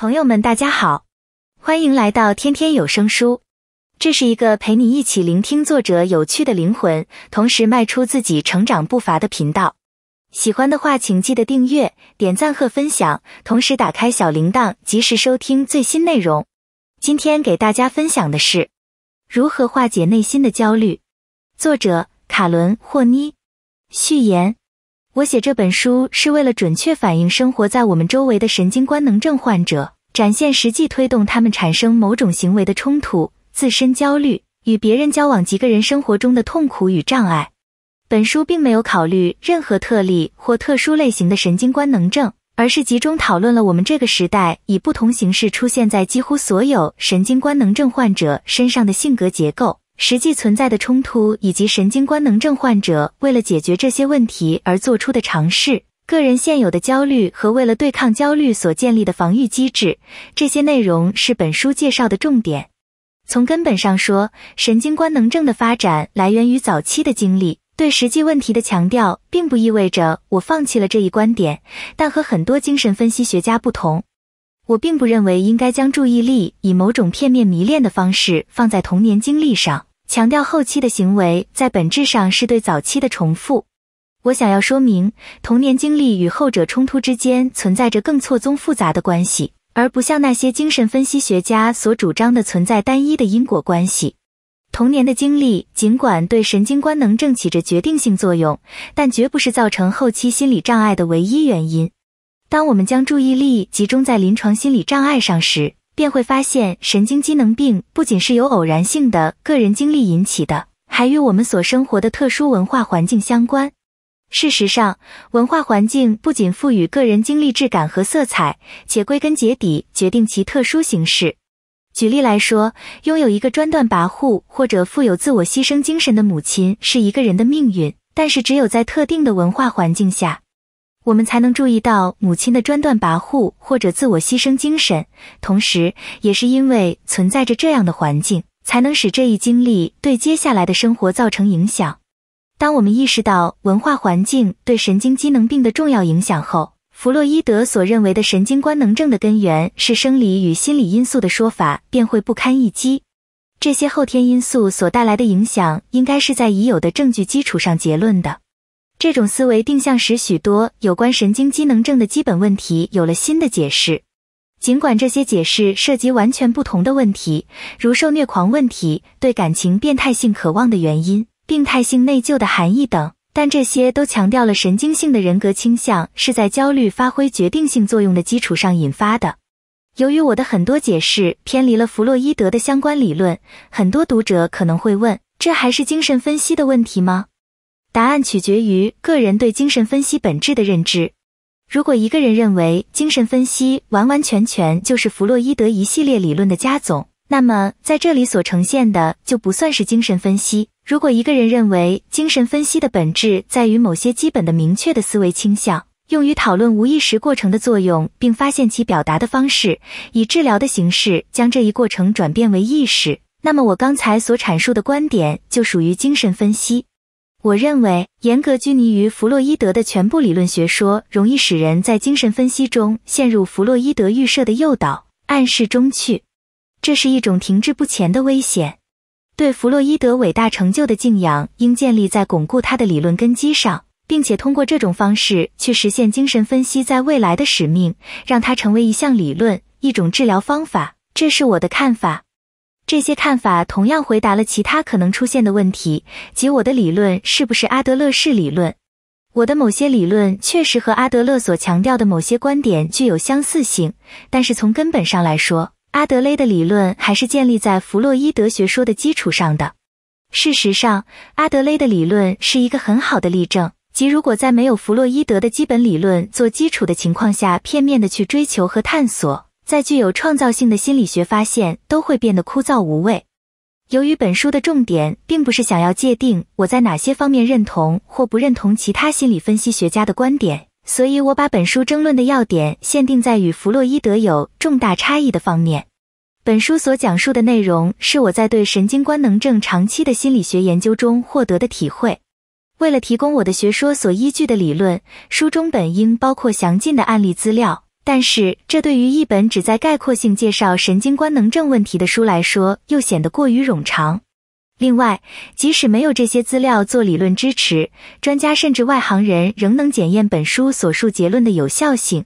朋友们，大家好，欢迎来到天天有声书。这是一个陪你一起聆听作者有趣的灵魂，同时迈出自己成长步伐的频道。喜欢的话，请记得订阅、点赞和分享，同时打开小铃铛，及时收听最新内容。今天给大家分享的是如何化解内心的焦虑。作者：卡伦·霍妮。序言。我写这本书是为了准确反映生活在我们周围的神经官能症患者，展现实际推动他们产生某种行为的冲突、自身焦虑、与别人交往及个人生活中的痛苦与障碍。本书并没有考虑任何特例或特殊类型的神经官能症，而是集中讨论了我们这个时代以不同形式出现在几乎所有神经官能症患者身上的性格结构。实际存在的冲突，以及神经官能症患者为了解决这些问题而做出的尝试，个人现有的焦虑和为了对抗焦虑所建立的防御机制，这些内容是本书介绍的重点。从根本上说，神经官能症的发展来源于早期的经历。对实际问题的强调，并不意味着我放弃了这一观点，但和很多精神分析学家不同，我并不认为应该将注意力以某种片面迷恋的方式放在童年经历上。强调后期的行为在本质上是对早期的重复。我想要说明，童年经历与后者冲突之间存在着更错综复杂的关系，而不像那些精神分析学家所主张的，存在单一的因果关系。童年的经历尽管对神经官能症起着决定性作用，但绝不是造成后期心理障碍的唯一原因。当我们将注意力集中在临床心理障碍上时，便会发现，神经机能病不仅是由偶然性的个人经历引起的，还与我们所生活的特殊文化环境相关。事实上，文化环境不仅赋予个人经历质感和色彩，且归根结底决定其特殊形式。举例来说，拥有一个专断跋扈或者富有自我牺牲精神的母亲是一个人的命运，但是只有在特定的文化环境下。我们才能注意到母亲的专断跋扈或者自我牺牲精神，同时也是因为存在着这样的环境，才能使这一经历对接下来的生活造成影响。当我们意识到文化环境对神经机能病的重要影响后，弗洛伊德所认为的神经官能症的根源是生理与心理因素的说法便会不堪一击。这些后天因素所带来的影响，应该是在已有的证据基础上结论的。这种思维定向使许多有关神经机能症的基本问题有了新的解释，尽管这些解释涉及完全不同的问题，如受虐狂问题、对感情变态性渴望的原因、病态性内疚的含义等，但这些都强调了神经性的人格倾向是在焦虑发挥决定性作用的基础上引发的。由于我的很多解释偏离了弗洛伊德的相关理论，很多读者可能会问：这还是精神分析的问题吗？答案取决于个人对精神分析本质的认知。如果一个人认为精神分析完完全全就是弗洛伊德一系列理论的加总，那么在这里所呈现的就不算是精神分析。如果一个人认为精神分析的本质在于某些基本的明确的思维倾向，用于讨论无意识过程的作用，并发现其表达的方式，以治疗的形式将这一过程转变为意识，那么我刚才所阐述的观点就属于精神分析。我认为，严格拘泥于弗洛伊德的全部理论学说，容易使人在精神分析中陷入弗洛伊德预设的诱导暗示中去，这是一种停滞不前的危险。对弗洛伊德伟大成就的敬仰，应建立在巩固他的理论根基上，并且通过这种方式去实现精神分析在未来的使命，让它成为一项理论、一种治疗方法。这是我的看法。这些看法同样回答了其他可能出现的问题，即我的理论是不是阿德勒式理论。我的某些理论确实和阿德勒所强调的某些观点具有相似性，但是从根本上来说，阿德勒的理论还是建立在弗洛伊德学说的基础上的。事实上，阿德勒的理论是一个很好的例证，即如果在没有弗洛伊德的基本理论做基础的情况下，片面的去追求和探索。再具有创造性的心理学发现都会变得枯燥无味。由于本书的重点并不是想要界定我在哪些方面认同或不认同其他心理分析学家的观点，所以我把本书争论的要点限定在与弗洛伊德有重大差异的方面。本书所讲述的内容是我在对神经官能症长期的心理学研究中获得的体会。为了提供我的学说所依据的理论，书中本应包括详尽的案例资料。但是，这对于一本旨在概括性介绍神经官能症问题的书来说，又显得过于冗长。另外，即使没有这些资料做理论支持，专家甚至外行人仍能检验本书所述结论的有效性。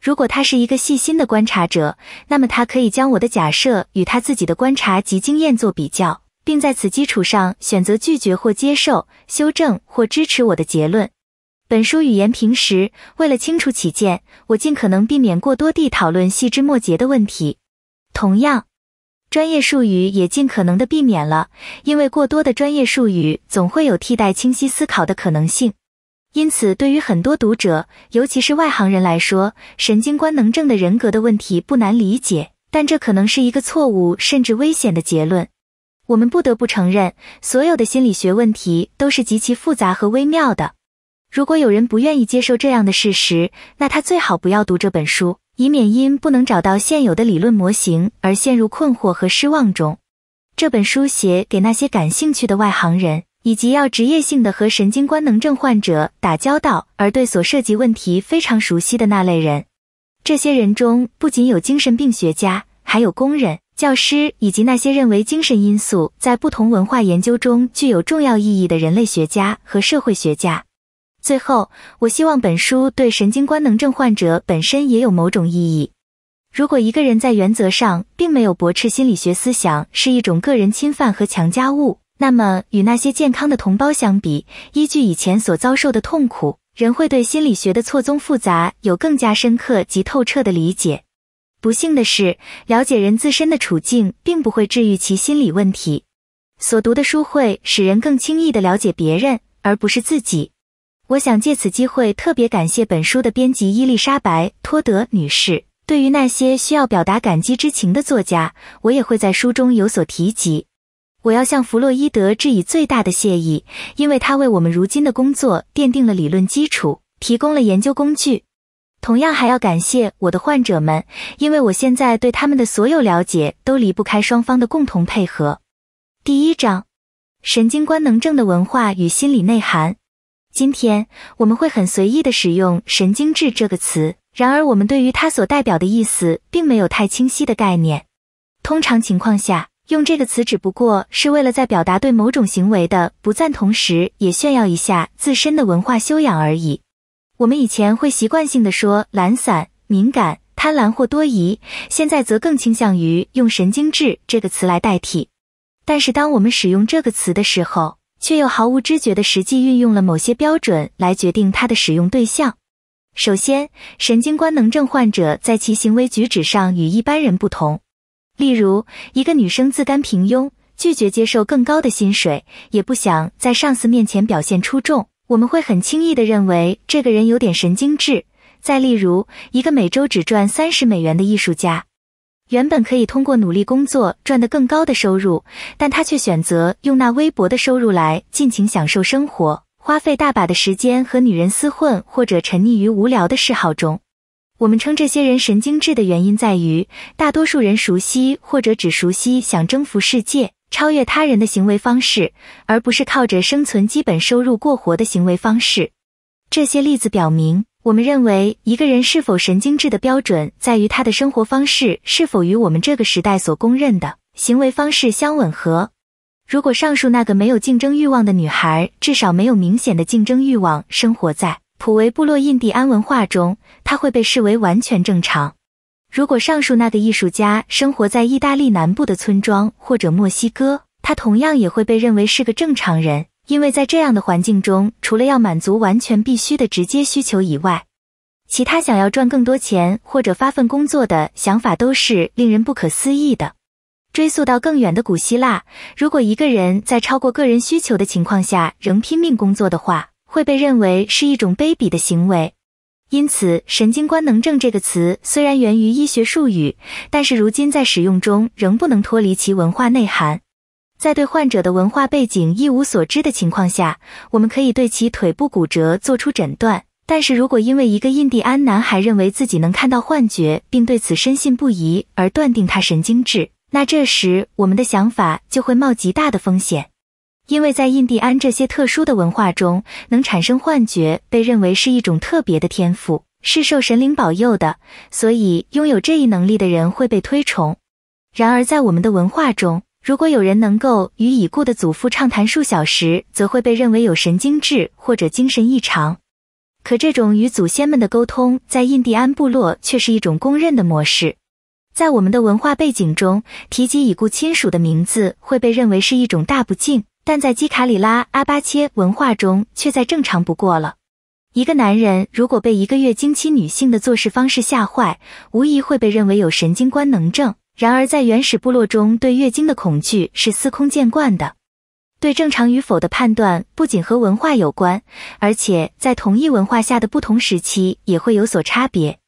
如果他是一个细心的观察者，那么他可以将我的假设与他自己的观察及经验做比较，并在此基础上选择拒绝或接受、修正或支持我的结论。本书语言平实，为了清楚起见，我尽可能避免过多地讨论细枝末节的问题。同样，专业术语也尽可能的避免了，因为过多的专业术语总会有替代清晰思考的可能性。因此，对于很多读者，尤其是外行人来说，神经官能症的人格的问题不难理解，但这可能是一个错误甚至危险的结论。我们不得不承认，所有的心理学问题都是极其复杂和微妙的。如果有人不愿意接受这样的事实，那他最好不要读这本书，以免因不能找到现有的理论模型而陷入困惑和失望中。这本书写给那些感兴趣的外行人，以及要职业性的和神经官能症患者打交道而对所涉及问题非常熟悉的那类人。这些人中不仅有精神病学家，还有工人、教师，以及那些认为精神因素在不同文化研究中具有重要意义的人类学家和社会学家。最后，我希望本书对神经官能症患者本身也有某种意义。如果一个人在原则上并没有驳斥心理学思想是一种个人侵犯和强加物，那么与那些健康的同胞相比，依据以前所遭受的痛苦，人会对心理学的错综复杂有更加深刻及透彻的理解。不幸的是，了解人自身的处境并不会治愈其心理问题。所读的书会使人更轻易地了解别人，而不是自己。我想借此机会特别感谢本书的编辑伊丽莎白·托德女士。对于那些需要表达感激之情的作家，我也会在书中有所提及。我要向弗洛伊德致以最大的谢意，因为他为我们如今的工作奠定了理论基础，提供了研究工具。同样还要感谢我的患者们，因为我现在对他们的所有了解都离不开双方的共同配合。第一章：神经官能症的文化与心理内涵。今天我们会很随意的使用“神经质”这个词，然而我们对于它所代表的意思并没有太清晰的概念。通常情况下，用这个词只不过是为了在表达对某种行为的不赞同时，也炫耀一下自身的文化修养而已。我们以前会习惯性的说“懒散”、“敏感”、“贪婪”或多疑，现在则更倾向于用“神经质”这个词来代替。但是当我们使用这个词的时候，却又毫无知觉地实际运用了某些标准来决定它的使用对象。首先，神经官能症患者在其行为举止上与一般人不同。例如，一个女生自甘平庸，拒绝接受更高的薪水，也不想在上司面前表现出众，我们会很轻易地认为这个人有点神经质。再例如，一个每周只赚三十美元的艺术家。原本可以通过努力工作赚得更高的收入，但他却选择用那微薄的收入来尽情享受生活，花费大把的时间和女人厮混，或者沉溺于无聊的嗜好中。我们称这些人神经质的原因在于，大多数人熟悉或者只熟悉想征服世界、超越他人的行为方式，而不是靠着生存基本收入过活的行为方式。这些例子表明。我们认为，一个人是否神经质的标准在于他的生活方式是否与我们这个时代所公认的行为方式相吻合。如果上述那个没有竞争欲望的女孩，至少没有明显的竞争欲望，生活在普维部落印第安文化中，她会被视为完全正常。如果上述那个艺术家生活在意大利南部的村庄或者墨西哥，他同样也会被认为是个正常人。因为在这样的环境中，除了要满足完全必须的直接需求以外，其他想要赚更多钱或者发份工作的想法都是令人不可思议的。追溯到更远的古希腊，如果一个人在超过个人需求的情况下仍拼命工作的话，会被认为是一种卑鄙的行为。因此，“神经官能症”这个词虽然源于医学术语，但是如今在使用中仍不能脱离其文化内涵。在对患者的文化背景一无所知的情况下，我们可以对其腿部骨折做出诊断。但是如果因为一个印第安男孩认为自己能看到幻觉，并对此深信不疑而断定他神经质，那这时我们的想法就会冒极大的风险，因为在印第安这些特殊的文化中，能产生幻觉被认为是一种特别的天赋，是受神灵保佑的，所以拥有这一能力的人会被推崇。然而，在我们的文化中，如果有人能够与已故的祖父畅谈数小时，则会被认为有神经质或者精神异常。可这种与祖先们的沟通，在印第安部落却是一种公认的模式。在我们的文化背景中，提及已故亲属的名字会被认为是一种大不敬，但在基卡里拉阿巴切文化中却再正常不过了。一个男人如果被一个月经期女性的做事方式吓坏，无疑会被认为有神经官能症。然而，在原始部落中，对月经的恐惧是司空见惯的。对正常与否的判断不仅和文化有关，而且在同一文化下的不同时期也会有所差别。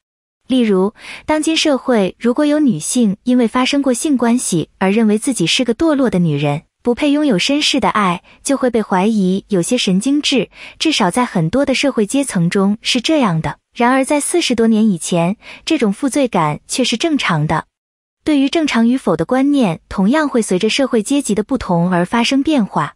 例如，当今社会，如果有女性因为发生过性关系而认为自己是个堕落的女人，不配拥有绅士的爱，就会被怀疑有些神经质。至少在很多的社会阶层中是这样的。然而，在四十多年以前，这种负罪感却是正常的。对于正常与否的观念，同样会随着社会阶级的不同而发生变化。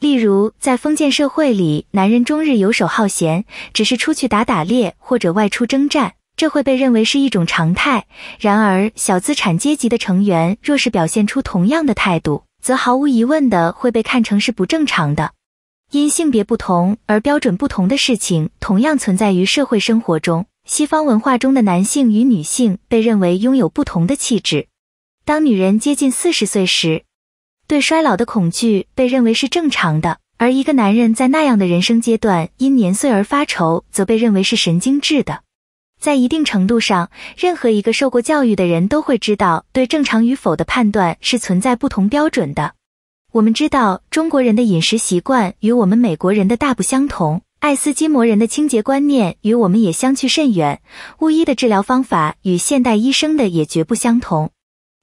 例如，在封建社会里，男人终日游手好闲，只是出去打打猎或者外出征战，这会被认为是一种常态。然而，小资产阶级的成员若是表现出同样的态度，则毫无疑问的会被看成是不正常的。因性别不同而标准不同的事情，同样存在于社会生活中。西方文化中的男性与女性被认为拥有不同的气质。当女人接近四十岁时，对衰老的恐惧被认为是正常的，而一个男人在那样的人生阶段因年岁而发愁，则被认为是神经质的。在一定程度上，任何一个受过教育的人都会知道，对正常与否的判断是存在不同标准的。我们知道，中国人的饮食习惯与我们美国人的大不相同。爱斯基摩人的清洁观念与我们也相去甚远，巫医的治疗方法与现代医生的也绝不相同。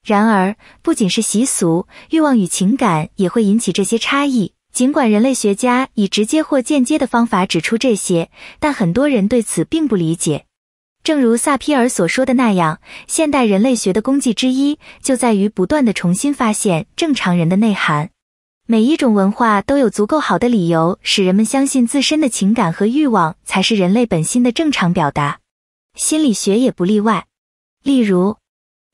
然而，不仅是习俗、欲望与情感也会引起这些差异。尽管人类学家以直接或间接的方法指出这些，但很多人对此并不理解。正如萨皮尔所说的那样，现代人类学的功绩之一就在于不断地重新发现正常人的内涵。每一种文化都有足够好的理由，使人们相信自身的情感和欲望才是人类本心的正常表达，心理学也不例外。例如，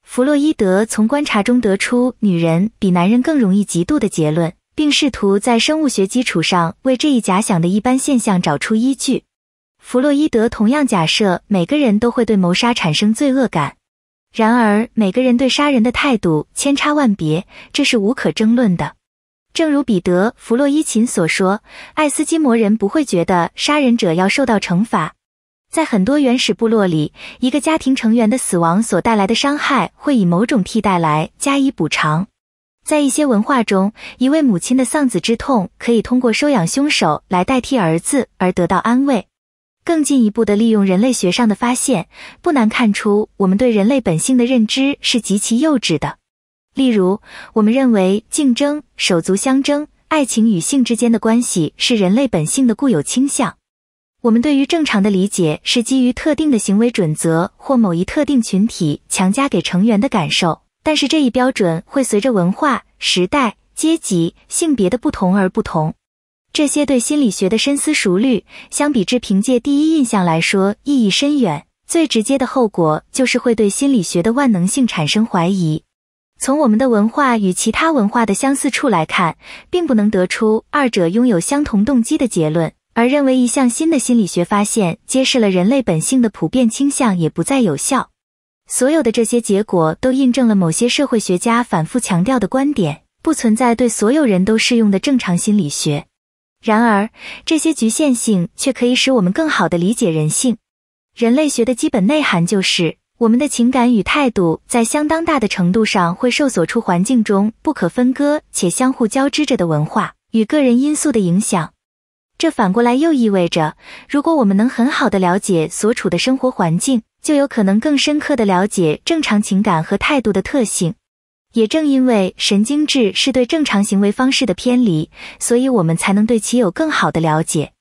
弗洛伊德从观察中得出女人比男人更容易嫉妒的结论，并试图在生物学基础上为这一假想的一般现象找出依据。弗洛伊德同样假设每个人都会对谋杀产生罪恶感，然而每个人对杀人的态度千差万别，这是无可争论的。正如彼得·弗洛伊琴所说，爱斯基摩人不会觉得杀人者要受到惩罚。在很多原始部落里，一个家庭成员的死亡所带来的伤害会以某种替代来加以补偿。在一些文化中，一位母亲的丧子之痛可以通过收养凶手来代替儿子而得到安慰。更进一步的利用人类学上的发现，不难看出我们对人类本性的认知是极其幼稚的。例如，我们认为竞争、手足相争、爱情与性之间的关系是人类本性的固有倾向。我们对于正常的理解是基于特定的行为准则或某一特定群体强加给成员的感受，但是这一标准会随着文化、时代、阶级、性别的不同而不同。这些对心理学的深思熟虑，相比之凭借第一印象来说，意义深远。最直接的后果就是会对心理学的万能性产生怀疑。从我们的文化与其他文化的相似处来看，并不能得出二者拥有相同动机的结论，而认为一项新的心理学发现揭示了人类本性的普遍倾向也不再有效。所有的这些结果都印证了某些社会学家反复强调的观点：不存在对所有人都适用的正常心理学。然而，这些局限性却可以使我们更好地理解人性。人类学的基本内涵就是。我们的情感与态度在相当大的程度上会受所处环境中不可分割且相互交织着的文化与个人因素的影响。这反过来又意味着，如果我们能很好的了解所处的生活环境，就有可能更深刻的了解正常情感和态度的特性。也正因为神经质是对正常行为方式的偏离，所以我们才能对其有更好的了解。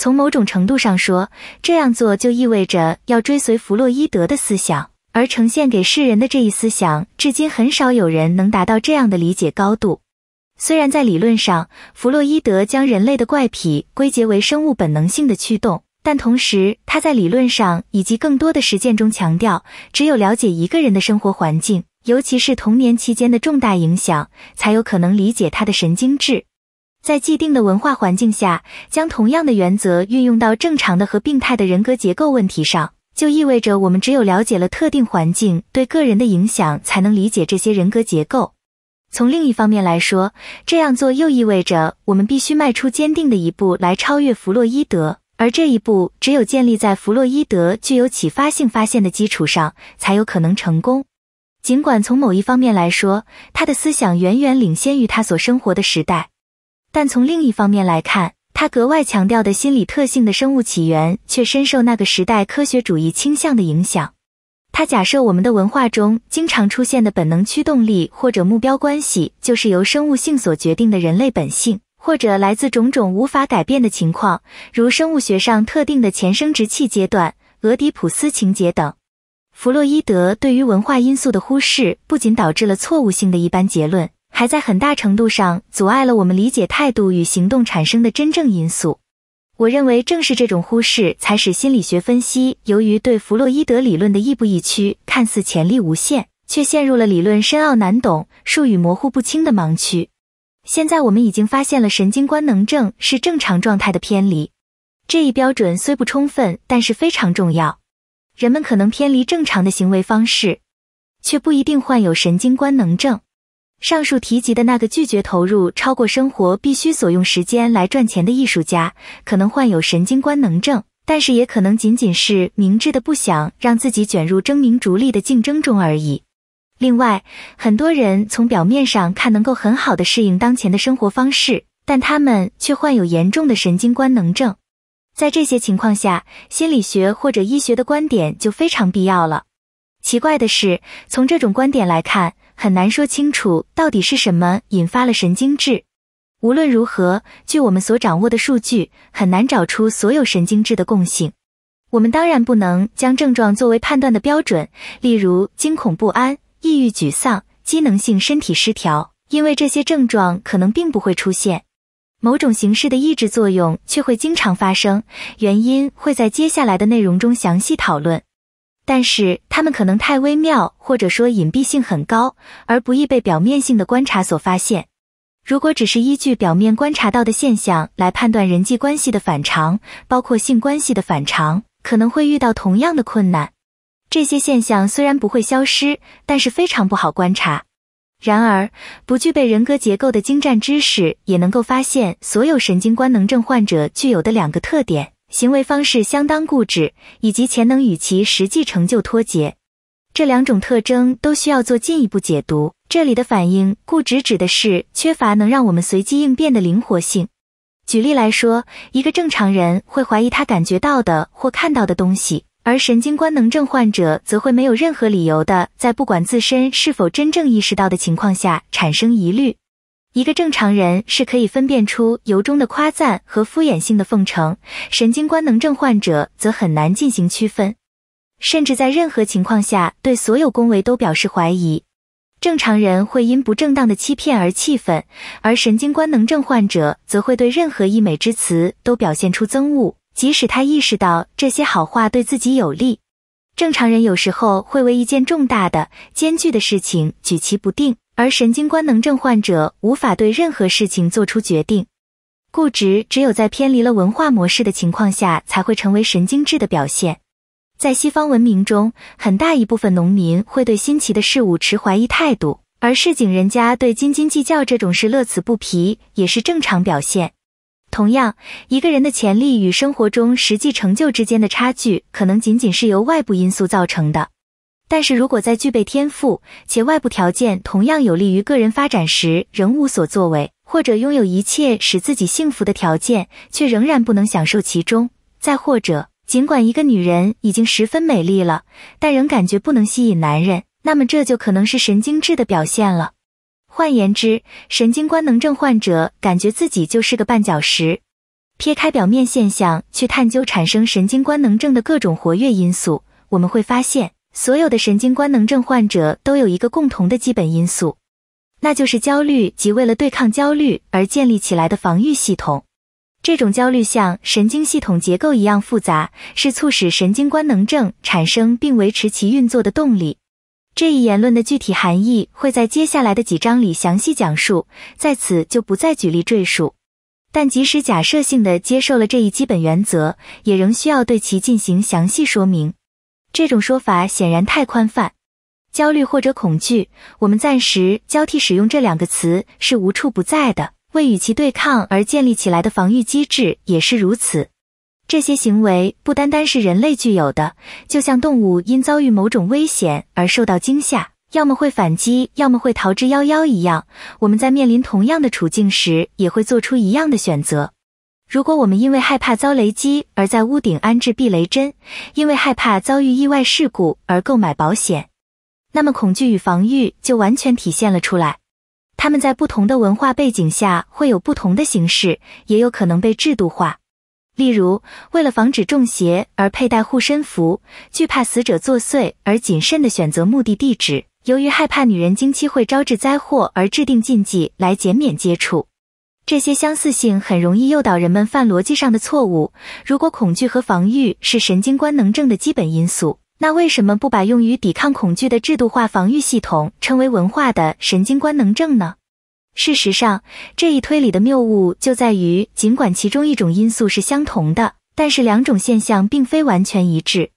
从某种程度上说，这样做就意味着要追随弗洛伊德的思想，而呈现给世人的这一思想，至今很少有人能达到这样的理解高度。虽然在理论上，弗洛伊德将人类的怪癖归结为生物本能性的驱动，但同时他在理论上以及更多的实践中强调，只有了解一个人的生活环境，尤其是童年期间的重大影响，才有可能理解他的神经质。在既定的文化环境下，将同样的原则运用到正常的和病态的人格结构问题上，就意味着我们只有了解了特定环境对个人的影响，才能理解这些人格结构。从另一方面来说，这样做又意味着我们必须迈出坚定的一步来超越弗洛伊德，而这一步只有建立在弗洛伊德具有启发性发现的基础上，才有可能成功。尽管从某一方面来说，他的思想远远领先于他所生活的时代。但从另一方面来看，他格外强调的心理特性的生物起源，却深受那个时代科学主义倾向的影响。他假设我们的文化中经常出现的本能驱动力或者目标关系，就是由生物性所决定的人类本性，或者来自种种无法改变的情况，如生物学上特定的前生殖器阶段、俄狄浦斯情节等。弗洛伊德对于文化因素的忽视，不仅导致了错误性的一般结论。还在很大程度上阻碍了我们理解态度与行动产生的真正因素。我认为，正是这种忽视，才使心理学分析由于对弗洛伊德理论的亦步亦趋，看似潜力无限，却陷入了理论深奥难懂、术语模糊不清的盲区。现在，我们已经发现了神经官能症是正常状态的偏离。这一标准虽不充分，但是非常重要。人们可能偏离正常的行为方式，却不一定患有神经官能症。上述提及的那个拒绝投入超过生活必须所用时间来赚钱的艺术家，可能患有神经官能症，但是也可能仅仅是明智的不想让自己卷入争名逐利的竞争中而已。另外，很多人从表面上看能够很好的适应当前的生活方式，但他们却患有严重的神经官能症。在这些情况下，心理学或者医学的观点就非常必要了。奇怪的是，从这种观点来看。很难说清楚到底是什么引发了神经质。无论如何，据我们所掌握的数据，很难找出所有神经质的共性。我们当然不能将症状作为判断的标准，例如惊恐不安、抑郁沮丧、机能性身体失调，因为这些症状可能并不会出现。某种形式的抑制作用却会经常发生，原因会在接下来的内容中详细讨论。但是它们可能太微妙，或者说隐蔽性很高，而不易被表面性的观察所发现。如果只是依据表面观察到的现象来判断人际关系的反常，包括性关系的反常，可能会遇到同样的困难。这些现象虽然不会消失，但是非常不好观察。然而，不具备人格结构的精湛知识，也能够发现所有神经官能症患者具有的两个特点。行为方式相当固执，以及潜能与其实际成就脱节，这两种特征都需要做进一步解读。这里的反应固执指的是缺乏能让我们随机应变的灵活性。举例来说，一个正常人会怀疑他感觉到的或看到的东西，而神经官能症患者则会没有任何理由的，在不管自身是否真正意识到的情况下产生疑虑。一个正常人是可以分辨出由衷的夸赞和敷衍性的奉承，神经官能症患者则很难进行区分，甚至在任何情况下对所有恭维都表示怀疑。正常人会因不正当的欺骗而气愤，而神经官能症患者则会对任何溢美之词都表现出憎恶，即使他意识到这些好话对自己有利。正常人有时候会为一件重大的、艰巨的事情举棋不定。而神经官能症患者无法对任何事情做出决定，固执只有在偏离了文化模式的情况下才会成为神经质的表现。在西方文明中，很大一部分农民会对新奇的事物持怀疑态度，而市井人家对斤斤计较这种事乐此不疲，也是正常表现。同样，一个人的潜力与生活中实际成就之间的差距，可能仅仅是由外部因素造成的。但是如果在具备天赋且外部条件同样有利于个人发展时仍无所作为，或者拥有一切使自己幸福的条件却仍然不能享受其中，再或者尽管一个女人已经十分美丽了，但仍感觉不能吸引男人，那么这就可能是神经质的表现了。换言之，神经官能症患者感觉自己就是个绊脚石。撇开表面现象去探究产生神经官能症的各种活跃因素，我们会发现。所有的神经官能症患者都有一个共同的基本因素，那就是焦虑及为了对抗焦虑而建立起来的防御系统。这种焦虑像神经系统结构一样复杂，是促使神经官能症产生并维持其运作的动力。这一言论的具体含义会在接下来的几章里详细讲述，在此就不再举例赘述。但即使假设性的接受了这一基本原则，也仍需要对其进行详细说明。这种说法显然太宽泛，焦虑或者恐惧，我们暂时交替使用这两个词是无处不在的。为与其对抗而建立起来的防御机制也是如此。这些行为不单单是人类具有的，就像动物因遭遇某种危险而受到惊吓，要么会反击，要么会逃之夭夭一样，我们在面临同样的处境时，也会做出一样的选择。如果我们因为害怕遭雷击而在屋顶安置避雷针，因为害怕遭遇意外事故而购买保险，那么恐惧与防御就完全体现了出来。他们在不同的文化背景下会有不同的形式，也有可能被制度化。例如，为了防止中邪而佩戴护身符，惧怕死者作祟而谨慎地选择墓地地址，由于害怕女人经期会招致灾祸而制定禁忌来减免接触。这些相似性很容易诱导人们犯逻辑上的错误。如果恐惧和防御是神经官能症的基本因素，那为什么不把用于抵抗恐惧的制度化防御系统称为文化的神经官能症呢？事实上，这一推理的谬误就在于，尽管其中一种因素是相同的，但是两种现象并非完全一致。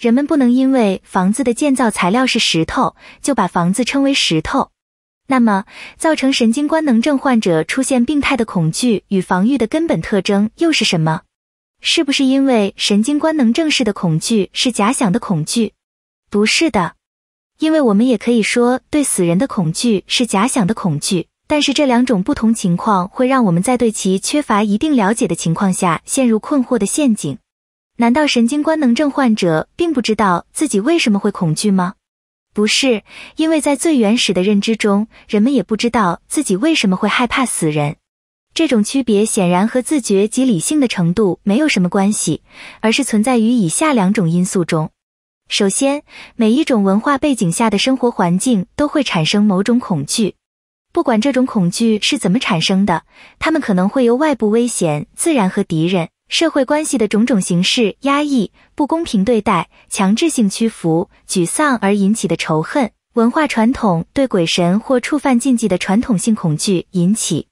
人们不能因为房子的建造材料是石头，就把房子称为石头。那么，造成神经官能症患者出现病态的恐惧与防御的根本特征又是什么？是不是因为神经官能症式的恐惧是假想的恐惧？不是的，因为我们也可以说对死人的恐惧是假想的恐惧。但是这两种不同情况会让我们在对其缺乏一定了解的情况下陷入困惑的陷阱。难道神经官能症患者并不知道自己为什么会恐惧吗？不是，因为在最原始的认知中，人们也不知道自己为什么会害怕死人。这种区别显然和自觉及理性的程度没有什么关系，而是存在于以下两种因素中：首先，每一种文化背景下的生活环境都会产生某种恐惧，不管这种恐惧是怎么产生的，它们可能会由外部危险、自然和敌人。社会关系的种种形式压抑、不公平对待、强制性屈服、沮丧而引起的仇恨，文化传统对鬼神或触犯禁忌的传统性恐惧引起。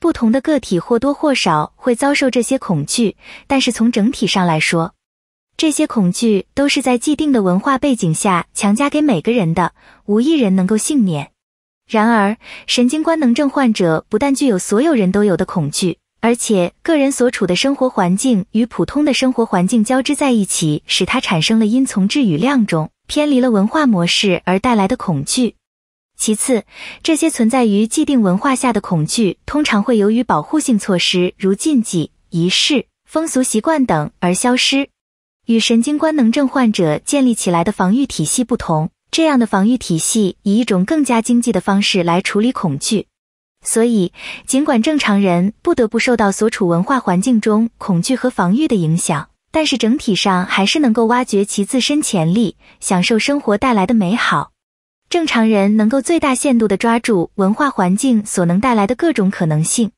不同的个体或多或少会遭受这些恐惧，但是从整体上来说，这些恐惧都是在既定的文化背景下强加给每个人的，无一人能够幸免。然而，神经官能症患者不但具有所有人都有的恐惧。而且，个人所处的生活环境与普通的生活环境交织在一起，使他产生了因从质与量中偏离了文化模式而带来的恐惧。其次，这些存在于既定文化下的恐惧，通常会由于保护性措施，如禁忌、仪式、风俗习惯等而消失。与神经官能症患者建立起来的防御体系不同，这样的防御体系以一种更加经济的方式来处理恐惧。所以，尽管正常人不得不受到所处文化环境中恐惧和防御的影响，但是整体上还是能够挖掘其自身潜力，享受生活带来的美好。正常人能够最大限度地抓住文化环境所能带来的各种可能性。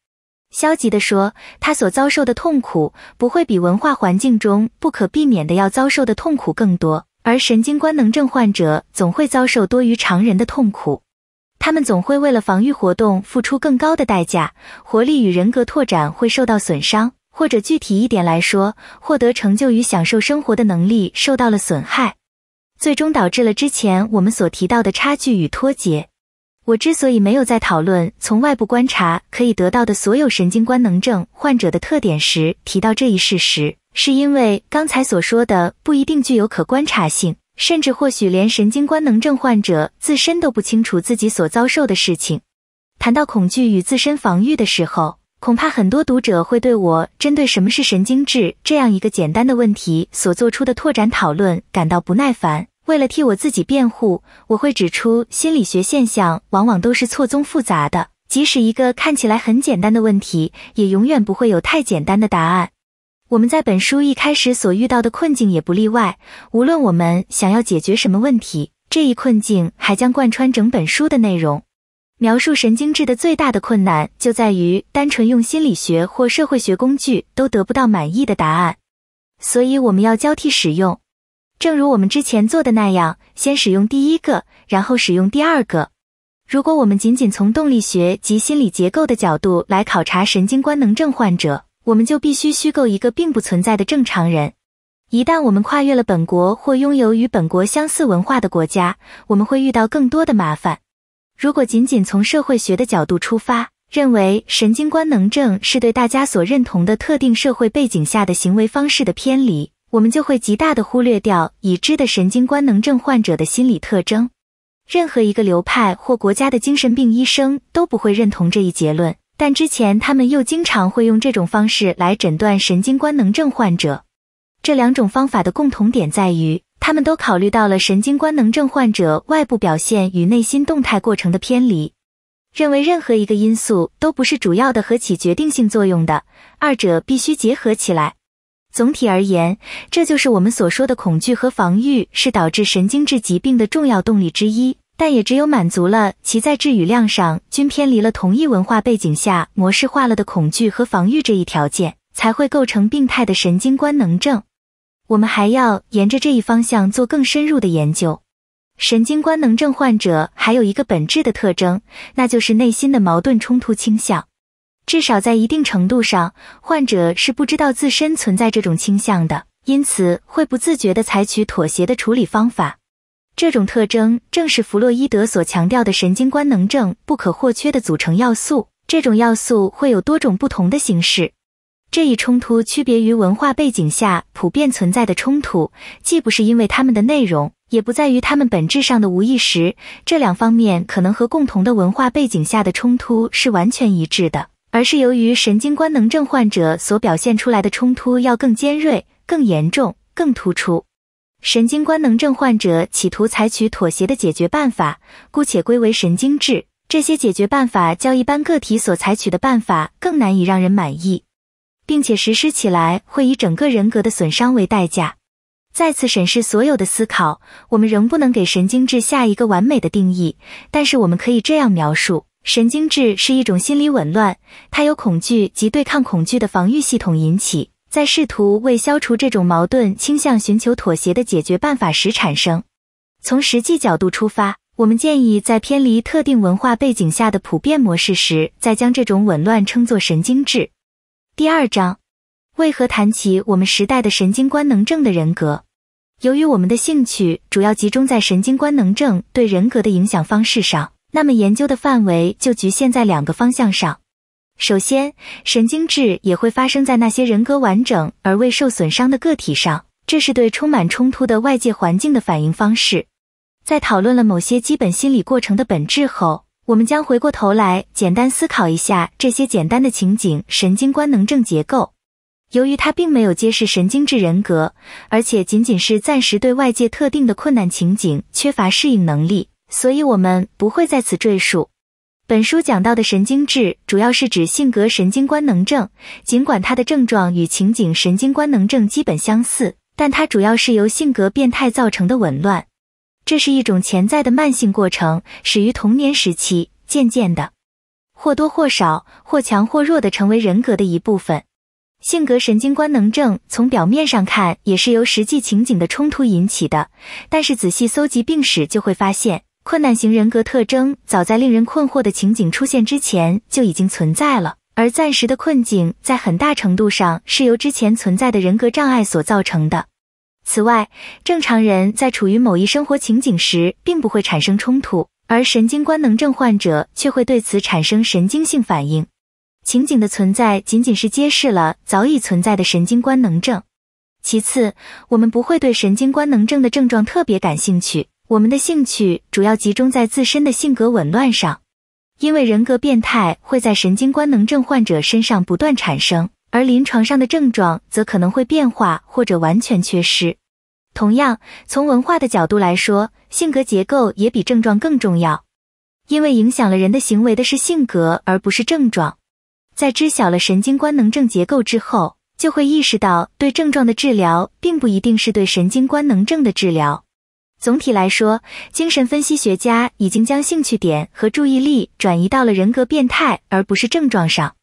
消极地说，他所遭受的痛苦不会比文化环境中不可避免的要遭受的痛苦更多，而神经官能症患者总会遭受多于常人的痛苦。他们总会为了防御活动付出更高的代价，活力与人格拓展会受到损伤，或者具体一点来说，获得成就与享受生活的能力受到了损害，最终导致了之前我们所提到的差距与脱节。我之所以没有在讨论从外部观察可以得到的所有神经官能症患者的特点时提到这一事实，是因为刚才所说的不一定具有可观察性。甚至或许连神经官能症患者自身都不清楚自己所遭受的事情。谈到恐惧与自身防御的时候，恐怕很多读者会对我针对什么是神经质这样一个简单的问题所做出的拓展讨论感到不耐烦。为了替我自己辩护，我会指出心理学现象往往都是错综复杂的，即使一个看起来很简单的问题，也永远不会有太简单的答案。我们在本书一开始所遇到的困境也不例外。无论我们想要解决什么问题，这一困境还将贯穿整本书的内容。描述神经质的最大的困难就在于，单纯用心理学或社会学工具都得不到满意的答案。所以我们要交替使用，正如我们之前做的那样，先使用第一个，然后使用第二个。如果我们仅仅从动力学及心理结构的角度来考察神经官能症患者，我们就必须虚构一个并不存在的正常人。一旦我们跨越了本国或拥有与本国相似文化的国家，我们会遇到更多的麻烦。如果仅仅从社会学的角度出发，认为神经官能症是对大家所认同的特定社会背景下的行为方式的偏离，我们就会极大的忽略掉已知的神经官能症患者的心理特征。任何一个流派或国家的精神病医生都不会认同这一结论。但之前他们又经常会用这种方式来诊断神经官能症患者。这两种方法的共同点在于，他们都考虑到了神经官能症患者外部表现与内心动态过程的偏离，认为任何一个因素都不是主要的和起决定性作用的，二者必须结合起来。总体而言，这就是我们所说的恐惧和防御是导致神经质疾病的重要动力之一。但也只有满足了其在质与量上均偏离了同一文化背景下模式化了的恐惧和防御这一条件，才会构成病态的神经官能症。我们还要沿着这一方向做更深入的研究。神经官能症患者还有一个本质的特征，那就是内心的矛盾冲突倾向。至少在一定程度上，患者是不知道自身存在这种倾向的，因此会不自觉地采取妥协的处理方法。这种特征正是弗洛伊德所强调的神经官能症不可或缺的组成要素。这种要素会有多种不同的形式。这一冲突区别于文化背景下普遍存在的冲突，既不是因为他们的内容，也不在于他们本质上的无意识。这两方面可能和共同的文化背景下的冲突是完全一致的，而是由于神经官能症患者所表现出来的冲突要更尖锐、更严重、更突出。神经官能症患者企图采取妥协的解决办法，姑且归为神经质。这些解决办法较一般个体所采取的办法更难以让人满意，并且实施起来会以整个人格的损伤为代价。再次审视所有的思考，我们仍不能给神经质下一个完美的定义，但是我们可以这样描述：神经质是一种心理紊乱，它由恐惧及对抗恐惧的防御系统引起。在试图为消除这种矛盾倾向寻求妥协的解决办法时产生。从实际角度出发，我们建议在偏离特定文化背景下的普遍模式时，再将这种紊乱称作神经质。第二章，为何谈起我们时代的神经官能症的人格？由于我们的兴趣主要集中在神经官能症对人格的影响方式上，那么研究的范围就局限在两个方向上。首先，神经质也会发生在那些人格完整而未受损伤的个体上，这是对充满冲突的外界环境的反应方式。在讨论了某些基本心理过程的本质后，我们将回过头来简单思考一下这些简单的情景神经官能症结构。由于它并没有揭示神经质人格，而且仅仅是暂时对外界特定的困难情景缺乏适应能力，所以我们不会在此赘述。本书讲到的神经质主要是指性格神经官能症，尽管它的症状与情景神经官能症基本相似，但它主要是由性格变态造成的紊乱。这是一种潜在的慢性过程，始于童年时期，渐渐的，或多或少、或强或弱的成为人格的一部分。性格神经官能症从表面上看也是由实际情景的冲突引起的，但是仔细搜集病史就会发现。困难型人格特征早在令人困惑的情景出现之前就已经存在了，而暂时的困境在很大程度上是由之前存在的人格障碍所造成的。此外，正常人在处于某一生活情景时并不会产生冲突，而神经官能症患者却会对此产生神经性反应。情景的存在仅仅是揭示了早已存在的神经官能症。其次，我们不会对神经官能症的症状特别感兴趣。我们的兴趣主要集中在自身的性格紊乱上，因为人格变态会在神经官能症患者身上不断产生，而临床上的症状则可能会变化或者完全缺失。同样，从文化的角度来说，性格结构也比症状更重要，因为影响了人的行为的是性格，而不是症状。在知晓了神经官能症结构之后，就会意识到对症状的治疗并不一定是对神经官能症的治疗。总体来说，精神分析学家已经将兴趣点和注意力转移到了人格变态，而不是症状上。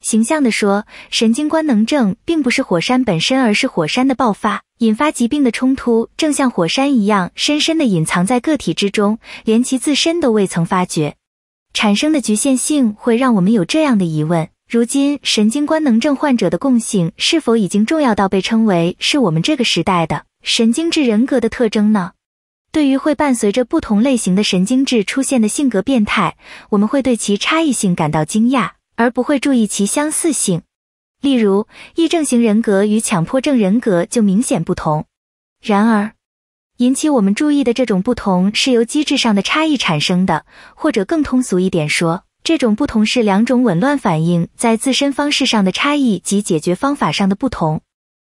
形象地说，神经官能症并不是火山本身，而是火山的爆发。引发疾病的冲突正像火山一样，深深地隐藏在个体之中，连其自身都未曾发觉。产生的局限性会让我们有这样的疑问：如今神经官能症患者的共性是否已经重要到被称为是我们这个时代的神经质人格的特征呢？对于会伴随着不同类型的神经质出现的性格变态，我们会对其差异性感到惊讶，而不会注意其相似性。例如，癔症型人格与强迫症人格就明显不同。然而，引起我们注意的这种不同是由机制上的差异产生的，或者更通俗一点说，这种不同是两种紊乱反应在自身方式上的差异及解决方法上的不同。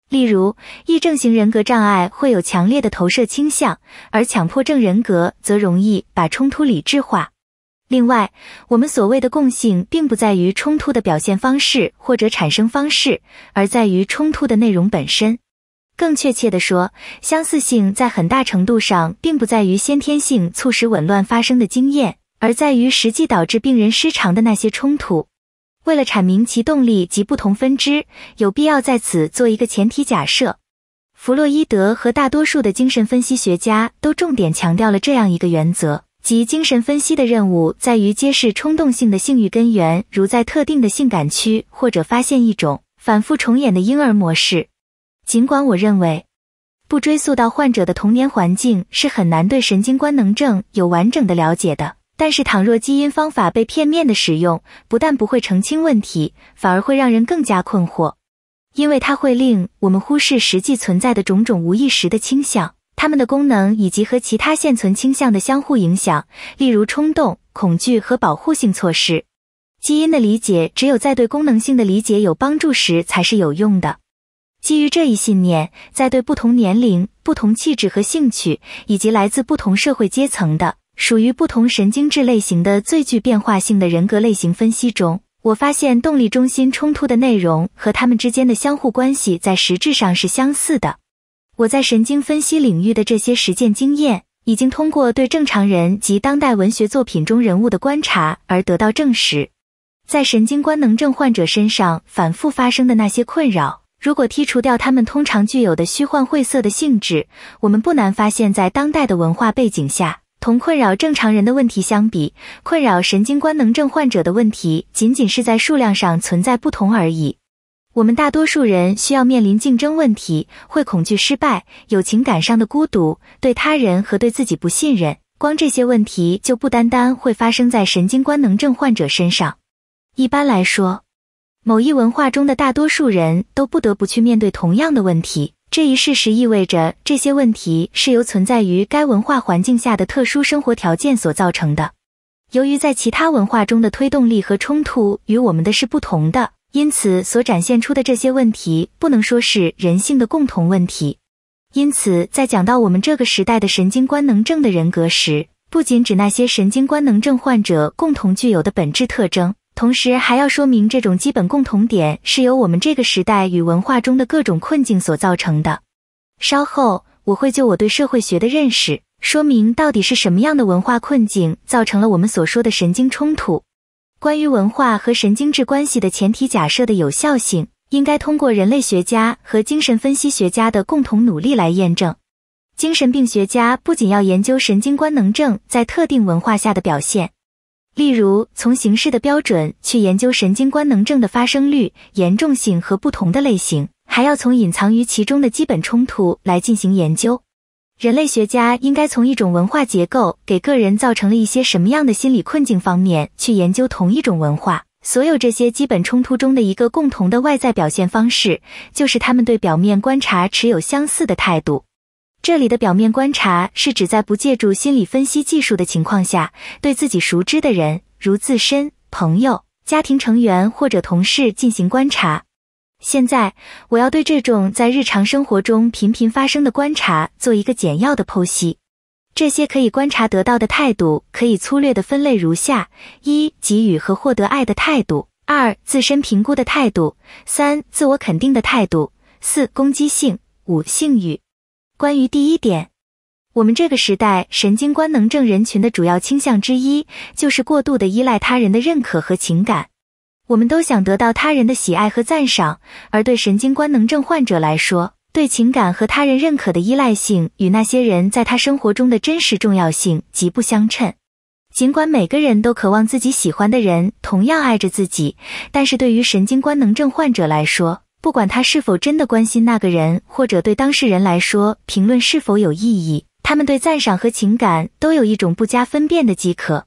例如，癔症型人格障碍会有强烈的投射倾向，而强迫症人格则容易把冲突理智化。另外，我们所谓的共性，并不在于冲突的表现方式或者产生方式，而在于冲突的内容本身。更确切地说，相似性在很大程度上，并不在于先天性促使紊乱发生的经验，而在于实际导致病人失常的那些冲突。为了阐明其动力及不同分支，有必要在此做一个前提假设。弗洛伊德和大多数的精神分析学家都重点强调了这样一个原则，即精神分析的任务在于揭示冲动性的性欲根源，如在特定的性感区或者发现一种反复重演的婴儿模式。尽管我认为，不追溯到患者的童年环境是很难对神经官能症有完整的了解的。但是，倘若基因方法被片面的使用，不但不会澄清问题，反而会让人更加困惑，因为它会令我们忽视实际存在的种种无意识的倾向、它们的功能以及和其他现存倾向的相互影响，例如冲动、恐惧和保护性措施。基因的理解只有在对功能性的理解有帮助时才是有用的。基于这一信念，在对不同年龄、不同气质和兴趣，以及来自不同社会阶层的。属于不同神经质类型的最具变化性的人格类型分析中，我发现动力中心冲突的内容和他们之间的相互关系在实质上是相似的。我在神经分析领域的这些实践经验，已经通过对正常人及当代文学作品中人物的观察而得到证实。在神经官能症患者身上反复发生的那些困扰，如果剔除掉他们通常具有的虚幻晦涩的性质，我们不难发现，在当代的文化背景下。同困扰正常人的问题相比，困扰神经官能症患者的问题，仅仅是在数量上存在不同而已。我们大多数人需要面临竞争问题，会恐惧失败，有情感上的孤独，对他人和对自己不信任。光这些问题就不单单会发生在神经官能症患者身上。一般来说，某一文化中的大多数人都不得不去面对同样的问题。这一事实意味着，这些问题是由存在于该文化环境下的特殊生活条件所造成的。由于在其他文化中的推动力和冲突与我们的是不同的，因此所展现出的这些问题不能说是人性的共同问题。因此，在讲到我们这个时代的神经官能症的人格时，不仅指那些神经官能症患者共同具有的本质特征。同时，还要说明这种基本共同点是由我们这个时代与文化中的各种困境所造成的。稍后，我会就我对社会学的认识，说明到底是什么样的文化困境造成了我们所说的神经冲突。关于文化和神经质关系的前提假设的有效性，应该通过人类学家和精神分析学家的共同努力来验证。精神病学家不仅要研究神经官能症在特定文化下的表现。例如，从形式的标准去研究神经官能症的发生率、严重性和不同的类型，还要从隐藏于其中的基本冲突来进行研究。人类学家应该从一种文化结构给个人造成了一些什么样的心理困境方面去研究同一种文化。所有这些基本冲突中的一个共同的外在表现方式，就是他们对表面观察持有相似的态度。这里的表面观察是指在不借助心理分析技术的情况下，对自己熟知的人，如自身、朋友、家庭成员或者同事进行观察。现在，我要对这种在日常生活中频频发生的观察做一个简要的剖析。这些可以观察得到的态度，可以粗略的分类如下：一、给予和获得爱的态度；二、自身评估的态度；三、自我肯定的态度；四、攻击性；五、性欲。关于第一点，我们这个时代神经官能症人群的主要倾向之一，就是过度的依赖他人的认可和情感。我们都想得到他人的喜爱和赞赏，而对神经官能症患者来说，对情感和他人认可的依赖性与那些人在他生活中的真实重要性极不相称。尽管每个人都渴望自己喜欢的人同样爱着自己，但是对于神经官能症患者来说，不管他是否真的关心那个人，或者对当事人来说评论是否有意义，他们对赞赏和情感都有一种不加分辨的饥渴。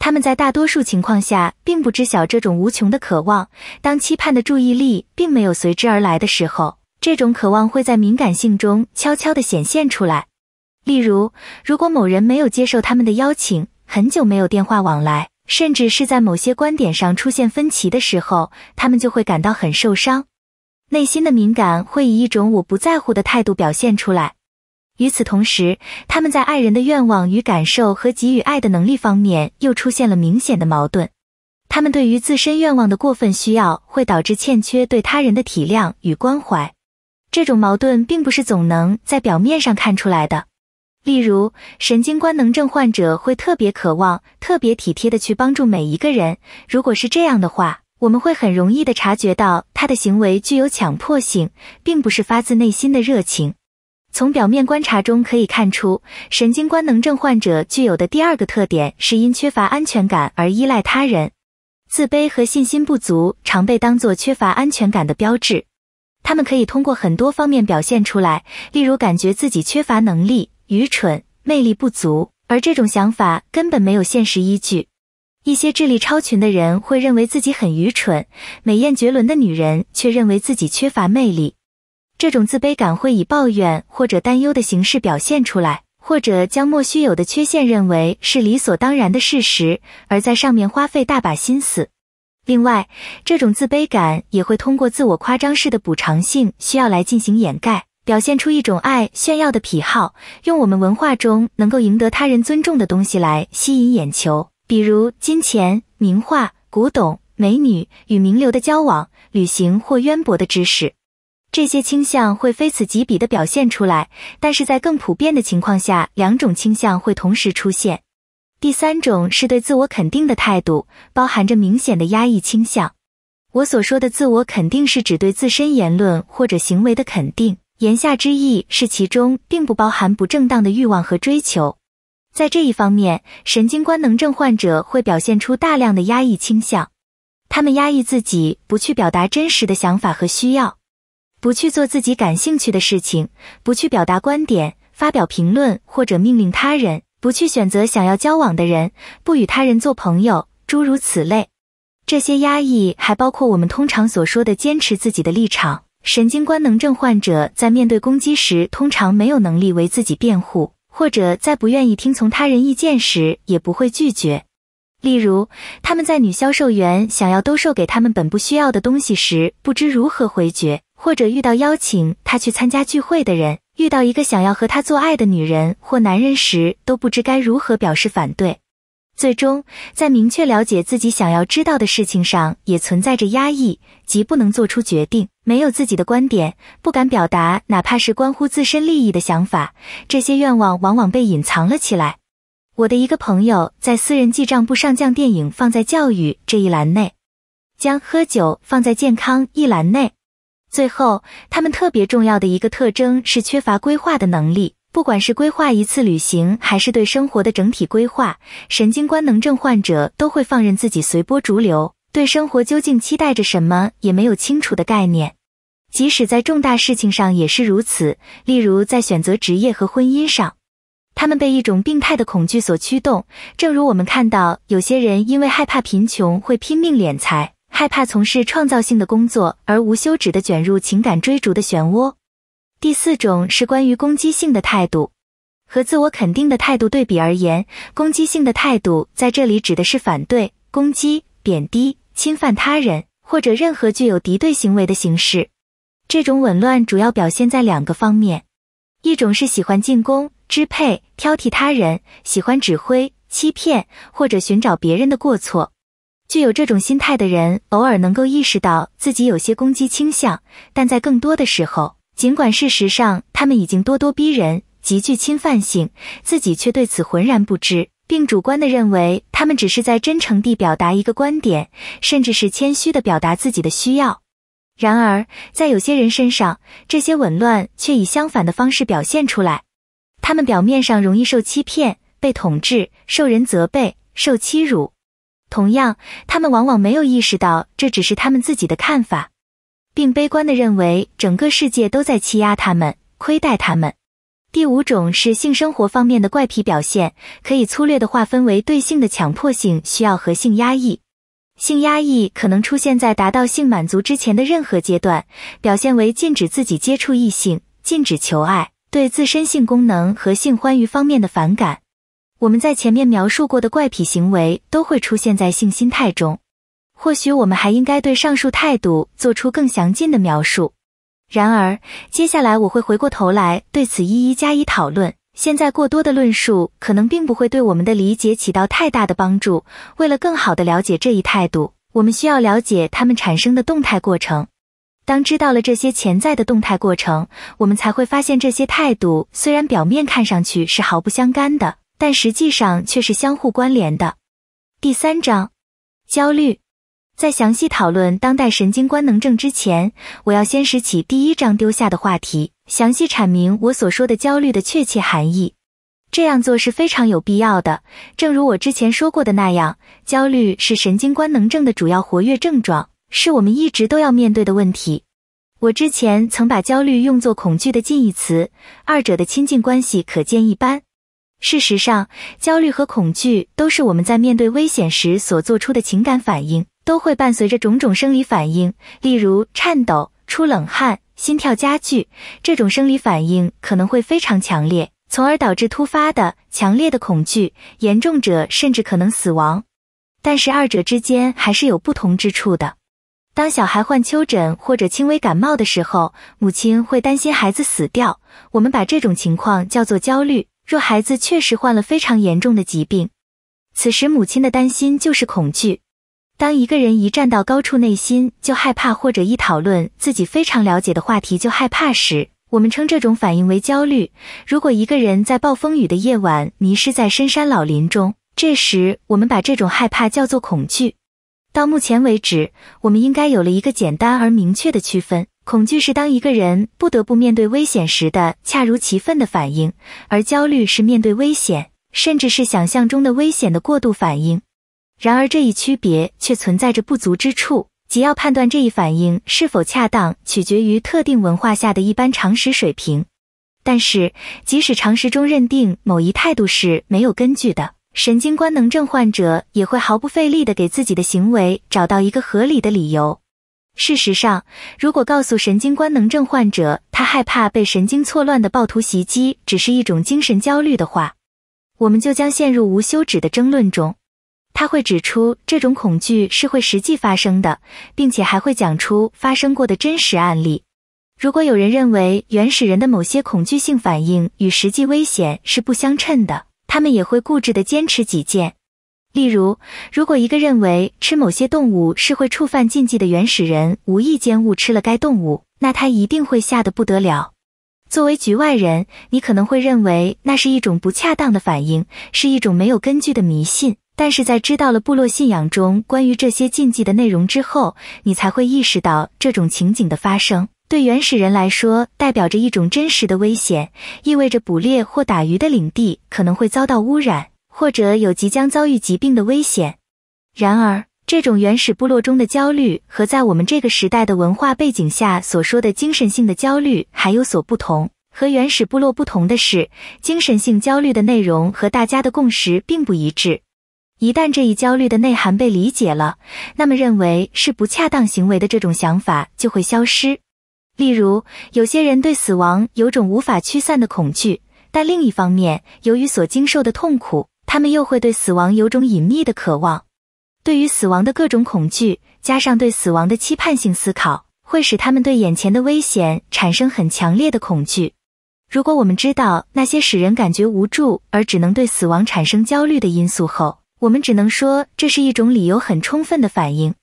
他们在大多数情况下并不知晓这种无穷的渴望。当期盼的注意力并没有随之而来的时候，这种渴望会在敏感性中悄悄地显现出来。例如，如果某人没有接受他们的邀请，很久没有电话往来，甚至是在某些观点上出现分歧的时候，他们就会感到很受伤。内心的敏感会以一种我不在乎的态度表现出来。与此同时，他们在爱人的愿望与感受和给予爱的能力方面又出现了明显的矛盾。他们对于自身愿望的过分需要会导致欠缺对他人的体谅与关怀。这种矛盾并不是总能在表面上看出来的。例如，神经官能症患者会特别渴望、特别体贴地去帮助每一个人。如果是这样的话，我们会很容易的察觉到他的行为具有强迫性，并不是发自内心的热情。从表面观察中可以看出，神经官能症患者具有的第二个特点是因缺乏安全感而依赖他人。自卑和信心不足常被当作缺乏安全感的标志。他们可以通过很多方面表现出来，例如感觉自己缺乏能力、愚蠢、魅力不足，而这种想法根本没有现实依据。一些智力超群的人会认为自己很愚蠢，美艳绝伦的女人却认为自己缺乏魅力。这种自卑感会以抱怨或者担忧的形式表现出来，或者将莫须有的缺陷认为是理所当然的事实，而在上面花费大把心思。另外，这种自卑感也会通过自我夸张式的补偿性需要来进行掩盖，表现出一种爱炫耀的癖好，用我们文化中能够赢得他人尊重的东西来吸引眼球。比如金钱、名画、古董、美女与名流的交往、旅行或渊博的知识，这些倾向会非此即彼地表现出来。但是在更普遍的情况下，两种倾向会同时出现。第三种是对自我肯定的态度，包含着明显的压抑倾向。我所说的自我肯定是指对自身言论或者行为的肯定，言下之意是其中并不包含不正当的欲望和追求。在这一方面，神经官能症患者会表现出大量的压抑倾向。他们压抑自己，不去表达真实的想法和需要，不去做自己感兴趣的事情，不去表达观点、发表评论或者命令他人，不去选择想要交往的人，不与他人做朋友，诸如此类。这些压抑还包括我们通常所说的坚持自己的立场。神经官能症患者在面对攻击时，通常没有能力为自己辩护。或者在不愿意听从他人意见时，也不会拒绝。例如，他们在女销售员想要兜售给他们本不需要的东西时，不知如何回绝；或者遇到邀请他去参加聚会的人，遇到一个想要和他做爱的女人或男人时，都不知该如何表示反对。最终，在明确了解自己想要知道的事情上，也存在着压抑即不能做出决定。没有自己的观点，不敢表达，哪怕是关乎自身利益的想法，这些愿望往往被隐藏了起来。我的一个朋友在私人记账簿上将电影放在教育这一栏内，将喝酒放在健康一栏内。最后，他们特别重要的一个特征是缺乏规划的能力，不管是规划一次旅行，还是对生活的整体规划，神经官能症患者都会放任自己随波逐流。对生活究竟期待着什么也没有清楚的概念，即使在重大事情上也是如此。例如在选择职业和婚姻上，他们被一种病态的恐惧所驱动。正如我们看到，有些人因为害怕贫穷会拼命敛财，害怕从事创造性的工作而无休止地卷入情感追逐的漩涡。第四种是关于攻击性的态度和自我肯定的态度对比而言，攻击性的态度在这里指的是反对、攻击、贬低。侵犯他人或者任何具有敌对行为的形式，这种紊乱主要表现在两个方面：一种是喜欢进攻、支配、挑剔他人，喜欢指挥、欺骗或者寻找别人的过错。具有这种心态的人，偶尔能够意识到自己有些攻击倾向，但在更多的时候，尽管事实上他们已经咄咄逼人、极具侵犯性，自己却对此浑然不知。并主观地认为，他们只是在真诚地表达一个观点，甚至是谦虚地表达自己的需要。然而，在有些人身上，这些紊乱却以相反的方式表现出来。他们表面上容易受欺骗、被统治、受人责备、受欺辱。同样，他们往往没有意识到这只是他们自己的看法，并悲观地认为整个世界都在欺压他们、亏待他们。第五种是性生活方面的怪癖表现，可以粗略地划分为对性的强迫性需要和性压抑。性压抑可能出现在达到性满足之前的任何阶段，表现为禁止自己接触异性、禁止求爱、对自身性功能和性欢愉方面的反感。我们在前面描述过的怪癖行为都会出现在性心态中。或许我们还应该对上述态度做出更详尽的描述。然而，接下来我会回过头来对此一一加以讨论。现在过多的论述可能并不会对我们的理解起到太大的帮助。为了更好的了解这一态度，我们需要了解它们产生的动态过程。当知道了这些潜在的动态过程，我们才会发现这些态度虽然表面看上去是毫不相干的，但实际上却是相互关联的。第三章，焦虑。在详细讨论当代神经官能症之前，我要先拾起第一章丢下的话题，详细阐明我所说的焦虑的确切含义。这样做是非常有必要的，正如我之前说过的那样，焦虑是神经官能症的主要活跃症状，是我们一直都要面对的问题。我之前曾把焦虑用作恐惧的近义词，二者的亲近关系可见一斑。事实上，焦虑和恐惧都是我们在面对危险时所做出的情感反应。都会伴随着种种生理反应，例如颤抖、出冷汗、心跳加剧。这种生理反应可能会非常强烈，从而导致突发的强烈的恐惧，严重者甚至可能死亡。但是二者之间还是有不同之处的。当小孩患丘疹或者轻微感冒的时候，母亲会担心孩子死掉，我们把这种情况叫做焦虑。若孩子确实患了非常严重的疾病，此时母亲的担心就是恐惧。当一个人一站到高处，内心就害怕，或者一讨论自己非常了解的话题就害怕时，我们称这种反应为焦虑。如果一个人在暴风雨的夜晚迷失在深山老林中，这时我们把这种害怕叫做恐惧。到目前为止，我们应该有了一个简单而明确的区分：恐惧是当一个人不得不面对危险时的恰如其分的反应，而焦虑是面对危险，甚至是想象中的危险的过度反应。然而，这一区别却存在着不足之处，即要判断这一反应是否恰当，取决于特定文化下的一般常识水平。但是，即使常识中认定某一态度是没有根据的，神经官能症患者也会毫不费力地给自己的行为找到一个合理的理由。事实上，如果告诉神经官能症患者，他害怕被神经错乱的暴徒袭击只是一种精神焦虑的话，我们就将陷入无休止的争论中。他会指出这种恐惧是会实际发生的，并且还会讲出发生过的真实案例。如果有人认为原始人的某些恐惧性反应与实际危险是不相称的，他们也会固执地坚持己见。例如，如果一个认为吃某些动物是会触犯禁忌的原始人无意间误吃了该动物，那他一定会吓得不得了。作为局外人，你可能会认为那是一种不恰当的反应，是一种没有根据的迷信。但是在知道了部落信仰中关于这些禁忌的内容之后，你才会意识到这种情景的发生对原始人来说代表着一种真实的危险，意味着捕猎或打鱼的领地可能会遭到污染，或者有即将遭遇疾病的危险。然而，这种原始部落中的焦虑和在我们这个时代的文化背景下所说的精神性的焦虑还有所不同。和原始部落不同的是，精神性焦虑的内容和大家的共识并不一致。一旦这一焦虑的内涵被理解了，那么认为是不恰当行为的这种想法就会消失。例如，有些人对死亡有种无法驱散的恐惧，但另一方面，由于所经受的痛苦，他们又会对死亡有种隐秘的渴望。对于死亡的各种恐惧，加上对死亡的期盼性思考，会使他们对眼前的危险产生很强烈的恐惧。如果我们知道那些使人感觉无助而只能对死亡产生焦虑的因素后，我们只能说这是一种理由很充分的反应。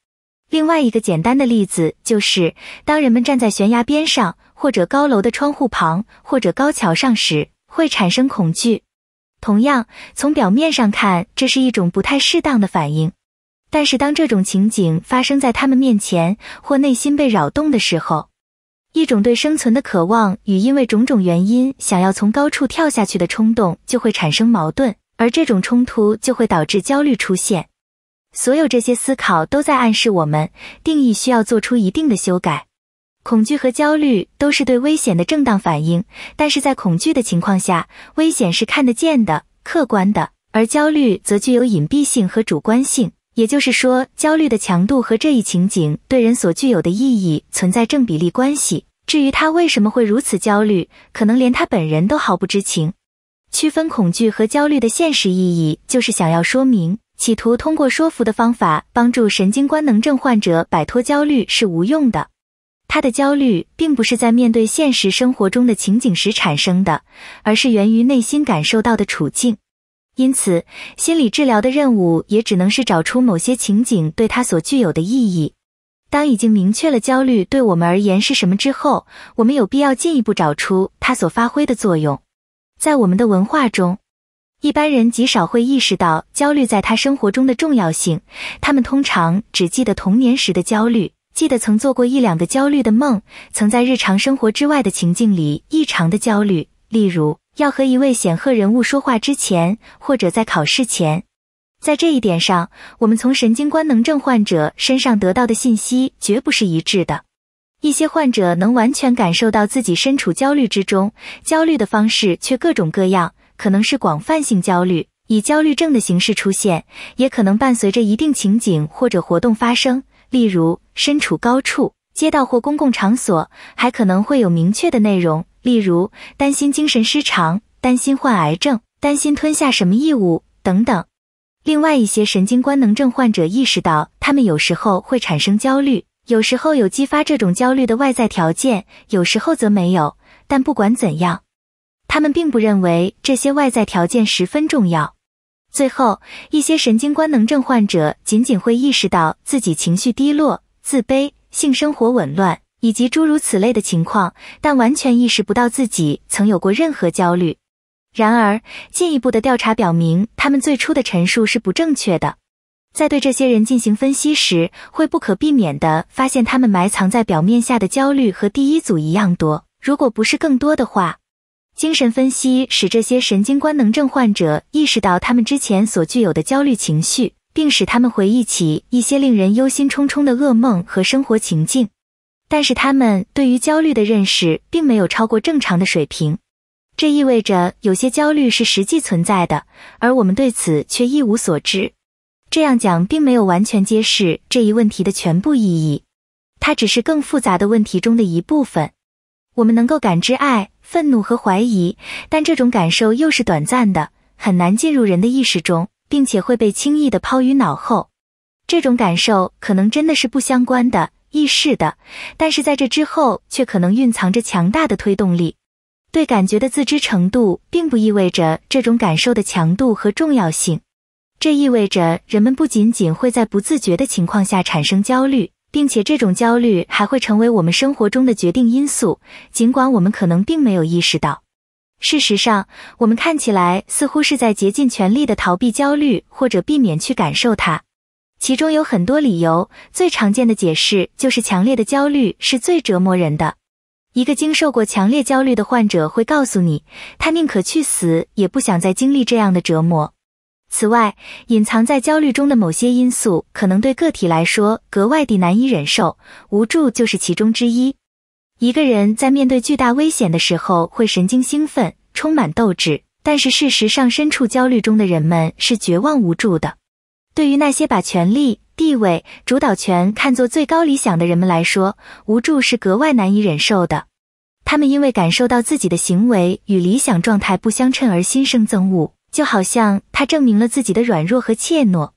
另外一个简单的例子就是，当人们站在悬崖边上，或者高楼的窗户旁，或者高桥上时，会产生恐惧。同样，从表面上看，这是一种不太适当的反应。但是，当这种情景发生在他们面前，或内心被扰动的时候，一种对生存的渴望与因为种种原因想要从高处跳下去的冲动就会产生矛盾。而这种冲突就会导致焦虑出现，所有这些思考都在暗示我们，定义需要做出一定的修改。恐惧和焦虑都是对危险的正当反应，但是在恐惧的情况下，危险是看得见的、客观的，而焦虑则具有隐蔽性和主观性。也就是说，焦虑的强度和这一情景对人所具有的意义存在正比例关系。至于他为什么会如此焦虑，可能连他本人都毫不知情。区分恐惧和焦虑的现实意义，就是想要说明，企图通过说服的方法帮助神经官能症患者摆脱焦虑是无用的。他的焦虑并不是在面对现实生活中的情景时产生的，而是源于内心感受到的处境。因此，心理治疗的任务也只能是找出某些情景对他所具有的意义。当已经明确了焦虑对我们而言是什么之后，我们有必要进一步找出它所发挥的作用。在我们的文化中，一般人极少会意识到焦虑在他生活中的重要性。他们通常只记得童年时的焦虑，记得曾做过一两个焦虑的梦，曾在日常生活之外的情境里异常的焦虑，例如要和一位显赫人物说话之前，或者在考试前。在这一点上，我们从神经官能症患者身上得到的信息绝不是一致的。一些患者能完全感受到自己身处焦虑之中，焦虑的方式却各种各样。可能是广泛性焦虑，以焦虑症的形式出现，也可能伴随着一定情景或者活动发生，例如身处高处、街道或公共场所。还可能会有明确的内容，例如担心精神失常、担心患癌症、担心吞下什么异物等等。另外，一些神经官能症患者意识到，他们有时候会产生焦虑。有时候有激发这种焦虑的外在条件，有时候则没有。但不管怎样，他们并不认为这些外在条件十分重要。最后，一些神经官能症患者仅仅会意识到自己情绪低落、自卑、性生活紊乱以及诸如此类的情况，但完全意识不到自己曾有过任何焦虑。然而，进一步的调查表明，他们最初的陈述是不正确的。在对这些人进行分析时，会不可避免地发现他们埋藏在表面下的焦虑和第一组一样多，如果不是更多的话。精神分析使这些神经官能症患者意识到他们之前所具有的焦虑情绪，并使他们回忆起一些令人忧心忡忡的噩梦和生活情境。但是，他们对于焦虑的认识并没有超过正常的水平，这意味着有些焦虑是实际存在的，而我们对此却一无所知。这样讲并没有完全揭示这一问题的全部意义，它只是更复杂的问题中的一部分。我们能够感知爱、愤怒和怀疑，但这种感受又是短暂的，很难进入人的意识中，并且会被轻易的抛于脑后。这种感受可能真的是不相关的、意识的，但是在这之后却可能蕴藏着强大的推动力。对感觉的自知程度，并不意味着这种感受的强度和重要性。这意味着人们不仅仅会在不自觉的情况下产生焦虑，并且这种焦虑还会成为我们生活中的决定因素，尽管我们可能并没有意识到。事实上，我们看起来似乎是在竭尽全力地逃避焦虑或者避免去感受它，其中有很多理由。最常见的解释就是强烈的焦虑是最折磨人的。一个经受过强烈焦虑的患者会告诉你，他宁可去死也不想再经历这样的折磨。此外，隐藏在焦虑中的某些因素，可能对个体来说格外的难以忍受。无助就是其中之一。一个人在面对巨大危险的时候，会神经兴奋，充满斗志；但是事实上，身处焦虑中的人们是绝望无助的。对于那些把权力、地位、主导权看作最高理想的人们来说，无助是格外难以忍受的。他们因为感受到自己的行为与理想状态不相称而心生憎恶。就好像他证明了自己的软弱和怯懦。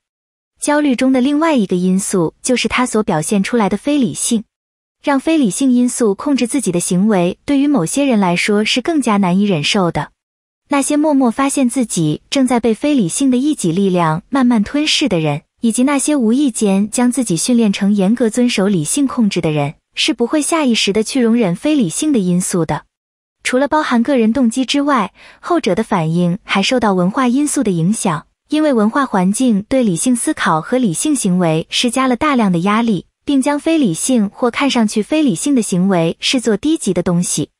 焦虑中的另外一个因素就是他所表现出来的非理性。让非理性因素控制自己的行为，对于某些人来说是更加难以忍受的。那些默默发现自己正在被非理性的一己力量慢慢吞噬的人，以及那些无意间将自己训练成严格遵守理性控制的人，是不会下意识的去容忍非理性的因素的。除了包含个人动机之外，后者的反应还受到文化因素的影响，因为文化环境对理性思考和理性行为施加了大量的压力，并将非理性或看上去非理性的行为视作低级的东西。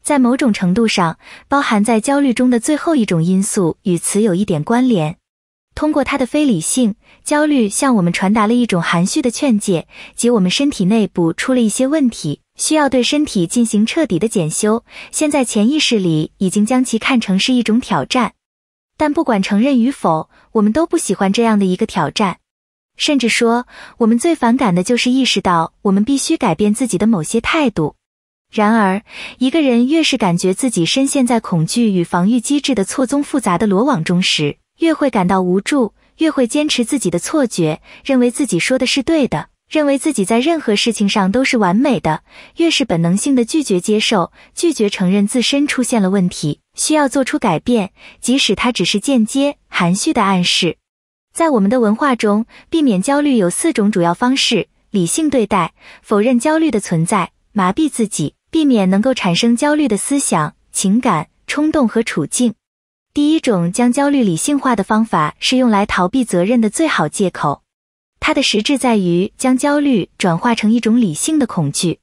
在某种程度上，包含在焦虑中的最后一种因素与此有一点关联。通过它的非理性，焦虑向我们传达了一种含蓄的劝诫，即我们身体内部出了一些问题。需要对身体进行彻底的检修。现在潜意识里已经将其看成是一种挑战，但不管承认与否，我们都不喜欢这样的一个挑战。甚至说，我们最反感的就是意识到我们必须改变自己的某些态度。然而，一个人越是感觉自己深陷在恐惧与防御机制的错综复杂的罗网中时，越会感到无助，越会坚持自己的错觉，认为自己说的是对的。认为自己在任何事情上都是完美的，越是本能性的拒绝接受、拒绝承认自身出现了问题，需要做出改变，即使它只是间接、含蓄的暗示。在我们的文化中，避免焦虑有四种主要方式：理性对待、否认焦虑的存在、麻痹自己、避免能够产生焦虑的思想、情感、冲动和处境。第一种将焦虑理性化的方法，是用来逃避责任的最好借口。它的实质在于将焦虑转化成一种理性的恐惧。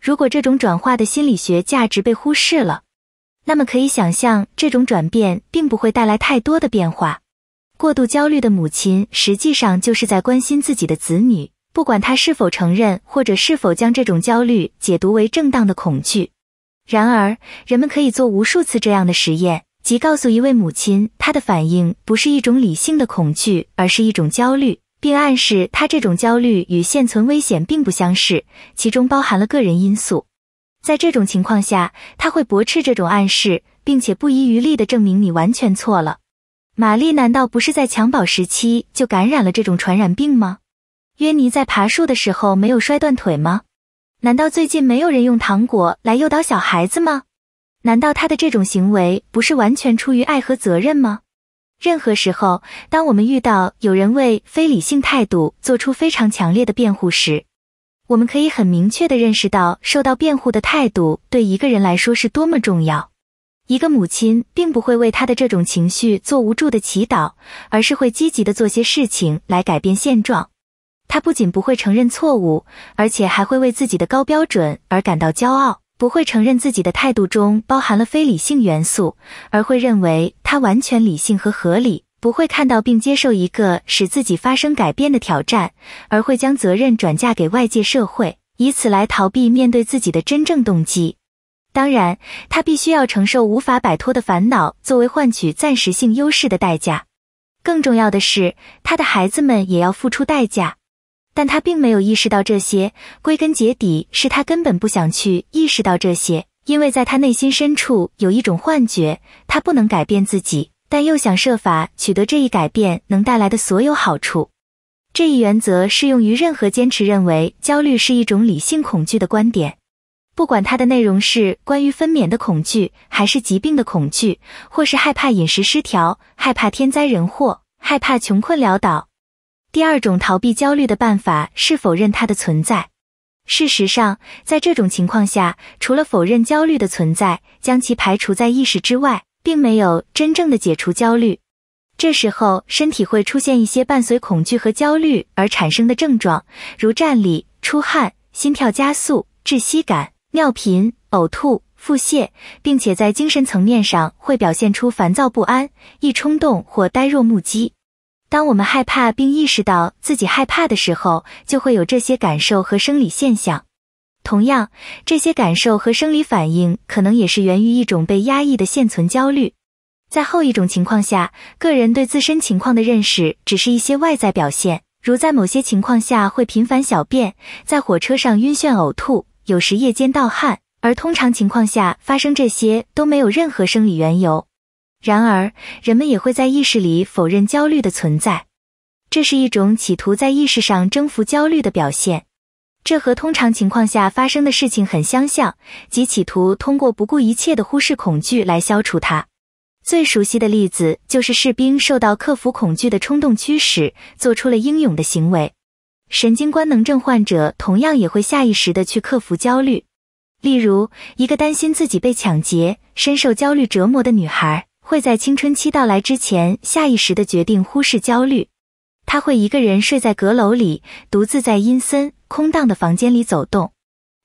如果这种转化的心理学价值被忽视了，那么可以想象，这种转变并不会带来太多的变化。过度焦虑的母亲实际上就是在关心自己的子女，不管他是否承认或者是否将这种焦虑解读为正当的恐惧。然而，人们可以做无数次这样的实验，即告诉一位母亲，她的反应不是一种理性的恐惧，而是一种焦虑。并暗示他这种焦虑与现存危险并不相似，其中包含了个人因素。在这种情况下，他会驳斥这种暗示，并且不遗余力地证明你完全错了。玛丽难道不是在襁褓时期就感染了这种传染病吗？约尼在爬树的时候没有摔断腿吗？难道最近没有人用糖果来诱导小孩子吗？难道他的这种行为不是完全出于爱和责任吗？任何时候，当我们遇到有人为非理性态度做出非常强烈的辩护时，我们可以很明确的认识到，受到辩护的态度对一个人来说是多么重要。一个母亲并不会为她的这种情绪做无助的祈祷，而是会积极的做些事情来改变现状。她不仅不会承认错误，而且还会为自己的高标准而感到骄傲。不会承认自己的态度中包含了非理性元素，而会认为它完全理性和合理；不会看到并接受一个使自己发生改变的挑战，而会将责任转嫁给外界社会，以此来逃避面对自己的真正动机。当然，他必须要承受无法摆脱的烦恼，作为换取暂时性优势的代价。更重要的是，他的孩子们也要付出代价。但他并没有意识到这些，归根结底是他根本不想去意识到这些，因为在他内心深处有一种幻觉，他不能改变自己，但又想设法取得这一改变能带来的所有好处。这一原则适用于任何坚持认为焦虑是一种理性恐惧的观点，不管它的内容是关于分娩的恐惧，还是疾病的恐惧，或是害怕饮食失调，害怕天灾人祸，害怕穷困潦倒。第二种逃避焦虑的办法是否认它的存在。事实上，在这种情况下，除了否认焦虑的存在，将其排除在意识之外，并没有真正的解除焦虑。这时候，身体会出现一些伴随恐惧和焦虑而产生的症状，如站立、出汗、心跳加速、窒息感、尿频、呕吐、腹泻，并且在精神层面上会表现出烦躁不安、易冲动或呆若木鸡。当我们害怕并意识到自己害怕的时候，就会有这些感受和生理现象。同样，这些感受和生理反应可能也是源于一种被压抑的现存焦虑。在后一种情况下，个人对自身情况的认识只是一些外在表现，如在某些情况下会频繁小便，在火车上晕眩呕吐，有时夜间盗汗，而通常情况下发生这些都没有任何生理缘由。然而，人们也会在意识里否认焦虑的存在，这是一种企图在意识上征服焦虑的表现。这和通常情况下发生的事情很相像，即企图通过不顾一切的忽视恐惧来消除它。最熟悉的例子就是士兵受到克服恐惧的冲动驱使，做出了英勇的行为。神经官能症患者同样也会下意识地去克服焦虑，例如一个担心自己被抢劫、深受焦虑折磨的女孩。会在青春期到来之前下意识地决定忽视焦虑。他会一个人睡在阁楼里，独自在阴森空荡的房间里走动。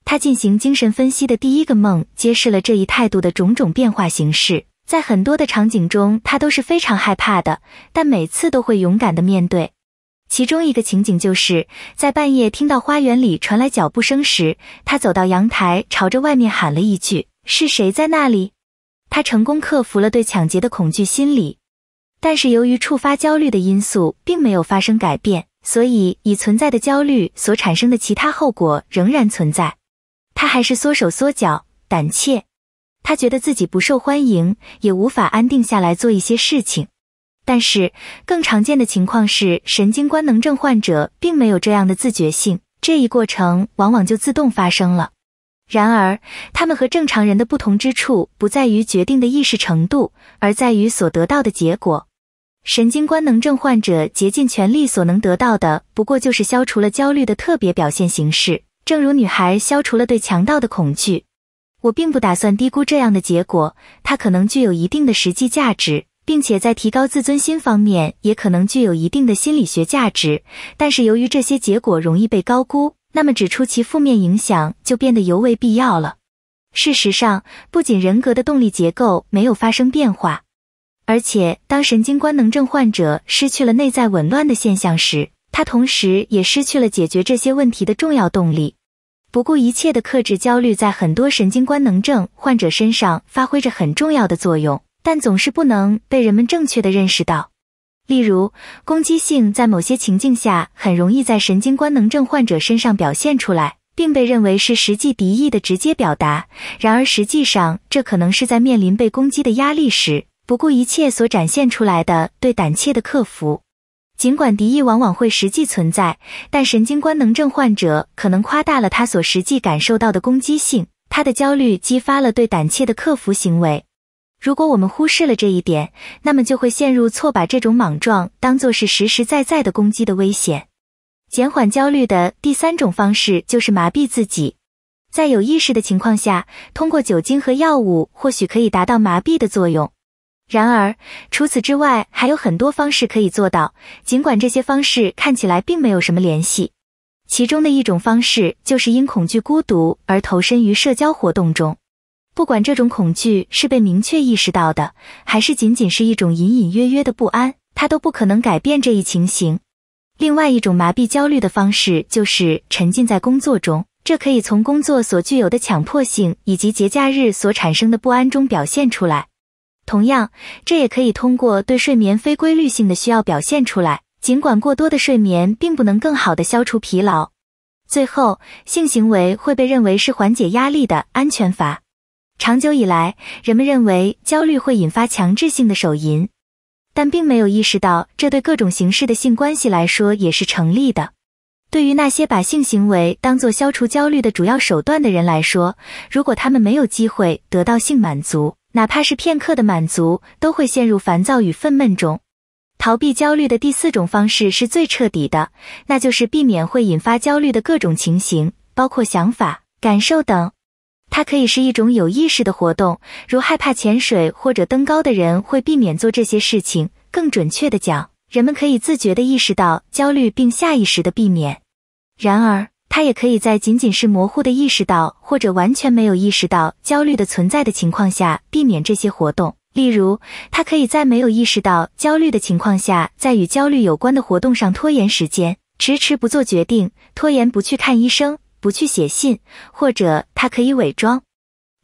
他进行精神分析的第一个梦揭示了这一态度的种种变化形式。在很多的场景中，他都是非常害怕的，但每次都会勇敢地面对。其中一个情景就是在半夜听到花园里传来脚步声时，他走到阳台，朝着外面喊了一句：“是谁在那里？”他成功克服了对抢劫的恐惧心理，但是由于触发焦虑的因素并没有发生改变，所以已存在的焦虑所产生的其他后果仍然存在。他还是缩手缩脚、胆怯，他觉得自己不受欢迎，也无法安定下来做一些事情。但是更常见的情况是，神经官能症患者并没有这样的自觉性，这一过程往往就自动发生了。然而，他们和正常人的不同之处不在于决定的意识程度，而在于所得到的结果。神经官能症患者竭尽全力所能得到的，不过就是消除了焦虑的特别表现形式，正如女孩消除了对强盗的恐惧。我并不打算低估这样的结果，它可能具有一定的实际价值，并且在提高自尊心方面也可能具有一定的心理学价值。但是，由于这些结果容易被高估。那么指出其负面影响就变得尤为必要了。事实上，不仅人格的动力结构没有发生变化，而且当神经官能症患者失去了内在紊乱的现象时，他同时也失去了解决这些问题的重要动力。不顾一切的克制焦虑，在很多神经官能症患者身上发挥着很重要的作用，但总是不能被人们正确的认识到。例如，攻击性在某些情境下很容易在神经官能症患者身上表现出来，并被认为是实际敌意的直接表达。然而，实际上这可能是在面临被攻击的压力时，不顾一切所展现出来的对胆怯的克服。尽管敌意往往会实际存在，但神经官能症患者可能夸大了他所实际感受到的攻击性。他的焦虑激发了对胆怯的克服行为。如果我们忽视了这一点，那么就会陷入错把这种莽撞当作是实实在在的攻击的危险。减缓焦虑的第三种方式就是麻痹自己，在有意识的情况下，通过酒精和药物或许可以达到麻痹的作用。然而，除此之外还有很多方式可以做到，尽管这些方式看起来并没有什么联系。其中的一种方式就是因恐惧孤独而投身于社交活动中。不管这种恐惧是被明确意识到的，还是仅仅是一种隐隐约约的不安，它都不可能改变这一情形。另外一种麻痹焦虑的方式就是沉浸在工作中，这可以从工作所具有的强迫性以及节假日所产生的不安中表现出来。同样，这也可以通过对睡眠非规律性的需要表现出来，尽管过多的睡眠并不能更好的消除疲劳。最后，性行为会被认为是缓解压力的安全阀。长久以来，人们认为焦虑会引发强制性的手淫，但并没有意识到这对各种形式的性关系来说也是成立的。对于那些把性行为当作消除焦虑的主要手段的人来说，如果他们没有机会得到性满足，哪怕是片刻的满足，都会陷入烦躁与愤懑中。逃避焦虑的第四种方式是最彻底的，那就是避免会引发焦虑的各种情形，包括想法、感受等。它可以是一种有意识的活动，如害怕潜水或者登高的人会避免做这些事情。更准确的讲，人们可以自觉的意识到焦虑并下意识的避免。然而，它也可以在仅仅是模糊的意识到或者完全没有意识到焦虑的存在的情况下避免这些活动。例如，他可以在没有意识到焦虑的情况下，在与焦虑有关的活动上拖延时间，迟迟不做决定，拖延不去看医生。不去写信，或者他可以伪装，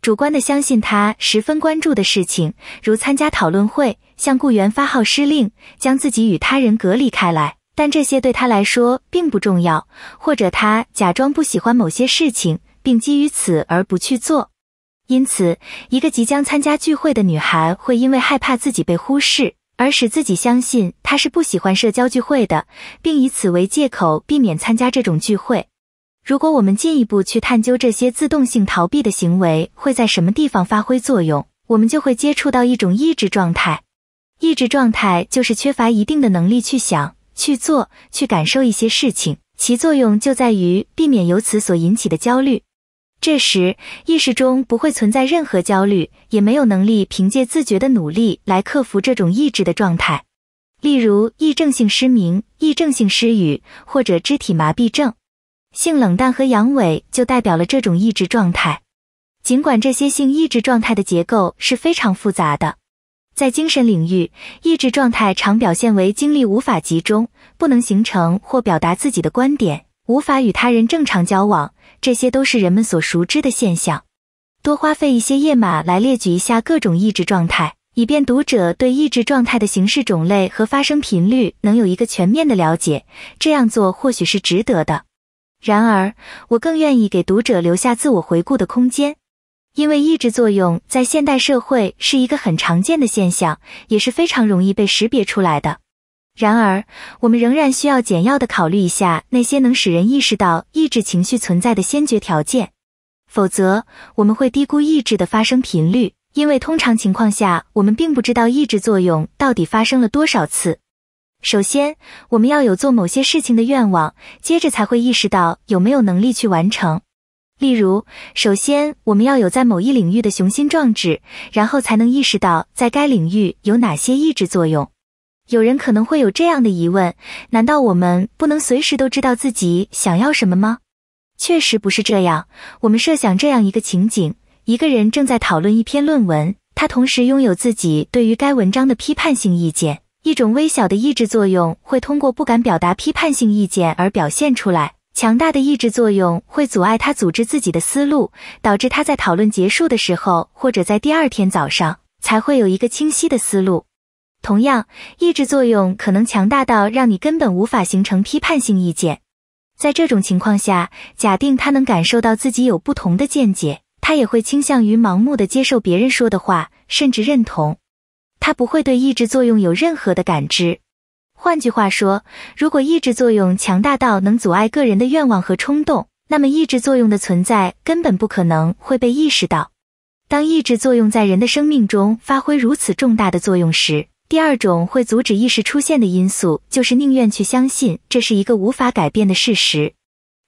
主观的相信他十分关注的事情，如参加讨论会、向雇员发号施令、将自己与他人隔离开来。但这些对他来说并不重要，或者他假装不喜欢某些事情，并基于此而不去做。因此，一个即将参加聚会的女孩会因为害怕自己被忽视而使自己相信她是不喜欢社交聚会的，并以此为借口避免参加这种聚会。如果我们进一步去探究这些自动性逃避的行为会在什么地方发挥作用，我们就会接触到一种抑制状态。抑制状态就是缺乏一定的能力去想、去做、去感受一些事情，其作用就在于避免由此所引起的焦虑。这时意识中不会存在任何焦虑，也没有能力凭借自觉的努力来克服这种抑制的状态。例如，癔症性失明、癔症性失语或者肢体麻痹症。性冷淡和阳痿就代表了这种抑制状态，尽管这些性抑制状态的结构是非常复杂的。在精神领域，抑制状态常表现为精力无法集中，不能形成或表达自己的观点，无法与他人正常交往，这些都是人们所熟知的现象。多花费一些页码来列举一下各种抑制状态，以便读者对抑制状态的形式种类和发生频率能有一个全面的了解。这样做或许是值得的。然而，我更愿意给读者留下自我回顾的空间，因为抑制作用在现代社会是一个很常见的现象，也是非常容易被识别出来的。然而，我们仍然需要简要的考虑一下那些能使人意识到抑制情绪存在的先决条件，否则我们会低估抑制的发生频率，因为通常情况下，我们并不知道抑制作用到底发生了多少次。首先，我们要有做某些事情的愿望，接着才会意识到有没有能力去完成。例如，首先我们要有在某一领域的雄心壮志，然后才能意识到在该领域有哪些抑制作用。有人可能会有这样的疑问：难道我们不能随时都知道自己想要什么吗？确实不是这样。我们设想这样一个情景：一个人正在讨论一篇论文，他同时拥有自己对于该文章的批判性意见。一种微小的抑制作用会通过不敢表达批判性意见而表现出来；强大的抑制作用会阻碍他组织自己的思路，导致他在讨论结束的时候，或者在第二天早上才会有一个清晰的思路。同样，抑制作用可能强大到让你根本无法形成批判性意见。在这种情况下，假定他能感受到自己有不同的见解，他也会倾向于盲目的接受别人说的话，甚至认同。他不会对抑制作用有任何的感知。换句话说，如果抑制作用强大到能阻碍个人的愿望和冲动，那么抑制作用的存在根本不可能会被意识到。当抑制作用在人的生命中发挥如此重大的作用时，第二种会阻止意识出现的因素就是宁愿去相信这是一个无法改变的事实。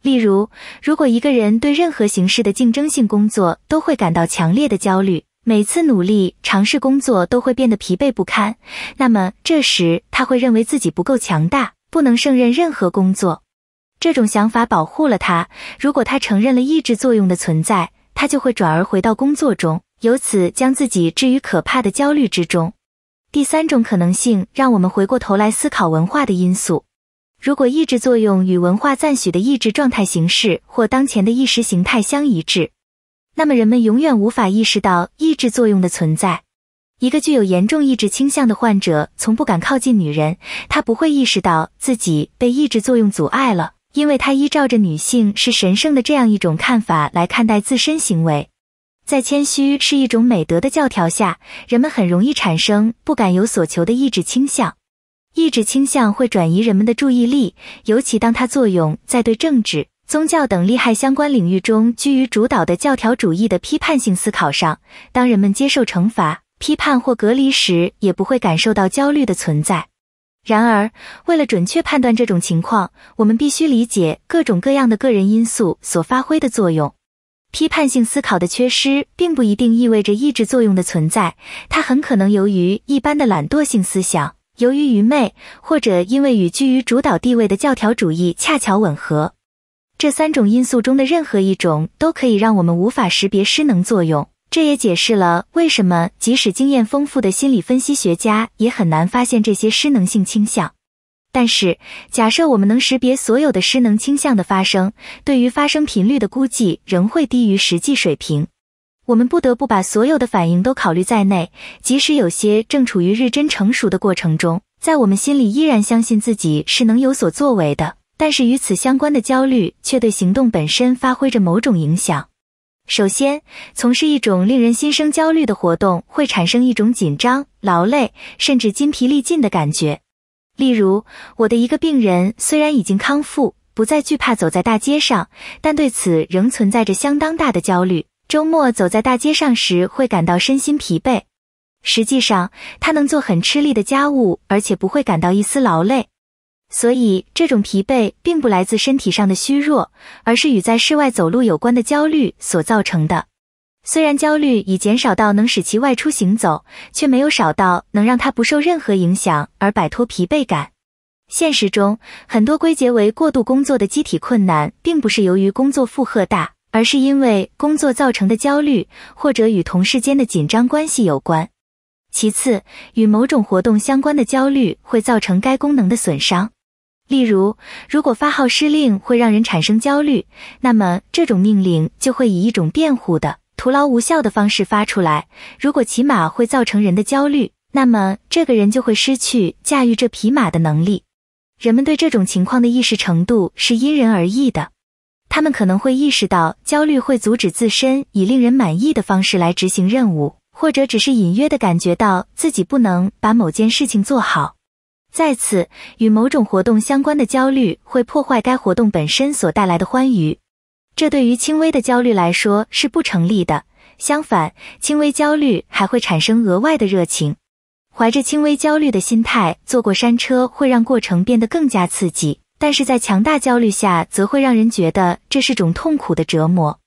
例如，如果一个人对任何形式的竞争性工作都会感到强烈的焦虑。每次努力尝试工作都会变得疲惫不堪，那么这时他会认为自己不够强大，不能胜任任何工作。这种想法保护了他。如果他承认了抑制作用的存在，他就会转而回到工作中，由此将自己置于可怕的焦虑之中。第三种可能性让我们回过头来思考文化的因素：如果抑制作用与文化赞许的抑制状态形式或当前的意识形态相一致。那么，人们永远无法意识到抑制作用的存在。一个具有严重抑制倾向的患者，从不敢靠近女人，他不会意识到自己被抑制作用阻碍了，因为他依照着女性是神圣的这样一种看法来看待自身行为。在谦虚是一种美德的教条下，人们很容易产生不敢有所求的抑制倾向。抑制倾向会转移人们的注意力，尤其当它作用在对政治。宗教等利害相关领域中居于主导的教条主义的批判性思考上，当人们接受惩罚、批判或隔离时，也不会感受到焦虑的存在。然而，为了准确判断这种情况，我们必须理解各种各样的个人因素所发挥的作用。批判性思考的缺失，并不一定意味着抑制作用的存在，它很可能由于一般的懒惰性思想，由于愚昧，或者因为与居于主导地位的教条主义恰巧吻合。这三种因素中的任何一种都可以让我们无法识别失能作用，这也解释了为什么即使经验丰富的心理分析学家也很难发现这些失能性倾向。但是，假设我们能识别所有的失能倾向的发生，对于发生频率的估计仍会低于实际水平。我们不得不把所有的反应都考虑在内，即使有些正处于日臻成熟的过程中，在我们心里依然相信自己是能有所作为的。但是与此相关的焦虑却对行动本身发挥着某种影响。首先，从事一种令人心生焦虑的活动会产生一种紧张、劳累，甚至筋疲力尽的感觉。例如，我的一个病人虽然已经康复，不再惧怕走在大街上，但对此仍存在着相当大的焦虑。周末走在大街上时会感到身心疲惫。实际上，他能做很吃力的家务，而且不会感到一丝劳累。所以，这种疲惫并不来自身体上的虚弱，而是与在室外走路有关的焦虑所造成的。虽然焦虑已减少到能使其外出行走，却没有少到能让它不受任何影响而摆脱疲惫感。现实中，很多归结为过度工作的机体困难，并不是由于工作负荷大，而是因为工作造成的焦虑或者与同事间的紧张关系有关。其次，与某种活动相关的焦虑会造成该功能的损伤。例如，如果发号施令会让人产生焦虑，那么这种命令就会以一种辩护的、徒劳无效的方式发出来。如果骑马会造成人的焦虑，那么这个人就会失去驾驭这匹马的能力。人们对这种情况的意识程度是因人而异的，他们可能会意识到焦虑会阻止自身以令人满意的方式来执行任务，或者只是隐约的感觉到自己不能把某件事情做好。再次，与某种活动相关的焦虑会破坏该活动本身所带来的欢愉，这对于轻微的焦虑来说是不成立的。相反，轻微焦虑还会产生额外的热情。怀着轻微焦虑的心态坐过山车会让过程变得更加刺激，但是在强大焦虑下则会让人觉得这是种痛苦的折磨。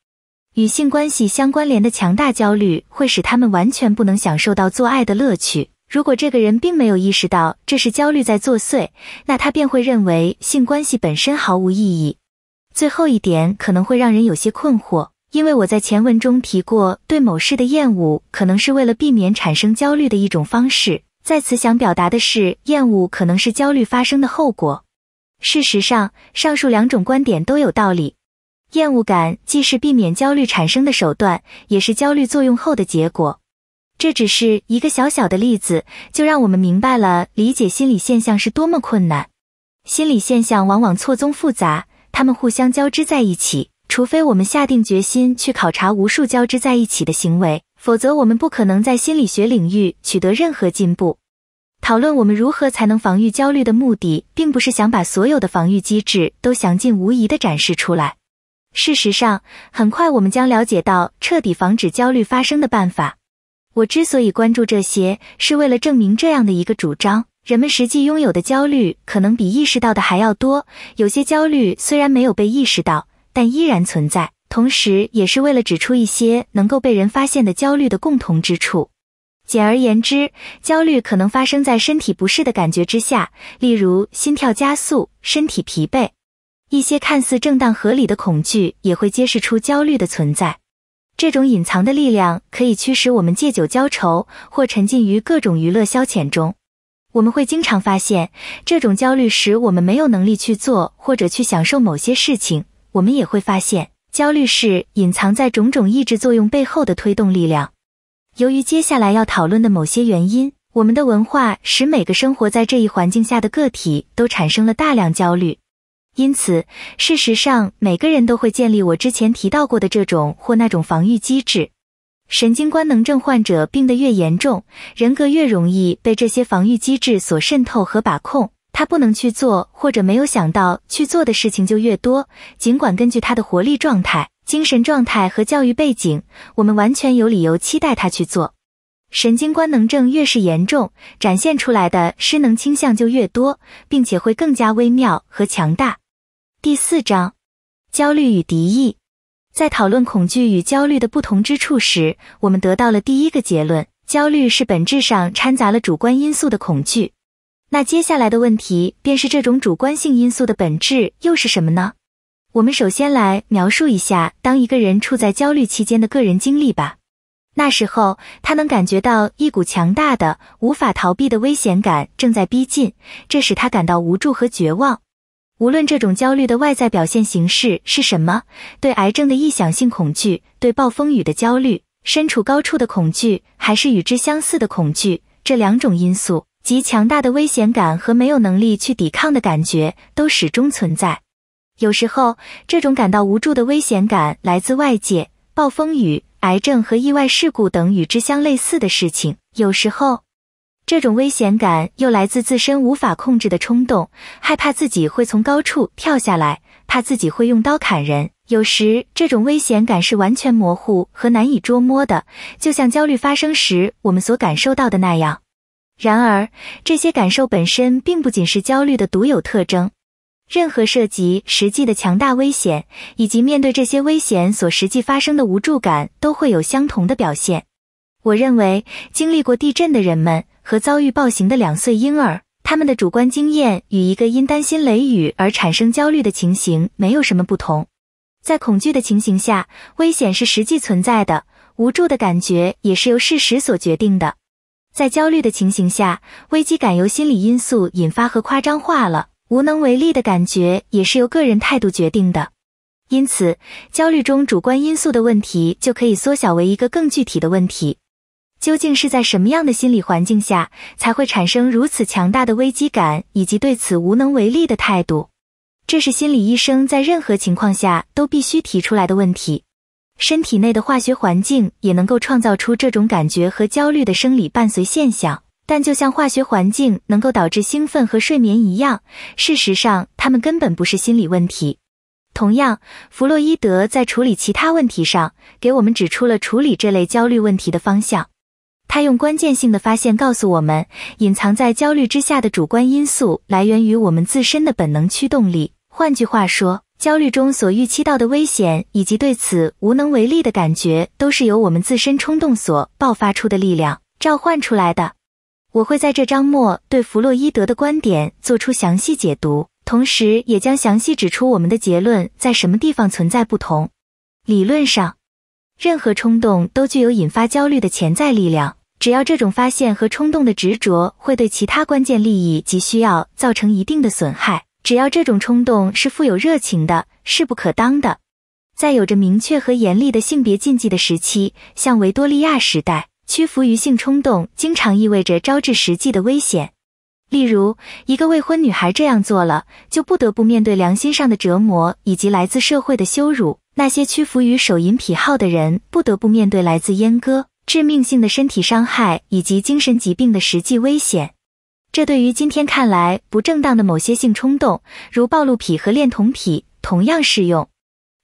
与性关系相关联的强大焦虑会使他们完全不能享受到做爱的乐趣。如果这个人并没有意识到这是焦虑在作祟，那他便会认为性关系本身毫无意义。最后一点可能会让人有些困惑，因为我在前文中提过，对某事的厌恶可能是为了避免产生焦虑的一种方式。在此想表达的是，厌恶可能是焦虑发生的后果。事实上，上述两种观点都有道理。厌恶感既是避免焦虑产生的手段，也是焦虑作用后的结果。这只是一个小小的例子，就让我们明白了理解心理现象是多么困难。心理现象往往错综复杂，它们互相交织在一起。除非我们下定决心去考察无数交织在一起的行为，否则我们不可能在心理学领域取得任何进步。讨论我们如何才能防御焦虑的目的，并不是想把所有的防御机制都详尽无疑地展示出来。事实上，很快我们将了解到彻底防止焦虑发生的办法。我之所以关注这些，是为了证明这样的一个主张：人们实际拥有的焦虑可能比意识到的还要多。有些焦虑虽然没有被意识到，但依然存在。同时，也是为了指出一些能够被人发现的焦虑的共同之处。简而言之，焦虑可能发生在身体不适的感觉之下，例如心跳加速、身体疲惫。一些看似正当合理的恐惧也会揭示出焦虑的存在。这种隐藏的力量可以驱使我们借酒浇愁，或沉浸于各种娱乐消遣中。我们会经常发现，这种焦虑使我们没有能力去做或者去享受某些事情。我们也会发现，焦虑是隐藏在种种抑制作用背后的推动力量。由于接下来要讨论的某些原因，我们的文化使每个生活在这一环境下的个体都产生了大量焦虑。因此，事实上，每个人都会建立我之前提到过的这种或那种防御机制。神经官能症患者病得越严重，人格越容易被这些防御机制所渗透和把控，他不能去做或者没有想到去做的事情就越多。尽管根据他的活力状态、精神状态和教育背景，我们完全有理由期待他去做。神经官能症越是严重，展现出来的失能倾向就越多，并且会更加微妙和强大。第四章，焦虑与敌意。在讨论恐惧与焦虑的不同之处时，我们得到了第一个结论：焦虑是本质上掺杂了主观因素的恐惧。那接下来的问题便是这种主观性因素的本质又是什么呢？我们首先来描述一下当一个人处在焦虑期间的个人经历吧。那时候，他能感觉到一股强大的、无法逃避的危险感正在逼近，这使他感到无助和绝望。无论这种焦虑的外在表现形式是什么，对癌症的臆想性恐惧、对暴风雨的焦虑、身处高处的恐惧，还是与之相似的恐惧，这两种因素及强大的危险感和没有能力去抵抗的感觉，都始终存在。有时候，这种感到无助的危险感来自外界，暴风雨、癌症和意外事故等与之相类似的事情。有时候。这种危险感又来自自身无法控制的冲动，害怕自己会从高处跳下来，怕自己会用刀砍人。有时，这种危险感是完全模糊和难以捉摸的，就像焦虑发生时我们所感受到的那样。然而，这些感受本身并不仅是焦虑的独有特征，任何涉及实际的强大危险，以及面对这些危险所实际发生的无助感，都会有相同的表现。我认为，经历过地震的人们。和遭遇暴行的两岁婴儿，他们的主观经验与一个因担心雷雨而产生焦虑的情形没有什么不同。在恐惧的情形下，危险是实际存在的，无助的感觉也是由事实所决定的。在焦虑的情形下，危机感由心理因素引发和夸张化了，无能为力的感觉也是由个人态度决定的。因此，焦虑中主观因素的问题就可以缩小为一个更具体的问题。究竟是在什么样的心理环境下才会产生如此强大的危机感，以及对此无能为力的态度？这是心理医生在任何情况下都必须提出来的问题。身体内的化学环境也能够创造出这种感觉和焦虑的生理伴随现象，但就像化学环境能够导致兴奋和睡眠一样，事实上它们根本不是心理问题。同样，弗洛伊德在处理其他问题上，给我们指出了处理这类焦虑问题的方向。他用关键性的发现告诉我们，隐藏在焦虑之下的主观因素来源于我们自身的本能驱动力。换句话说，焦虑中所预期到的危险以及对此无能为力的感觉，都是由我们自身冲动所爆发出的力量召唤出来的。我会在这章末对弗洛伊德的观点做出详细解读，同时也将详细指出我们的结论在什么地方存在不同。理论上。任何冲动都具有引发焦虑的潜在力量。只要这种发现和冲动的执着会对其他关键利益及需要造成一定的损害，只要这种冲动是富有热情的、势不可当的，在有着明确和严厉的性别禁忌的时期，像维多利亚时代，屈服于性冲动经常意味着招致实际的危险。例如，一个未婚女孩这样做了，就不得不面对良心上的折磨以及来自社会的羞辱。那些屈服于手淫癖好的人，不得不面对来自阉割、致命性的身体伤害以及精神疾病的实际危险。这对于今天看来不正当的某些性冲动，如暴露癖和恋童癖，同样适用。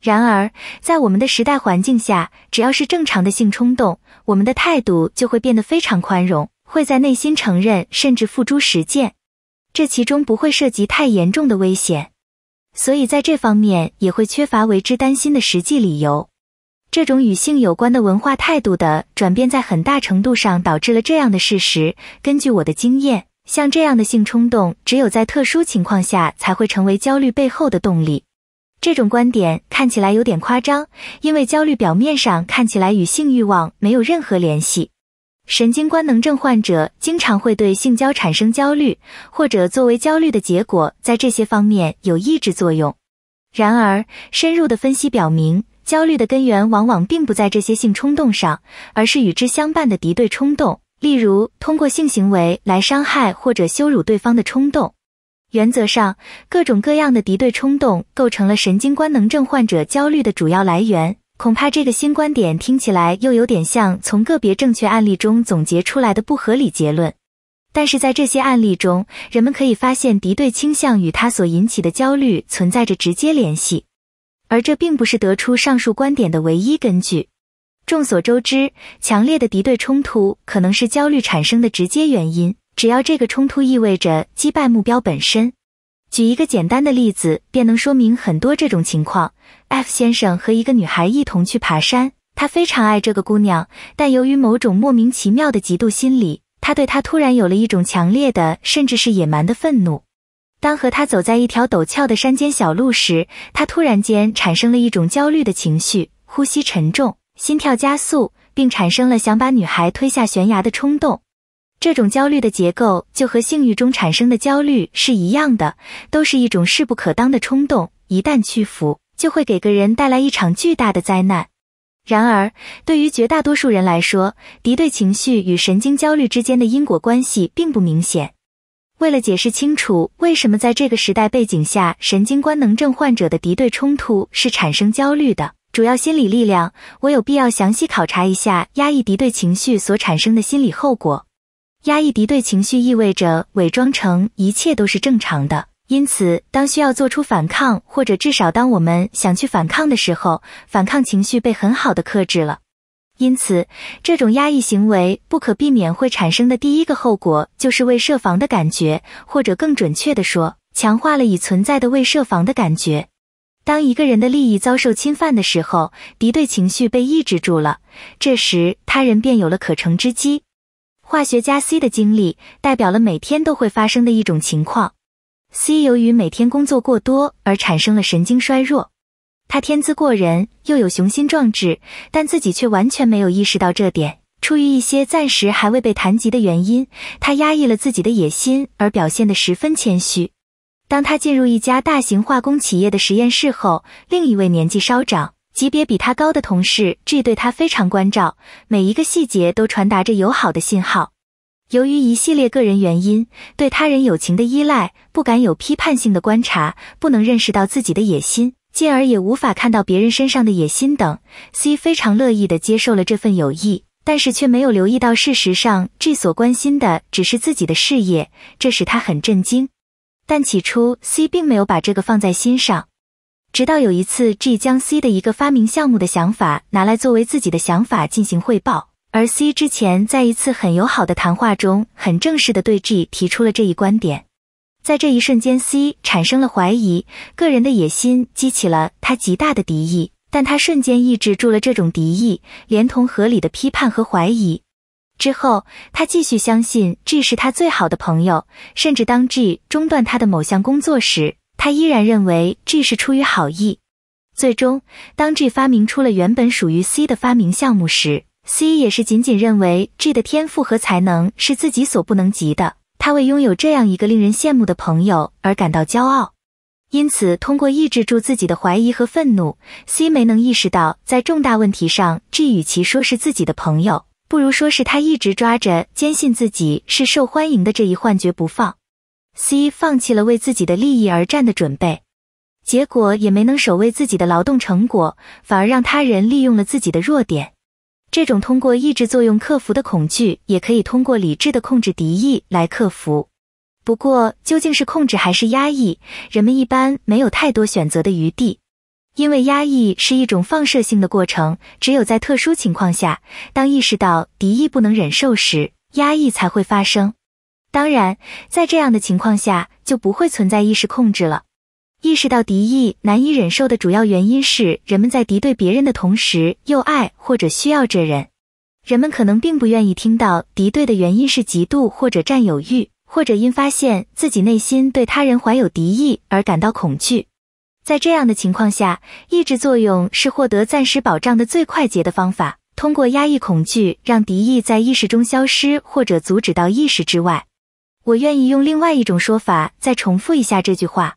然而，在我们的时代环境下，只要是正常的性冲动，我们的态度就会变得非常宽容，会在内心承认甚至付诸实践。这其中不会涉及太严重的危险。所以，在这方面也会缺乏为之担心的实际理由。这种与性有关的文化态度的转变，在很大程度上导致了这样的事实：根据我的经验，像这样的性冲动，只有在特殊情况下才会成为焦虑背后的动力。这种观点看起来有点夸张，因为焦虑表面上看起来与性欲望没有任何联系。神经官能症患者经常会对性交产生焦虑，或者作为焦虑的结果，在这些方面有抑制作用。然而，深入的分析表明，焦虑的根源往往并不在这些性冲动上，而是与之相伴的敌对冲动，例如通过性行为来伤害或者羞辱对方的冲动。原则上，各种各样的敌对冲动构成了神经官能症患者焦虑的主要来源。恐怕这个新观点听起来又有点像从个别正确案例中总结出来的不合理结论，但是在这些案例中，人们可以发现敌对倾向与它所引起的焦虑存在着直接联系，而这并不是得出上述观点的唯一根据。众所周知，强烈的敌对冲突可能是焦虑产生的直接原因，只要这个冲突意味着击败目标本身。举一个简单的例子，便能说明很多这种情况。F 先生和一个女孩一同去爬山，他非常爱这个姑娘，但由于某种莫名其妙的嫉妒心理，他对她突然有了一种强烈的，甚至是野蛮的愤怒。当和她走在一条陡峭的山间小路时，他突然间产生了一种焦虑的情绪，呼吸沉重，心跳加速，并产生了想把女孩推下悬崖的冲动。这种焦虑的结构就和性欲中产生的焦虑是一样的，都是一种势不可当的冲动，一旦屈服，就会给个人带来一场巨大的灾难。然而，对于绝大多数人来说，敌对情绪与神经焦虑之间的因果关系并不明显。为了解释清楚为什么在这个时代背景下，神经官能症患者的敌对冲突是产生焦虑的主要心理力量，我有必要详细考察一下压抑敌对情绪所产生的心理后果。压抑敌对情绪意味着伪装成一切都是正常的，因此，当需要做出反抗，或者至少当我们想去反抗的时候，反抗情绪被很好的克制了。因此，这种压抑行为不可避免会产生的第一个后果就是未设防的感觉，或者更准确地说，强化了已存在的未设防的感觉。当一个人的利益遭受侵犯的时候，敌对情绪被抑制住了，这时他人便有了可乘之机。化学家 C 的经历代表了每天都会发生的一种情况。C 由于每天工作过多而产生了神经衰弱。他天资过人，又有雄心壮志，但自己却完全没有意识到这点。出于一些暂时还未被谈及的原因，他压抑了自己的野心，而表现得十分谦虚。当他进入一家大型化工企业的实验室后，另一位年纪稍长。级别比他高的同事 G 对他非常关照，每一个细节都传达着友好的信号。由于一系列个人原因，对他人友情的依赖，不敢有批判性的观察，不能认识到自己的野心，进而也无法看到别人身上的野心等。C 非常乐意地接受了这份友谊，但是却没有留意到，事实上 G 所关心的只是自己的事业，这使他很震惊。但起初 C 并没有把这个放在心上。直到有一次，G 将 C 的一个发明项目的想法拿来作为自己的想法进行汇报，而 C 之前在一次很友好的谈话中，很正式的对 G 提出了这一观点。在这一瞬间，C 产生了怀疑，个人的野心激起了他极大的敌意，但他瞬间抑制住了这种敌意，连同合理的批判和怀疑。之后，他继续相信 G 是他最好的朋友，甚至当 G 中断他的某项工作时。他依然认为 G 是出于好意。最终，当 G 发明出了原本属于 C 的发明项目时，C 也是仅仅认为 G 的天赋和才能是自己所不能及的。他为拥有这样一个令人羡慕的朋友而感到骄傲。因此，通过抑制住自己的怀疑和愤怒，C 没能意识到，在重大问题上，G 与其说是自己的朋友，不如说是他一直抓着坚信自己是受欢迎的这一幻觉不放。C 放弃了为自己的利益而战的准备，结果也没能守卫自己的劳动成果，反而让他人利用了自己的弱点。这种通过意志作用克服的恐惧，也可以通过理智的控制敌意来克服。不过，究竟是控制还是压抑，人们一般没有太多选择的余地，因为压抑是一种放射性的过程，只有在特殊情况下，当意识到敌意不能忍受时，压抑才会发生。当然，在这样的情况下，就不会存在意识控制了。意识到敌意难以忍受的主要原因是，人们在敌对别人的同时，又爱或者需要这人。人们可能并不愿意听到敌对的原因是嫉妒或者占有欲，或者因发现自己内心对他人怀有敌意而感到恐惧。在这样的情况下，抑制作用是获得暂时保障的最快捷的方法，通过压抑恐惧，让敌意在意识中消失，或者阻止到意识之外。我愿意用另外一种说法再重复一下这句话，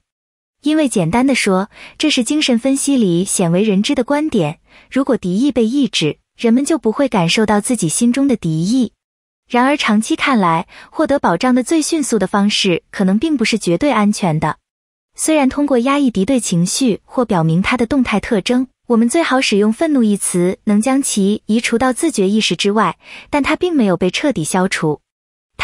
因为简单的说，这是精神分析里鲜为人知的观点。如果敌意被抑制，人们就不会感受到自己心中的敌意。然而，长期看来，获得保障的最迅速的方式可能并不是绝对安全的。虽然通过压抑敌对情绪或表明它的动态特征，我们最好使用“愤怒”一词，能将其移除到自觉意识之外，但它并没有被彻底消除。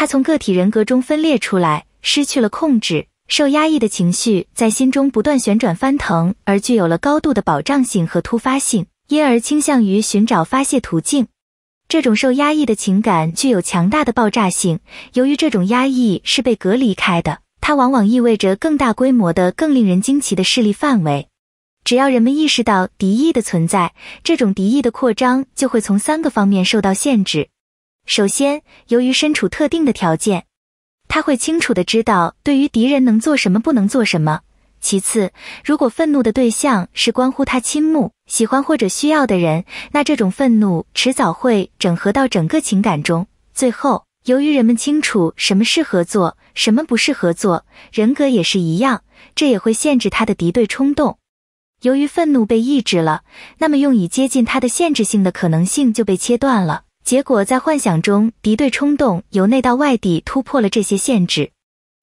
它从个体人格中分裂出来，失去了控制，受压抑的情绪在心中不断旋转翻腾，而具有了高度的保障性和突发性，因而倾向于寻找发泄途径。这种受压抑的情感具有强大的爆炸性。由于这种压抑是被隔离开的，它往往意味着更大规模的、更令人惊奇的势力范围。只要人们意识到敌意的存在，这种敌意的扩张就会从三个方面受到限制。首先，由于身处特定的条件，他会清楚地知道对于敌人能做什么，不能做什么。其次，如果愤怒的对象是关乎他倾慕、喜欢或者需要的人，那这种愤怒迟早会整合到整个情感中。最后，由于人们清楚什么是合作，什么不是合作，人格也是一样，这也会限制他的敌对冲动。由于愤怒被抑制了，那么用以接近他的限制性的可能性就被切断了。结果在幻想中，敌对冲动由内到外地突破了这些限制。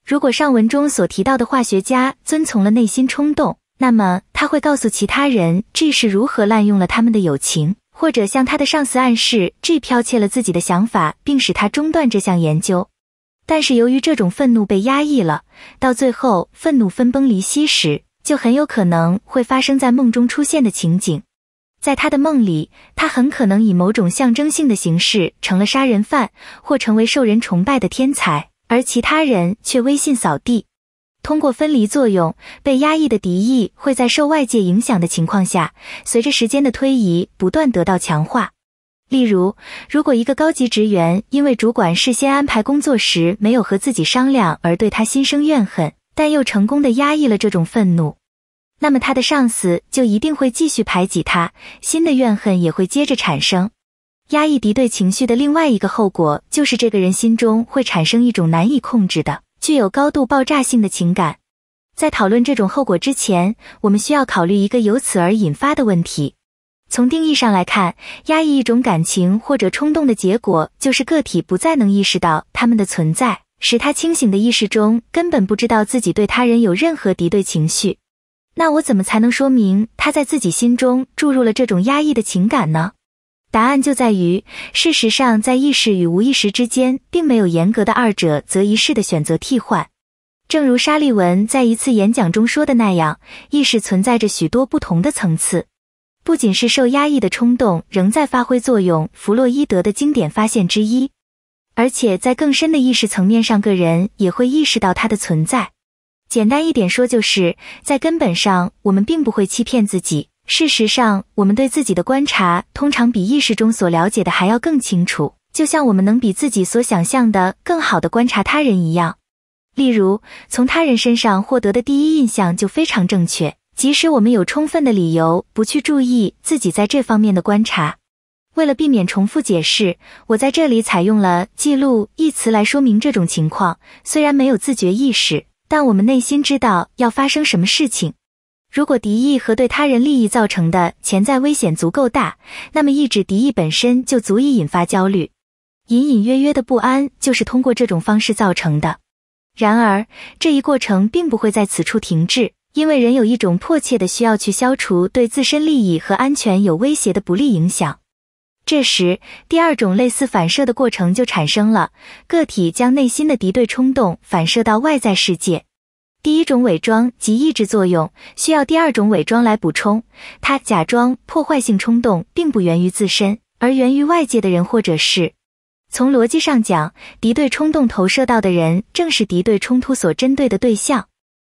如果上文中所提到的化学家遵从了内心冲动，那么他会告诉其他人 G 是如何滥用了他们的友情，或者向他的上司暗示 G 剽窃了自己的想法，并使他中断这项研究。但是由于这种愤怒被压抑了，到最后愤怒分崩离析时，就很有可能会发生在梦中出现的情景。在他的梦里，他很可能以某种象征性的形式成了杀人犯，或成为受人崇拜的天才，而其他人却威信扫地。通过分离作用，被压抑的敌意会在受外界影响的情况下，随着时间的推移不断得到强化。例如，如果一个高级职员因为主管事先安排工作时没有和自己商量而对他心生怨恨，但又成功的压抑了这种愤怒。那么他的上司就一定会继续排挤他，新的怨恨也会接着产生。压抑敌对情绪的另外一个后果就是这个人心中会产生一种难以控制的、具有高度爆炸性的情感。在讨论这种后果之前，我们需要考虑一个由此而引发的问题：从定义上来看，压抑一种感情或者冲动的结果，就是个体不再能意识到他们的存在，使他清醒的意识中根本不知道自己对他人有任何敌对情绪。那我怎么才能说明他在自己心中注入了这种压抑的情感呢？答案就在于，事实上在意识与无意识之间并没有严格的二者择一式的选择替换。正如沙利文在一次演讲中说的那样，意识存在着许多不同的层次，不仅是受压抑的冲动仍在发挥作用（弗洛伊德的经典发现之一），而且在更深的意识层面上，个人也会意识到它的存在。简单一点说，就是在根本上，我们并不会欺骗自己。事实上，我们对自己的观察通常比意识中所了解的还要更清楚，就像我们能比自己所想象的更好的观察他人一样。例如，从他人身上获得的第一印象就非常正确，即使我们有充分的理由不去注意自己在这方面的观察。为了避免重复解释，我在这里采用了“记录”一词来说明这种情况，虽然没有自觉意识。但我们内心知道要发生什么事情。如果敌意和对他人利益造成的潜在危险足够大，那么抑制敌意本身就足以引发焦虑，隐隐约约的不安就是通过这种方式造成的。然而，这一过程并不会在此处停滞，因为人有一种迫切的需要去消除对自身利益和安全有威胁的不利影响。这时，第二种类似反射的过程就产生了。个体将内心的敌对冲动反射到外在世界。第一种伪装及抑制作用需要第二种伪装来补充。他假装破坏性冲动并不源于自身，而源于外界的人或者是。从逻辑上讲，敌对冲动投射到的人正是敌对冲突所针对的对象。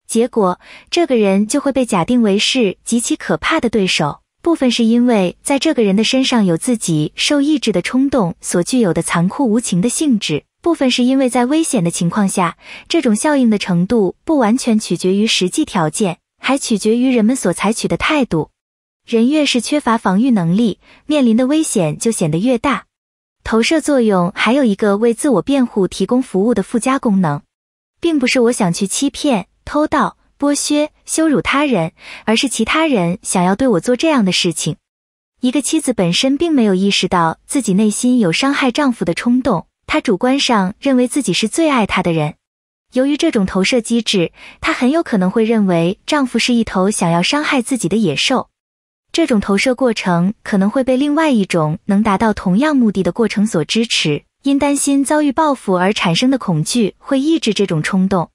结果，这个人就会被假定为是极其可怕的对手。部分是因为在这个人的身上有自己受抑制的冲动所具有的残酷无情的性质；部分是因为在危险的情况下，这种效应的程度不完全取决于实际条件，还取决于人们所采取的态度。人越是缺乏防御能力，面临的危险就显得越大。投射作用还有一个为自我辩护提供服务的附加功能，并不是我想去欺骗、偷盗、剥削。羞辱他人，而是其他人想要对我做这样的事情。一个妻子本身并没有意识到自己内心有伤害丈夫的冲动，她主观上认为自己是最爱他的人。由于这种投射机制，她很有可能会认为丈夫是一头想要伤害自己的野兽。这种投射过程可能会被另外一种能达到同样目的的过程所支持，因担心遭遇报复而产生的恐惧会抑制这种冲动。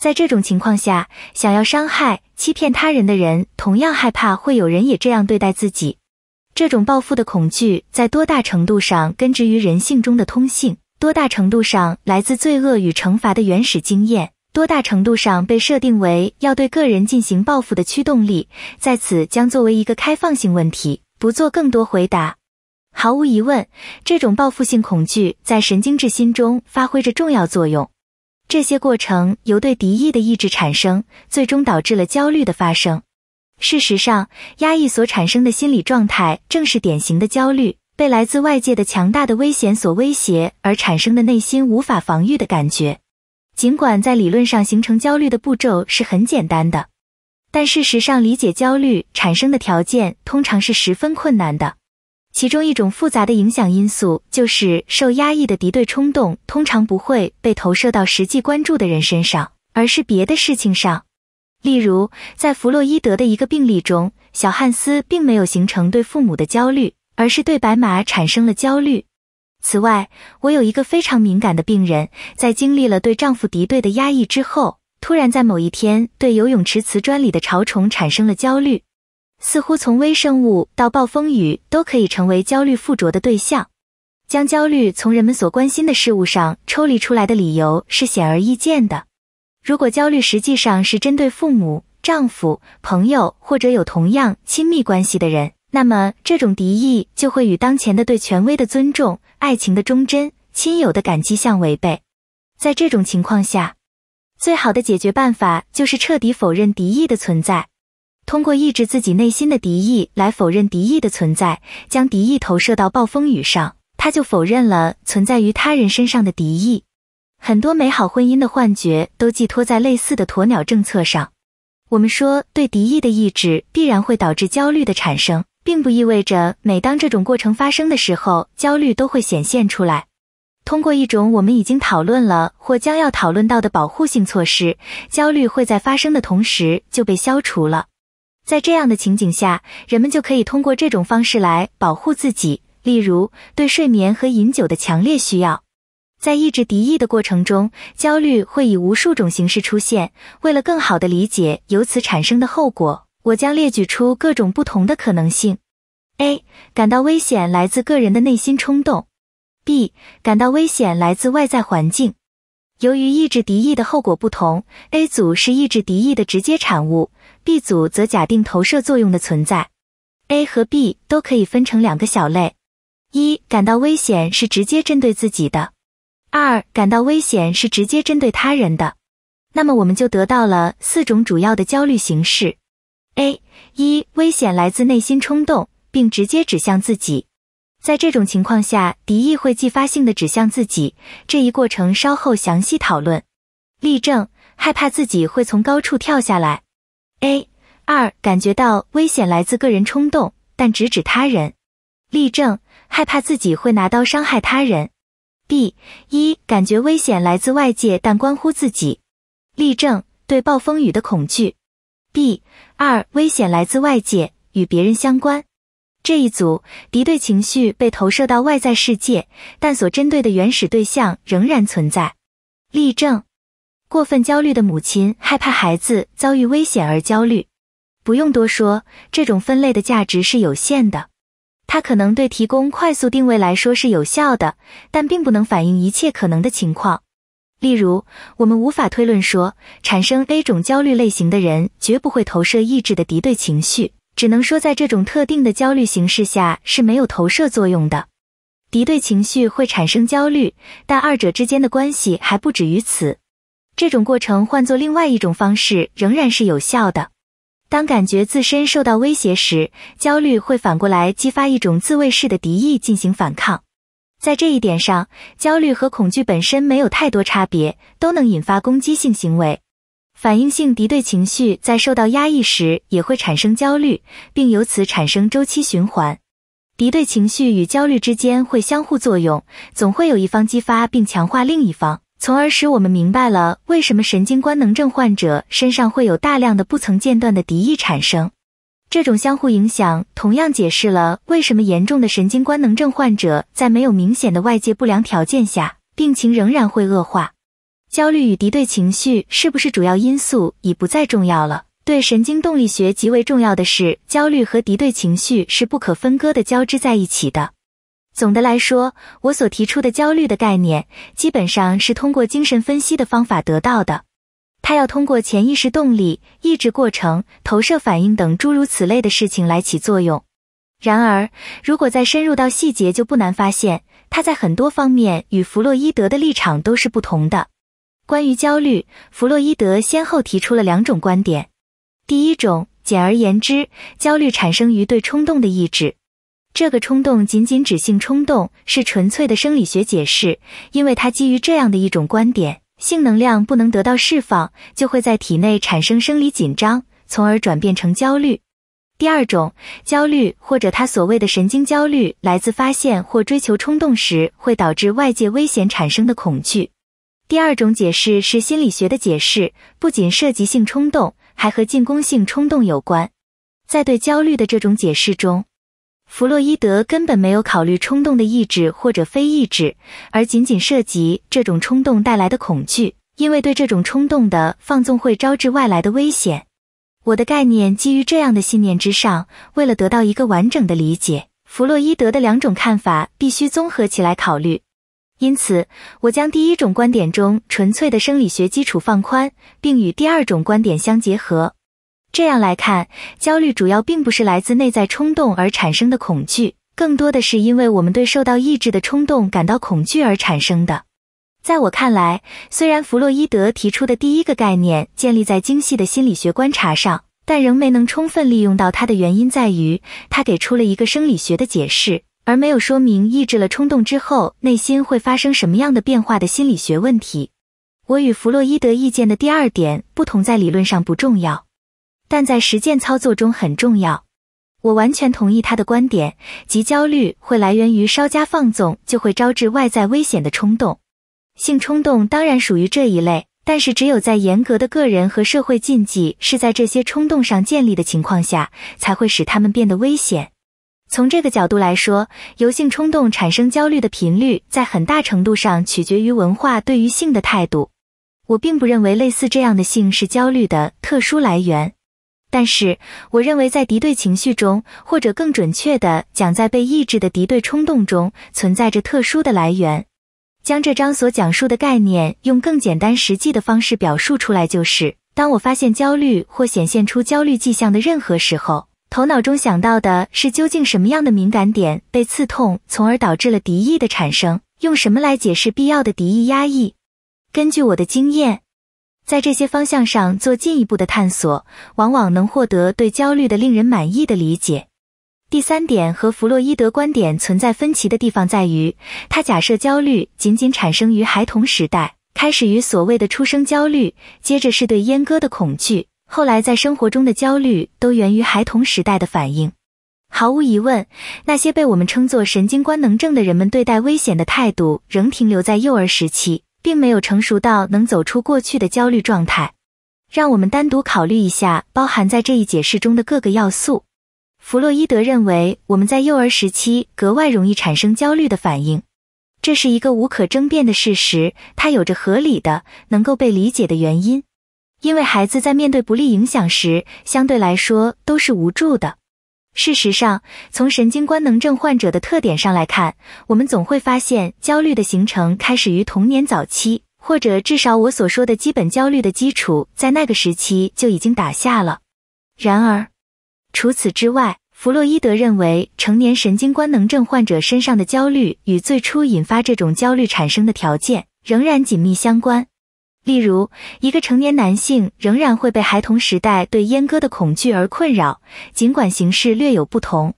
在这种情况下，想要伤害、欺骗他人的人，同样害怕会有人也这样对待自己。这种报复的恐惧，在多大程度上根植于人性中的通性？多大程度上来自罪恶与惩罚的原始经验？多大程度上被设定为要对个人进行报复的驱动力？在此将作为一个开放性问题，不做更多回答。毫无疑问，这种报复性恐惧在神经质心中发挥着重要作用。这些过程由对敌意的抑制产生，最终导致了焦虑的发生。事实上，压抑所产生的心理状态正是典型的焦虑，被来自外界的强大的危险所威胁而产生的内心无法防御的感觉。尽管在理论上形成焦虑的步骤是很简单的，但事实上理解焦虑产生的条件通常是十分困难的。其中一种复杂的影响因素，就是受压抑的敌对冲动通常不会被投射到实际关注的人身上，而是别的事情上。例如，在弗洛伊德的一个病例中，小汉斯并没有形成对父母的焦虑，而是对白马产生了焦虑。此外，我有一个非常敏感的病人，在经历了对丈夫敌对的压抑之后，突然在某一天对游泳池瓷砖里的潮虫产生了焦虑。似乎从微生物到暴风雨都可以成为焦虑附着的对象。将焦虑从人们所关心的事物上抽离出来的理由是显而易见的。如果焦虑实际上是针对父母、丈夫、朋友或者有同样亲密关系的人，那么这种敌意就会与当前的对权威的尊重、爱情的忠贞、亲友的感激相违背。在这种情况下，最好的解决办法就是彻底否认敌意的存在。通过抑制自己内心的敌意来否认敌意的存在，将敌意投射到暴风雨上，他就否认了存在于他人身上的敌意。很多美好婚姻的幻觉都寄托在类似的鸵鸟政策上。我们说，对敌意的抑制必然会导致焦虑的产生，并不意味着每当这种过程发生的时候，焦虑都会显现出来。通过一种我们已经讨论了或将要讨论到的保护性措施，焦虑会在发生的同时就被消除了。在这样的情景下，人们就可以通过这种方式来保护自己，例如对睡眠和饮酒的强烈需要。在抑制敌意的过程中，焦虑会以无数种形式出现。为了更好地理解由此产生的后果，我将列举出各种不同的可能性：A. 感到危险来自个人的内心冲动；B. 感到危险来自外在环境。由于抑制敌意的后果不同，A 组是抑制敌意的直接产物，B 组则假定投射作用的存在。A 和 B 都可以分成两个小类：一，感到危险是直接针对自己的；二，感到危险是直接针对他人的。那么我们就得到了四种主要的焦虑形式：A，一，危险来自内心冲动，并直接指向自己。在这种情况下，敌意会继发性的指向自己，这一过程稍后详细讨论。例证：害怕自己会从高处跳下来。A 二，感觉到危险来自个人冲动，但直指他人。例证：害怕自己会拿刀伤害他人。B 一，感觉危险来自外界，但关乎自己。例证：对暴风雨的恐惧。B 二，危险来自外界，与别人相关。这一组敌对情绪被投射到外在世界，但所针对的原始对象仍然存在。例证：过分焦虑的母亲害怕孩子遭遇危险而焦虑。不用多说，这种分类的价值是有限的。它可能对提供快速定位来说是有效的，但并不能反映一切可能的情况。例如，我们无法推论说产生 A 种焦虑类型的人绝不会投射抑制的敌对情绪。只能说，在这种特定的焦虑形式下是没有投射作用的。敌对情绪会产生焦虑，但二者之间的关系还不止于此。这种过程换作另外一种方式仍然是有效的。当感觉自身受到威胁时，焦虑会反过来激发一种自卫式的敌意进行反抗。在这一点上，焦虑和恐惧本身没有太多差别，都能引发攻击性行为。反应性敌对情绪在受到压抑时也会产生焦虑，并由此产生周期循环。敌对情绪与焦虑之间会相互作用，总会有一方激发并强化另一方，从而使我们明白了为什么神经官能症患者身上会有大量的不曾间断的敌意产生。这种相互影响同样解释了为什么严重的神经官能症患者在没有明显的外界不良条件下，病情仍然会恶化。焦虑与敌对情绪是不是主要因素已不再重要了？对神经动力学极为重要的是，焦虑和敌对情绪是不可分割的，交织在一起的。总的来说，我所提出的焦虑的概念基本上是通过精神分析的方法得到的，它要通过潜意识动力、抑制过程、投射反应等诸如此类的事情来起作用。然而，如果再深入到细节，就不难发现，它在很多方面与弗洛伊德的立场都是不同的。关于焦虑，弗洛伊德先后提出了两种观点。第一种，简而言之，焦虑产生于对冲动的抑制，这个冲动仅仅指性冲动，是纯粹的生理学解释，因为它基于这样的一种观点：性能量不能得到释放，就会在体内产生生理紧张，从而转变成焦虑。第二种，焦虑或者他所谓的神经焦虑，来自发现或追求冲动时会导致外界危险产生的恐惧。第二种解释是心理学的解释，不仅涉及性冲动，还和进攻性冲动有关。在对焦虑的这种解释中，弗洛伊德根本没有考虑冲动的意志或者非意志，而仅仅涉及这种冲动带来的恐惧，因为对这种冲动的放纵会招致外来的危险。我的概念基于这样的信念之上。为了得到一个完整的理解，弗洛伊德的两种看法必须综合起来考虑。因此，我将第一种观点中纯粹的生理学基础放宽，并与第二种观点相结合。这样来看，焦虑主要并不是来自内在冲动而产生的恐惧，更多的是因为我们对受到抑制的冲动感到恐惧而产生的。在我看来，虽然弗洛伊德提出的第一个概念建立在精细的心理学观察上，但仍没能充分利用到它的原因在于，他给出了一个生理学的解释。而没有说明抑制了冲动之后内心会发生什么样的变化的心理学问题。我与弗洛伊德意见的第二点不同，在理论上不重要，但在实践操作中很重要。我完全同意他的观点，即焦虑会来源于稍加放纵就会招致外在危险的冲动。性冲动当然属于这一类，但是只有在严格的个人和社会禁忌是在这些冲动上建立的情况下，才会使他们变得危险。从这个角度来说，由性冲动产生焦虑的频率，在很大程度上取决于文化对于性的态度。我并不认为类似这样的性是焦虑的特殊来源，但是我认为在敌对情绪中，或者更准确的讲，在被抑制的敌对冲动中，存在着特殊的来源。将这章所讲述的概念用更简单实际的方式表述出来，就是：当我发现焦虑或显现出焦虑迹象的任何时候。头脑中想到的是究竟什么样的敏感点被刺痛，从而导致了敌意的产生？用什么来解释必要的敌意压抑？根据我的经验，在这些方向上做进一步的探索，往往能获得对焦虑的令人满意的理解。第三点和弗洛伊德观点存在分歧的地方在于，他假设焦虑仅仅产生于孩童时代，开始于所谓的出生焦虑，接着是对阉割的恐惧。后来，在生活中的焦虑都源于孩童时代的反应。毫无疑问，那些被我们称作神经官能症的人们对待危险的态度仍停留在幼儿时期，并没有成熟到能走出过去的焦虑状态。让我们单独考虑一下包含在这一解释中的各个要素。弗洛伊德认为，我们在幼儿时期格外容易产生焦虑的反应，这是一个无可争辩的事实，它有着合理的、能够被理解的原因。因为孩子在面对不利影响时，相对来说都是无助的。事实上，从神经官能症患者的特点上来看，我们总会发现焦虑的形成开始于童年早期，或者至少我所说的基本焦虑的基础在那个时期就已经打下了。然而，除此之外，弗洛伊德认为，成年神经官能症患者身上的焦虑与最初引发这种焦虑产生的条件仍然紧密相关。例如，一个成年男性仍然会被孩童时代对阉割的恐惧而困扰，尽管形式略有不同。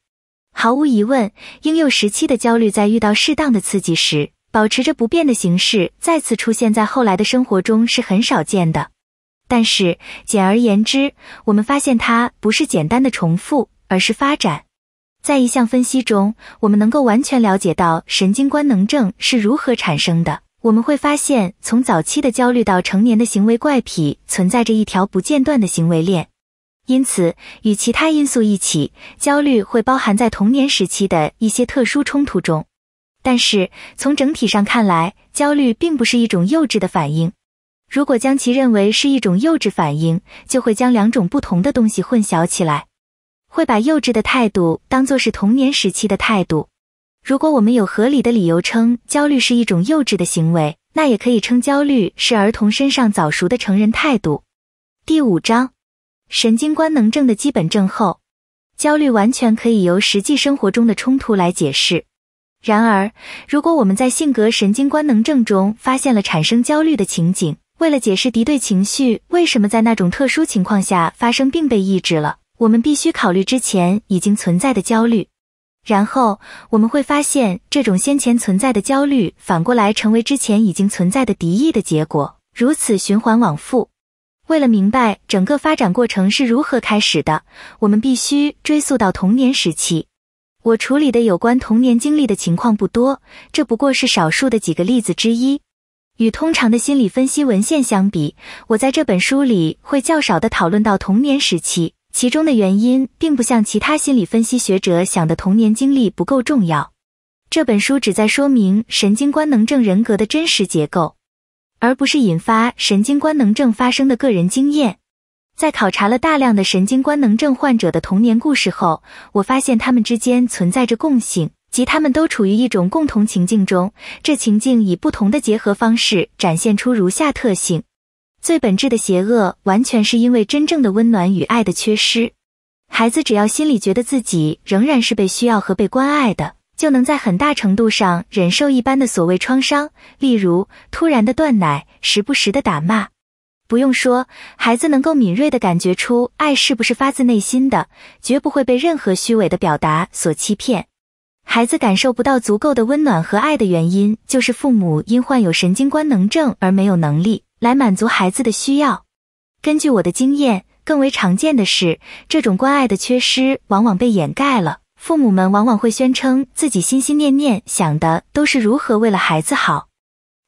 毫无疑问，婴幼时期的焦虑在遇到适当的刺激时，保持着不变的形式再次出现在后来的生活中是很少见的。但是，简而言之，我们发现它不是简单的重复，而是发展。在一项分析中，我们能够完全了解到神经官能症是如何产生的。我们会发现，从早期的焦虑到成年的行为怪癖，存在着一条不间断的行为链。因此，与其他因素一起，焦虑会包含在童年时期的一些特殊冲突中。但是，从整体上看来，焦虑并不是一种幼稚的反应。如果将其认为是一种幼稚反应，就会将两种不同的东西混淆起来，会把幼稚的态度当做是童年时期的态度。如果我们有合理的理由称焦虑是一种幼稚的行为，那也可以称焦虑是儿童身上早熟的成人态度。第五章，神经官能症的基本症候，焦虑完全可以由实际生活中的冲突来解释。然而，如果我们在性格神经官能症中发现了产生焦虑的情景，为了解释敌对情绪为什么在那种特殊情况下发生并被抑制了，我们必须考虑之前已经存在的焦虑。然后我们会发现，这种先前存在的焦虑反过来成为之前已经存在的敌意的结果，如此循环往复。为了明白整个发展过程是如何开始的，我们必须追溯到童年时期。我处理的有关童年经历的情况不多，这不过是少数的几个例子之一。与通常的心理分析文献相比，我在这本书里会较少的讨论到童年时期。其中的原因，并不像其他心理分析学者想的童年经历不够重要。这本书旨在说明神经官能症人格的真实结构，而不是引发神经官能症发生的个人经验。在考察了大量的神经官能症患者的童年故事后，我发现他们之间存在着共性，即他们都处于一种共同情境中，这情境以不同的结合方式展现出如下特性。最本质的邪恶，完全是因为真正的温暖与爱的缺失。孩子只要心里觉得自己仍然是被需要和被关爱的，就能在很大程度上忍受一般的所谓创伤，例如突然的断奶、时不时的打骂。不用说，孩子能够敏锐的感觉出爱是不是发自内心的，绝不会被任何虚伪的表达所欺骗。孩子感受不到足够的温暖和爱的原因，就是父母因患有神经官能症而没有能力。来满足孩子的需要。根据我的经验，更为常见的是，这种关爱的缺失往往被掩盖了。父母们往往会宣称自己心心念念想的都是如何为了孩子好。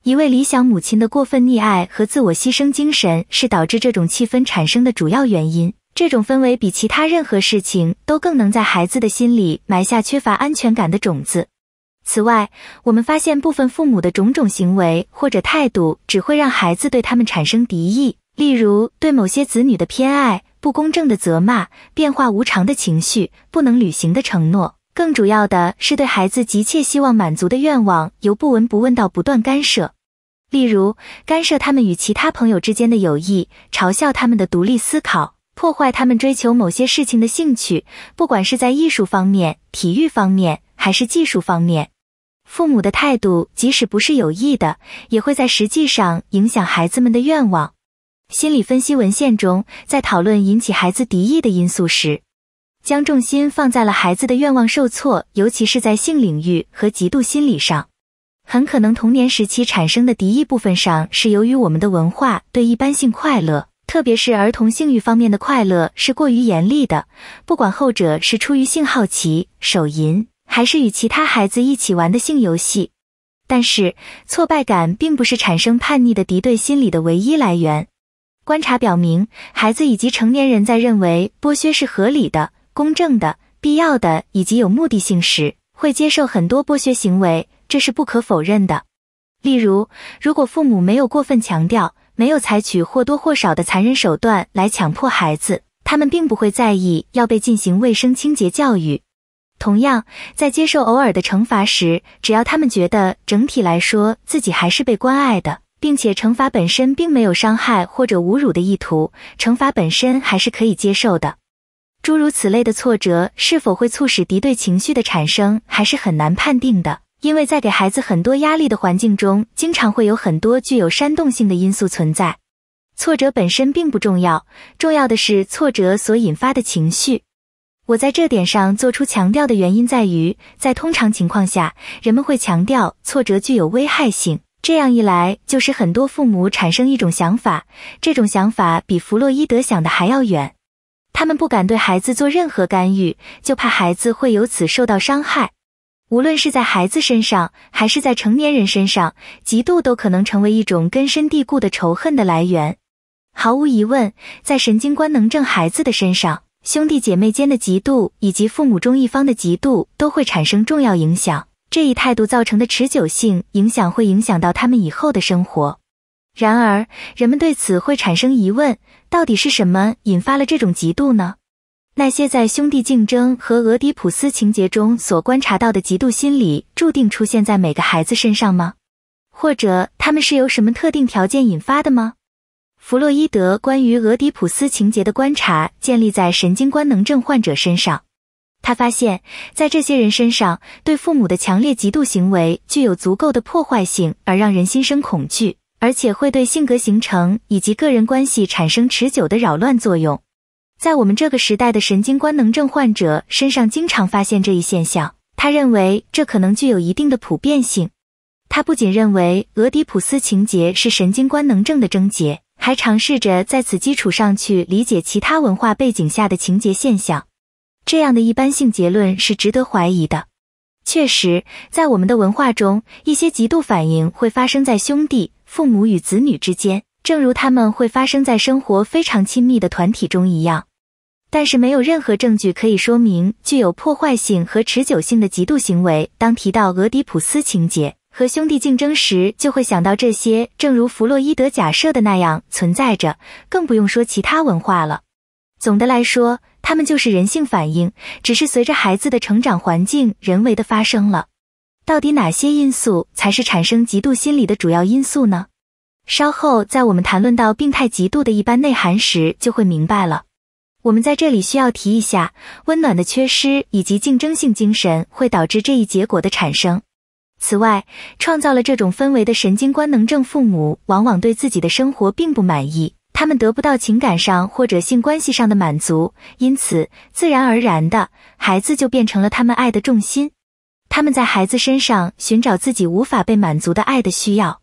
一位理想母亲的过分溺爱和自我牺牲精神是导致这种气氛产生的主要原因。这种氛围比其他任何事情都更能在孩子的心里埋下缺乏安全感的种子。此外，我们发现部分父母的种种行为或者态度，只会让孩子对他们产生敌意。例如，对某些子女的偏爱、不公正的责骂、变化无常的情绪、不能履行的承诺，更主要的是对孩子急切希望满足的愿望由不闻不问到不断干涉。例如，干涉他们与其他朋友之间的友谊，嘲笑他们的独立思考，破坏他们追求某些事情的兴趣，不管是在艺术方面、体育方面，还是技术方面。父母的态度，即使不是有意的，也会在实际上影响孩子们的愿望。心理分析文献中，在讨论引起孩子敌意的因素时，将重心放在了孩子的愿望受挫，尤其是在性领域和嫉妒心理上。很可能，童年时期产生的敌意部分上是由于我们的文化对一般性快乐，特别是儿童性欲方面的快乐，是过于严厉的。不管后者是出于性好奇、手淫。还是与其他孩子一起玩的性游戏，但是挫败感并不是产生叛逆的敌对心理的唯一来源。观察表明，孩子以及成年人在认为剥削是合理的、公正的、必要的以及有目的性时，会接受很多剥削行为，这是不可否认的。例如，如果父母没有过分强调，没有采取或多或少的残忍手段来强迫孩子，他们并不会在意要被进行卫生清洁教育。同样，在接受偶尔的惩罚时，只要他们觉得整体来说自己还是被关爱的，并且惩罚本身并没有伤害或者侮辱的意图，惩罚本身还是可以接受的。诸如此类的挫折，是否会促使敌对情绪的产生，还是很难判定的。因为在给孩子很多压力的环境中，经常会有很多具有煽动性的因素存在。挫折本身并不重要，重要的是挫折所引发的情绪。我在这点上做出强调的原因在于，在通常情况下，人们会强调挫折具有危害性。这样一来，就使很多父母产生一种想法，这种想法比弗洛伊德想的还要远。他们不敢对孩子做任何干预，就怕孩子会由此受到伤害。无论是在孩子身上，还是在成年人身上，嫉妒都可能成为一种根深蒂固的仇恨的来源。毫无疑问，在神经官能症孩子的身上。兄弟姐妹间的嫉妒，以及父母中一方的嫉妒，都会产生重要影响。这一态度造成的持久性影响，会影响到他们以后的生活。然而，人们对此会产生疑问：到底是什么引发了这种嫉妒呢？那些在兄弟竞争和俄狄浦斯情节中所观察到的嫉妒心理，注定出现在每个孩子身上吗？或者，他们是由什么特定条件引发的吗？弗洛伊德关于俄狄浦斯情结的观察建立在神经官能症患者身上，他发现，在这些人身上，对父母的强烈嫉妒行为具有足够的破坏性，而让人心生恐惧，而且会对性格形成以及个人关系产生持久的扰乱作用。在我们这个时代的神经官能症患者身上，经常发现这一现象。他认为这可能具有一定的普遍性。他不仅认为俄狄浦斯情结是神经官能症的症结。还尝试着在此基础上去理解其他文化背景下的情节现象，这样的一般性结论是值得怀疑的。确实，在我们的文化中，一些嫉妒反应会发生在兄弟、父母与子女之间，正如他们会发生在生活非常亲密的团体中一样。但是，没有任何证据可以说明具有破坏性和持久性的嫉妒行为当提到俄狄浦斯情节。和兄弟竞争时，就会想到这些。正如弗洛伊德假设的那样，存在着，更不用说其他文化了。总的来说，他们就是人性反应，只是随着孩子的成长环境人为的发生了。到底哪些因素才是产生嫉妒心理的主要因素呢？稍后在我们谈论到病态嫉妒的一般内涵时，就会明白了。我们在这里需要提一下，温暖的缺失以及竞争性精神会导致这一结果的产生。此外，创造了这种氛围的神经官能症父母，往往对自己的生活并不满意，他们得不到情感上或者性关系上的满足，因此，自然而然的孩子就变成了他们爱的重心。他们在孩子身上寻找自己无法被满足的爱的需要。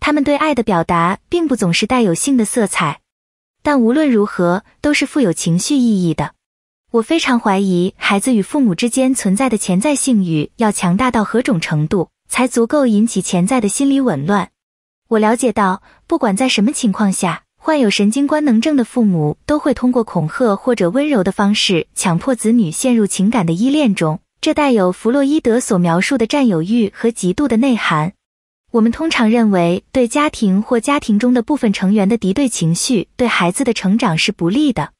他们对爱的表达并不总是带有性的色彩，但无论如何都是富有情绪意义的。我非常怀疑孩子与父母之间存在的潜在性欲要强大到何种程度。才足够引起潜在的心理紊乱。我了解到，不管在什么情况下，患有神经官能症的父母都会通过恐吓或者温柔的方式强迫子女陷入情感的依恋中，这带有弗洛伊德所描述的占有欲和极度的内涵。我们通常认为，对家庭或家庭中的部分成员的敌对情绪对孩子的成长是不利的。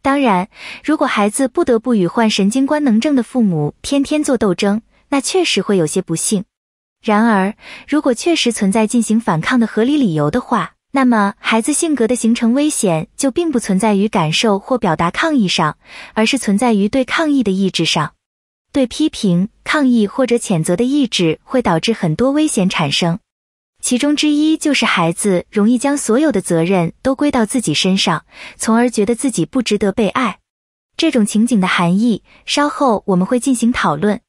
当然，如果孩子不得不与患神经官能症的父母天天做斗争，那确实会有些不幸。然而，如果确实存在进行反抗的合理理由的话，那么孩子性格的形成危险就并不存在于感受或表达抗议上，而是存在于对抗议的意志上。对批评、抗议或者谴责的意志会导致很多危险产生，其中之一就是孩子容易将所有的责任都归到自己身上，从而觉得自己不值得被爱。这种情景的含义，稍后我们会进行讨论。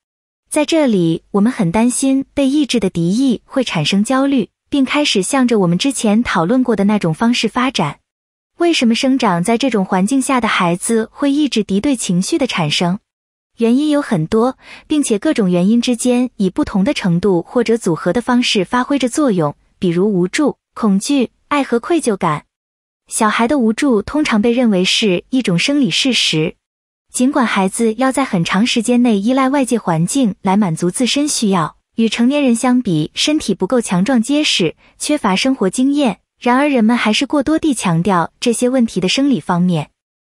在这里，我们很担心被抑制的敌意会产生焦虑，并开始向着我们之前讨论过的那种方式发展。为什么生长在这种环境下的孩子会抑制敌对情绪的产生？原因有很多，并且各种原因之间以不同的程度或者组合的方式发挥着作用，比如无助、恐惧、爱和愧疚感。小孩的无助通常被认为是一种生理事实。尽管孩子要在很长时间内依赖外界环境来满足自身需要，与成年人相比，身体不够强壮结实，缺乏生活经验。然而，人们还是过多地强调这些问题的生理方面。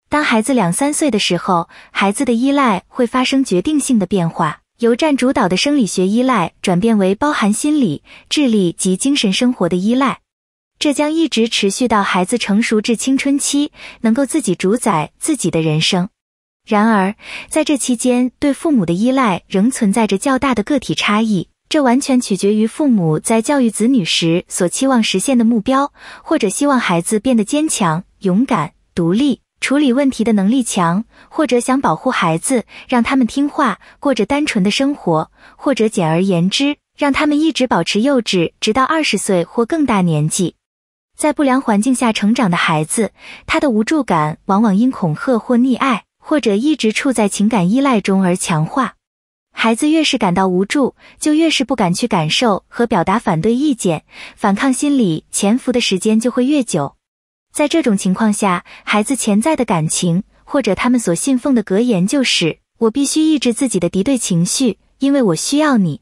当孩子两三岁的时候，孩子的依赖会发生决定性的变化，由占主导的生理学依赖转变为包含心理、智力及精神生活的依赖。这将一直持续到孩子成熟至青春期，能够自己主宰自己的人生。然而，在这期间，对父母的依赖仍存在着较大的个体差异，这完全取决于父母在教育子女时所期望实现的目标，或者希望孩子变得坚强、勇敢、独立，处理问题的能力强，或者想保护孩子，让他们听话，过着单纯的生活，或者简而言之，让他们一直保持幼稚，直到二十岁或更大年纪。在不良环境下成长的孩子，他的无助感往往因恐吓或溺爱。或者一直处在情感依赖中而强化，孩子越是感到无助，就越是不敢去感受和表达反对意见，反抗心理潜伏的时间就会越久。在这种情况下，孩子潜在的感情或者他们所信奉的格言就是：我必须抑制自己的敌对情绪，因为我需要你。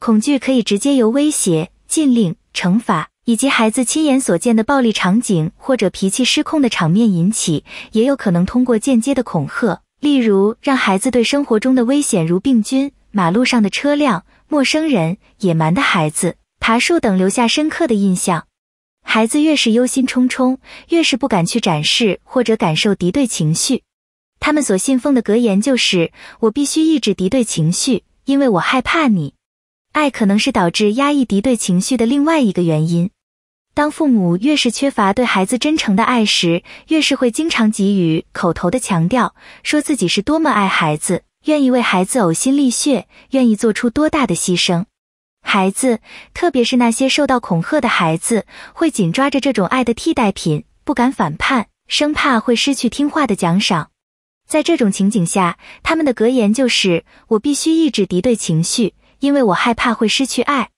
恐惧可以直接由威胁、禁令、惩罚。以及孩子亲眼所见的暴力场景或者脾气失控的场面引起，也有可能通过间接的恐吓，例如让孩子对生活中的危险，如病菌、马路上的车辆、陌生人、野蛮的孩子、爬树等留下深刻的印象。孩子越是忧心忡忡，越是不敢去展示或者感受敌对情绪。他们所信奉的格言就是：“我必须抑制敌对情绪，因为我害怕你。”爱可能是导致压抑敌对情绪的另外一个原因。当父母越是缺乏对孩子真诚的爱时，越是会经常给予口头的强调，说自己是多么爱孩子，愿意为孩子呕心沥血，愿意做出多大的牺牲。孩子，特别是那些受到恐吓的孩子，会紧抓着这种爱的替代品，不敢反叛，生怕会失去听话的奖赏。在这种情景下，他们的格言就是：“我必须抑制敌对情绪。”因为我害怕会失去爱，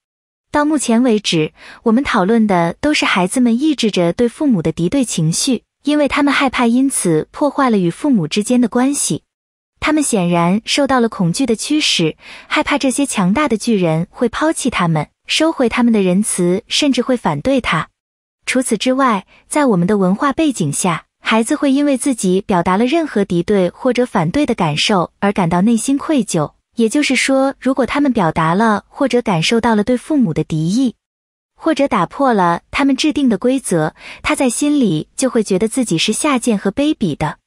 到目前为止，我们讨论的都是孩子们抑制着对父母的敌对情绪，因为他们害怕因此破坏了与父母之间的关系。他们显然受到了恐惧的驱使，害怕这些强大的巨人会抛弃他们，收回他们的仁慈，甚至会反对他。除此之外，在我们的文化背景下，孩子会因为自己表达了任何敌对或者反对的感受而感到内心愧疚。也就是说，如果他们表达了或者感受到了对父母的敌意，或者打破了他们制定的规则，他在心里就会觉得自己是下贱和卑鄙的，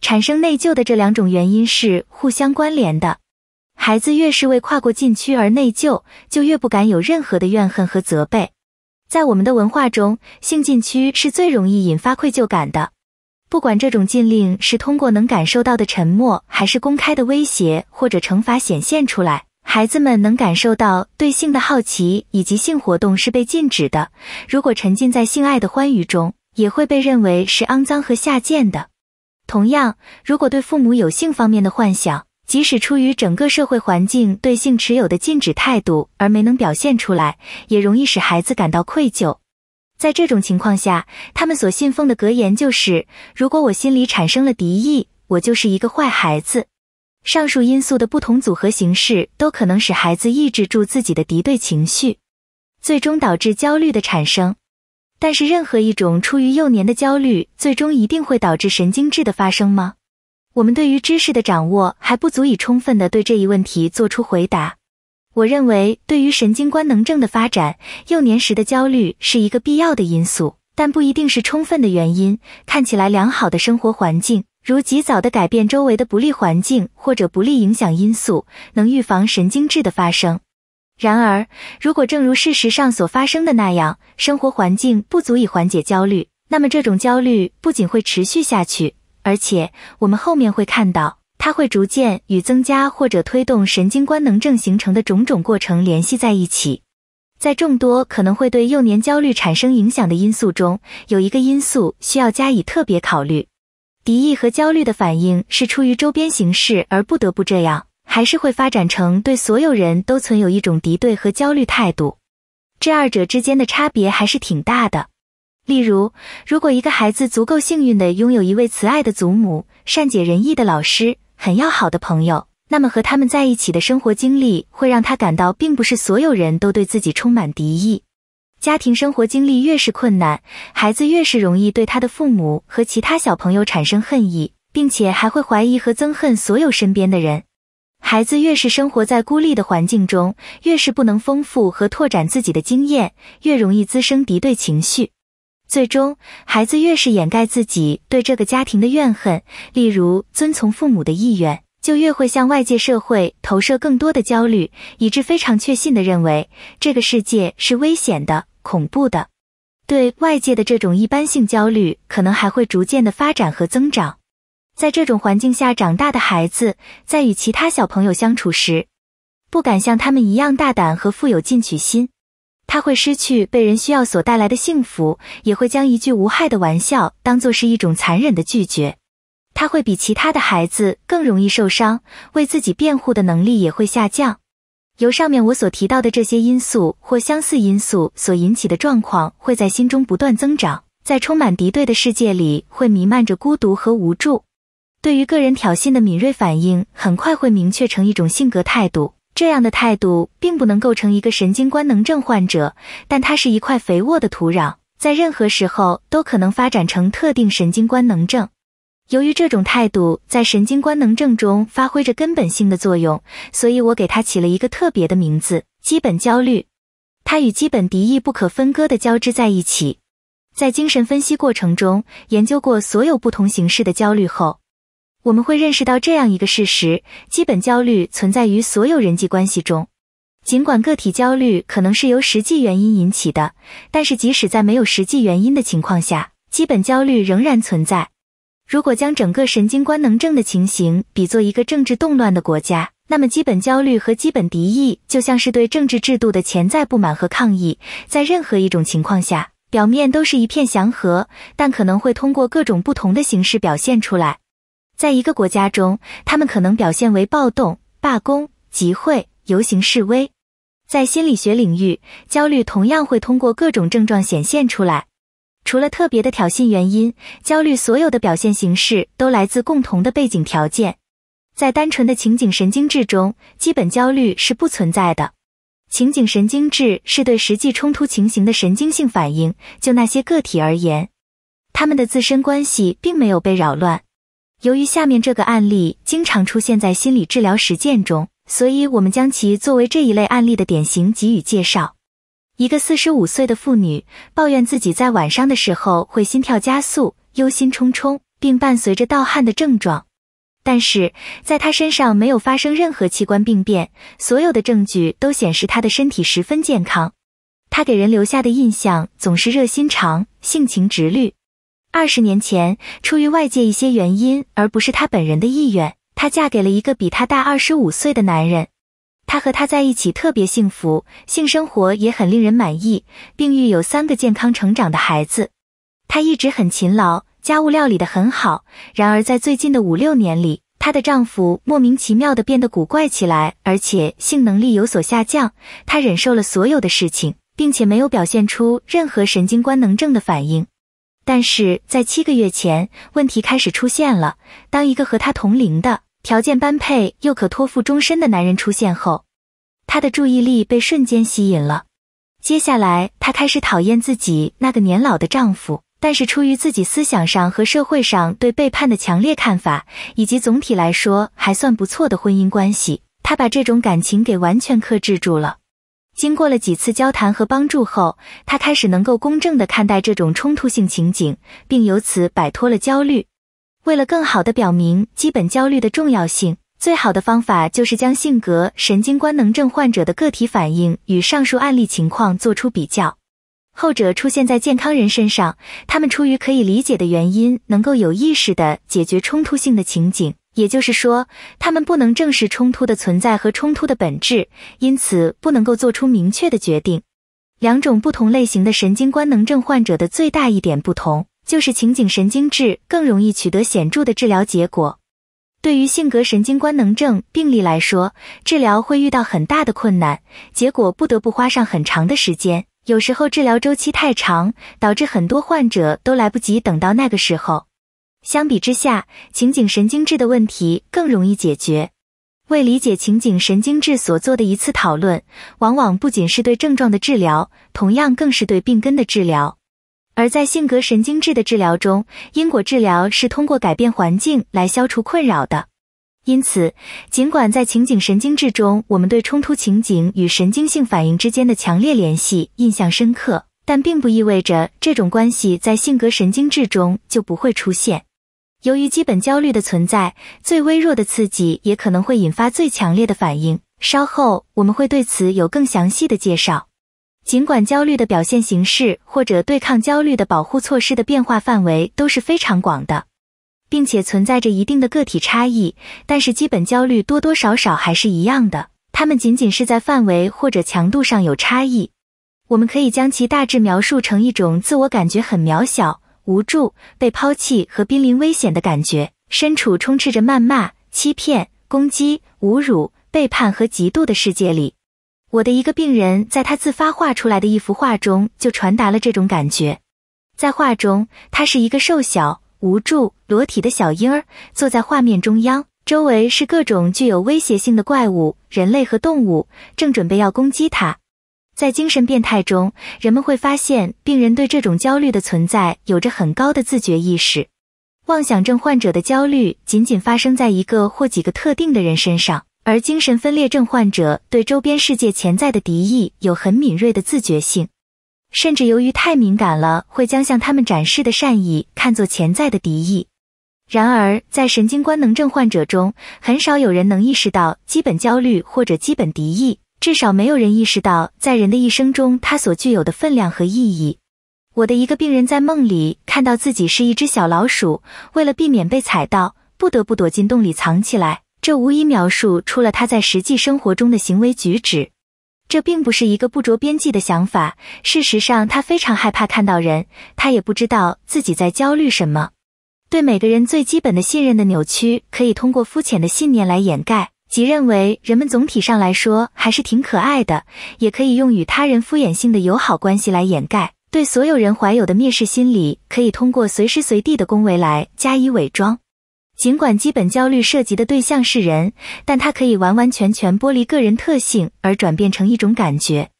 产生内疚的这两种原因是互相关联的。孩子越是为跨过禁区而内疚，就越不敢有任何的怨恨和责备。在我们的文化中，性禁区是最容易引发愧疚感的。不管这种禁令是通过能感受到的沉默，还是公开的威胁或者惩罚显现出来，孩子们能感受到对性的好奇以及性活动是被禁止的。如果沉浸在性爱的欢愉中，也会被认为是肮脏和下贱的。同样，如果对父母有性方面的幻想，即使出于整个社会环境对性持有的禁止态度而没能表现出来，也容易使孩子感到愧疚。在这种情况下，他们所信奉的格言就是：如果我心里产生了敌意，我就是一个坏孩子。上述因素的不同组合形式都可能使孩子抑制住自己的敌对情绪，最终导致焦虑的产生。但是，任何一种出于幼年的焦虑，最终一定会导致神经质的发生吗？我们对于知识的掌握还不足以充分的对这一问题做出回答。我认为，对于神经官能症的发展，幼年时的焦虑是一个必要的因素，但不一定是充分的原因。看起来良好的生活环境，如及早的改变周围的不利环境或者不利影响因素，能预防神经质的发生。然而，如果正如事实上所发生的那样，生活环境不足以缓解焦虑，那么这种焦虑不仅会持续下去，而且我们后面会看到。它会逐渐与增加或者推动神经官能症形成的种种过程联系在一起。在众多可能会对幼年焦虑产生影响的因素中，有一个因素需要加以特别考虑：敌意和焦虑的反应是出于周边形势而不得不这样，还是会发展成对所有人都存有一种敌对和焦虑态度？这二者之间的差别还是挺大的。例如，如果一个孩子足够幸运地拥有一位慈爱的祖母、善解人意的老师，很要好的朋友，那么和他们在一起的生活经历会让他感到，并不是所有人都对自己充满敌意。家庭生活经历越是困难，孩子越是容易对他的父母和其他小朋友产生恨意，并且还会怀疑和憎恨所有身边的人。孩子越是生活在孤立的环境中，越是不能丰富和拓展自己的经验，越容易滋生敌对情绪。最终，孩子越是掩盖自己对这个家庭的怨恨，例如遵从父母的意愿，就越会向外界社会投射更多的焦虑，以致非常确信的认为这个世界是危险的、恐怖的。对外界的这种一般性焦虑，可能还会逐渐的发展和增长。在这种环境下长大的孩子，在与其他小朋友相处时，不敢像他们一样大胆和富有进取心。他会失去被人需要所带来的幸福，也会将一句无害的玩笑当做是一种残忍的拒绝。他会比其他的孩子更容易受伤，为自己辩护的能力也会下降。由上面我所提到的这些因素或相似因素所引起的状况，会在心中不断增长，在充满敌对的世界里，会弥漫着孤独和无助。对于个人挑衅的敏锐反应，很快会明确成一种性格态度。这样的态度并不能构成一个神经官能症患者，但它是一块肥沃的土壤，在任何时候都可能发展成特定神经官能症。由于这种态度在神经官能症中发挥着根本性的作用，所以我给它起了一个特别的名字——基本焦虑。它与基本敌意不可分割地交织在一起。在精神分析过程中研究过所有不同形式的焦虑后。我们会认识到这样一个事实：基本焦虑存在于所有人际关系中。尽管个体焦虑可能是由实际原因引起的，但是即使在没有实际原因的情况下，基本焦虑仍然存在。如果将整个神经官能症的情形比作一个政治动乱的国家，那么基本焦虑和基本敌意就像是对政治制度的潜在不满和抗议。在任何一种情况下，表面都是一片祥和，但可能会通过各种不同的形式表现出来。在一个国家中，他们可能表现为暴动、罢工、集会、游行示威。在心理学领域，焦虑同样会通过各种症状显现出来。除了特别的挑衅原因，焦虑所有的表现形式都来自共同的背景条件。在单纯的情景神经质中，基本焦虑是不存在的。情景神经质是对实际冲突情形的神经性反应。就那些个体而言，他们的自身关系并没有被扰乱。由于下面这个案例经常出现在心理治疗实践中，所以我们将其作为这一类案例的典型给予介绍。一个四十五岁的妇女抱怨自己在晚上的时候会心跳加速、忧心忡忡，并伴随着盗汗的症状，但是在他身上没有发生任何器官病变，所有的证据都显示他的身体十分健康。他给人留下的印象总是热心肠、性情直率。二十年前，出于外界一些原因，而不是她本人的意愿，她嫁给了一个比她大二十五岁的男人。她和他在一起特别幸福，性生活也很令人满意，并育有三个健康成长的孩子。她一直很勤劳，家务料理得很好。然而，在最近的五六年里，她的丈夫莫名其妙地变得古怪起来，而且性能力有所下降。她忍受了所有的事情，并且没有表现出任何神经官能症的反应。但是在七个月前，问题开始出现了。当一个和她同龄的、条件般配又可托付终身的男人出现后，她的注意力被瞬间吸引了。接下来，她开始讨厌自己那个年老的丈夫。但是出于自己思想上和社会上对背叛的强烈看法，以及总体来说还算不错的婚姻关系，她把这种感情给完全克制住了。经过了几次交谈和帮助后，他开始能够公正地看待这种冲突性情景，并由此摆脱了焦虑。为了更好地表明基本焦虑的重要性，最好的方法就是将性格神经官能症患者的个体反应与上述案例情况做出比较。后者出现在健康人身上，他们出于可以理解的原因，能够有意识地解决冲突性的情景。也就是说，他们不能正视冲突的存在和冲突的本质，因此不能够做出明确的决定。两种不同类型的神经官能症患者的最大一点不同，就是情景神经质更容易取得显著的治疗结果。对于性格神经官能症病例来说，治疗会遇到很大的困难，结果不得不花上很长的时间。有时候治疗周期太长，导致很多患者都来不及等到那个时候。相比之下，情景神经质的问题更容易解决。为理解情景神经质所做的一次讨论，往往不仅是对症状的治疗，同样更是对病根的治疗。而在性格神经质的治疗中，因果治疗是通过改变环境来消除困扰的。因此，尽管在情景神经质中，我们对冲突情景与神经性反应之间的强烈联系印象深刻，但并不意味着这种关系在性格神经质中就不会出现。由于基本焦虑的存在，最微弱的刺激也可能会引发最强烈的反应。稍后我们会对此有更详细的介绍。尽管焦虑的表现形式或者对抗焦虑的保护措施的变化范围都是非常广的，并且存在着一定的个体差异，但是基本焦虑多多少少还是一样的，它们仅仅是在范围或者强度上有差异。我们可以将其大致描述成一种自我感觉很渺小。无助、被抛弃和濒临危险的感觉，身处充斥着谩骂、欺骗、攻击、侮辱、背叛和嫉妒的世界里。我的一个病人，在他自发画出来的一幅画中，就传达了这种感觉。在画中，他是一个瘦小、无助、裸体的小婴儿，坐在画面中央，周围是各种具有威胁性的怪物、人类和动物，正准备要攻击他。在精神变态中，人们会发现病人对这种焦虑的存在有着很高的自觉意识。妄想症患者的焦虑仅仅发生在一个或几个特定的人身上，而精神分裂症患者对周边世界潜在的敌意有很敏锐的自觉性，甚至由于太敏感了，会将向他们展示的善意看作潜在的敌意。然而，在神经官能症患者中，很少有人能意识到基本焦虑或者基本敌意。至少没有人意识到，在人的一生中，他所具有的分量和意义。我的一个病人在梦里看到自己是一只小老鼠，为了避免被踩到，不得不躲进洞里藏起来。这无疑描述出了他在实际生活中的行为举止。这并不是一个不着边际的想法。事实上，他非常害怕看到人，他也不知道自己在焦虑什么。对每个人最基本的信任的扭曲，可以通过肤浅的信念来掩盖。即认为人们总体上来说还是挺可爱的，也可以用与他人敷衍性的友好关系来掩盖对所有人怀有的蔑视心理，可以通过随时随地的恭维来加以伪装。尽管基本焦虑涉及的对象是人，但它可以完完全全剥离个人特性而转变成一种感觉，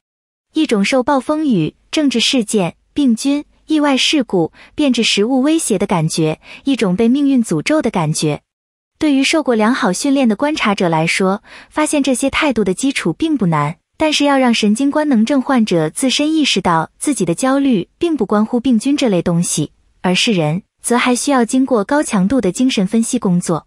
一种受暴风雨、政治事件、病菌、意外事故、变质食物威胁的感觉，一种被命运诅咒的感觉。对于受过良好训练的观察者来说，发现这些态度的基础并不难。但是要让神经官能症患者自身意识到自己的焦虑并不关乎病菌这类东西，而是人，则还需要经过高强度的精神分析工作。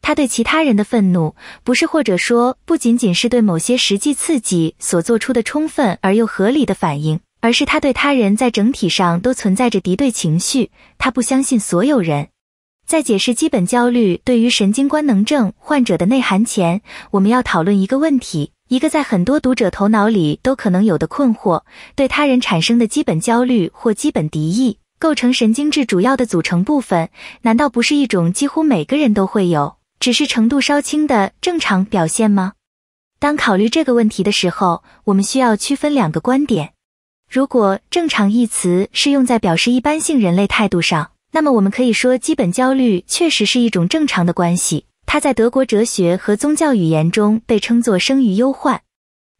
他对其他人的愤怒，不是或者说不仅仅是对某些实际刺激所做出的充分而又合理的反应，而是他对他人在整体上都存在着敌对情绪。他不相信所有人。在解释基本焦虑对于神经官能症患者的内涵前，我们要讨论一个问题，一个在很多读者头脑里都可能有的困惑：对他人产生的基本焦虑或基本敌意构成神经质主要的组成部分，难道不是一种几乎每个人都会有，只是程度稍轻的正常表现吗？当考虑这个问题的时候，我们需要区分两个观点：如果“正常”一词是用在表示一般性人类态度上。那么我们可以说，基本焦虑确实是一种正常的关系。它在德国哲学和宗教语言中被称作“生于忧患”。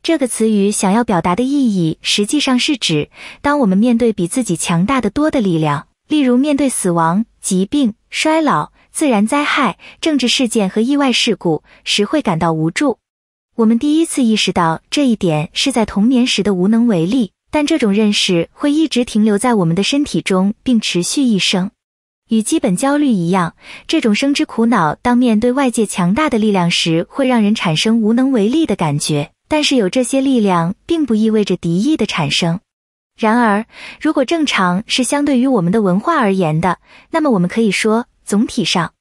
这个词语想要表达的意义，实际上是指：当我们面对比自己强大的多的力量，例如面对死亡、疾病、衰老、自然灾害、政治事件和意外事故时，会感到无助。我们第一次意识到这一点是在童年时的无能为力，但这种认识会一直停留在我们的身体中，并持续一生。与基本焦虑一样，这种生之苦恼，当面对外界强大的力量时，会让人产生无能为力的感觉。但是有这些力量，并不意味着敌意的产生。然而，如果正常是相对于我们的文化而言的，那么我们可以说，总体上，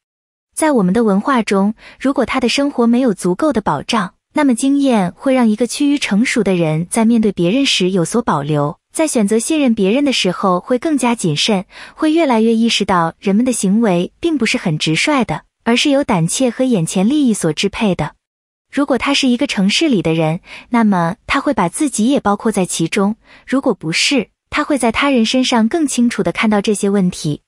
在我们的文化中，如果他的生活没有足够的保障，那么经验会让一个趋于成熟的人在面对别人时有所保留。在选择信任别人的时候，会更加谨慎，会越来越意识到人们的行为并不是很直率的，而是由胆怯和眼前利益所支配的。如果他是一个城市里的人，那么他会把自己也包括在其中；如果不是，他会在他人身上更清楚地看到这些问题。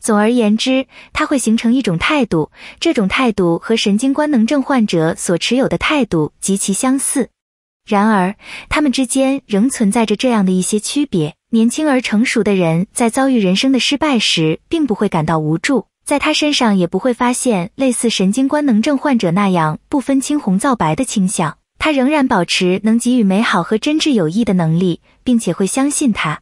总而言之，他会形成一种态度，这种态度和神经官能症患者所持有的态度极其相似。然而，他们之间仍存在着这样的一些区别。年轻而成熟的人在遭遇人生的失败时，并不会感到无助，在他身上也不会发现类似神经官能症患者那样不分青红皂白的倾向。他仍然保持能给予美好和真挚友谊的能力，并且会相信他。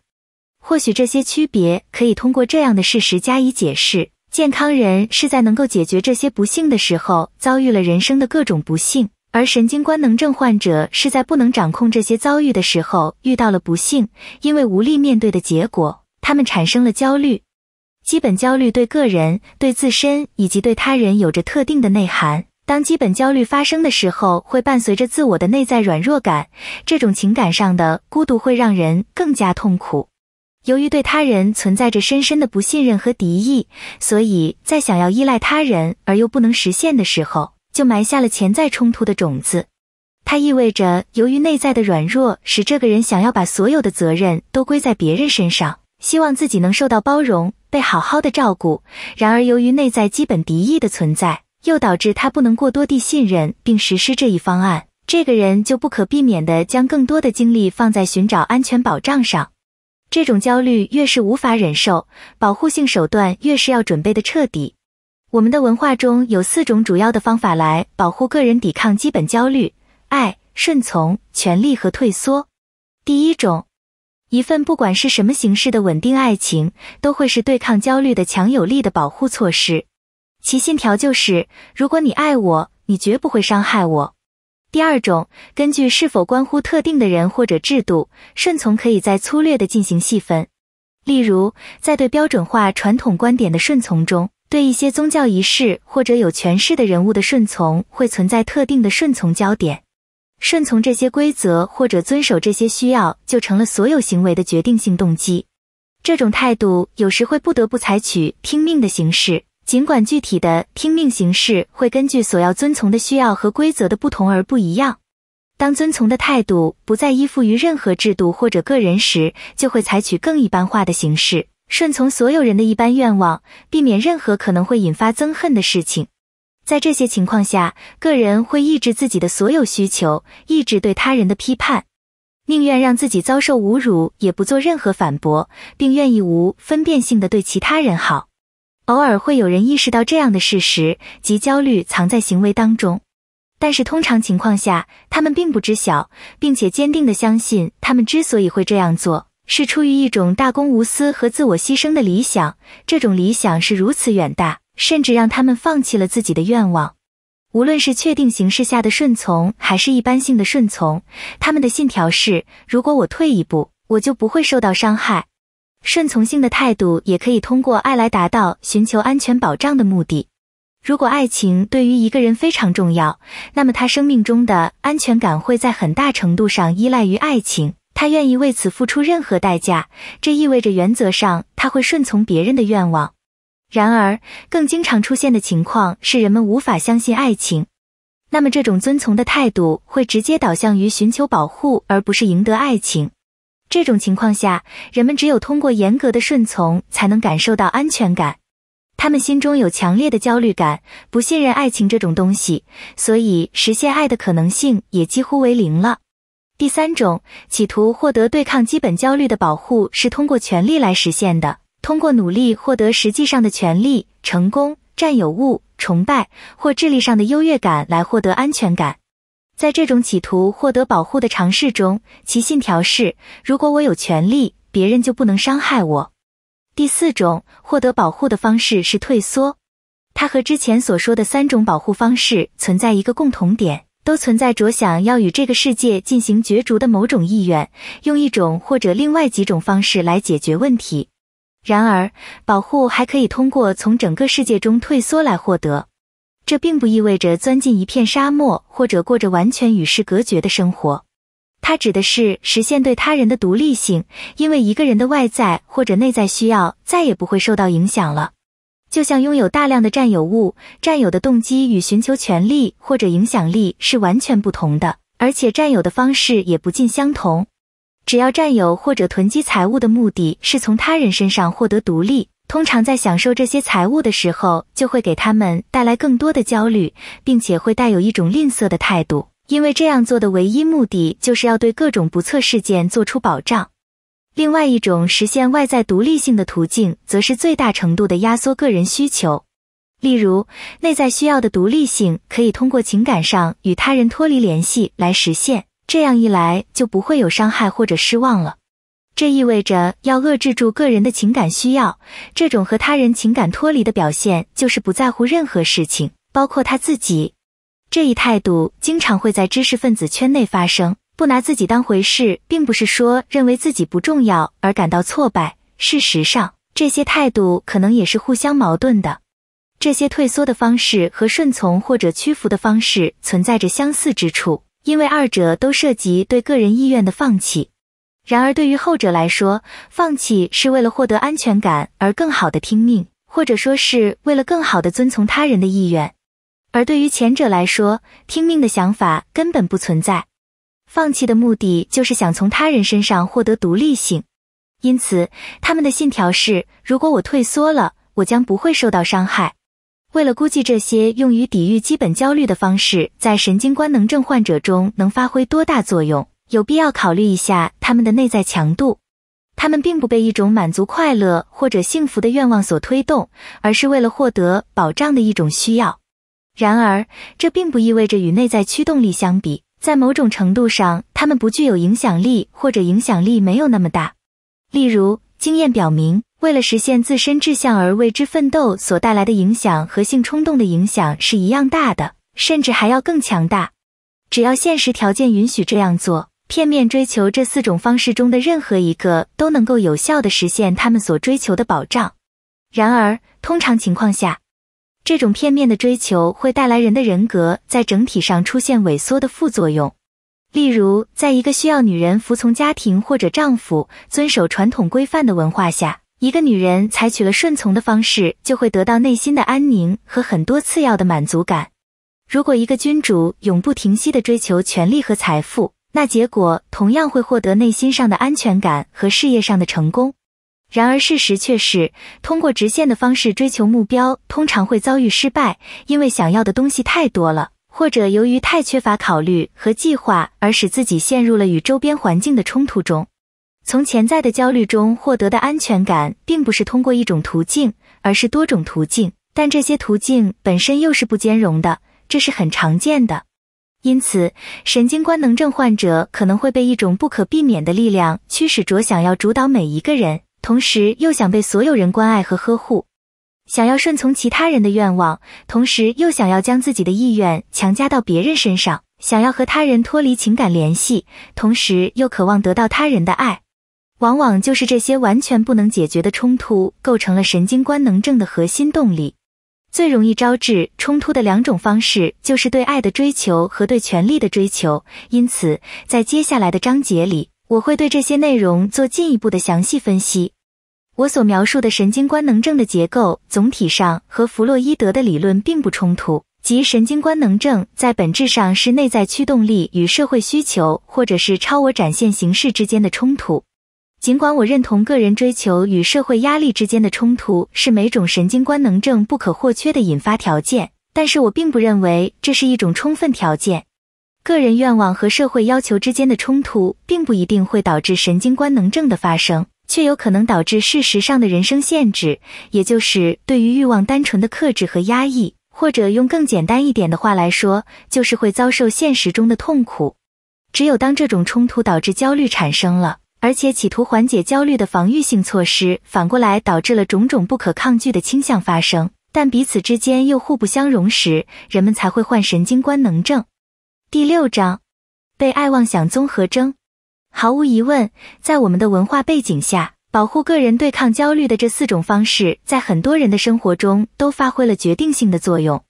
或许这些区别可以通过这样的事实加以解释：健康人是在能够解决这些不幸的时候，遭遇了人生的各种不幸。而神经官能症患者是在不能掌控这些遭遇的时候遇到了不幸，因为无力面对的结果，他们产生了焦虑。基本焦虑对个人、对自身以及对他人有着特定的内涵。当基本焦虑发生的时候，会伴随着自我的内在软弱感，这种情感上的孤独会让人更加痛苦。由于对他人存在着深深的不信任和敌意，所以在想要依赖他人而又不能实现的时候。就埋下了潜在冲突的种子，它意味着由于内在的软弱，使这个人想要把所有的责任都归在别人身上，希望自己能受到包容，被好好的照顾。然而，由于内在基本敌意的存在，又导致他不能过多地信任并实施这一方案。这个人就不可避免地将更多的精力放在寻找安全保障上。这种焦虑越是无法忍受，保护性手段越是要准备的彻底。我们的文化中有四种主要的方法来保护个人抵抗基本焦虑：爱、顺从、权力和退缩。第一种，一份不管是什么形式的稳定爱情，都会是对抗焦虑的强有力的保护措施。其信条就是：如果你爱我，你绝不会伤害我。第二种，根据是否关乎特定的人或者制度，顺从可以再粗略的进行细分。例如，在对标准化传统观点的顺从中。对一些宗教仪式或者有权势的人物的顺从，会存在特定的顺从焦点。顺从这些规则或者遵守这些需要，就成了所有行为的决定性动机。这种态度有时会不得不采取听命的形式，尽管具体的听命形式会根据所要遵从的需要和规则的不同而不一样。当遵从的态度不再依附于任何制度或者个人时，就会采取更一般化的形式。顺从所有人的一般愿望，避免任何可能会引发憎恨的事情。在这些情况下，个人会抑制自己的所有需求，抑制对他人的批判，宁愿让自己遭受侮辱，也不做任何反驳，并愿意无分辨性的对其他人好。偶尔会有人意识到这样的事实及焦虑藏在行为当中，但是通常情况下，他们并不知晓，并且坚定的相信他们之所以会这样做。是出于一种大公无私和自我牺牲的理想，这种理想是如此远大，甚至让他们放弃了自己的愿望。无论是确定形式下的顺从，还是一般性的顺从，他们的信条是：如果我退一步，我就不会受到伤害。顺从性的态度也可以通过爱来达到寻求安全保障的目的。如果爱情对于一个人非常重要，那么他生命中的安全感会在很大程度上依赖于爱情。他愿意为此付出任何代价，这意味着原则上他会顺从别人的愿望。然而，更经常出现的情况是人们无法相信爱情。那么，这种遵从的态度会直接导向于寻求保护，而不是赢得爱情。这种情况下，人们只有通过严格的顺从才能感受到安全感。他们心中有强烈的焦虑感，不信任爱情这种东西，所以实现爱的可能性也几乎为零了。第三种企图获得对抗基本焦虑的保护是通过权利来实现的，通过努力获得实际上的权利、成功、占有物、崇拜或智力上的优越感来获得安全感。在这种企图获得保护的尝试中，其信条是：如果我有权利，别人就不能伤害我。第四种获得保护的方式是退缩，它和之前所说的三种保护方式存在一个共同点。都存在着想要与这个世界进行角逐的某种意愿，用一种或者另外几种方式来解决问题。然而，保护还可以通过从整个世界中退缩来获得。这并不意味着钻进一片沙漠或者过着完全与世隔绝的生活。它指的是实现对他人的独立性，因为一个人的外在或者内在需要再也不会受到影响了。就像拥有大量的占有物，占有的动机与寻求权利或者影响力是完全不同的，而且占有的方式也不尽相同。只要占有或者囤积财物的目的是从他人身上获得独立，通常在享受这些财物的时候，就会给他们带来更多的焦虑，并且会带有一种吝啬的态度，因为这样做的唯一目的就是要对各种不测事件做出保障。另外一种实现外在独立性的途径，则是最大程度地压缩个人需求。例如，内在需要的独立性可以通过情感上与他人脱离联系来实现。这样一来，就不会有伤害或者失望了。这意味着要遏制住个人的情感需要。这种和他人情感脱离的表现，就是不在乎任何事情，包括他自己。这一态度经常会在知识分子圈内发生。不拿自己当回事，并不是说认为自己不重要而感到挫败。事实上，这些态度可能也是互相矛盾的。这些退缩的方式和顺从或者屈服的方式存在着相似之处，因为二者都涉及对个人意愿的放弃。然而，对于后者来说，放弃是为了获得安全感而更好的听命，或者说是为了更好的遵从他人的意愿；而对于前者来说，听命的想法根本不存在。放弃的目的就是想从他人身上获得独立性，因此他们的信条是：如果我退缩了，我将不会受到伤害。为了估计这些用于抵御基本焦虑的方式在神经官能症患者中能发挥多大作用，有必要考虑一下他们的内在强度。他们并不被一种满足快乐或者幸福的愿望所推动，而是为了获得保障的一种需要。然而，这并不意味着与内在驱动力相比。在某种程度上，他们不具有影响力，或者影响力没有那么大。例如，经验表明，为了实现自身志向而为之奋斗所带来的影响和性冲动的影响是一样大的，甚至还要更强大。只要现实条件允许这样做，片面追求这四种方式中的任何一个，都能够有效地实现他们所追求的保障。然而，通常情况下，这种片面的追求会带来人的人格在整体上出现萎缩的副作用。例如，在一个需要女人服从家庭或者丈夫遵守传统规范的文化下，一个女人采取了顺从的方式，就会得到内心的安宁和很多次要的满足感。如果一个君主永不停息地追求权力和财富，那结果同样会获得内心上的安全感和事业上的成功。然而，事实却是，通过直线的方式追求目标，通常会遭遇失败，因为想要的东西太多了，或者由于太缺乏考虑和计划而使自己陷入了与周边环境的冲突中。从潜在的焦虑中获得的安全感，并不是通过一种途径，而是多种途径，但这些途径本身又是不兼容的，这是很常见的。因此，神经官能症患者可能会被一种不可避免的力量驱使着，想要主导每一个人。同时又想被所有人关爱和呵护，想要顺从其他人的愿望，同时又想要将自己的意愿强加到别人身上，想要和他人脱离情感联系，同时又渴望得到他人的爱，往往就是这些完全不能解决的冲突构成了神经官能症的核心动力。最容易招致冲突的两种方式就是对爱的追求和对权力的追求。因此，在接下来的章节里。我会对这些内容做进一步的详细分析。我所描述的神经官能症的结构总体上和弗洛伊德的理论并不冲突，即神经官能症在本质上是内在驱动力与社会需求或者是超我展现形式之间的冲突。尽管我认同个人追求与社会压力之间的冲突是每种神经官能症不可或缺的引发条件，但是我并不认为这是一种充分条件。个人愿望和社会要求之间的冲突，并不一定会导致神经官能症的发生，却有可能导致事实上的人生限制，也就是对于欲望单纯的克制和压抑。或者用更简单一点的话来说，就是会遭受现实中的痛苦。只有当这种冲突导致焦虑产生了，而且企图缓解焦虑的防御性措施反过来导致了种种不可抗拒的倾向发生，但彼此之间又互不相容时，人们才会患神经官能症。第六章，被爱妄想综合征。毫无疑问，在我们的文化背景下，保护个人对抗焦虑的这四种方式，在很多人的生活中都发挥了决定性的作用。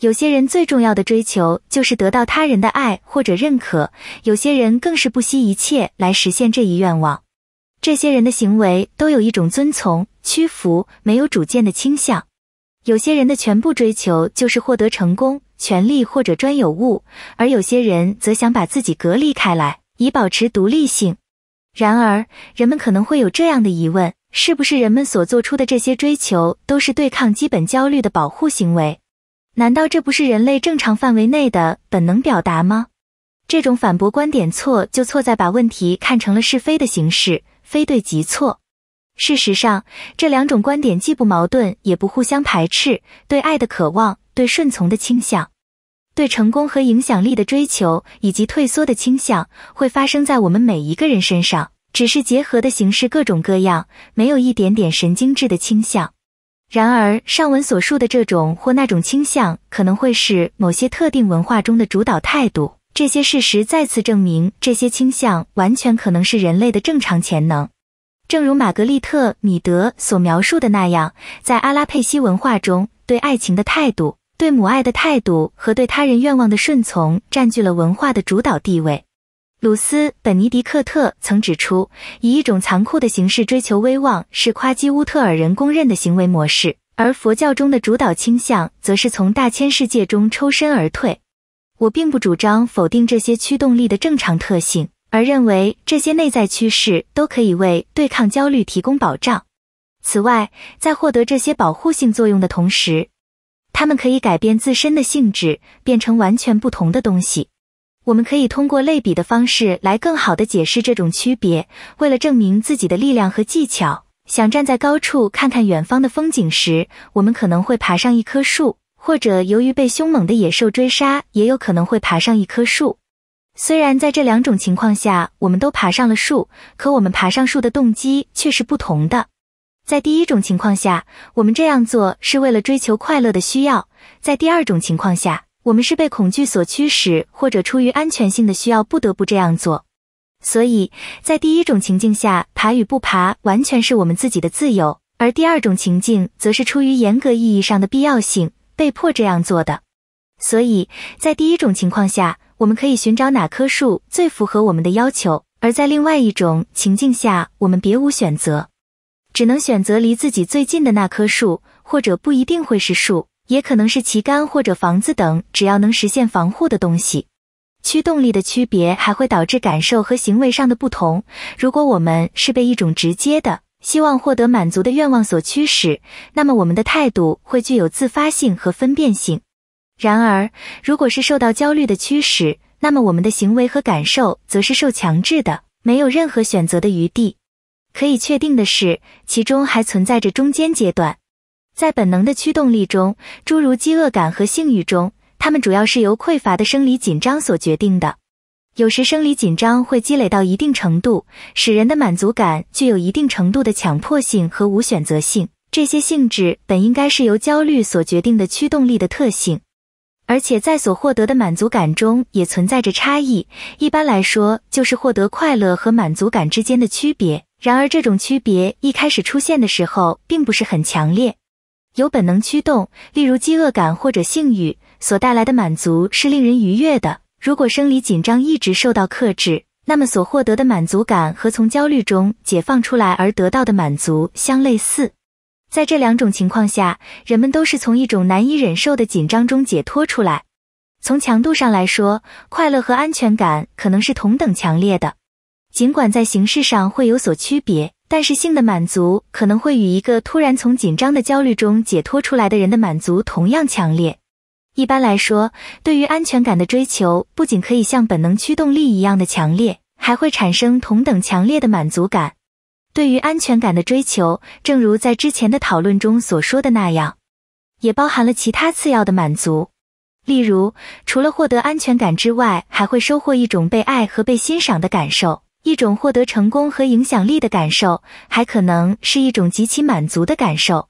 有些人最重要的追求就是得到他人的爱或者认可，有些人更是不惜一切来实现这一愿望。这些人的行为都有一种遵从、屈服、没有主见的倾向。有些人的全部追求就是获得成功。权利或者专有物，而有些人则想把自己隔离开来，以保持独立性。然而，人们可能会有这样的疑问：是不是人们所做出的这些追求都是对抗基本焦虑的保护行为？难道这不是人类正常范围内的本能表达吗？这种反驳观点错就错在把问题看成了是非的形式，非对即错。事实上，这两种观点既不矛盾，也不互相排斥。对爱的渴望。对顺从的倾向、对成功和影响力的追求以及退缩的倾向会发生在我们每一个人身上，只是结合的形式各种各样，没有一点点神经质的倾向。然而，上文所述的这种或那种倾向可能会是某些特定文化中的主导态度。这些事实再次证明，这些倾向完全可能是人类的正常潜能。正如玛格丽特·米德所描述的那样，在阿拉佩西文化中，对爱情的态度。对母爱的态度和对他人愿望的顺从占据了文化的主导地位。鲁斯·本尼迪克特曾指出，以一种残酷的形式追求威望是夸基乌特尔人公认的行为模式，而佛教中的主导倾向则是从大千世界中抽身而退。我并不主张否定这些驱动力的正常特性，而认为这些内在趋势都可以为对抗焦虑提供保障。此外，在获得这些保护性作用的同时，它们可以改变自身的性质，变成完全不同的东西。我们可以通过类比的方式来更好地解释这种区别。为了证明自己的力量和技巧，想站在高处看看远方的风景时，我们可能会爬上一棵树；或者由于被凶猛的野兽追杀，也有可能会爬上一棵树。虽然在这两种情况下我们都爬上了树，可我们爬上树的动机却是不同的。在第一种情况下，我们这样做是为了追求快乐的需要；在第二种情况下，我们是被恐惧所驱使，或者出于安全性的需要不得不这样做。所以，在第一种情境下，爬与不爬完全是我们自己的自由；而第二种情境，则是出于严格意义上的必要性，被迫这样做的。所以，在第一种情况下，我们可以寻找哪棵树最符合我们的要求；而在另外一种情境下，我们别无选择。只能选择离自己最近的那棵树，或者不一定会是树，也可能是旗杆或者房子等，只要能实现防护的东西。驱动力的区别还会导致感受和行为上的不同。如果我们是被一种直接的希望获得满足的愿望所驱使，那么我们的态度会具有自发性和分辨性；然而，如果是受到焦虑的驱使，那么我们的行为和感受则是受强制的，没有任何选择的余地。可以确定的是，其中还存在着中间阶段，在本能的驱动力中，诸如饥饿感和性欲中，它们主要是由匮乏的生理紧张所决定的。有时生理紧张会积累到一定程度，使人的满足感具有一定程度的强迫性和无选择性。这些性质本应该是由焦虑所决定的驱动力的特性，而且在所获得的满足感中也存在着差异。一般来说，就是获得快乐和满足感之间的区别。然而，这种区别一开始出现的时候并不是很强烈。由本能驱动，例如饥饿感或者性欲所带来的满足是令人愉悦的。如果生理紧张一直受到克制，那么所获得的满足感和从焦虑中解放出来而得到的满足相类似。在这两种情况下，人们都是从一种难以忍受的紧张中解脱出来。从强度上来说，快乐和安全感可能是同等强烈的。尽管在形式上会有所区别，但是性的满足可能会与一个突然从紧张的焦虑中解脱出来的人的满足同样强烈。一般来说，对于安全感的追求不仅可以像本能驱动力一样的强烈，还会产生同等强烈的满足感。对于安全感的追求，正如在之前的讨论中所说的那样，也包含了其他次要的满足，例如除了获得安全感之外，还会收获一种被爱和被欣赏的感受。一种获得成功和影响力的感受，还可能是一种极其满足的感受。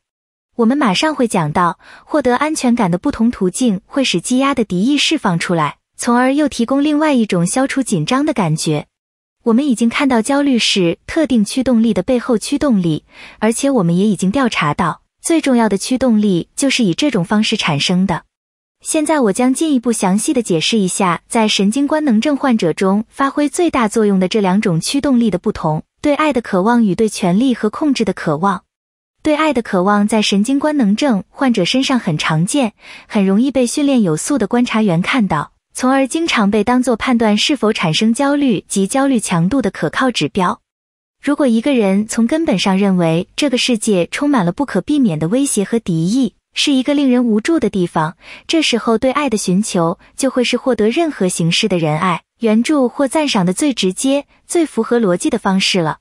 我们马上会讲到，获得安全感的不同途径会使积压的敌意释放出来，从而又提供另外一种消除紧张的感觉。我们已经看到焦虑是特定驱动力的背后驱动力，而且我们也已经调查到最重要的驱动力就是以这种方式产生的。现在，我将进一步详细的解释一下，在神经官能症患者中发挥最大作用的这两种驱动力的不同：对爱的渴望与对权力和控制的渴望。对爱的渴望在神经官能症患者身上很常见，很容易被训练有素的观察员看到，从而经常被当作判断是否产生焦虑及焦虑强度的可靠指标。如果一个人从根本上认为这个世界充满了不可避免的威胁和敌意，是一个令人无助的地方。这时候，对爱的寻求就会是获得任何形式的仁爱、援助或赞赏的最直接、最符合逻辑的方式了。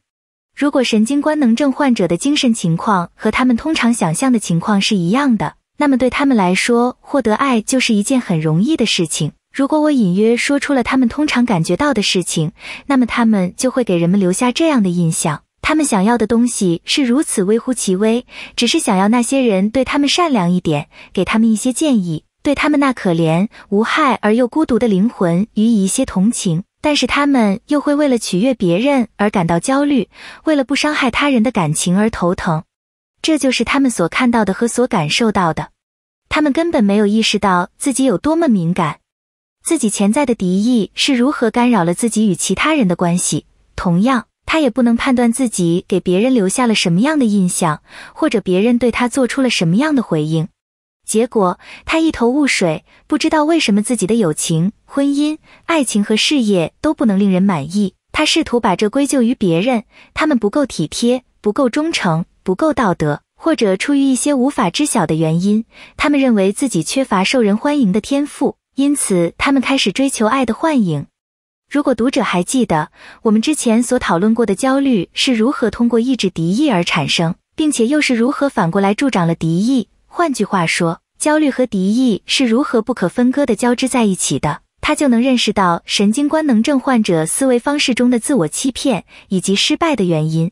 如果神经官能症患者的精神情况和他们通常想象的情况是一样的，那么对他们来说，获得爱就是一件很容易的事情。如果我隐约说出了他们通常感觉到的事情，那么他们就会给人们留下这样的印象。他们想要的东西是如此微乎其微，只是想要那些人对他们善良一点，给他们一些建议，对他们那可怜、无害而又孤独的灵魂予以一些同情。但是他们又会为了取悦别人而感到焦虑，为了不伤害他人的感情而头疼。这就是他们所看到的和所感受到的。他们根本没有意识到自己有多么敏感，自己潜在的敌意是如何干扰了自己与其他人的关系。同样。他也不能判断自己给别人留下了什么样的印象，或者别人对他做出了什么样的回应。结果他一头雾水，不知道为什么自己的友情、婚姻、爱情和事业都不能令人满意。他试图把这归咎于别人，他们不够体贴、不够忠诚、不够道德，或者出于一些无法知晓的原因，他们认为自己缺乏受人欢迎的天赋，因此他们开始追求爱的幻影。如果读者还记得我们之前所讨论过的焦虑是如何通过抑制敌意而产生，并且又是如何反过来助长了敌意，换句话说，焦虑和敌意是如何不可分割的交织在一起的，他就能认识到神经官能症患者思维方式中的自我欺骗以及失败的原因。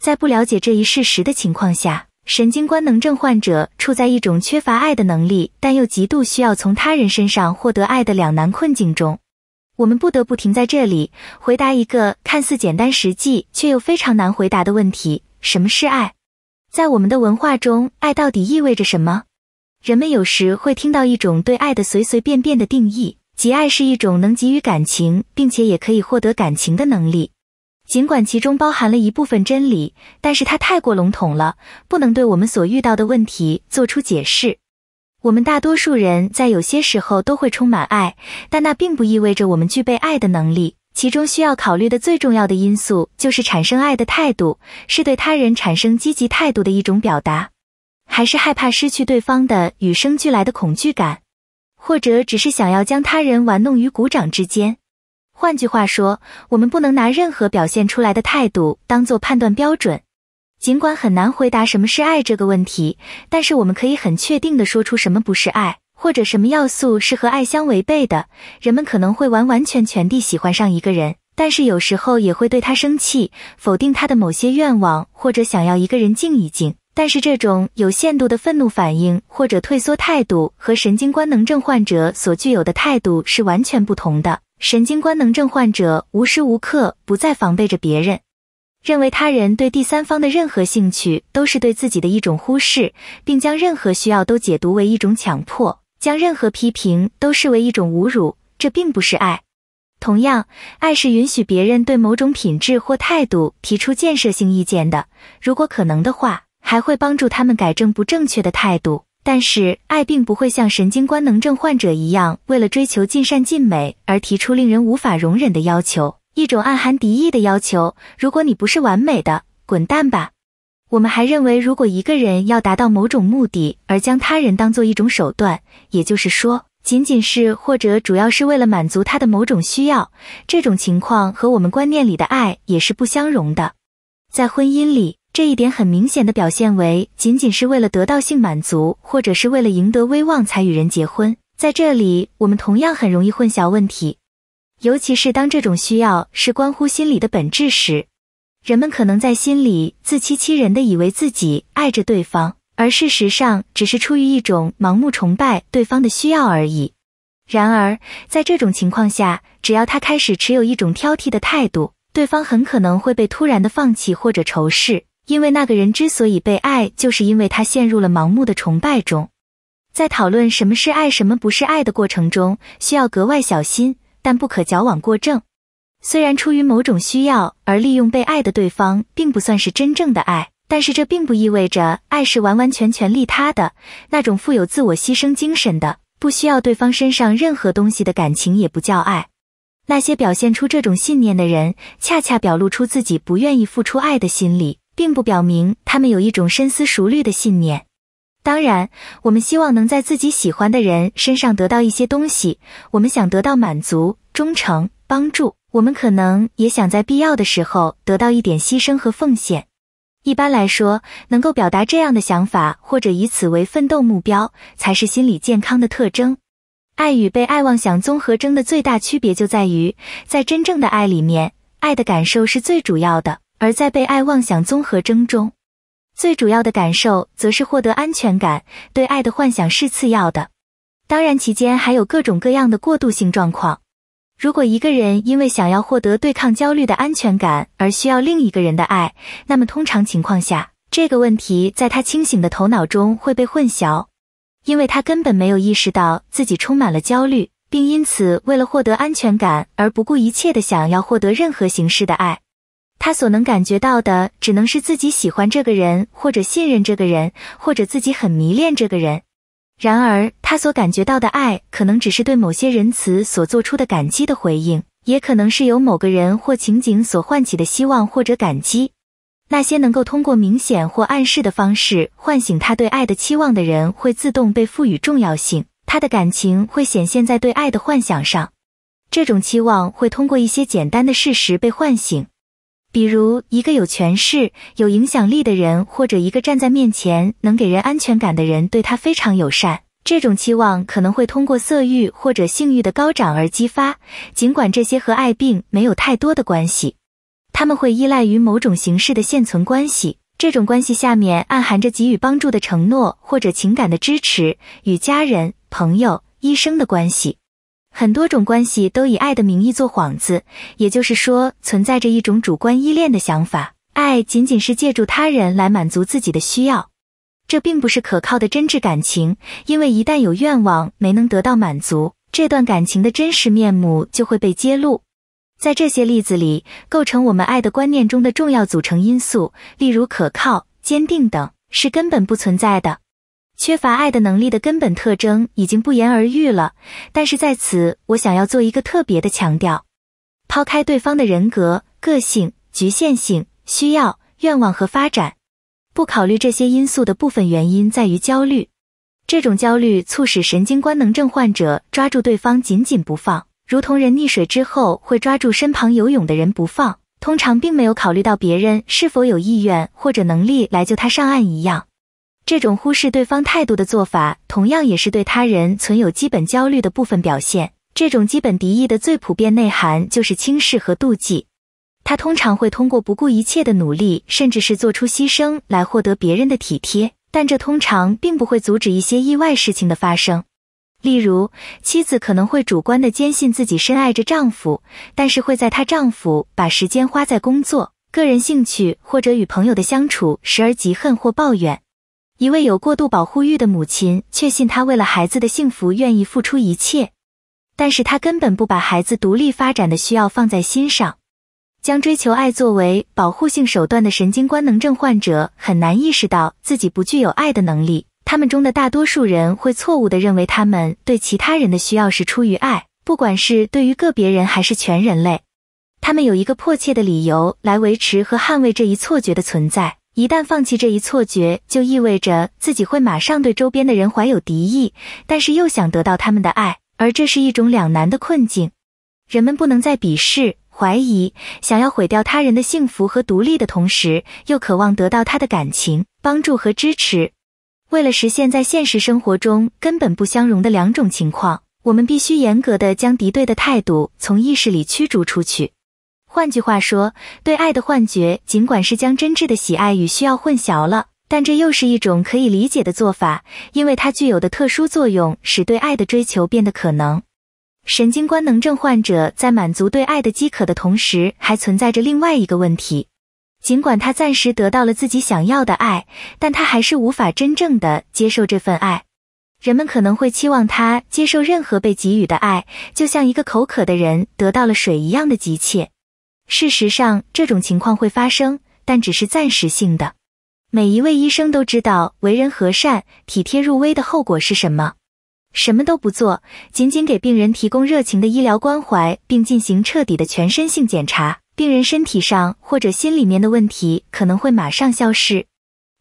在不了解这一事实的情况下，神经官能症患者处在一种缺乏爱的能力，但又极度需要从他人身上获得爱的两难困境中。我们不得不停在这里回答一个看似简单、实际却又非常难回答的问题：什么是爱？在我们的文化中，爱到底意味着什么？人们有时会听到一种对爱的随随便便的定义，即爱是一种能给予感情，并且也可以获得感情的能力。尽管其中包含了一部分真理，但是它太过笼统了，不能对我们所遇到的问题做出解释。我们大多数人在有些时候都会充满爱，但那并不意味着我们具备爱的能力。其中需要考虑的最重要的因素，就是产生爱的态度，是对他人产生积极态度的一种表达，还是害怕失去对方的与生俱来的恐惧感，或者只是想要将他人玩弄于股掌之间？换句话说，我们不能拿任何表现出来的态度当做判断标准。尽管很难回答什么是爱这个问题，但是我们可以很确定的说出什么不是爱，或者什么要素是和爱相违背的。人们可能会完完全全地喜欢上一个人，但是有时候也会对他生气，否定他的某些愿望，或者想要一个人静一静。但是这种有限度的愤怒反应或者退缩态度，和神经官能症患者所具有的态度是完全不同的。神经官能症患者无时无刻不在防备着别人。认为他人对第三方的任何兴趣都是对自己的一种忽视，并将任何需要都解读为一种强迫，将任何批评都视为一种侮辱。这并不是爱。同样，爱是允许别人对某种品质或态度提出建设性意见的，如果可能的话，还会帮助他们改正不正确的态度。但是，爱并不会像神经官能症患者一样，为了追求尽善尽美而提出令人无法容忍的要求。一种暗含敌意的要求。如果你不是完美的，滚蛋吧！我们还认为，如果一个人要达到某种目的而将他人当做一种手段，也就是说，仅仅是或者主要是为了满足他的某种需要，这种情况和我们观念里的爱也是不相容的。在婚姻里，这一点很明显的表现为仅仅是为了得到性满足，或者是为了赢得威望才与人结婚。在这里，我们同样很容易混淆问题。尤其是当这种需要是关乎心理的本质时，人们可能在心里自欺欺人的以为自己爱着对方，而事实上只是出于一种盲目崇拜对方的需要而已。然而，在这种情况下，只要他开始持有一种挑剔的态度，对方很可能会被突然的放弃或者仇视，因为那个人之所以被爱，就是因为他陷入了盲目的崇拜中。在讨论什么是爱、什么不是爱的过程中，需要格外小心。但不可矫枉过正。虽然出于某种需要而利用被爱的对方，并不算是真正的爱，但是这并不意味着爱是完完全全利他的那种富有自我牺牲精神的、不需要对方身上任何东西的感情也不叫爱。那些表现出这种信念的人，恰恰表露出自己不愿意付出爱的心理，并不表明他们有一种深思熟虑的信念。当然，我们希望能在自己喜欢的人身上得到一些东西。我们想得到满足、忠诚、帮助。我们可能也想在必要的时候得到一点牺牲和奉献。一般来说，能够表达这样的想法，或者以此为奋斗目标，才是心理健康的特征。爱与被爱妄想综合征的最大区别就在于，在真正的爱里面，爱的感受是最主要的；而在被爱妄想综合征中。最主要的感受则是获得安全感，对爱的幻想是次要的。当然，其间还有各种各样的过渡性状况。如果一个人因为想要获得对抗焦虑的安全感而需要另一个人的爱，那么通常情况下，这个问题在他清醒的头脑中会被混淆，因为他根本没有意识到自己充满了焦虑，并因此为了获得安全感而不顾一切的想要获得任何形式的爱。他所能感觉到的，只能是自己喜欢这个人，或者信任这个人，或者自己很迷恋这个人。然而，他所感觉到的爱，可能只是对某些仁慈所做出的感激的回应，也可能是由某个人或情景所唤起的希望或者感激。那些能够通过明显或暗示的方式唤醒他对爱的期望的人，会自动被赋予重要性。他的感情会显现在对爱的幻想上，这种期望会通过一些简单的事实被唤醒。比如，一个有权势、有影响力的人，或者一个站在面前能给人安全感的人，对他非常友善。这种期望可能会通过色欲或者性欲的高涨而激发，尽管这些和爱并没有太多的关系。他们会依赖于某种形式的现存关系，这种关系下面暗含着给予帮助的承诺或者情感的支持，与家人、朋友、医生的关系。很多种关系都以爱的名义做幌子，也就是说，存在着一种主观依恋的想法。爱仅仅是借助他人来满足自己的需要，这并不是可靠的真挚感情，因为一旦有愿望没能得到满足，这段感情的真实面目就会被揭露。在这些例子里，构成我们爱的观念中的重要组成因素，例如可靠、坚定等，是根本不存在的。缺乏爱的能力的根本特征已经不言而喻了，但是在此我想要做一个特别的强调：抛开对方的人格、个性、局限性、需要、愿望和发展，不考虑这些因素的部分原因在于焦虑。这种焦虑促使神经官能症患者抓住对方紧紧不放，如同人溺水之后会抓住身旁游泳的人不放，通常并没有考虑到别人是否有意愿或者能力来救他上岸一样。这种忽视对方态度的做法，同样也是对他人存有基本焦虑的部分表现。这种基本敌意的最普遍内涵就是轻视和妒忌。他通常会通过不顾一切的努力，甚至是做出牺牲来获得别人的体贴，但这通常并不会阻止一些意外事情的发生。例如，妻子可能会主观地坚信自己深爱着丈夫，但是会在她丈夫把时间花在工作、个人兴趣或者与朋友的相处时而嫉恨或抱怨。一位有过度保护欲的母亲，确信她为了孩子的幸福愿意付出一切，但是她根本不把孩子独立发展的需要放在心上。将追求爱作为保护性手段的神经官能症患者，很难意识到自己不具有爱的能力。他们中的大多数人会错误地认为，他们对其他人的需要是出于爱，不管是对于个别人还是全人类，他们有一个迫切的理由来维持和捍卫这一错觉的存在。一旦放弃这一错觉，就意味着自己会马上对周边的人怀有敌意，但是又想得到他们的爱，而这是一种两难的困境。人们不能在鄙视、怀疑，想要毁掉他人的幸福和独立的同时，又渴望得到他的感情、帮助和支持。为了实现在现实生活中根本不相容的两种情况，我们必须严格的将敌对的态度从意识里驱逐出去。换句话说，对爱的幻觉，尽管是将真挚的喜爱与需要混淆了，但这又是一种可以理解的做法，因为它具有的特殊作用，使对爱的追求变得可能。神经官能症患者在满足对爱的饥渴的同时，还存在着另外一个问题：尽管他暂时得到了自己想要的爱，但他还是无法真正的接受这份爱。人们可能会期望他接受任何被给予的爱，就像一个口渴的人得到了水一样的急切。事实上，这种情况会发生，但只是暂时性的。每一位医生都知道，为人和善、体贴入微的后果是什么：什么都不做，仅仅给病人提供热情的医疗关怀，并进行彻底的全身性检查，病人身体上或者心里面的问题可能会马上消失。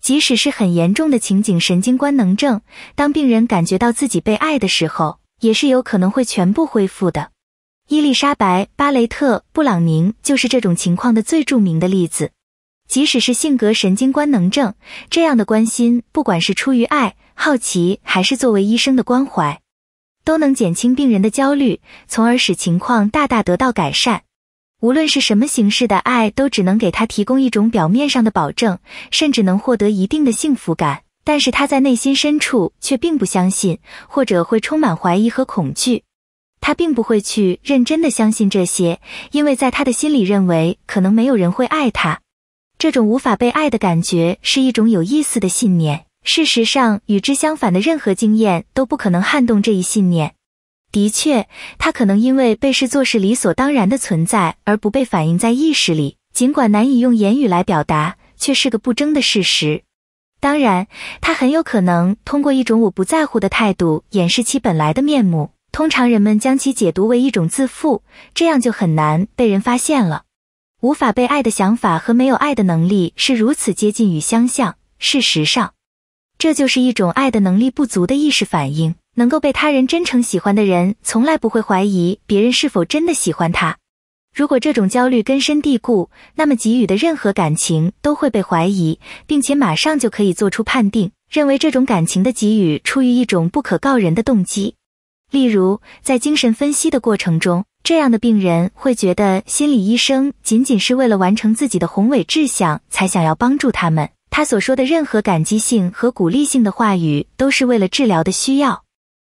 即使是很严重的情景神经官能症，当病人感觉到自己被爱的时候，也是有可能会全部恢复的。伊丽莎白·巴雷特·布朗宁就是这种情况的最著名的例子。即使是性格神经官能症，这样的关心，不管是出于爱好奇，还是作为医生的关怀，都能减轻病人的焦虑，从而使情况大大得到改善。无论是什么形式的爱，都只能给他提供一种表面上的保证，甚至能获得一定的幸福感。但是他在内心深处却并不相信，或者会充满怀疑和恐惧。他并不会去认真的相信这些，因为在他的心里认为，可能没有人会爱他。这种无法被爱的感觉是一种有意思的信念。事实上，与之相反的任何经验都不可能撼动这一信念。的确，他可能因为被视作是理所当然的存在而不被反映在意识里，尽管难以用言语来表达，却是个不争的事实。当然，他很有可能通过一种我不在乎的态度掩饰其本来的面目。通常人们将其解读为一种自负，这样就很难被人发现了。无法被爱的想法和没有爱的能力是如此接近与相像。事实上，这就是一种爱的能力不足的意识反应。能够被他人真诚喜欢的人，从来不会怀疑别人是否真的喜欢他。如果这种焦虑根深蒂固，那么给予的任何感情都会被怀疑，并且马上就可以做出判定，认为这种感情的给予出于一种不可告人的动机。例如，在精神分析的过程中，这样的病人会觉得心理医生仅仅是为了完成自己的宏伟志向才想要帮助他们。他所说的任何感激性和鼓励性的话语，都是为了治疗的需要。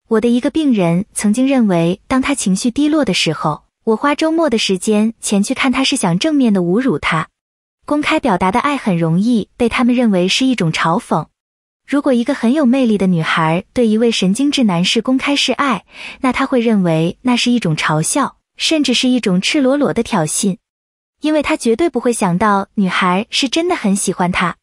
我的一个病人曾经认为，当他情绪低落的时候，我花周末的时间前去看他，是想正面的侮辱他。公开表达的爱很容易被他们认为是一种嘲讽。如果一个很有魅力的女孩对一位神经质男士公开示爱，那他会认为那是一种嘲笑，甚至是一种赤裸裸的挑衅，因为他绝对不会想到女孩是真的很喜欢他。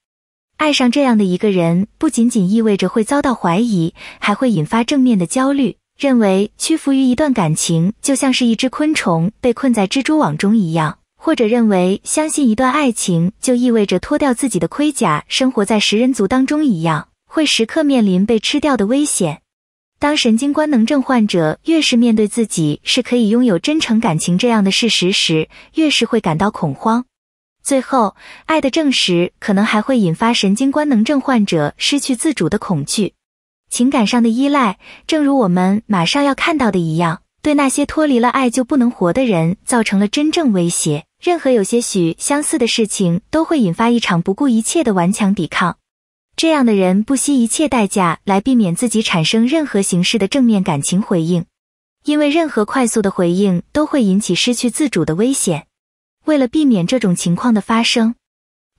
爱上这样的一个人，不仅仅意味着会遭到怀疑，还会引发正面的焦虑，认为屈服于一段感情就像是一只昆虫被困在蜘蛛网中一样，或者认为相信一段爱情就意味着脱掉自己的盔甲，生活在食人族当中一样。会时刻面临被吃掉的危险。当神经官能症患者越是面对自己是可以拥有真诚感情这样的事实时，越是会感到恐慌。最后，爱的证实可能还会引发神经官能症患者失去自主的恐惧、情感上的依赖。正如我们马上要看到的一样，对那些脱离了爱就不能活的人造成了真正威胁。任何有些许相似的事情都会引发一场不顾一切的顽强抵抗。这样的人不惜一切代价来避免自己产生任何形式的正面感情回应，因为任何快速的回应都会引起失去自主的危险。为了避免这种情况的发生，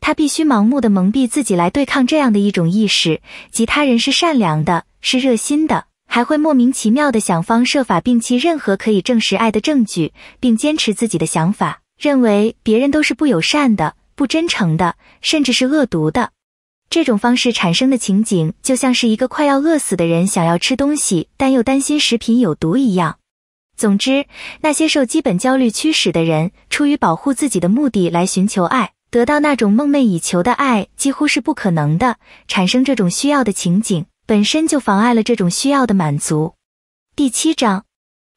他必须盲目的蒙蔽自己来对抗这样的一种意识，即他人是善良的、是热心的，还会莫名其妙的想方设法摒弃任何可以证实爱的证据，并坚持自己的想法，认为别人都是不友善的、不真诚的，甚至是恶毒的。这种方式产生的情景，就像是一个快要饿死的人想要吃东西，但又担心食品有毒一样。总之，那些受基本焦虑驱使的人，出于保护自己的目的来寻求爱，得到那种梦寐以求的爱几乎是不可能的。产生这种需要的情景，本身就妨碍了这种需要的满足。第七章，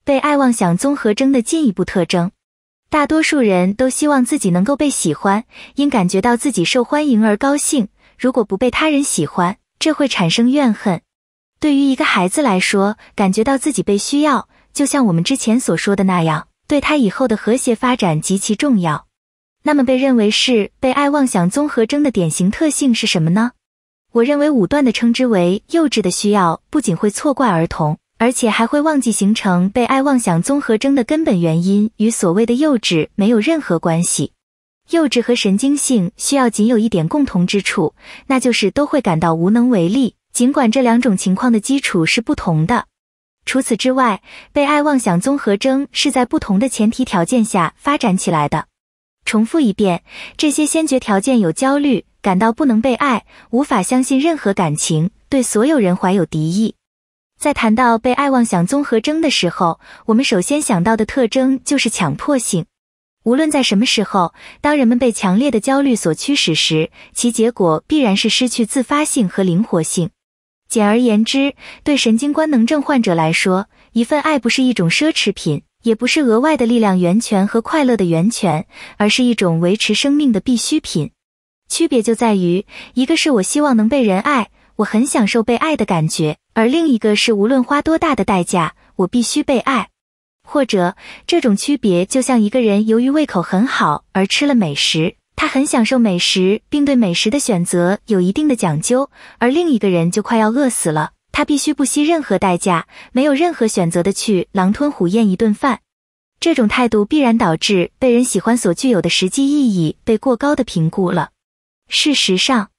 被爱妄想综合征的进一步特征。大多数人都希望自己能够被喜欢，因感觉到自己受欢迎而高兴。如果不被他人喜欢，这会产生怨恨。对于一个孩子来说，感觉到自己被需要，就像我们之前所说的那样，对他以后的和谐发展极其重要。那么，被认为是被爱妄想综合征的典型特性是什么呢？我认为，武断地称之为幼稚的需要，不仅会错怪儿童，而且还会忘记形成被爱妄想综合征的根本原因与所谓的幼稚没有任何关系。幼稚和神经性需要仅有一点共同之处，那就是都会感到无能为力。尽管这两种情况的基础是不同的，除此之外，被爱妄想综合征是在不同的前提条件下发展起来的。重复一遍，这些先决条件有焦虑，感到不能被爱，无法相信任何感情，对所有人怀有敌意。在谈到被爱妄想综合征的时候，我们首先想到的特征就是强迫性。无论在什么时候，当人们被强烈的焦虑所驱使时，其结果必然是失去自发性和灵活性。简而言之，对神经官能症患者来说，一份爱不是一种奢侈品，也不是额外的力量源泉和快乐的源泉，而是一种维持生命的必需品。区别就在于，一个是我希望能被人爱，我很享受被爱的感觉；而另一个是无论花多大的代价，我必须被爱。或者这种区别就像一个人由于胃口很好而吃了美食，他很享受美食，并对美食的选择有一定的讲究；而另一个人就快要饿死了，他必须不惜任何代价、没有任何选择的去狼吞虎咽一顿饭。这种态度必然导致被人喜欢所具有的实际意义被过高的评估了。事实上，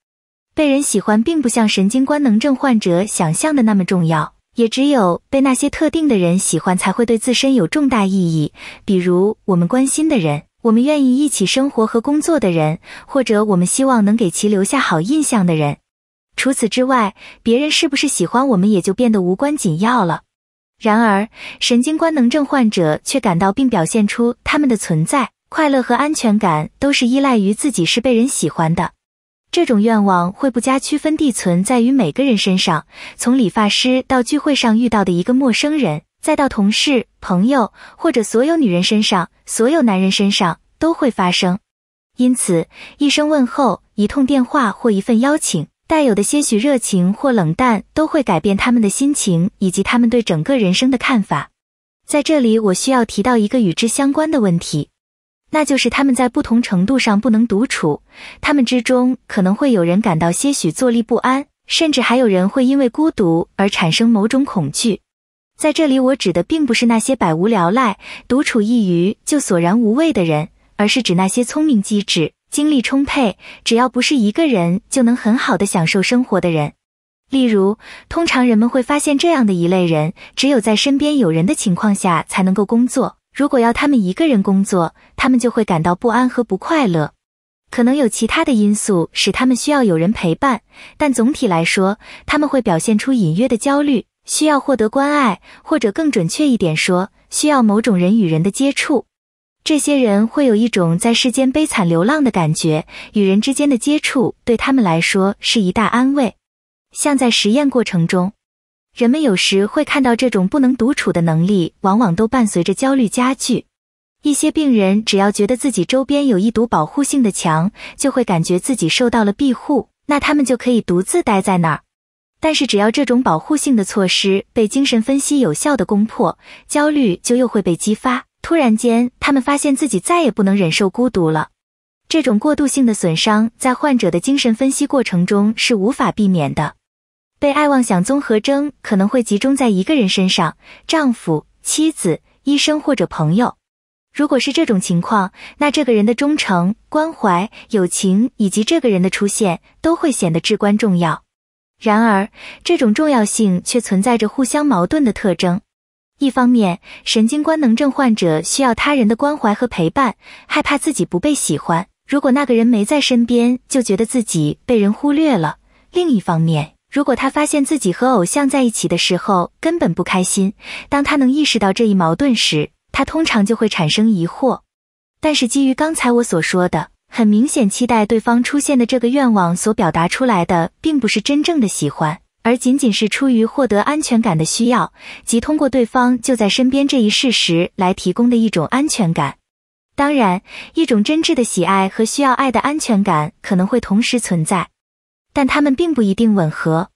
被人喜欢并不像神经官能症患者想象的那么重要。也只有被那些特定的人喜欢，才会对自身有重大意义。比如我们关心的人，我们愿意一起生活和工作的人，或者我们希望能给其留下好印象的人。除此之外，别人是不是喜欢我们，也就变得无关紧要了。然而，神经官能症患者却感到并表现出他们的存在，快乐和安全感都是依赖于自己是被人喜欢的。这种愿望会不加区分地存在于每个人身上，从理发师到聚会上遇到的一个陌生人，再到同事、朋友或者所有女人身上、所有男人身上都会发生。因此，一声问候、一通电话或一份邀请带有的些许热情或冷淡，都会改变他们的心情以及他们对整个人生的看法。在这里，我需要提到一个与之相关的问题。那就是他们在不同程度上不能独处，他们之中可能会有人感到些许坐立不安，甚至还有人会因为孤独而产生某种恐惧。在这里，我指的并不是那些百无聊赖、独处一隅就索然无味的人，而是指那些聪明机智、精力充沛，只要不是一个人就能很好的享受生活的人。例如，通常人们会发现这样的一类人，只有在身边有人的情况下才能够工作。如果要他们一个人工作，他们就会感到不安和不快乐。可能有其他的因素使他们需要有人陪伴，但总体来说，他们会表现出隐约的焦虑，需要获得关爱，或者更准确一点说，需要某种人与人的接触。这些人会有一种在世间悲惨流浪的感觉，与人之间的接触对他们来说是一大安慰。像在实验过程中。人们有时会看到这种不能独处的能力，往往都伴随着焦虑加剧。一些病人只要觉得自己周边有一堵保护性的墙，就会感觉自己受到了庇护，那他们就可以独自待在那儿。但是，只要这种保护性的措施被精神分析有效的攻破，焦虑就又会被激发。突然间，他们发现自己再也不能忍受孤独了。这种过渡性的损伤在患者的精神分析过程中是无法避免的。被爱妄想综合征可能会集中在一个人身上，丈夫、妻子、医生或者朋友。如果是这种情况，那这个人的忠诚、关怀、友情以及这个人的出现都会显得至关重要。然而，这种重要性却存在着互相矛盾的特征。一方面，神经官能症患者需要他人的关怀和陪伴，害怕自己不被喜欢；如果那个人没在身边，就觉得自己被人忽略了。另一方面，如果他发现自己和偶像在一起的时候根本不开心，当他能意识到这一矛盾时，他通常就会产生疑惑。但是基于刚才我所说的，很明显，期待对方出现的这个愿望所表达出来的，并不是真正的喜欢，而仅仅是出于获得安全感的需要，即通过对方就在身边这一事实来提供的一种安全感。当然，一种真挚的喜爱和需要爱的安全感可能会同时存在。但他们并不一定吻合，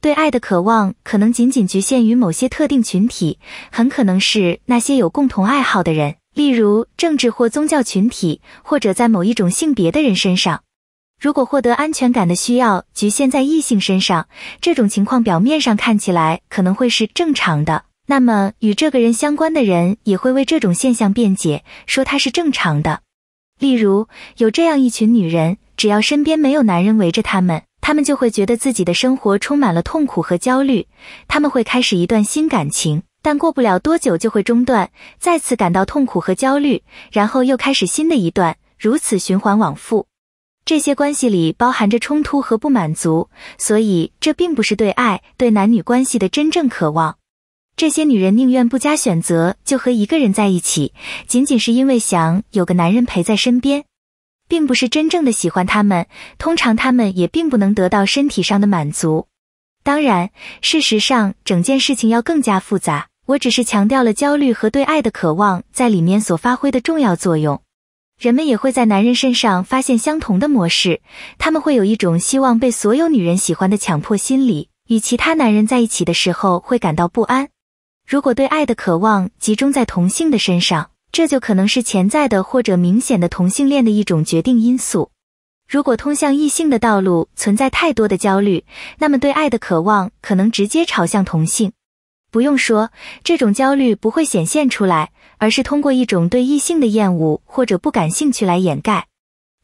对爱的渴望可能仅仅局限于某些特定群体，很可能是那些有共同爱好的人，例如政治或宗教群体，或者在某一种性别的人身上。如果获得安全感的需要局限在异性身上，这种情况表面上看起来可能会是正常的，那么与这个人相关的人也会为这种现象辩解，说他是正常的。例如，有这样一群女人，只要身边没有男人围着她们。他们就会觉得自己的生活充满了痛苦和焦虑，他们会开始一段新感情，但过不了多久就会中断，再次感到痛苦和焦虑，然后又开始新的一段，如此循环往复。这些关系里包含着冲突和不满足，所以这并不是对爱、对男女关系的真正渴望。这些女人宁愿不加选择就和一个人在一起，仅仅是因为想有个男人陪在身边。并不是真正的喜欢他们，通常他们也并不能得到身体上的满足。当然，事实上整件事情要更加复杂。我只是强调了焦虑和对爱的渴望在里面所发挥的重要作用。人们也会在男人身上发现相同的模式，他们会有一种希望被所有女人喜欢的强迫心理，与其他男人在一起的时候会感到不安。如果对爱的渴望集中在同性的身上。这就可能是潜在的或者明显的同性恋的一种决定因素。如果通向异性的道路存在太多的焦虑，那么对爱的渴望可能直接朝向同性。不用说，这种焦虑不会显现出来，而是通过一种对异性的厌恶或者不感兴趣来掩盖。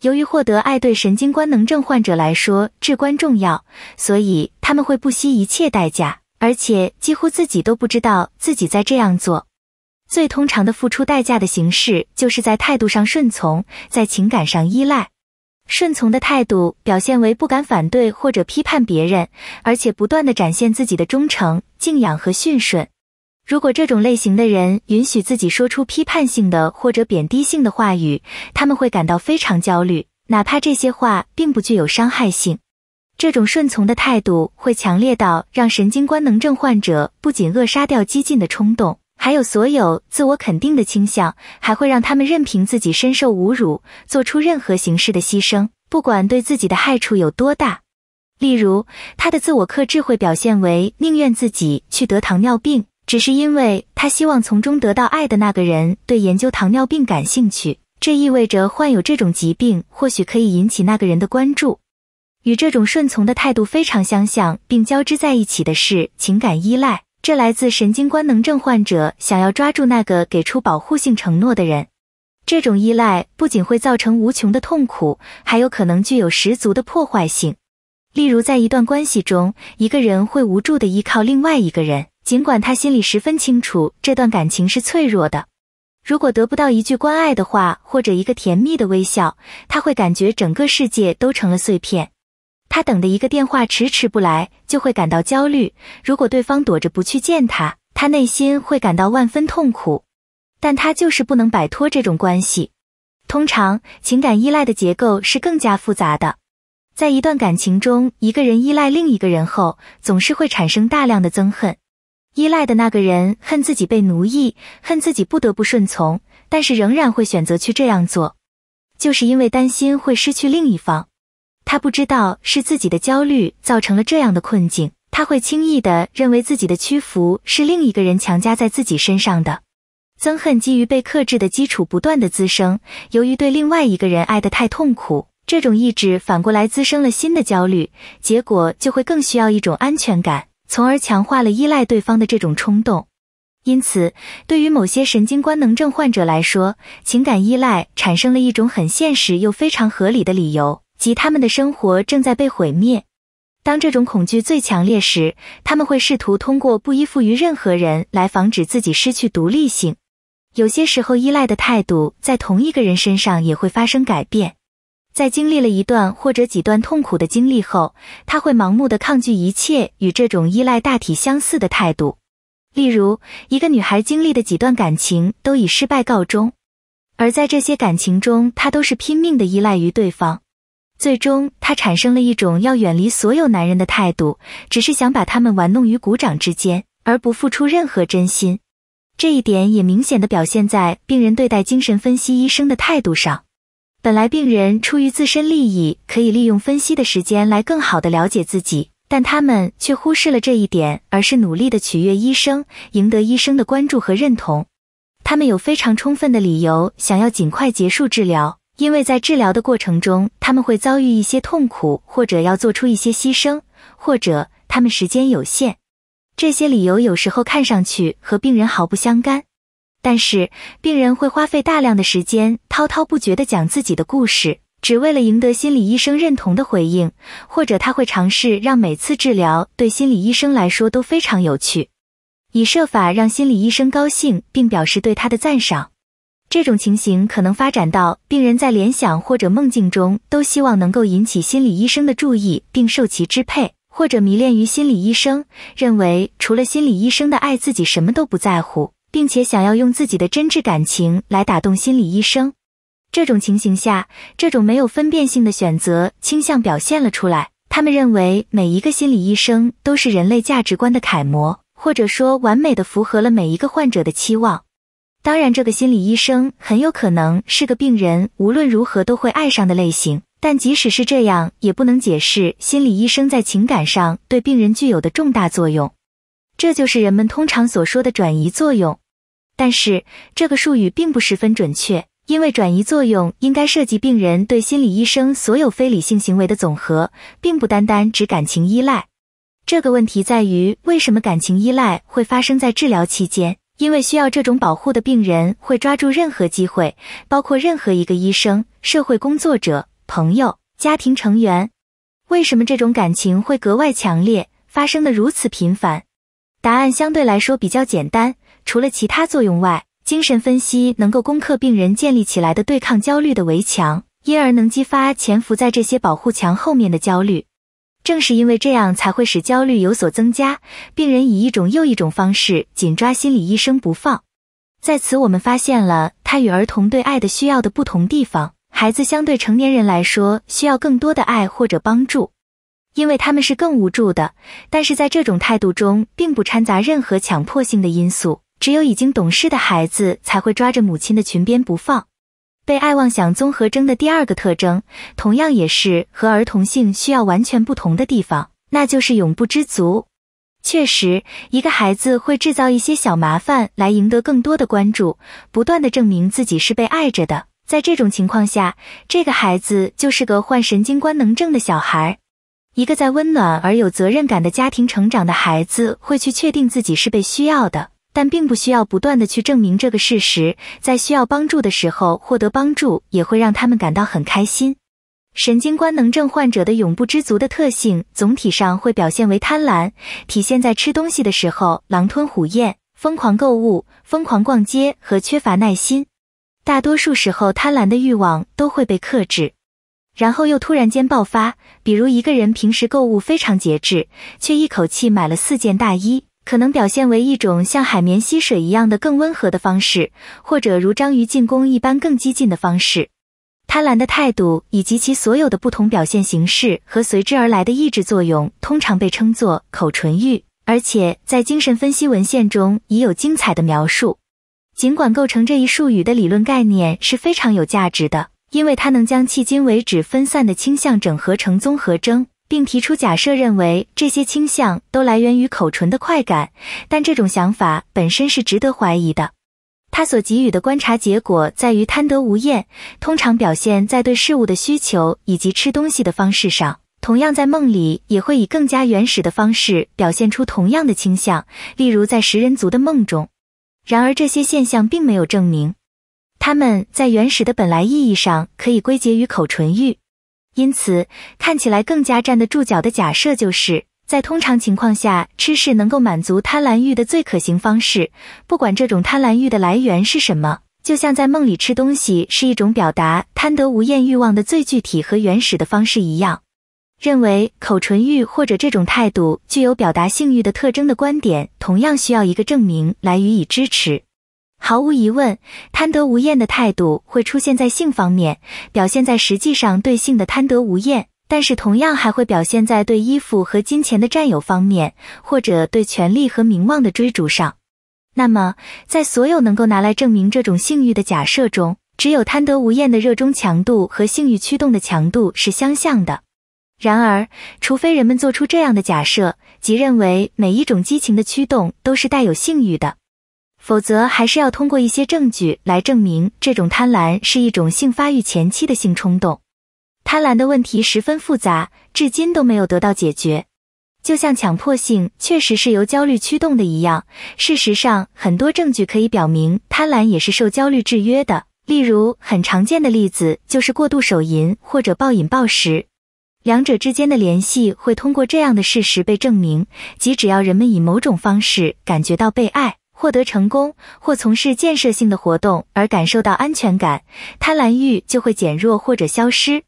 由于获得爱对神经官能症患者来说至关重要，所以他们会不惜一切代价，而且几乎自己都不知道自己在这样做。最通常的付出代价的形式，就是在态度上顺从，在情感上依赖。顺从的态度表现为不敢反对或者批判别人，而且不断地展现自己的忠诚、敬仰和驯顺。如果这种类型的人允许自己说出批判性的或者贬低性的话语，他们会感到非常焦虑，哪怕这些话并不具有伤害性。这种顺从的态度会强烈到让神经官能症患者不仅扼杀掉激进的冲动。还有所有自我肯定的倾向，还会让他们任凭自己深受侮辱，做出任何形式的牺牲，不管对自己的害处有多大。例如，他的自我克制会表现为宁愿自己去得糖尿病，只是因为他希望从中得到爱的那个人对研究糖尿病感兴趣。这意味着患有这种疾病或许可以引起那个人的关注。与这种顺从的态度非常相像并交织在一起的是情感依赖。这来自神经官能症患者想要抓住那个给出保护性承诺的人，这种依赖不仅会造成无穷的痛苦，还有可能具有十足的破坏性。例如，在一段关系中，一个人会无助地依靠另外一个人，尽管他心里十分清楚这段感情是脆弱的。如果得不到一句关爱的话，或者一个甜蜜的微笑，他会感觉整个世界都成了碎片。他等的一个电话迟迟不来，就会感到焦虑。如果对方躲着不去见他，他内心会感到万分痛苦。但他就是不能摆脱这种关系。通常，情感依赖的结构是更加复杂的。在一段感情中，一个人依赖另一个人后，总是会产生大量的憎恨。依赖的那个人恨自己被奴役，恨自己不得不顺从，但是仍然会选择去这样做，就是因为担心会失去另一方。他不知道是自己的焦虑造成了这样的困境，他会轻易的认为自己的屈服是另一个人强加在自己身上的。憎恨基于被克制的基础不断的滋生，由于对另外一个人爱得太痛苦，这种意志反过来滋生了新的焦虑，结果就会更需要一种安全感，从而强化了依赖对方的这种冲动。因此，对于某些神经官能症患者来说，情感依赖产生了一种很现实又非常合理的理由。即他们的生活正在被毁灭。当这种恐惧最强烈时，他们会试图通过不依附于任何人来防止自己失去独立性。有些时候，依赖的态度在同一个人身上也会发生改变。在经历了一段或者几段痛苦的经历后，他会盲目的抗拒一切与这种依赖大体相似的态度。例如，一个女孩经历的几段感情都以失败告终，而在这些感情中，她都是拼命的依赖于对方。最终，他产生了一种要远离所有男人的态度，只是想把他们玩弄于股掌之间，而不付出任何真心。这一点也明显的表现在病人对待精神分析医生的态度上。本来，病人出于自身利益，可以利用分析的时间来更好的了解自己，但他们却忽视了这一点，而是努力的取悦医生，赢得医生的关注和认同。他们有非常充分的理由想要尽快结束治疗。因为在治疗的过程中，他们会遭遇一些痛苦，或者要做出一些牺牲，或者他们时间有限。这些理由有时候看上去和病人毫不相干，但是病人会花费大量的时间，滔滔不绝地讲自己的故事，只为了赢得心理医生认同的回应，或者他会尝试让每次治疗对心理医生来说都非常有趣，以设法让心理医生高兴，并表示对他的赞赏。这种情形可能发展到病人在联想或者梦境中都希望能够引起心理医生的注意并受其支配，或者迷恋于心理医生，认为除了心理医生的爱自己什么都不在乎，并且想要用自己的真挚感情来打动心理医生。这种情形下，这种没有分辨性的选择倾向表现了出来。他们认为每一个心理医生都是人类价值观的楷模，或者说完美的符合了每一个患者的期望。当然，这个心理医生很有可能是个病人，无论如何都会爱上的类型。但即使是这样，也不能解释心理医生在情感上对病人具有的重大作用。这就是人们通常所说的转移作用。但是，这个术语并不十分准确，因为转移作用应该涉及病人对心理医生所有非理性行为的总和，并不单单指感情依赖。这个问题在于，为什么感情依赖会发生在治疗期间？因为需要这种保护的病人会抓住任何机会，包括任何一个医生、社会工作者、朋友、家庭成员。为什么这种感情会格外强烈，发生的如此频繁？答案相对来说比较简单。除了其他作用外，精神分析能够攻克病人建立起来的对抗焦虑的围墙，因而能激发潜伏在这些保护墙后面的焦虑。正是因为这样，才会使焦虑有所增加。病人以一种又一种方式紧抓心理医生不放。在此，我们发现了他与儿童对爱的需要的不同地方。孩子相对成年人来说，需要更多的爱或者帮助，因为他们是更无助的。但是在这种态度中，并不掺杂任何强迫性的因素。只有已经懂事的孩子才会抓着母亲的裙边不放。被爱妄想综合征的第二个特征，同样也是和儿童性需要完全不同的地方，那就是永不知足。确实，一个孩子会制造一些小麻烦来赢得更多的关注，不断的证明自己是被爱着的。在这种情况下，这个孩子就是个患神经官能症的小孩。一个在温暖而有责任感的家庭成长的孩子，会去确定自己是被需要的。但并不需要不断的去证明这个事实，在需要帮助的时候获得帮助，也会让他们感到很开心。神经官能症患者的永不知足的特性，总体上会表现为贪婪，体现在吃东西的时候狼吞虎咽、疯狂购物、疯狂逛街和缺乏耐心。大多数时候，贪婪的欲望都会被克制，然后又突然间爆发，比如一个人平时购物非常节制，却一口气买了四件大衣。可能表现为一种像海绵吸水一样的更温和的方式，或者如章鱼进攻一般更激进的方式。贪婪的态度以及其所有的不同表现形式和随之而来的抑制作用，通常被称作口唇欲，而且在精神分析文献中已有精彩的描述。尽管构成这一术语的理论概念是非常有价值的，因为它能将迄今为止分散的倾向整合成综合征。并提出假设，认为这些倾向都来源于口唇的快感，但这种想法本身是值得怀疑的。他所给予的观察结果在于贪得无厌，通常表现在对事物的需求以及吃东西的方式上。同样，在梦里也会以更加原始的方式表现出同样的倾向，例如在食人族的梦中。然而，这些现象并没有证明，他们在原始的本来意义上可以归结于口唇欲。因此，看起来更加站得住脚的假设就是，在通常情况下，吃是能够满足贪婪欲的最可行方式，不管这种贪婪欲的来源是什么。就像在梦里吃东西是一种表达贪得无厌欲望的最具体和原始的方式一样，认为口唇欲或者这种态度具有表达性欲的特征的观点，同样需要一个证明来予以支持。毫无疑问，贪得无厌的态度会出现在性方面，表现在实际上对性的贪得无厌；但是同样还会表现在对衣服和金钱的占有方面，或者对权力和名望的追逐上。那么，在所有能够拿来证明这种性欲的假设中，只有贪得无厌的热衷强度和性欲驱动的强度是相像的。然而，除非人们做出这样的假设，即认为每一种激情的驱动都是带有性欲的。否则，还是要通过一些证据来证明这种贪婪是一种性发育前期的性冲动。贪婪的问题十分复杂，至今都没有得到解决。就像强迫性确实是由焦虑驱动的一样，事实上，很多证据可以表明贪婪也是受焦虑制约的。例如，很常见的例子就是过度手淫或者暴饮暴食。两者之间的联系会通过这样的事实被证明：即只要人们以某种方式感觉到被爱。获得成功或从事建设性的活动而感受到安全感，贪婪欲就会减弱或者消失。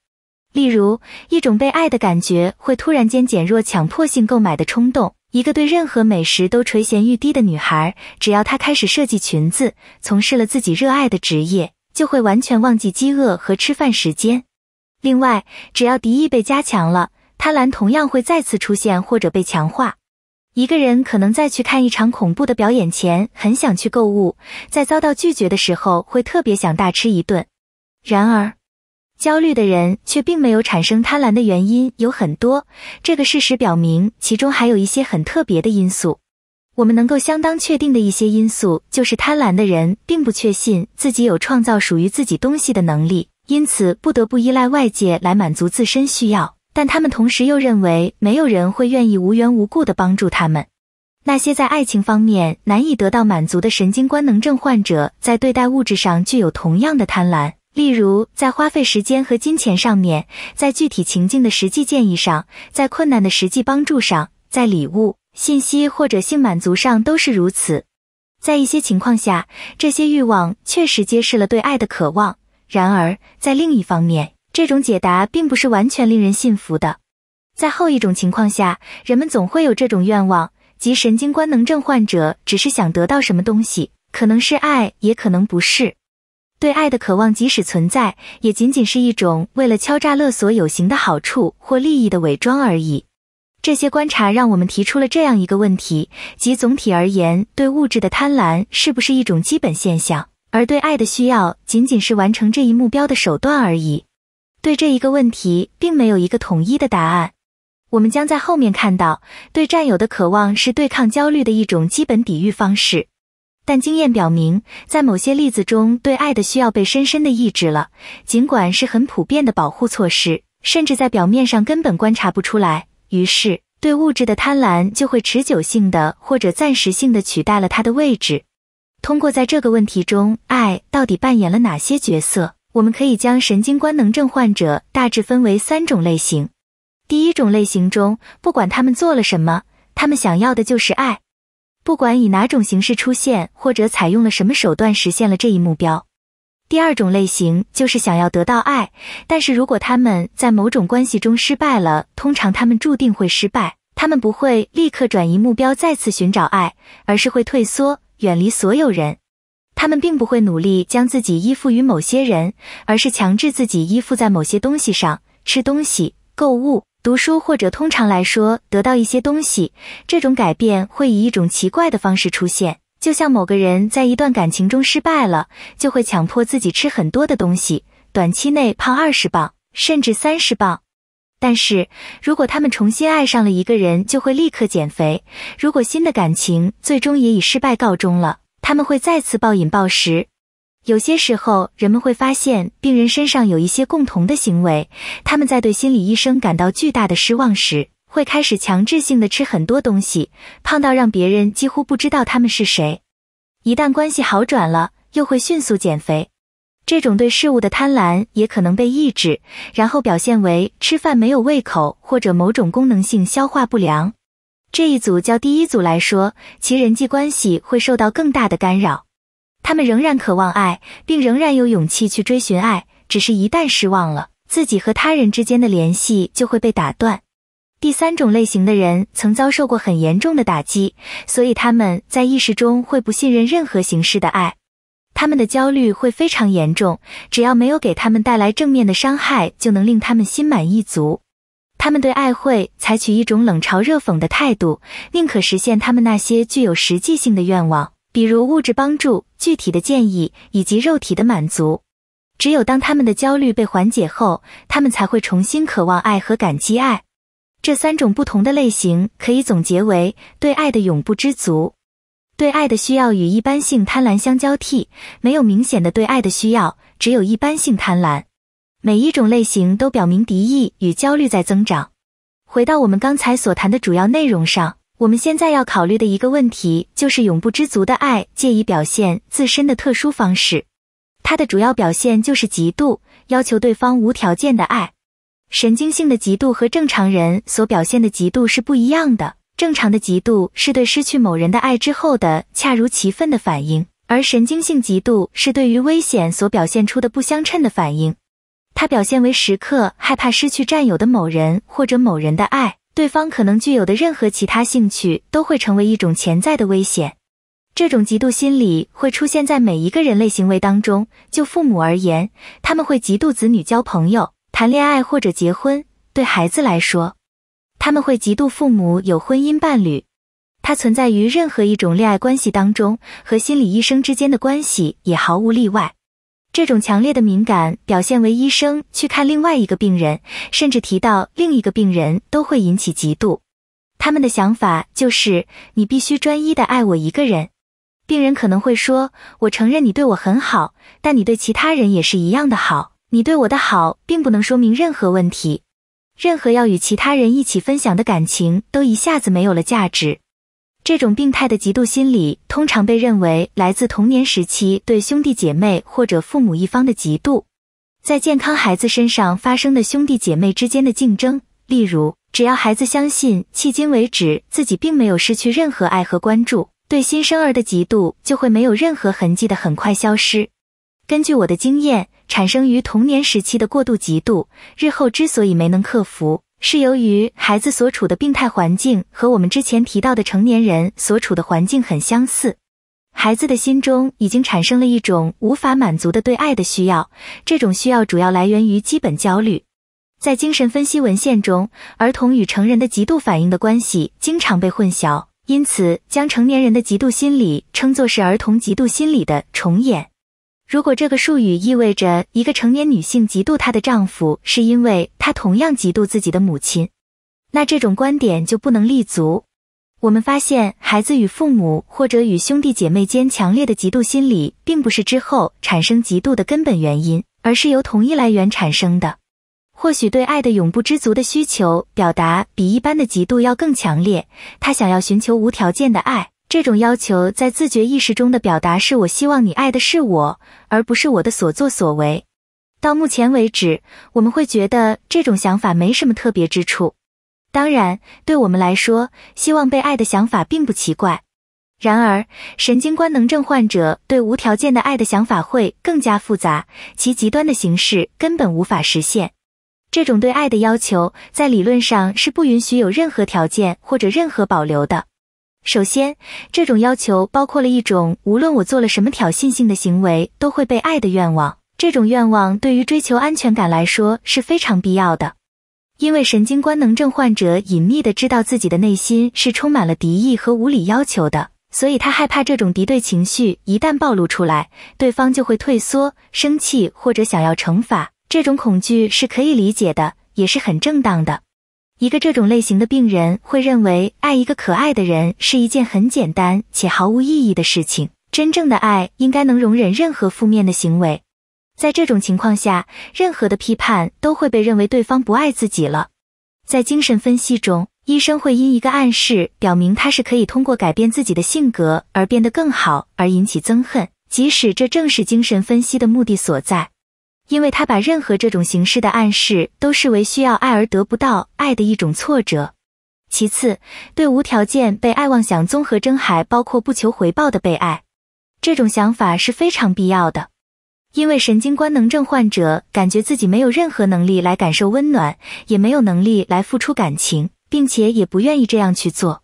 例如，一种被爱的感觉会突然间减弱强迫性购买的冲动。一个对任何美食都垂涎欲滴的女孩，只要她开始设计裙子，从事了自己热爱的职业，就会完全忘记饥饿和吃饭时间。另外，只要敌意被加强了，贪婪同样会再次出现或者被强化。一个人可能在去看一场恐怖的表演前很想去购物，在遭到拒绝的时候会特别想大吃一顿。然而，焦虑的人却并没有产生贪婪的原因有很多。这个事实表明，其中还有一些很特别的因素。我们能够相当确定的一些因素就是，贪婪的人并不确信自己有创造属于自己东西的能力，因此不得不依赖外界来满足自身需要。但他们同时又认为，没有人会愿意无缘无故的帮助他们。那些在爱情方面难以得到满足的神经官能症患者，在对待物质上具有同样的贪婪，例如在花费时间和金钱上面，在具体情境的实际建议上，在困难的实际帮助上，在礼物、信息或者性满足上都是如此。在一些情况下，这些欲望确实揭示了对爱的渴望；然而，在另一方面，这种解答并不是完全令人信服的，在后一种情况下，人们总会有这种愿望，即神经官能症患者只是想得到什么东西，可能是爱，也可能不是。对爱的渴望，即使存在，也仅仅是一种为了敲诈勒索有形的好处或利益的伪装而已。这些观察让我们提出了这样一个问题：即总体而言，对物质的贪婪是不是一种基本现象，而对爱的需要仅仅是完成这一目标的手段而已？对这一个问题，并没有一个统一的答案。我们将在后面看到，对占有的渴望是对抗焦虑的一种基本抵御方式。但经验表明，在某些例子中，对爱的需要被深深的抑制了，尽管是很普遍的保护措施，甚至在表面上根本观察不出来。于是，对物质的贪婪就会持久性的或者暂时性的取代了它的位置。通过在这个问题中，爱到底扮演了哪些角色？我们可以将神经官能症患者大致分为三种类型。第一种类型中，不管他们做了什么，他们想要的就是爱，不管以哪种形式出现或者采用了什么手段实现了这一目标。第二种类型就是想要得到爱，但是如果他们在某种关系中失败了，通常他们注定会失败，他们不会立刻转移目标再次寻找爱，而是会退缩，远离所有人。他们并不会努力将自己依附于某些人，而是强制自己依附在某些东西上：吃东西、购物、读书，或者通常来说得到一些东西。这种改变会以一种奇怪的方式出现，就像某个人在一段感情中失败了，就会强迫自己吃很多的东西，短期内胖二十磅甚至三十磅。但是如果他们重新爱上了一个人，就会立刻减肥。如果新的感情最终也以失败告终了。他们会再次暴饮暴食。有些时候，人们会发现病人身上有一些共同的行为：他们在对心理医生感到巨大的失望时，会开始强制性的吃很多东西，胖到让别人几乎不知道他们是谁；一旦关系好转了，又会迅速减肥。这种对事物的贪婪也可能被抑制，然后表现为吃饭没有胃口，或者某种功能性消化不良。这一组较第一组来说，其人际关系会受到更大的干扰。他们仍然渴望爱，并仍然有勇气去追寻爱，只是一旦失望了，自己和他人之间的联系就会被打断。第三种类型的人曾遭受过很严重的打击，所以他们在意识中会不信任任何形式的爱。他们的焦虑会非常严重，只要没有给他们带来正面的伤害，就能令他们心满意足。他们对爱会采取一种冷嘲热讽的态度，宁可实现他们那些具有实际性的愿望，比如物质帮助、具体的建议以及肉体的满足。只有当他们的焦虑被缓解后，他们才会重新渴望爱和感激爱。这三种不同的类型可以总结为：对爱的永不知足，对爱的需要与一般性贪婪相交替，没有明显的对爱的需要，只有一般性贪婪。每一种类型都表明敌意与焦虑在增长。回到我们刚才所谈的主要内容上，我们现在要考虑的一个问题就是永不知足的爱，借以表现自身的特殊方式。它的主要表现就是嫉妒，要求对方无条件的爱。神经性的嫉妒和正常人所表现的嫉妒是不一样的。正常的嫉妒是对失去某人的爱之后的恰如其分的反应，而神经性嫉妒是对于危险所表现出的不相称的反应。它表现为时刻害怕失去占有的某人或者某人的爱，对方可能具有的任何其他兴趣都会成为一种潜在的危险。这种嫉妒心理会出现在每一个人类行为当中。就父母而言，他们会嫉妒子女交朋友、谈恋爱或者结婚；对孩子来说，他们会嫉妒父母有婚姻伴侣。它存在于任何一种恋爱关系当中，和心理医生之间的关系也毫无例外。这种强烈的敏感表现为医生去看另外一个病人，甚至提到另一个病人，都会引起嫉妒。他们的想法就是，你必须专一的爱我一个人。病人可能会说：“我承认你对我很好，但你对其他人也是一样的好。你对我的好并不能说明任何问题。任何要与其他人一起分享的感情都一下子没有了价值。”这种病态的嫉妒心理，通常被认为来自童年时期对兄弟姐妹或者父母一方的嫉妒。在健康孩子身上发生的兄弟姐妹之间的竞争，例如，只要孩子相信迄今为止自己并没有失去任何爱和关注，对新生儿的嫉妒就会没有任何痕迹的很快消失。根据我的经验，产生于童年时期的过度嫉妒，日后之所以没能克服。是由于孩子所处的病态环境和我们之前提到的成年人所处的环境很相似，孩子的心中已经产生了一种无法满足的对爱的需要，这种需要主要来源于基本焦虑。在精神分析文献中，儿童与成人的极度反应的关系经常被混淆，因此将成年人的极度心理称作是儿童极度心理的重演。如果这个术语意味着一个成年女性嫉妒她的丈夫是因为她同样嫉妒自己的母亲，那这种观点就不能立足。我们发现，孩子与父母或者与兄弟姐妹间强烈的嫉妒心理，并不是之后产生嫉妒的根本原因，而是由同一来源产生的。或许对爱的永不知足的需求表达，比一般的嫉妒要更强烈。他想要寻求无条件的爱。这种要求在自觉意识中的表达是：我希望你爱的是我，而不是我的所作所为。到目前为止，我们会觉得这种想法没什么特别之处。当然，对我们来说，希望被爱的想法并不奇怪。然而，神经官能症患者对无条件的爱的想法会更加复杂，其极端的形式根本无法实现。这种对爱的要求，在理论上是不允许有任何条件或者任何保留的。首先，这种要求包括了一种无论我做了什么挑衅性的行为都会被爱的愿望。这种愿望对于追求安全感来说是非常必要的，因为神经官能症患者隐秘的知道自己的内心是充满了敌意和无理要求的，所以他害怕这种敌对情绪一旦暴露出来，对方就会退缩、生气或者想要惩罚。这种恐惧是可以理解的，也是很正当的。一个这种类型的病人会认为，爱一个可爱的人是一件很简单且毫无意义的事情。真正的爱应该能容忍任何负面的行为，在这种情况下，任何的批判都会被认为对方不爱自己了。在精神分析中，医生会因一个暗示表明他是可以通过改变自己的性格而变得更好而引起憎恨，即使这正是精神分析的目的所在。因为他把任何这种形式的暗示都视为需要爱而得不到爱的一种挫折。其次，对无条件被爱妄想综合征还包括不求回报的被爱，这种想法是非常必要的，因为神经官能症患者感觉自己没有任何能力来感受温暖，也没有能力来付出感情，并且也不愿意这样去做。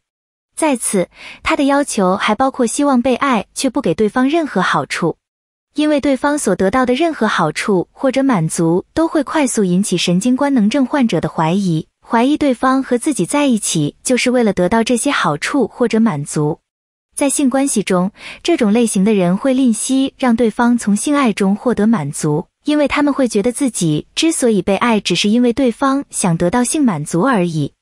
再次，他的要求还包括希望被爱却不给对方任何好处。因为对方所得到的任何好处或者满足，都会快速引起神经官能症患者的怀疑，怀疑对方和自己在一起就是为了得到这些好处或者满足。在性关系中，这种类型的人会吝惜让对方从性爱中获得满足，因为他们会觉得自己之所以被爱，只是因为对方想得到性满足而已。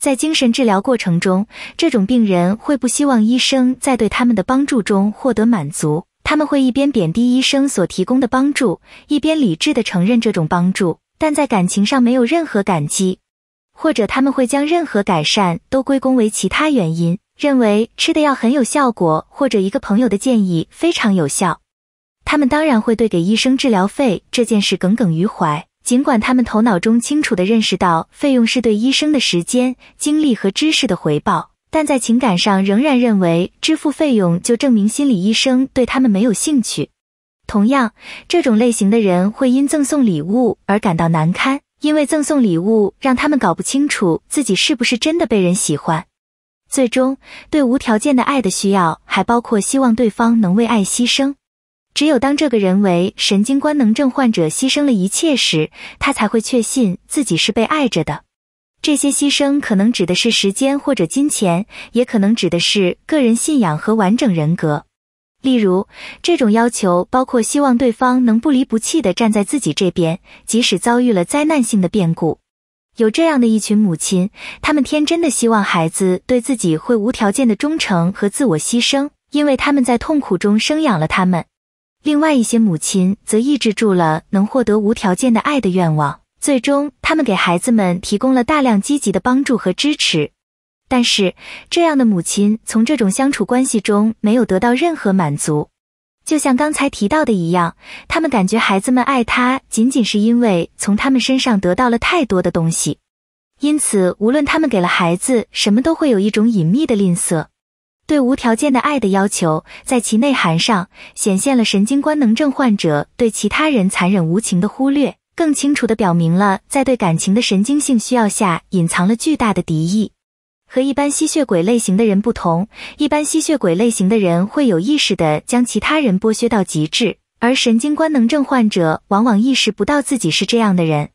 在精神治疗过程中，这种病人会不希望医生在对他们的帮助中获得满足。他们会一边贬低医生所提供的帮助，一边理智的承认这种帮助，但在感情上没有任何感激；或者他们会将任何改善都归功为其他原因，认为吃的药很有效果，或者一个朋友的建议非常有效。他们当然会对给医生治疗费这件事耿耿于怀，尽管他们头脑中清楚的认识到费用是对医生的时间、精力和知识的回报。但在情感上，仍然认为支付费用就证明心理医生对他们没有兴趣。同样，这种类型的人会因赠送礼物而感到难堪，因为赠送礼物让他们搞不清楚自己是不是真的被人喜欢。最终，对无条件的爱的需要还包括希望对方能为爱牺牲。只有当这个人为神经官能症患者牺牲了一切时，他才会确信自己是被爱着的。这些牺牲可能指的是时间或者金钱，也可能指的是个人信仰和完整人格。例如，这种要求包括希望对方能不离不弃地站在自己这边，即使遭遇了灾难性的变故。有这样的一群母亲，他们天真的希望孩子对自己会无条件的忠诚和自我牺牲，因为他们在痛苦中生养了他们。另外一些母亲则抑制住了能获得无条件的爱的愿望。最终，他们给孩子们提供了大量积极的帮助和支持，但是这样的母亲从这种相处关系中没有得到任何满足。就像刚才提到的一样，他们感觉孩子们爱他仅仅是因为从他们身上得到了太多的东西，因此无论他们给了孩子什么，都会有一种隐秘的吝啬。对无条件的爱的要求，在其内涵上显现了神经官能症患者对其他人残忍无情的忽略。更清楚地表明了，在对感情的神经性需要下，隐藏了巨大的敌意。和一般吸血鬼类型的人不同，一般吸血鬼类型的人会有意识地将其他人剥削到极致，而神经官能症患者往往意识不到自己是这样的人。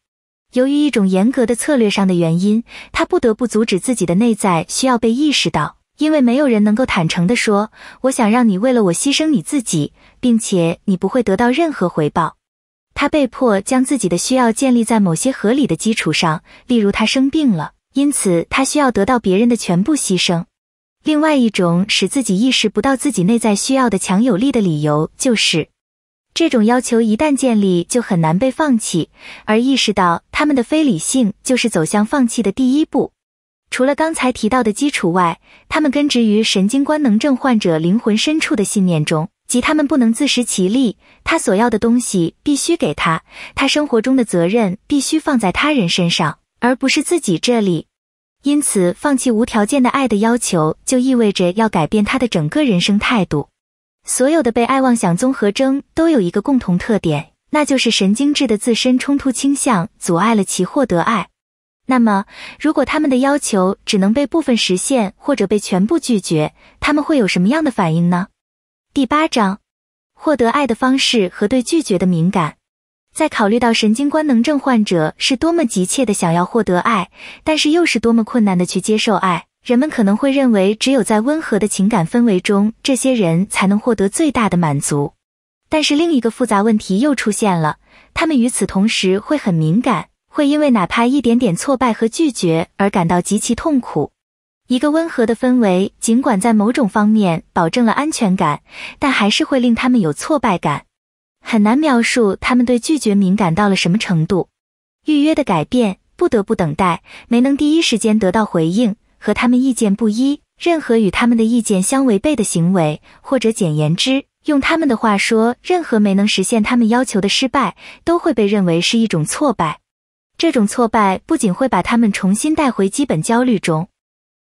由于一种严格的策略上的原因，他不得不阻止自己的内在需要被意识到，因为没有人能够坦诚地说：“我想让你为了我牺牲你自己，并且你不会得到任何回报。”他被迫将自己的需要建立在某些合理的基础上，例如他生病了，因此他需要得到别人的全部牺牲。另外一种使自己意识不到自己内在需要的强有力的理由就是，这种要求一旦建立就很难被放弃，而意识到他们的非理性就是走向放弃的第一步。除了刚才提到的基础外，他们根植于神经官能症患者灵魂深处的信念中。即他们不能自食其力，他所要的东西必须给他，他生活中的责任必须放在他人身上，而不是自己这里。因此，放弃无条件的爱的要求，就意味着要改变他的整个人生态度。所有的被爱妄想综合征都有一个共同特点，那就是神经质的自身冲突倾向阻碍了其获得爱。那么，如果他们的要求只能被部分实现，或者被全部拒绝，他们会有什么样的反应呢？第八章，获得爱的方式和对拒绝的敏感，在考虑到神经官能症患者是多么急切的想要获得爱，但是又是多么困难的去接受爱，人们可能会认为只有在温和的情感氛围中，这些人才能获得最大的满足。但是另一个复杂问题又出现了，他们与此同时会很敏感，会因为哪怕一点点挫败和拒绝而感到极其痛苦。一个温和的氛围，尽管在某种方面保证了安全感，但还是会令他们有挫败感。很难描述他们对拒绝敏感到了什么程度。预约的改变、不得不等待、没能第一时间得到回应、和他们意见不一、任何与他们的意见相违背的行为，或者简言之，用他们的话说，任何没能实现他们要求的失败，都会被认为是一种挫败。这种挫败不仅会把他们重新带回基本焦虑中。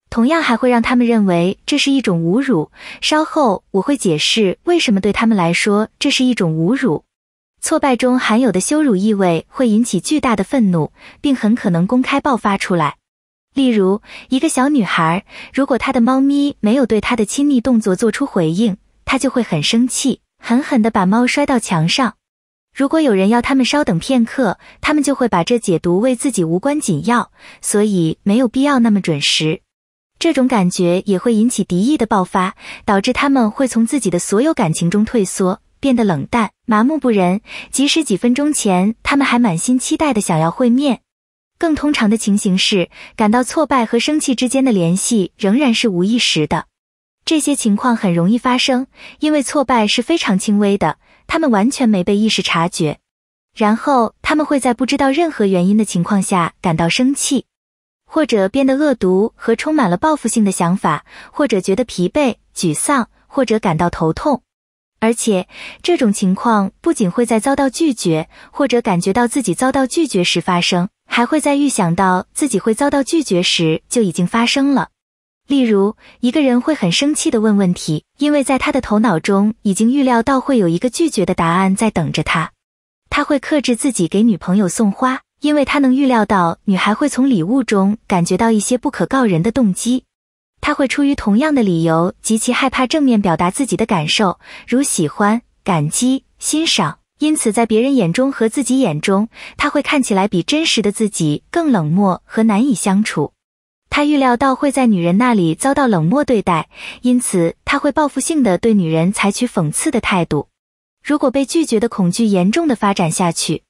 同样还会让他们认为这是一种侮辱。稍后我会解释为什么对他们来说这是一种侮辱。挫败中含有的羞辱意味会引起巨大的愤怒，并很可能公开爆发出来。例如，一个小女孩，如果她的猫咪没有对她的亲密动作做出回应，她就会很生气，狠狠地把猫摔到墙上。如果有人要他们稍等片刻，他们就会把这解读为自己无关紧要，所以没有必要那么准时。这种感觉也会引起敌意的爆发，导致他们会从自己的所有感情中退缩，变得冷淡、麻木不仁。即使几分钟前，他们还满心期待的想要会面。更通常的情形是，感到挫败和生气之间的联系仍然是无意识的。这些情况很容易发生，因为挫败是非常轻微的，他们完全没被意识察觉。然后，他们会在不知道任何原因的情况下感到生气。或者变得恶毒和充满了报复性的想法，或者觉得疲惫、沮丧，或者感到头痛。而且，这种情况不仅会在遭到拒绝或者感觉到自己遭到拒绝时发生，还会在预想到自己会遭到拒绝时就已经发生了。例如，一个人会很生气地问问题，因为在他的头脑中已经预料到会有一个拒绝的答案在等着他。他会克制自己给女朋友送花。因为他能预料到女孩会从礼物中感觉到一些不可告人的动机，他会出于同样的理由极其害怕正面表达自己的感受，如喜欢、感激、欣赏。因此，在别人眼中和自己眼中，他会看起来比真实的自己更冷漠和难以相处。他预料到会在女人那里遭到冷漠对待，因此他会报复性的对女人采取讽刺的态度。如果被拒绝的恐惧严重的发展下去。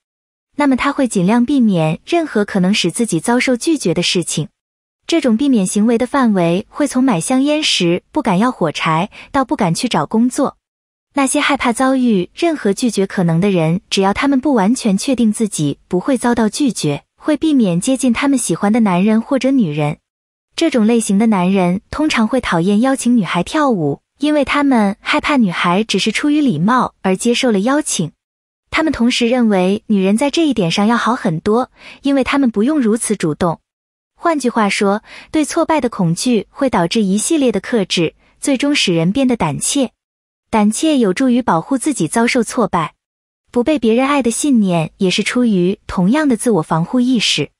那么他会尽量避免任何可能使自己遭受拒绝的事情。这种避免行为的范围会从买香烟时不敢要火柴，到不敢去找工作。那些害怕遭遇任何拒绝可能的人，只要他们不完全确定自己不会遭到拒绝，会避免接近他们喜欢的男人或者女人。这种类型的男人通常会讨厌邀请女孩跳舞，因为他们害怕女孩只是出于礼貌而接受了邀请。他们同时认为，女人在这一点上要好很多，因为他们不用如此主动。换句话说，对挫败的恐惧会导致一系列的克制，最终使人变得胆怯。胆怯有助于保护自己遭受挫败，不被别人爱的信念也是出于同样的自我防护意识。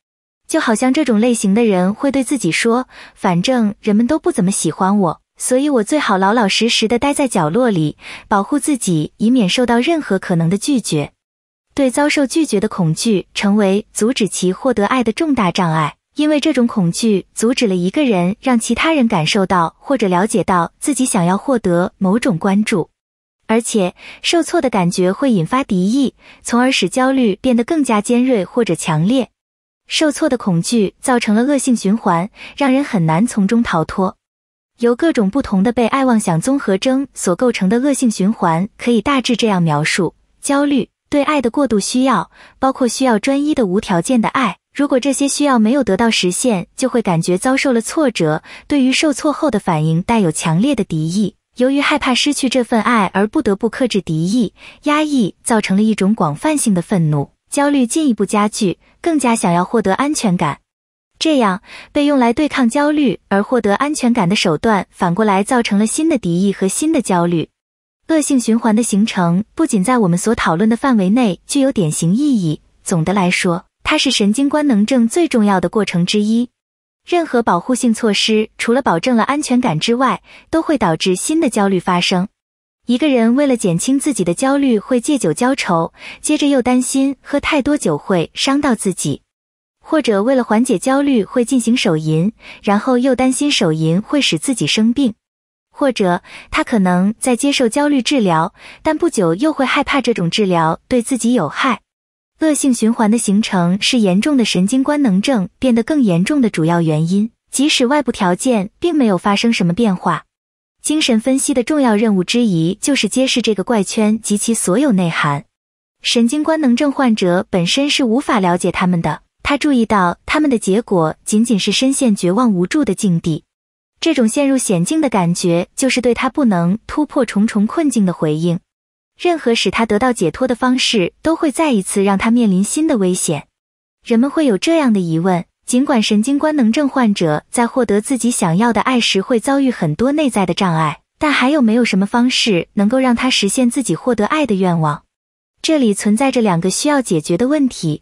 就好像这种类型的人会对自己说：“反正人们都不怎么喜欢我。”所以我最好老老实实的待在角落里，保护自己，以免受到任何可能的拒绝。对遭受拒绝的恐惧，成为阻止其获得爱的重大障碍。因为这种恐惧阻止了一个人让其他人感受到或者了解到自己想要获得某种关注，而且受挫的感觉会引发敌意，从而使焦虑变得更加尖锐或者强烈。受挫的恐惧造成了恶性循环，让人很难从中逃脱。由各种不同的被爱妄想综合征所构成的恶性循环，可以大致这样描述：焦虑对爱的过度需要，包括需要专一的、无条件的爱。如果这些需要没有得到实现，就会感觉遭受了挫折。对于受挫后的反应，带有强烈的敌意。由于害怕失去这份爱而不得不克制敌意、压抑，造成了一种广泛性的愤怒，焦虑进一步加剧，更加想要获得安全感。这样被用来对抗焦虑而获得安全感的手段，反过来造成了新的敌意和新的焦虑，恶性循环的形成不仅在我们所讨论的范围内具有典型意义，总的来说，它是神经官能症最重要的过程之一。任何保护性措施，除了保证了安全感之外，都会导致新的焦虑发生。一个人为了减轻自己的焦虑，会借酒浇愁，接着又担心喝太多酒会伤到自己。或者为了缓解焦虑，会进行手淫，然后又担心手淫会使自己生病；或者他可能在接受焦虑治疗，但不久又会害怕这种治疗对自己有害。恶性循环的形成是严重的神经官能症变得更严重的主要原因，即使外部条件并没有发生什么变化。精神分析的重要任务之一就是揭示这个怪圈及其所有内涵。神经官能症患者本身是无法了解他们的。他注意到，他们的结果仅仅是深陷绝望无助的境地。这种陷入险境的感觉，就是对他不能突破重重困境的回应。任何使他得到解脱的方式，都会再一次让他面临新的危险。人们会有这样的疑问：尽管神经官能症患者在获得自己想要的爱时会遭遇很多内在的障碍，但还有没有什么方式能够让他实现自己获得爱的愿望？这里存在着两个需要解决的问题。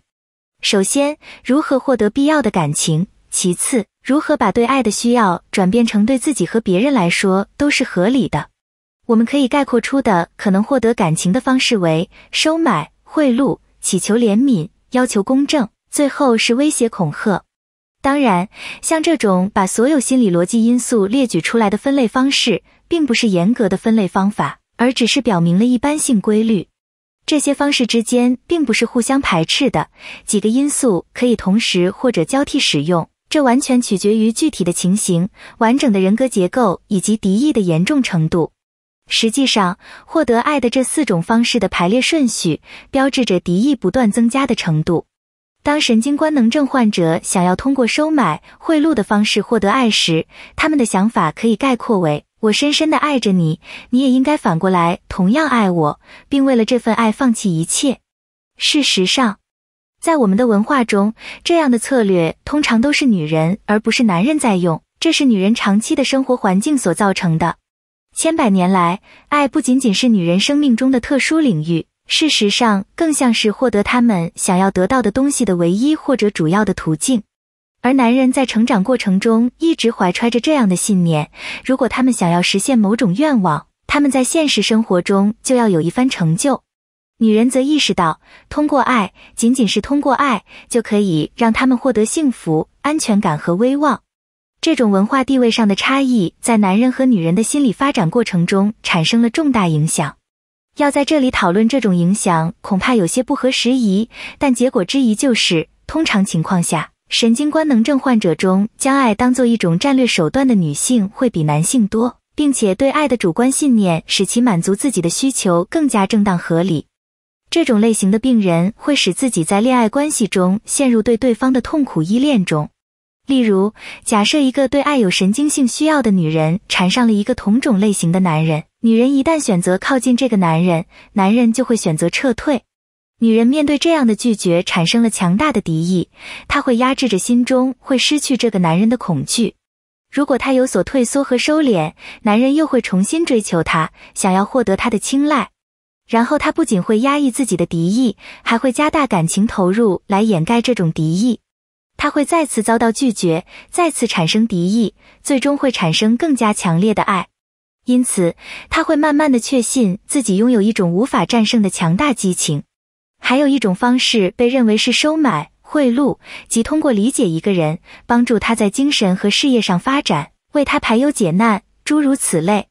首先，如何获得必要的感情；其次，如何把对爱的需要转变成对自己和别人来说都是合理的。我们可以概括出的可能获得感情的方式为：收买、贿赂、乞求怜悯、要求公正，最后是威胁恐吓。当然，像这种把所有心理逻辑因素列举出来的分类方式，并不是严格的分类方法，而只是表明了一般性规律。这些方式之间并不是互相排斥的，几个因素可以同时或者交替使用，这完全取决于具体的情形、完整的人格结构以及敌意的严重程度。实际上，获得爱的这四种方式的排列顺序，标志着敌意不断增加的程度。当神经官能症患者想要通过收买、贿赂的方式获得爱时，他们的想法可以概括为。我深深的爱着你，你也应该反过来同样爱我，并为了这份爱放弃一切。事实上，在我们的文化中，这样的策略通常都是女人而不是男人在用，这是女人长期的生活环境所造成的。千百年来，爱不仅仅是女人生命中的特殊领域，事实上，更像是获得他们想要得到的东西的唯一或者主要的途径。而男人在成长过程中一直怀揣着这样的信念：如果他们想要实现某种愿望，他们在现实生活中就要有一番成就。女人则意识到，通过爱，仅仅是通过爱，就可以让他们获得幸福、安全感和威望。这种文化地位上的差异在男人和女人的心理发展过程中产生了重大影响。要在这里讨论这种影响，恐怕有些不合时宜。但结果之一就是，通常情况下。神经官能症患者中，将爱当做一种战略手段的女性会比男性多，并且对爱的主观信念使其满足自己的需求更加正当合理。这种类型的病人会使自己在恋爱关系中陷入对对方的痛苦依恋中。例如，假设一个对爱有神经性需要的女人缠上了一个同种类型的男人，女人一旦选择靠近这个男人，男人就会选择撤退。女人面对这样的拒绝，产生了强大的敌意，她会压制着心中会失去这个男人的恐惧。如果她有所退缩和收敛，男人又会重新追求她，想要获得她的青睐。然后她不仅会压抑自己的敌意，还会加大感情投入来掩盖这种敌意。她会再次遭到拒绝，再次产生敌意，最终会产生更加强烈的爱。因此，她会慢慢的确信自己拥有一种无法战胜的强大激情。还有一种方式被认为是收买、贿赂，即通过理解一个人，帮助他在精神和事业上发展，为他排忧解难，诸如此类。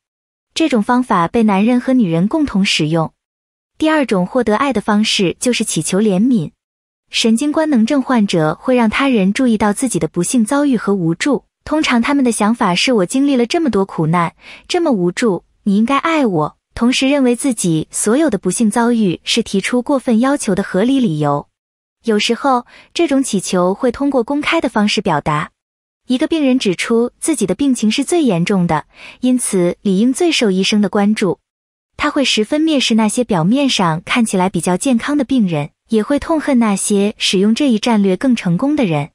这种方法被男人和女人共同使用。第二种获得爱的方式就是祈求怜悯。神经官能症患者会让他人注意到自己的不幸遭遇和无助。通常他们的想法是：我经历了这么多苦难，这么无助，你应该爱我。同时认为自己所有的不幸遭遇是提出过分要求的合理理由。有时候，这种乞求会通过公开的方式表达。一个病人指出自己的病情是最严重的，因此理应最受医生的关注。他会十分蔑视那些表面上看起来比较健康的病人，也会痛恨那些使用这一战略更成功的人。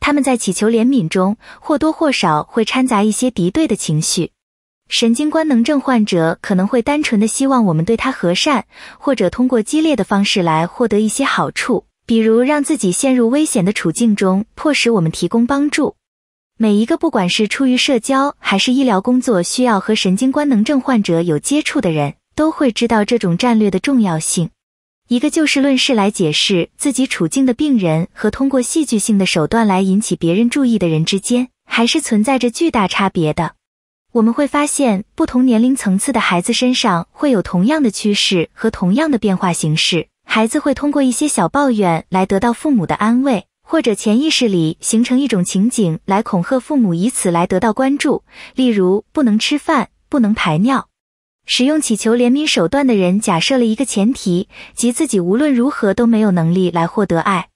他们在乞求怜悯中或多或少会掺杂一些敌对的情绪。神经官能症患者可能会单纯的希望我们对他和善，或者通过激烈的方式来获得一些好处，比如让自己陷入危险的处境中，迫使我们提供帮助。每一个不管是出于社交还是医疗工作需要和神经官能症患者有接触的人，都会知道这种战略的重要性。一个就事论事来解释自己处境的病人和通过戏剧性的手段来引起别人注意的人之间，还是存在着巨大差别的。我们会发现，不同年龄层次的孩子身上会有同样的趋势和同样的变化形式。孩子会通过一些小抱怨来得到父母的安慰，或者潜意识里形成一种情景来恐吓父母，以此来得到关注。例如，不能吃饭，不能排尿，使用乞求怜悯手段的人假设了一个前提，即自己无论如何都没有能力来获得爱。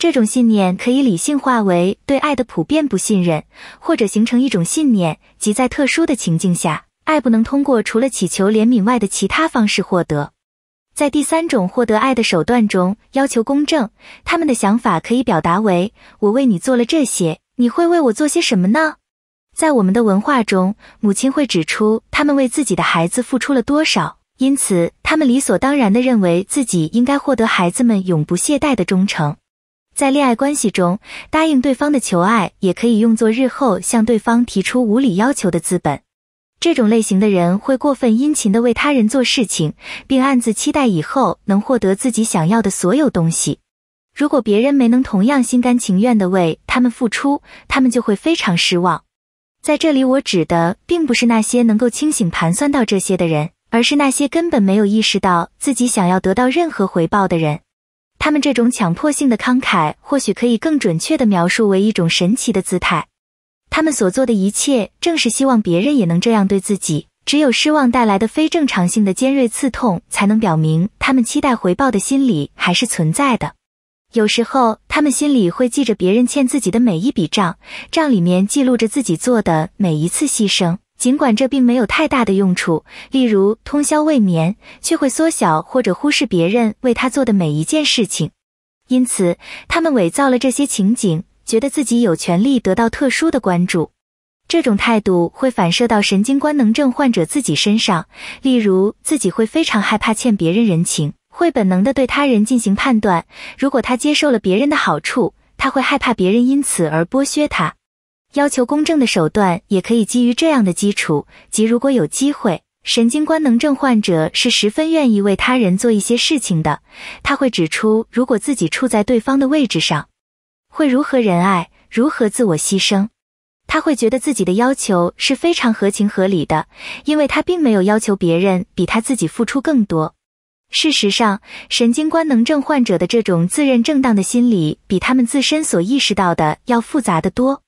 这种信念可以理性化为对爱的普遍不信任，或者形成一种信念，即在特殊的情境下，爱不能通过除了祈求怜悯外的其他方式获得。在第三种获得爱的手段中，要求公正，他们的想法可以表达为：“我为你做了这些，你会为我做些什么呢？”在我们的文化中，母亲会指出他们为自己的孩子付出了多少，因此他们理所当然地认为自己应该获得孩子们永不懈怠的忠诚。在恋爱关系中，答应对方的求爱，也可以用作日后向对方提出无理要求的资本。这种类型的人会过分殷勤地为他人做事情，并暗自期待以后能获得自己想要的所有东西。如果别人没能同样心甘情愿地为他们付出，他们就会非常失望。在这里，我指的并不是那些能够清醒盘算到这些的人，而是那些根本没有意识到自己想要得到任何回报的人。他们这种强迫性的慷慨，或许可以更准确地描述为一种神奇的姿态。他们所做的一切，正是希望别人也能这样对自己。只有失望带来的非正常性的尖锐刺痛，才能表明他们期待回报的心理还是存在的。有时候，他们心里会记着别人欠自己的每一笔账，账里面记录着自己做的每一次牺牲。尽管这并没有太大的用处，例如通宵未眠，却会缩小或者忽视别人为他做的每一件事情。因此，他们伪造了这些情景，觉得自己有权利得到特殊的关注。这种态度会反射到神经官能症患者自己身上，例如自己会非常害怕欠别人人情，会本能地对他人进行判断。如果他接受了别人的好处，他会害怕别人因此而剥削他。要求公正的手段也可以基于这样的基础，即如果有机会，神经官能症患者是十分愿意为他人做一些事情的。他会指出，如果自己处在对方的位置上，会如何仁爱，如何自我牺牲。他会觉得自己的要求是非常合情合理的，因为他并没有要求别人比他自己付出更多。事实上，神经官能症患者的这种自认正当的心理，比他们自身所意识到的要复杂的多。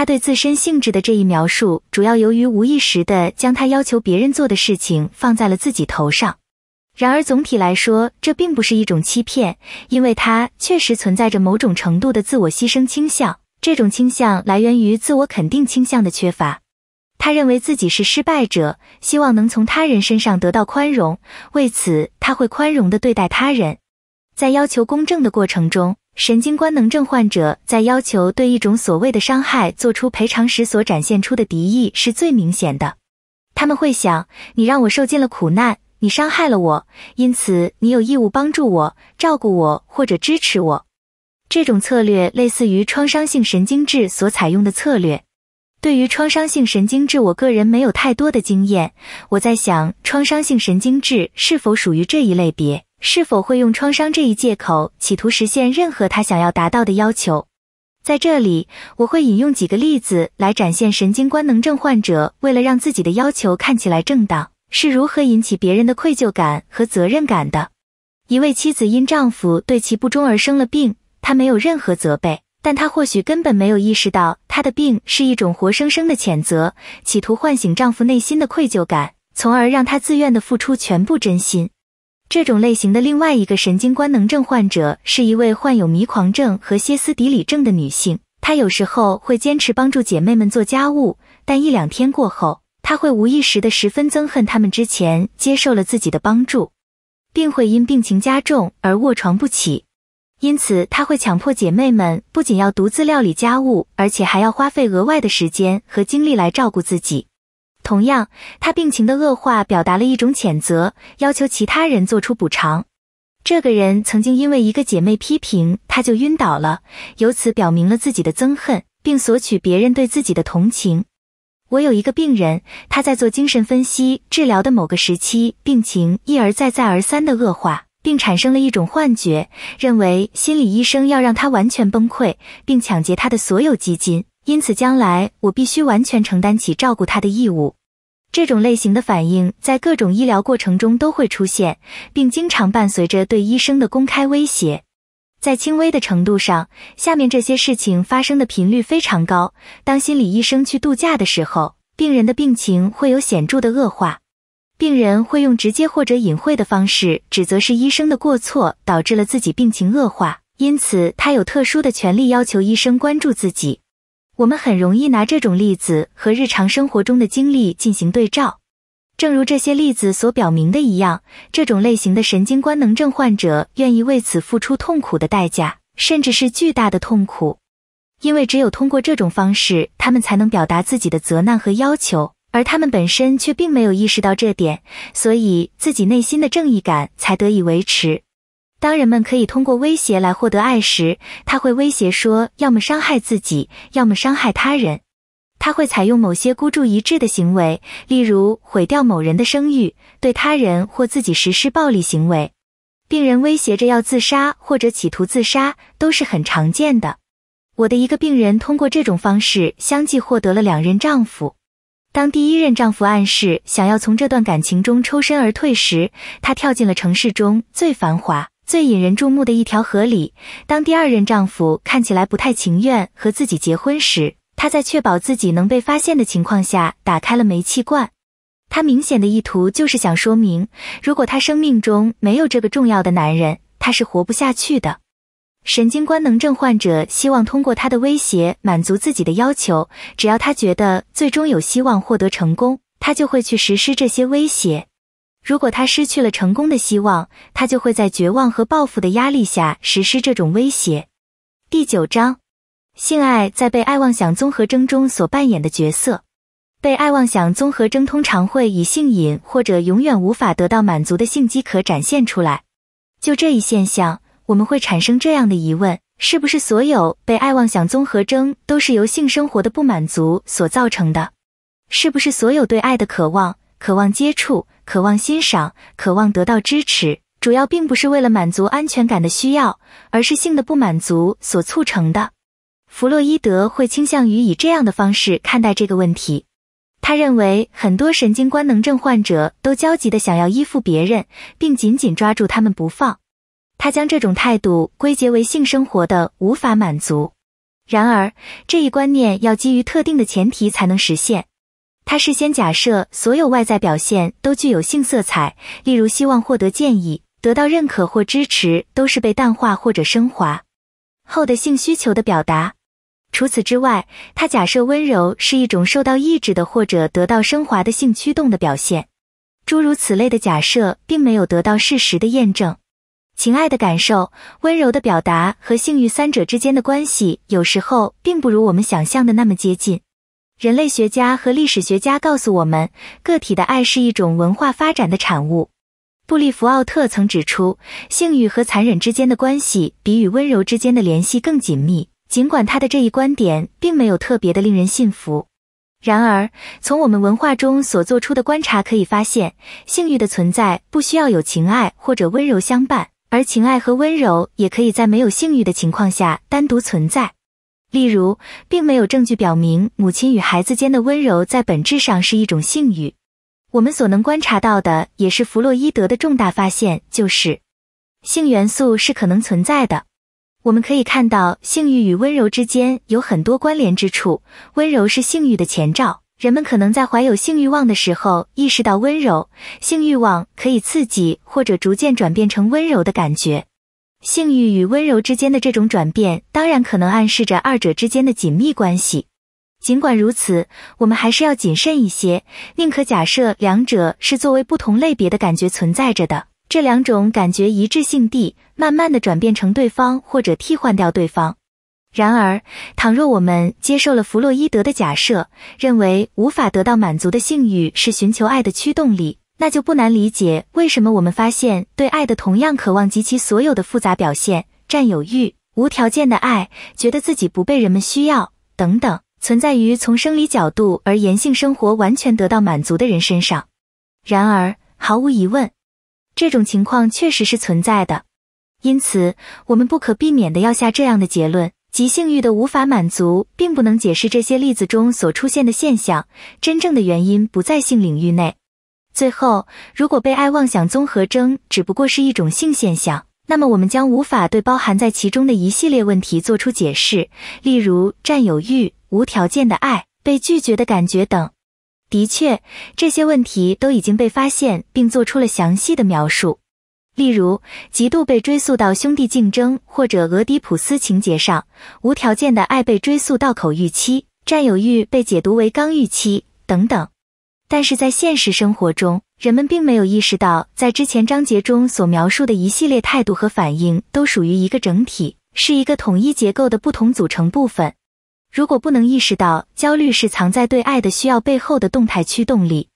他对自身性质的这一描述，主要由于无意识的将他要求别人做的事情放在了自己头上。然而，总体来说，这并不是一种欺骗，因为他确实存在着某种程度的自我牺牲倾向。这种倾向来源于自我肯定倾向的缺乏。他认为自己是失败者，希望能从他人身上得到宽容，为此他会宽容的对待他人。在要求公正的过程中。神经官能症患者在要求对一种所谓的伤害做出赔偿时所展现出的敌意是最明显的。他们会想：“你让我受尽了苦难，你伤害了我，因此你有义务帮助我、照顾我或者支持我。”这种策略类似于创伤性神经质所采用的策略。对于创伤性神经质，我个人没有太多的经验。我在想，创伤性神经质是否属于这一类别？是否会用创伤这一借口，企图实现任何他想要达到的要求？在这里，我会引用几个例子来展现神经官能症患者为了让自己的要求看起来正当，是如何引起别人的愧疚感和责任感的。一位妻子因丈夫对其不忠而生了病，她没有任何责备，但她或许根本没有意识到她的病是一种活生生的谴责，企图唤醒丈夫内心的愧疚感，从而让他自愿地付出全部真心。这种类型的另外一个神经官能症患者是一位患有迷狂症和歇斯底里症的女性。她有时候会坚持帮助姐妹们做家务，但一两天过后，她会无意识的十分憎恨她们之前接受了自己的帮助，并会因病情加重而卧床不起。因此，她会强迫姐妹们不仅要独自料理家务，而且还要花费额外的时间和精力来照顾自己。同样，他病情的恶化表达了一种谴责，要求其他人做出补偿。这个人曾经因为一个姐妹批评他就晕倒了，由此表明了自己的憎恨，并索取别人对自己的同情。我有一个病人，他在做精神分析治疗的某个时期，病情一而再、再而三的恶化，并产生了一种幻觉，认为心理医生要让他完全崩溃，并抢劫他的所有基金，因此将来我必须完全承担起照顾他的义务。这种类型的反应在各种医疗过程中都会出现，并经常伴随着对医生的公开威胁。在轻微的程度上，下面这些事情发生的频率非常高：当心理医生去度假的时候，病人的病情会有显著的恶化；病人会用直接或者隐晦的方式指责是医生的过错导致了自己病情恶化，因此他有特殊的权利要求医生关注自己。我们很容易拿这种例子和日常生活中的经历进行对照，正如这些例子所表明的一样，这种类型的神经官能症患者愿意为此付出痛苦的代价，甚至是巨大的痛苦，因为只有通过这种方式，他们才能表达自己的责难和要求，而他们本身却并没有意识到这点，所以自己内心的正义感才得以维持。当人们可以通过威胁来获得爱时，他会威胁说，要么伤害自己，要么伤害他人。他会采用某些孤注一掷的行为，例如毁掉某人的声誉，对他人或自己实施暴力行为。病人威胁着要自杀或者企图自杀，都是很常见的。我的一个病人通过这种方式相继获得了两任丈夫。当第一任丈夫暗示想要从这段感情中抽身而退时，他跳进了城市中最繁华。最引人注目的一条河里，当第二任丈夫看起来不太情愿和自己结婚时，她在确保自己能被发现的情况下打开了煤气罐。她明显的意图就是想说明，如果她生命中没有这个重要的男人，她是活不下去的。神经官能症患者希望通过他的威胁满足自己的要求，只要他觉得最终有希望获得成功，他就会去实施这些威胁。如果他失去了成功的希望，他就会在绝望和报复的压力下实施这种威胁。第九章，性爱在被爱妄想综合征中所扮演的角色。被爱妄想综合征通常会以性瘾或者永远无法得到满足的性饥渴展现出来。就这一现象，我们会产生这样的疑问：是不是所有被爱妄想综合征都是由性生活的不满足所造成的？是不是所有对爱的渴望、渴望接触？渴望欣赏，渴望得到支持，主要并不是为了满足安全感的需要，而是性的不满足所促成的。弗洛伊德会倾向于以这样的方式看待这个问题。他认为，很多神经官能症患者都焦急地想要依附别人，并紧紧抓住他们不放。他将这种态度归结为性生活的无法满足。然而，这一观念要基于特定的前提才能实现。他事先假设所有外在表现都具有性色彩，例如希望获得建议、得到认可或支持，都是被淡化或者升华后的性需求的表达。除此之外，他假设温柔是一种受到抑制的或者得到升华的性驱动的表现。诸如此类的假设并没有得到事实的验证。情爱的感受、温柔的表达和性欲三者之间的关系，有时候并不如我们想象的那么接近。人类学家和历史学家告诉我们，个体的爱是一种文化发展的产物。布利弗奥特曾指出，性欲和残忍之间的关系比与温柔之间的联系更紧密。尽管他的这一观点并没有特别的令人信服，然而从我们文化中所做出的观察可以发现，性欲的存在不需要有情爱或者温柔相伴，而情爱和温柔也可以在没有性欲的情况下单独存在。例如，并没有证据表明母亲与孩子间的温柔在本质上是一种性欲。我们所能观察到的也是弗洛伊德的重大发现，就是性元素是可能存在的。我们可以看到性欲与温柔之间有很多关联之处。温柔是性欲的前兆，人们可能在怀有性欲望的时候意识到温柔。性欲望可以刺激或者逐渐转变成温柔的感觉。性欲与温柔之间的这种转变，当然可能暗示着二者之间的紧密关系。尽管如此，我们还是要谨慎一些，宁可假设两者是作为不同类别的感觉存在着的。这两种感觉一致性地慢慢地转变成对方，或者替换掉对方。然而，倘若我们接受了弗洛伊德的假设，认为无法得到满足的性欲是寻求爱的驱动力。那就不难理解为什么我们发现对爱的同样渴望及其所有的复杂表现，占有欲、无条件的爱、觉得自己不被人们需要等等，存在于从生理角度而言性生活完全得到满足的人身上。然而，毫无疑问，这种情况确实是存在的。因此，我们不可避免的要下这样的结论：即性欲的无法满足并不能解释这些例子中所出现的现象，真正的原因不在性领域内。最后，如果被爱妄想综合征只不过是一种性现象，那么我们将无法对包含在其中的一系列问题做出解释，例如占有欲、无条件的爱、被拒绝的感觉等。的确，这些问题都已经被发现并做出了详细的描述，例如极度被追溯到兄弟竞争或者俄狄浦斯情节上，无条件的爱被追溯到口欲期，占有欲被解读为肛欲期等等。但是在现实生活中，人们并没有意识到，在之前章节中所描述的一系列态度和反应都属于一个整体，是一个统一结构的不同组成部分。如果不能意识到焦虑是藏在对爱的需要背后的动态驱动力，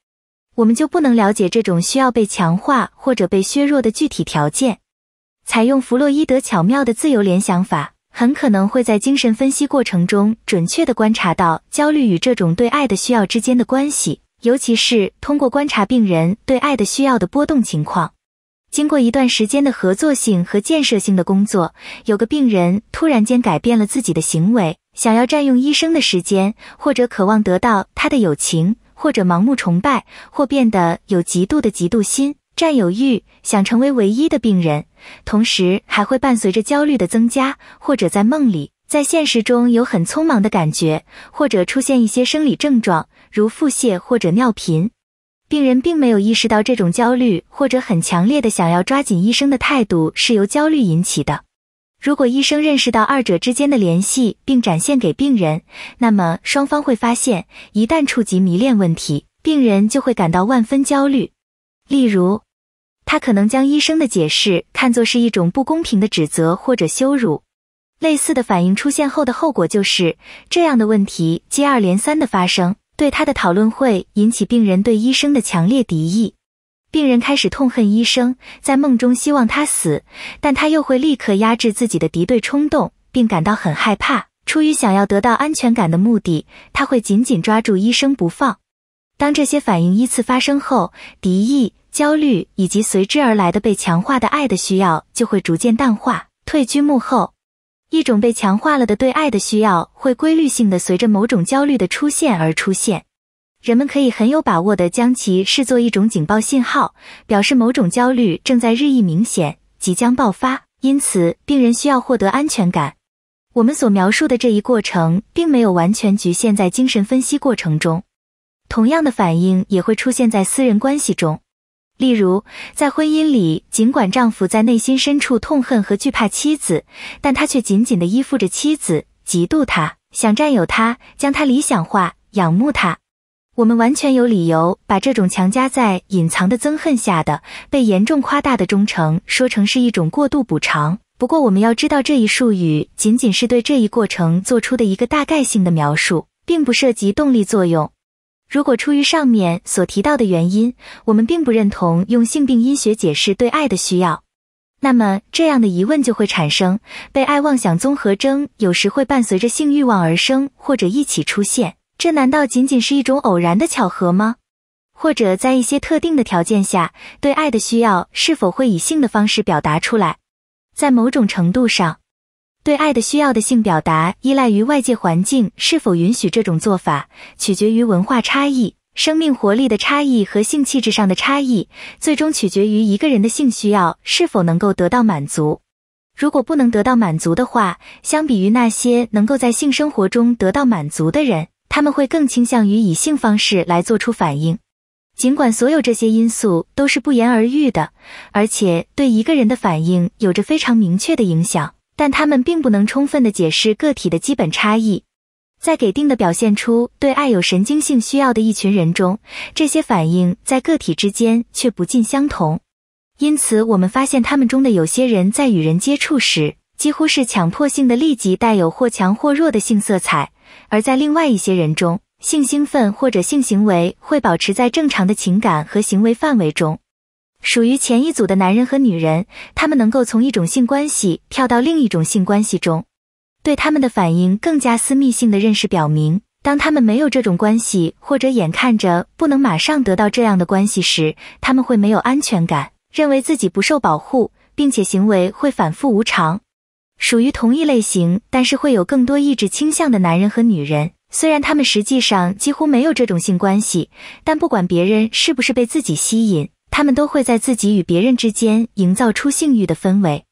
我们就不能了解这种需要被强化或者被削弱的具体条件。采用弗洛伊德巧妙的自由联想法，很可能会在精神分析过程中准确地观察到焦虑与这种对爱的需要之间的关系。尤其是通过观察病人对爱的需要的波动情况，经过一段时间的合作性和建设性的工作，有个病人突然间改变了自己的行为，想要占用医生的时间，或者渴望得到他的友情，或者盲目崇拜，或变得有极度的嫉妒心、占有欲，想成为唯一的病人，同时还会伴随着焦虑的增加，或者在梦里、在现实中有很匆忙的感觉，或者出现一些生理症状。如腹泻或者尿频，病人并没有意识到这种焦虑，或者很强烈的想要抓紧医生的态度是由焦虑引起的。如果医生认识到二者之间的联系，并展现给病人，那么双方会发现，一旦触及迷恋问题，病人就会感到万分焦虑。例如，他可能将医生的解释看作是一种不公平的指责或者羞辱。类似的反应出现后的后果就是，这样的问题接二连三的发生。对他的讨论会引起病人对医生的强烈敌意，病人开始痛恨医生，在梦中希望他死，但他又会立刻压制自己的敌对冲动，并感到很害怕。出于想要得到安全感的目的，他会紧紧抓住医生不放。当这些反应依次发生后，敌意、焦虑以及随之而来的被强化的爱的需要就会逐渐淡化，退居幕后。一种被强化了的对爱的需要，会规律性的随着某种焦虑的出现而出现。人们可以很有把握地将其视作一种警报信号，表示某种焦虑正在日益明显，即将爆发。因此，病人需要获得安全感。我们所描述的这一过程，并没有完全局限在精神分析过程中，同样的反应也会出现在私人关系中。例如，在婚姻里，尽管丈夫在内心深处痛恨和惧怕妻子，但他却紧紧地依附着妻子，嫉妒他，想占有他，将他理想化，仰慕他。我们完全有理由把这种强加在隐藏的憎恨下的被严重夸大的忠诚，说成是一种过度补偿。不过，我们要知道，这一术语仅仅是对这一过程做出的一个大概性的描述，并不涉及动力作用。如果出于上面所提到的原因，我们并不认同用性病因学解释对爱的需要，那么这样的疑问就会产生：被爱妄想综合征有时会伴随着性欲望而生，或者一起出现，这难道仅仅是一种偶然的巧合吗？或者在一些特定的条件下，对爱的需要是否会以性的方式表达出来？在某种程度上。对爱的需要的性表达依赖于外界环境是否允许这种做法，取决于文化差异、生命活力的差异和性气质上的差异，最终取决于一个人的性需要是否能够得到满足。如果不能得到满足的话，相比于那些能够在性生活中得到满足的人，他们会更倾向于以性方式来做出反应。尽管所有这些因素都是不言而喻的，而且对一个人的反应有着非常明确的影响。但他们并不能充分地解释个体的基本差异。在给定的表现出对爱有神经性需要的一群人中，这些反应在个体之间却不尽相同。因此，我们发现他们中的有些人在与人接触时，几乎是强迫性的立即带有或强或弱的性色彩；而在另外一些人中，性兴奋或者性行为会保持在正常的情感和行为范围中。属于前一组的男人和女人，他们能够从一种性关系跳到另一种性关系中。对他们的反应更加私密性的认识表明，当他们没有这种关系，或者眼看着不能马上得到这样的关系时，他们会没有安全感，认为自己不受保护，并且行为会反复无常。属于同一类型，但是会有更多意志倾向的男人和女人，虽然他们实际上几乎没有这种性关系，但不管别人是不是被自己吸引。他们都会在自己与别人之间营造出性欲的氛围。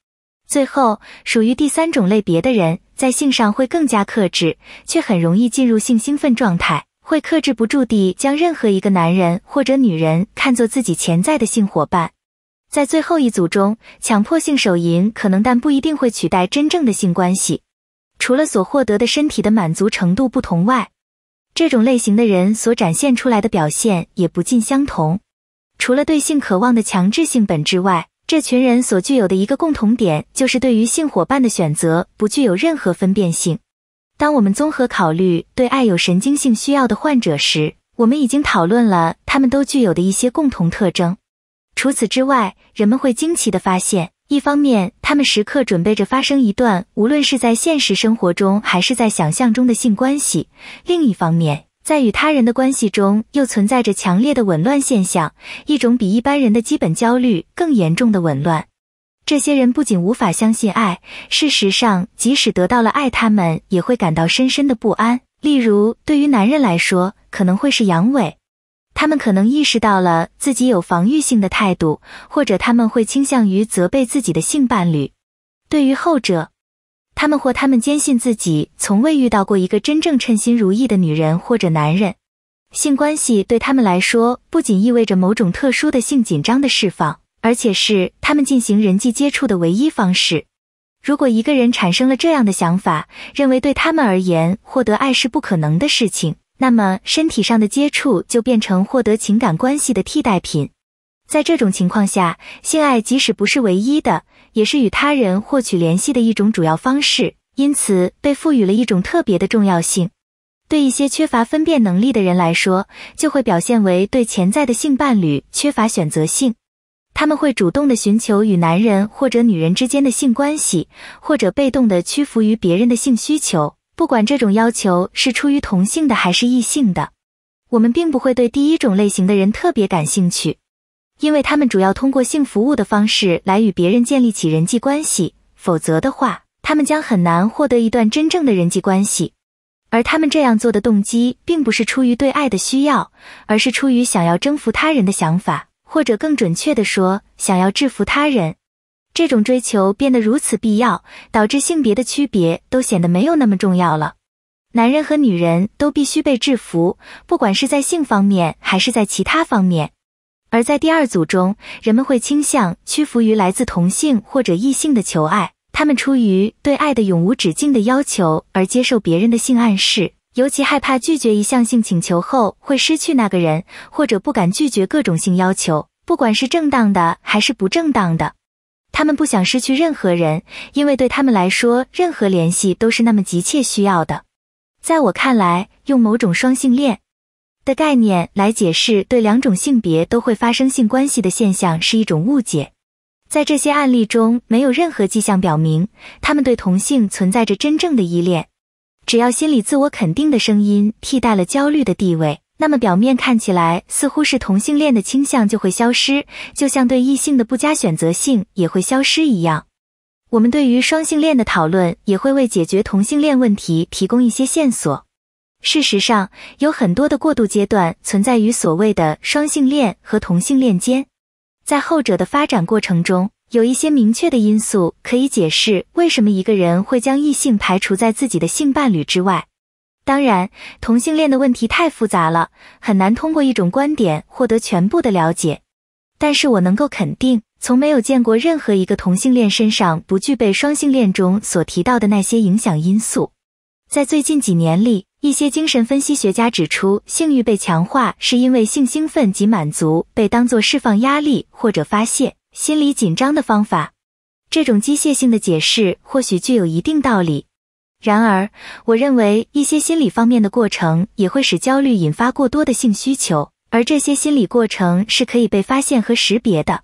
最后，属于第三种类别的人在性上会更加克制，却很容易进入性兴奋状态，会克制不住地将任何一个男人或者女人看作自己潜在的性伙伴。在最后一组中，强迫性手淫可能但不一定会取代真正的性关系。除了所获得的身体的满足程度不同外，这种类型的人所展现出来的表现也不尽相同。除了对性渴望的强制性本质外，这群人所具有的一个共同点，就是对于性伙伴的选择不具有任何分辨性。当我们综合考虑对爱有神经性需要的患者时，我们已经讨论了他们都具有的一些共同特征。除此之外，人们会惊奇地发现，一方面，他们时刻准备着发生一段无论是在现实生活中还是在想象中的性关系；另一方面，在与他人的关系中，又存在着强烈的紊乱现象，一种比一般人的基本焦虑更严重的紊乱。这些人不仅无法相信爱，事实上，即使得到了爱，他们也会感到深深的不安。例如，对于男人来说，可能会是阳痿；他们可能意识到了自己有防御性的态度，或者他们会倾向于责备自己的性伴侣。对于后者，他们或他们坚信自己从未遇到过一个真正称心如意的女人或者男人。性关系对他们来说，不仅意味着某种特殊的性紧张的释放，而且是他们进行人际接触的唯一方式。如果一个人产生了这样的想法，认为对他们而言获得爱是不可能的事情，那么身体上的接触就变成获得情感关系的替代品。在这种情况下，性爱即使不是唯一的。也是与他人获取联系的一种主要方式，因此被赋予了一种特别的重要性。对一些缺乏分辨能力的人来说，就会表现为对潜在的性伴侣缺乏选择性，他们会主动的寻求与男人或者女人之间的性关系，或者被动的屈服于别人的性需求，不管这种要求是出于同性的还是异性的。我们并不会对第一种类型的人特别感兴趣。因为他们主要通过性服务的方式来与别人建立起人际关系，否则的话，他们将很难获得一段真正的人际关系。而他们这样做的动机，并不是出于对爱的需要，而是出于想要征服他人的想法，或者更准确的说，想要制服他人。这种追求变得如此必要，导致性别的区别都显得没有那么重要了。男人和女人都必须被制服，不管是在性方面，还是在其他方面。而在第二组中，人们会倾向屈服于来自同性或者异性的求爱。他们出于对爱的永无止境的要求而接受别人的性暗示，尤其害怕拒绝一项性请求后会失去那个人，或者不敢拒绝各种性要求，不管是正当的还是不正当的。他们不想失去任何人，因为对他们来说，任何联系都是那么急切需要的。在我看来，用某种双性恋。的概念来解释对两种性别都会发生性关系的现象是一种误解。在这些案例中，没有任何迹象表明他们对同性存在着真正的依恋。只要心理自我肯定的声音替代了焦虑的地位，那么表面看起来似乎是同性恋的倾向就会消失，就像对异性的不加选择性也会消失一样。我们对于双性恋的讨论也会为解决同性恋问题提供一些线索。事实上，有很多的过渡阶段存在于所谓的双性恋和同性恋间。在后者的发展过程中，有一些明确的因素可以解释为什么一个人会将异性排除在自己的性伴侣之外。当然，同性恋的问题太复杂了，很难通过一种观点获得全部的了解。但是我能够肯定，从没有见过任何一个同性恋身上不具备双性恋中所提到的那些影响因素。在最近几年里，一些精神分析学家指出，性欲被强化是因为性兴奋及满足被当作释放压力或者发泄心理紧张的方法。这种机械性的解释或许具有一定道理。然而，我认为一些心理方面的过程也会使焦虑引发过多的性需求，而这些心理过程是可以被发现和识别的。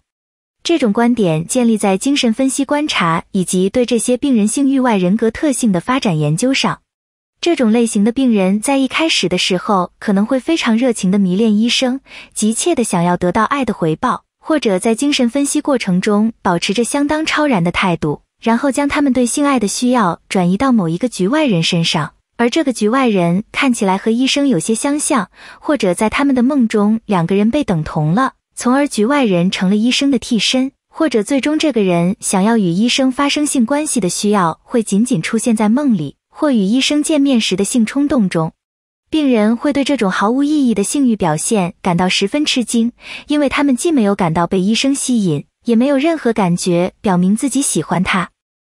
这种观点建立在精神分析观察以及对这些病人性欲外人格特性的发展研究上。这种类型的病人在一开始的时候可能会非常热情地迷恋医生，急切地想要得到爱的回报，或者在精神分析过程中保持着相当超然的态度，然后将他们对性爱的需要转移到某一个局外人身上，而这个局外人看起来和医生有些相像，或者在他们的梦中两个人被等同了，从而局外人成了医生的替身，或者最终这个人想要与医生发生性关系的需要会仅仅出现在梦里。或与医生见面时的性冲动中，病人会对这种毫无意义的性欲表现感到十分吃惊，因为他们既没有感到被医生吸引，也没有任何感觉表明自己喜欢他。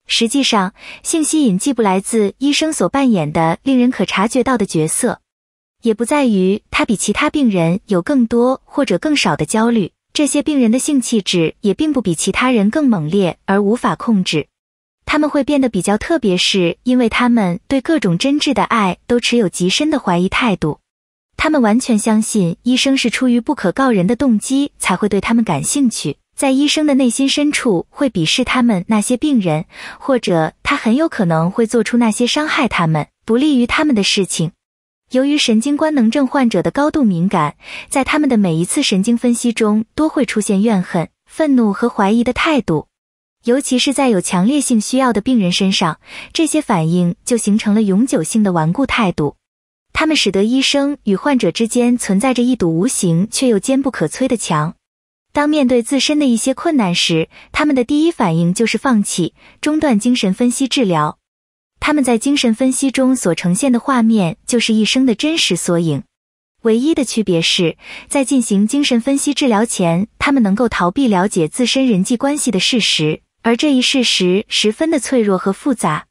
实际上，性吸引既不来自医生所扮演的令人可察觉到的角色，也不在于他比其他病人有更多或者更少的焦虑。这些病人的性气质也并不比其他人更猛烈而无法控制。他们会变得比较特别，是因为他们对各种真挚的爱都持有极深的怀疑态度。他们完全相信医生是出于不可告人的动机才会对他们感兴趣，在医生的内心深处会鄙视他们那些病人，或者他很有可能会做出那些伤害他们、不利于他们的事情。由于神经官能症患者的高度敏感，在他们的每一次神经分析中，都会出现怨恨、愤怒和怀疑的态度。尤其是在有强烈性需要的病人身上，这些反应就形成了永久性的顽固态度。他们使得医生与患者之间存在着一堵无形却又坚不可摧的墙。当面对自身的一些困难时，他们的第一反应就是放弃、中断精神分析治疗。他们在精神分析中所呈现的画面，就是一生的真实缩影。唯一的区别是，在进行精神分析治疗前，他们能够逃避了解自身人际关系的事实。而这一事实十分的脆弱和复杂，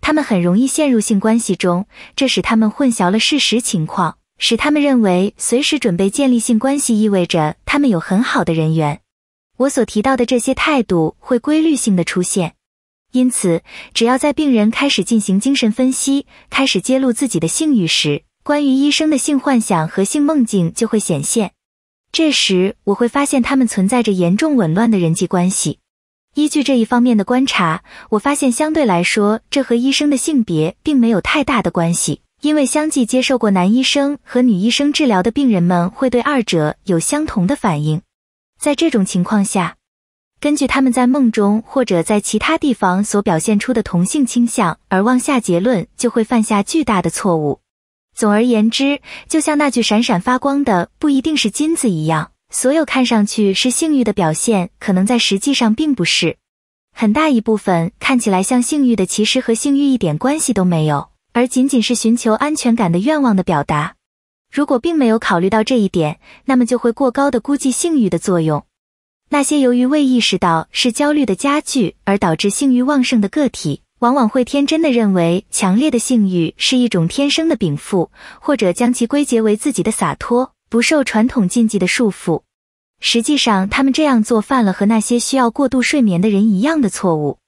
他们很容易陷入性关系中，这使他们混淆了事实情况，使他们认为随时准备建立性关系意味着他们有很好的人缘。我所提到的这些态度会规律性的出现，因此，只要在病人开始进行精神分析、开始揭露自己的性欲时，关于医生的性幻想和性梦境就会显现，这时我会发现他们存在着严重紊乱的人际关系。依据这一方面的观察，我发现相对来说，这和医生的性别并没有太大的关系。因为相继接受过男医生和女医生治疗的病人们，会对二者有相同的反应。在这种情况下，根据他们在梦中或者在其他地方所表现出的同性倾向而妄下结论，就会犯下巨大的错误。总而言之，就像那句“闪闪发光的不一定是金子”一样。所有看上去是性欲的表现，可能在实际上并不是。很大一部分看起来像性欲的，其实和性欲一点关系都没有，而仅仅是寻求安全感的愿望的表达。如果并没有考虑到这一点，那么就会过高的估计性欲的作用。那些由于未意识到是焦虑的加剧而导致性欲旺盛的个体，往往会天真的认为强烈的性欲是一种天生的禀赋，或者将其归结为自己的洒脱，不受传统禁忌的束缚。实际上，他们这样做犯了和那些需要过度睡眠的人一样的错误。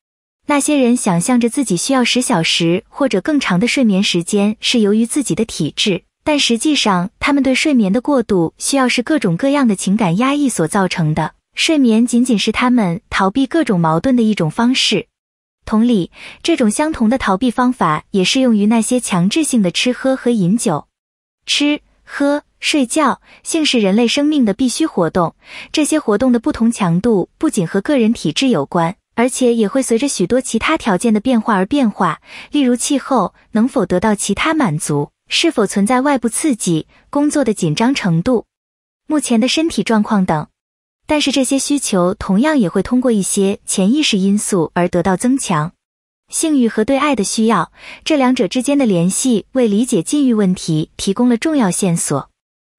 那些人想象着自己需要十小时或者更长的睡眠时间是由于自己的体质，但实际上，他们对睡眠的过度需要是各种各样的情感压抑所造成的。睡眠仅仅是他们逃避各种矛盾的一种方式。同理，这种相同的逃避方法也适用于那些强制性的吃喝和饮酒，吃喝。睡觉、性是人类生命的必须活动。这些活动的不同强度不仅和个人体质有关，而且也会随着许多其他条件的变化而变化，例如气候、能否得到其他满足、是否存在外部刺激、工作的紧张程度、目前的身体状况等。但是，这些需求同样也会通过一些潜意识因素而得到增强。性欲和对爱的需要，这两者之间的联系，为理解禁欲问题提供了重要线索。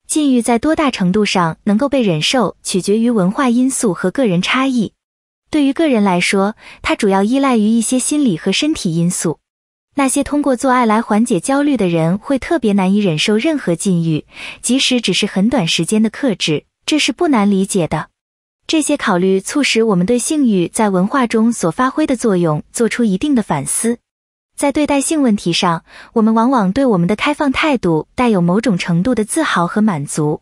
禁欲在多大程度上能够被忍受，取决于文化因素和个人差异。对于个人来说，它主要依赖于一些心理和身体因素。那些通过做爱来缓解焦虑的人，会特别难以忍受任何禁欲，即使只是很短时间的克制，这是不难理解的。这些考虑促使我们对性欲在文化中所发挥的作用做出一定的反思。在对待性问题上，我们往往对我们的开放态度带有某种程度的自豪和满足。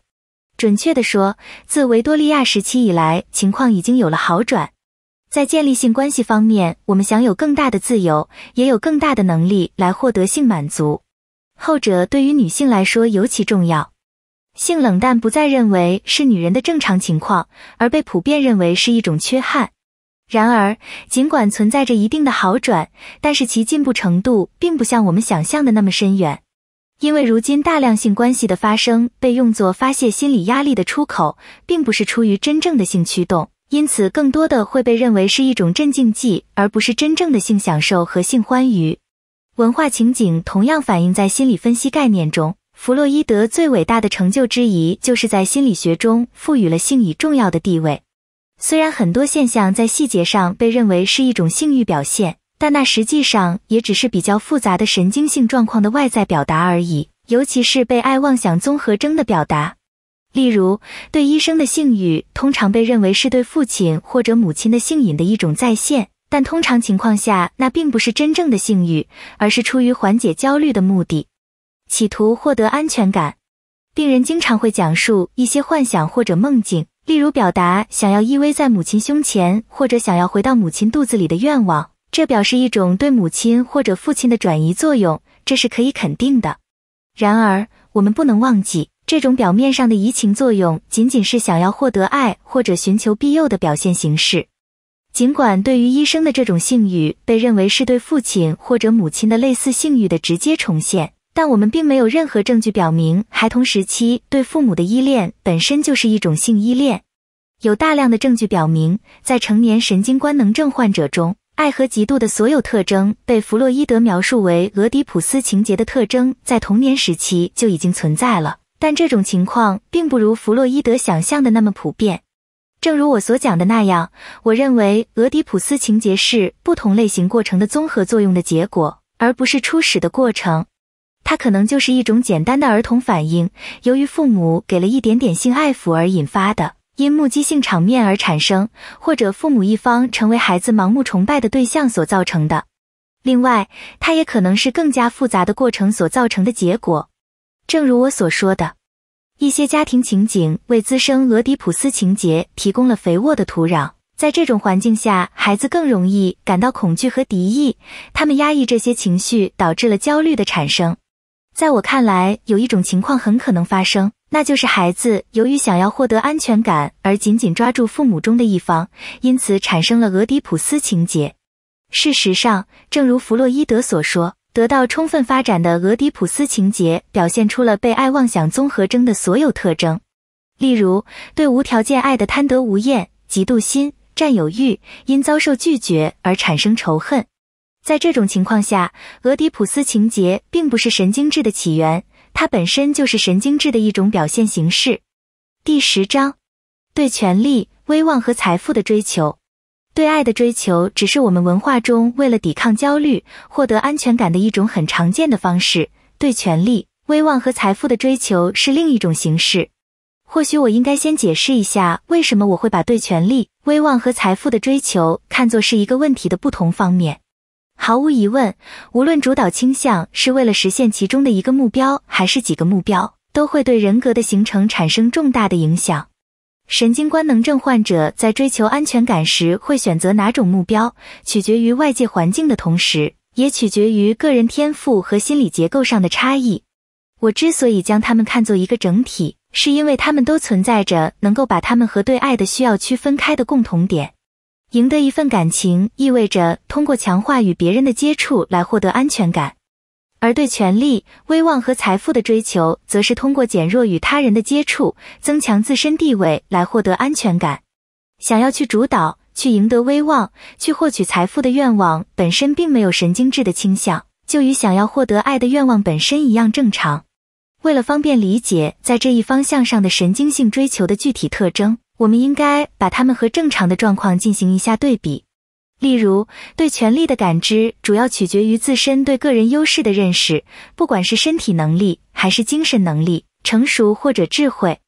准确地说，自维多利亚时期以来，情况已经有了好转。在建立性关系方面，我们享有更大的自由，也有更大的能力来获得性满足，后者对于女性来说尤其重要。性冷淡不再认为是女人的正常情况，而被普遍认为是一种缺憾。然而，尽管存在着一定的好转，但是其进步程度并不像我们想象的那么深远，因为如今大量性关系的发生被用作发泄心理压力的出口，并不是出于真正的性驱动，因此更多的会被认为是一种镇静剂，而不是真正的性享受和性欢愉。文化情景同样反映在心理分析概念中，弗洛伊德最伟大的成就之一，就是在心理学中赋予了性以重要的地位。虽然很多现象在细节上被认为是一种性欲表现，但那实际上也只是比较复杂的神经性状况的外在表达而已，尤其是被爱妄想综合征的表达。例如，对医生的性欲通常被认为是对父亲或者母亲的性瘾的一种再现，但通常情况下那并不是真正的性欲，而是出于缓解焦虑的目的，企图获得安全感。病人经常会讲述一些幻想或者梦境。例如，表达想要依偎在母亲胸前，或者想要回到母亲肚子里的愿望，这表示一种对母亲或者父亲的转移作用，这是可以肯定的。然而，我们不能忘记，这种表面上的移情作用，仅仅是想要获得爱或者寻求庇佑的表现形式。尽管对于医生的这种性欲，被认为是对父亲或者母亲的类似性欲的直接重现。但我们并没有任何证据表明，孩童时期对父母的依恋本身就是一种性依恋。有大量的证据表明，在成年神经官能症患者中，爱和嫉妒的所有特征被弗洛伊德描述为俄狄浦斯情节的特征，在童年时期就已经存在了。但这种情况并不如弗洛伊德想象的那么普遍。正如我所讲的那样，我认为俄狄浦斯情节是不同类型过程的综合作用的结果，而不是初始的过程。它可能就是一种简单的儿童反应，由于父母给了一点点性爱抚而引发的，因目击性场面而产生，或者父母一方成为孩子盲目崇拜的对象所造成的。另外，它也可能是更加复杂的过程所造成的结果。正如我所说的，一些家庭情景为滋生俄狄浦斯情节提供了肥沃的土壤。在这种环境下，孩子更容易感到恐惧和敌意，他们压抑这些情绪，导致了焦虑的产生。在我看来，有一种情况很可能发生，那就是孩子由于想要获得安全感而紧紧抓住父母中的一方，因此产生了俄狄浦斯情结。事实上，正如弗洛伊德所说，得到充分发展的俄狄浦斯情结表现出了被爱妄想综合征的所有特征，例如对无条件爱的贪得无厌、嫉妒心、占有欲，因遭受拒绝而产生仇恨。在这种情况下，俄狄浦斯情节并不是神经质的起源，它本身就是神经质的一种表现形式。第十章，对权力、威望和财富的追求，对爱的追求只是我们文化中为了抵抗焦虑、获得安全感的一种很常见的方式。对权力、威望和财富的追求是另一种形式。或许我应该先解释一下，为什么我会把对权力、威望和财富的追求看作是一个问题的不同方面。毫无疑问，无论主导倾向是为了实现其中的一个目标还是几个目标，都会对人格的形成产生重大的影响。神经官能症患者在追求安全感时会选择哪种目标，取决于外界环境的同时，也取决于个人天赋和心理结构上的差异。我之所以将它们看作一个整体，是因为他们都存在着能够把他们和对爱的需要区分开的共同点。赢得一份感情意味着通过强化与别人的接触来获得安全感，而对权力、威望和财富的追求，则是通过减弱与他人的接触、增强自身地位来获得安全感。想要去主导、去赢得威望、去获取财富的愿望本身并没有神经质的倾向，就与想要获得爱的愿望本身一样正常。为了方便理解，在这一方向上的神经性追求的具体特征。我们应该把他们和正常的状况进行一下对比，例如，对权力的感知主要取决于自身对个人优势的认识，不管是身体能力还是精神能力、成熟或者智慧，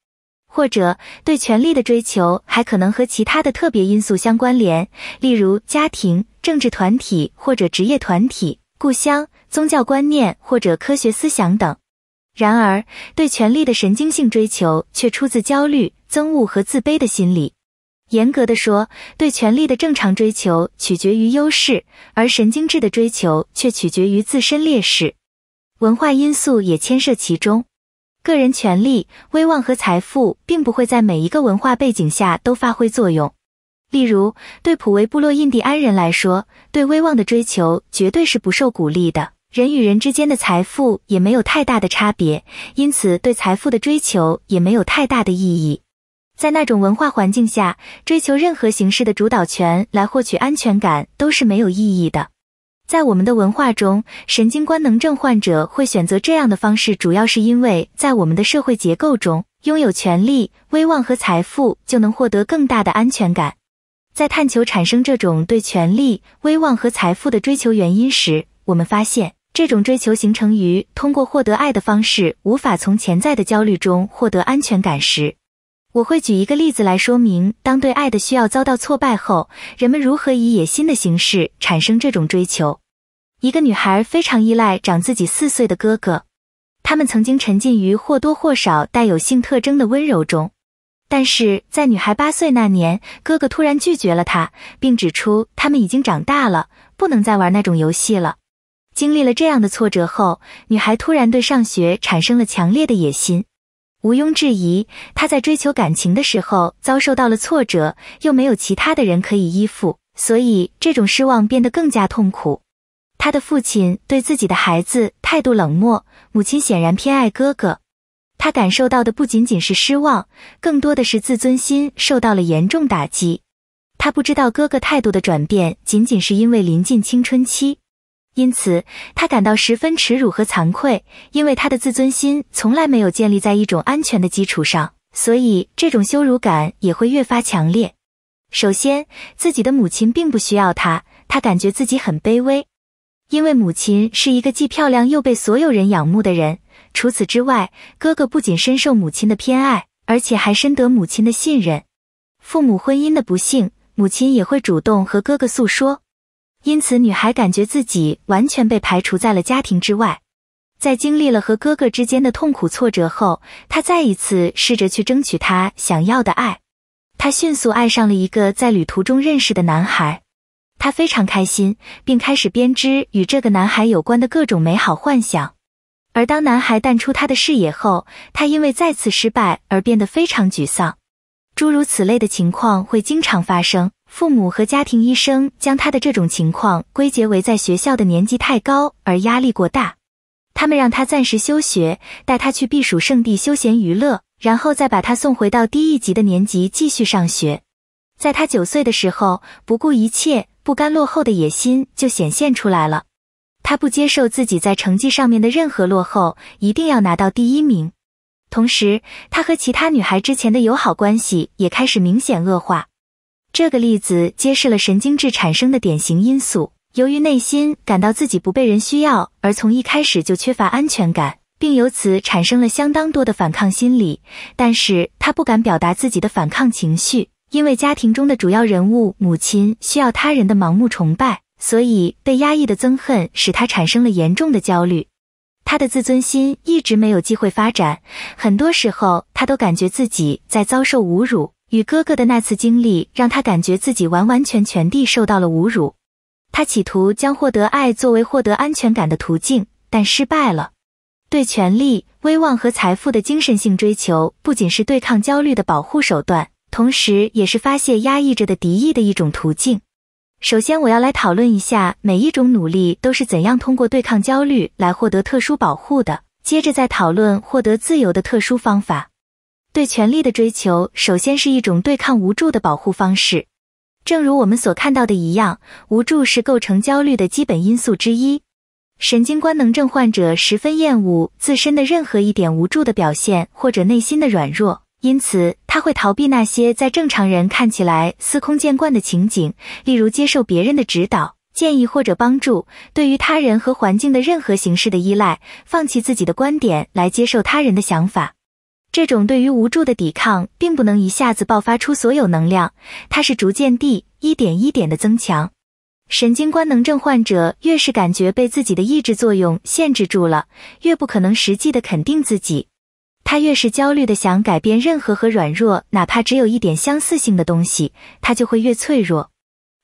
或者对权力的追求还可能和其他的特别因素相关联，例如家庭、政治团体或者职业团体、故乡、宗教观念或者科学思想等。然而，对权力的神经性追求却出自焦虑。憎恶和自卑的心理。严格的说，对权力的正常追求取决于优势，而神经质的追求却取决于自身劣势。文化因素也牵涉其中。个人权利、威望和财富并不会在每一个文化背景下都发挥作用。例如，对普维布洛印第安人来说，对威望的追求绝对是不受鼓励的。人与人之间的财富也没有太大的差别，因此对财富的追求也没有太大的意义。在那种文化环境下，追求任何形式的主导权来获取安全感都是没有意义的。在我们的文化中，神经官能症患者会选择这样的方式，主要是因为，在我们的社会结构中，拥有权力、威望和财富就能获得更大的安全感。在探求产生这种对权力、威望和财富的追求原因时，我们发现，这种追求形成于通过获得爱的方式无法从潜在的焦虑中获得安全感时。我会举一个例子来说明，当对爱的需要遭到挫败后，人们如何以野心的形式产生这种追求。一个女孩非常依赖长自己四岁的哥哥，他们曾经沉浸于或多或少带有性特征的温柔中。但是在女孩八岁那年，哥哥突然拒绝了她，并指出他们已经长大了，不能再玩那种游戏了。经历了这样的挫折后，女孩突然对上学产生了强烈的野心。毋庸置疑，他在追求感情的时候遭受到了挫折，又没有其他的人可以依附，所以这种失望变得更加痛苦。他的父亲对自己的孩子态度冷漠，母亲显然偏爱哥哥。他感受到的不仅仅是失望，更多的是自尊心受到了严重打击。他不知道哥哥态度的转变仅仅是因为临近青春期。因此，他感到十分耻辱和惭愧，因为他的自尊心从来没有建立在一种安全的基础上，所以这种羞辱感也会越发强烈。首先，自己的母亲并不需要他，他感觉自己很卑微，因为母亲是一个既漂亮又被所有人仰慕的人。除此之外，哥哥不仅深受母亲的偏爱，而且还深得母亲的信任。父母婚姻的不幸，母亲也会主动和哥哥诉说。因此，女孩感觉自己完全被排除在了家庭之外。在经历了和哥哥之间的痛苦挫折后，她再一次试着去争取她想要的爱。她迅速爱上了一个在旅途中认识的男孩，她非常开心，并开始编织与这个男孩有关的各种美好幻想。而当男孩淡出她的视野后，她因为再次失败而变得非常沮丧。诸如此类的情况会经常发生。父母和家庭医生将他的这种情况归结为在学校的年级太高而压力过大，他们让他暂时休学，带他去避暑圣地休闲娱乐，然后再把他送回到低一级的年级继续上学。在他九岁的时候，不顾一切、不甘落后的野心就显现出来了。他不接受自己在成绩上面的任何落后，一定要拿到第一名。同时，他和其他女孩之前的友好关系也开始明显恶化。这个例子揭示了神经质产生的典型因素：由于内心感到自己不被人需要，而从一开始就缺乏安全感，并由此产生了相当多的反抗心理。但是他不敢表达自己的反抗情绪，因为家庭中的主要人物母亲需要他人的盲目崇拜，所以被压抑的憎恨使他产生了严重的焦虑。他的自尊心一直没有机会发展，很多时候他都感觉自己在遭受侮辱。与哥哥的那次经历让他感觉自己完完全全地受到了侮辱，他企图将获得爱作为获得安全感的途径，但失败了。对权力、威望和财富的精神性追求，不仅是对抗焦虑的保护手段，同时也是发泄压抑着的敌意的一种途径。首先，我要来讨论一下每一种努力都是怎样通过对抗焦虑来获得特殊保护的，接着再讨论获得自由的特殊方法。对权力的追求，首先是一种对抗无助的保护方式。正如我们所看到的一样，无助是构成焦虑的基本因素之一。神经官能症患者十分厌恶自身的任何一点无助的表现或者内心的软弱，因此他会逃避那些在正常人看起来司空见惯的情景，例如接受别人的指导、建议或者帮助，对于他人和环境的任何形式的依赖，放弃自己的观点来接受他人的想法。这种对于无助的抵抗，并不能一下子爆发出所有能量，它是逐渐地一点一点的增强。神经官能症患者越是感觉被自己的抑制作用限制住了，越不可能实际的肯定自己；他越是焦虑的想改变任何和软弱，哪怕只有一点相似性的东西，他就会越脆弱。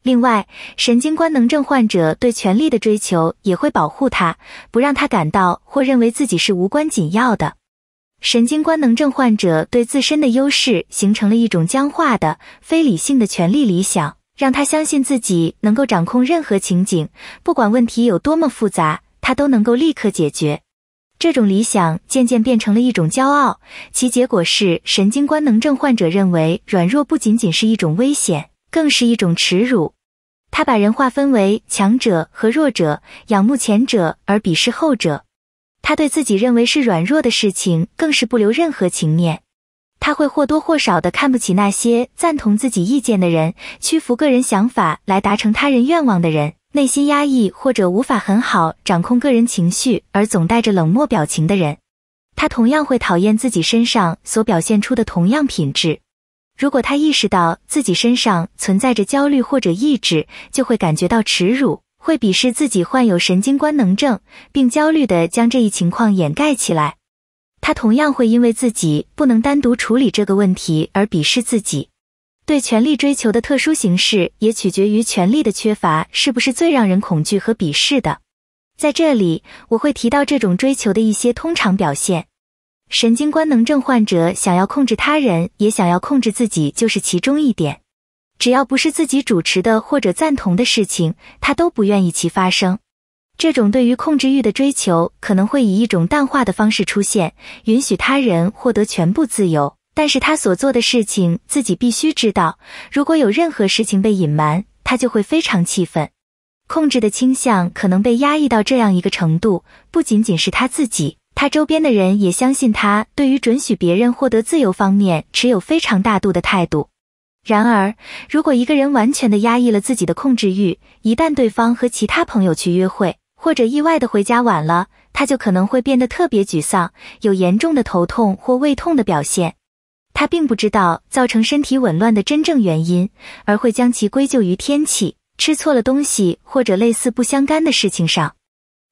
另外，神经官能症患者对权力的追求也会保护他，不让他感到或认为自己是无关紧要的。神经官能症患者对自身的优势形成了一种僵化的、非理性的权力理想，让他相信自己能够掌控任何情景，不管问题有多么复杂，他都能够立刻解决。这种理想渐渐变成了一种骄傲，其结果是神经官能症患者认为软弱不仅仅是一种危险，更是一种耻辱。他把人划分为强者和弱者，仰慕前者而鄙视后者。他对自己认为是软弱的事情更是不留任何情面，他会或多或少的看不起那些赞同自己意见的人、屈服个人想法来达成他人愿望的人、内心压抑或者无法很好掌控个人情绪而总带着冷漠表情的人。他同样会讨厌自己身上所表现出的同样品质。如果他意识到自己身上存在着焦虑或者抑制，就会感觉到耻辱。会鄙视自己患有神经官能症，并焦虑地将这一情况掩盖起来。他同样会因为自己不能单独处理这个问题而鄙视自己。对权力追求的特殊形式也取决于权力的缺乏是不是最让人恐惧和鄙视的。在这里，我会提到这种追求的一些通常表现。神经官能症患者想要控制他人，也想要控制自己，就是其中一点。只要不是自己主持的或者赞同的事情，他都不愿意其发生。这种对于控制欲的追求，可能会以一种淡化的方式出现，允许他人获得全部自由。但是他所做的事情，自己必须知道。如果有任何事情被隐瞒，他就会非常气愤。控制的倾向可能被压抑到这样一个程度：不仅仅是他自己，他周边的人也相信他对于准许别人获得自由方面持有非常大度的态度。然而，如果一个人完全的压抑了自己的控制欲，一旦对方和其他朋友去约会，或者意外的回家晚了，他就可能会变得特别沮丧，有严重的头痛或胃痛的表现。他并不知道造成身体紊乱的真正原因，而会将其归咎于天气、吃错了东西或者类似不相干的事情上。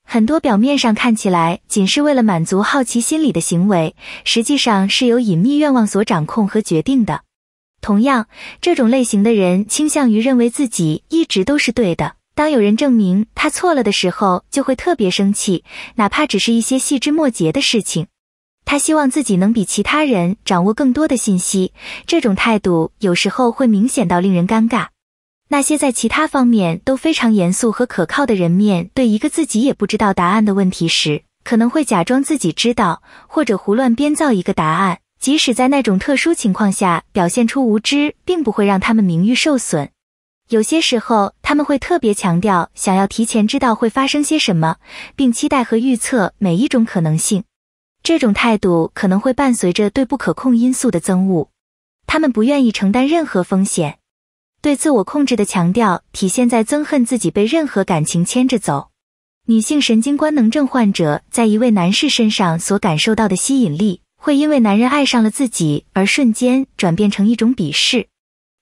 很多表面上看起来仅是为了满足好奇心理的行为，实际上是由隐秘愿望所掌控和决定的。同样，这种类型的人倾向于认为自己一直都是对的。当有人证明他错了的时候，就会特别生气，哪怕只是一些细枝末节的事情。他希望自己能比其他人掌握更多的信息。这种态度有时候会明显到令人尴尬。那些在其他方面都非常严肃和可靠的人，面对一个自己也不知道答案的问题时，可能会假装自己知道，或者胡乱编造一个答案。即使在那种特殊情况下表现出无知，并不会让他们名誉受损。有些时候，他们会特别强调想要提前知道会发生些什么，并期待和预测每一种可能性。这种态度可能会伴随着对不可控因素的憎恶。他们不愿意承担任何风险。对自我控制的强调体现在憎恨自己被任何感情牵着走。女性神经官能症患者在一位男士身上所感受到的吸引力。会因为男人爱上了自己而瞬间转变成一种鄙视。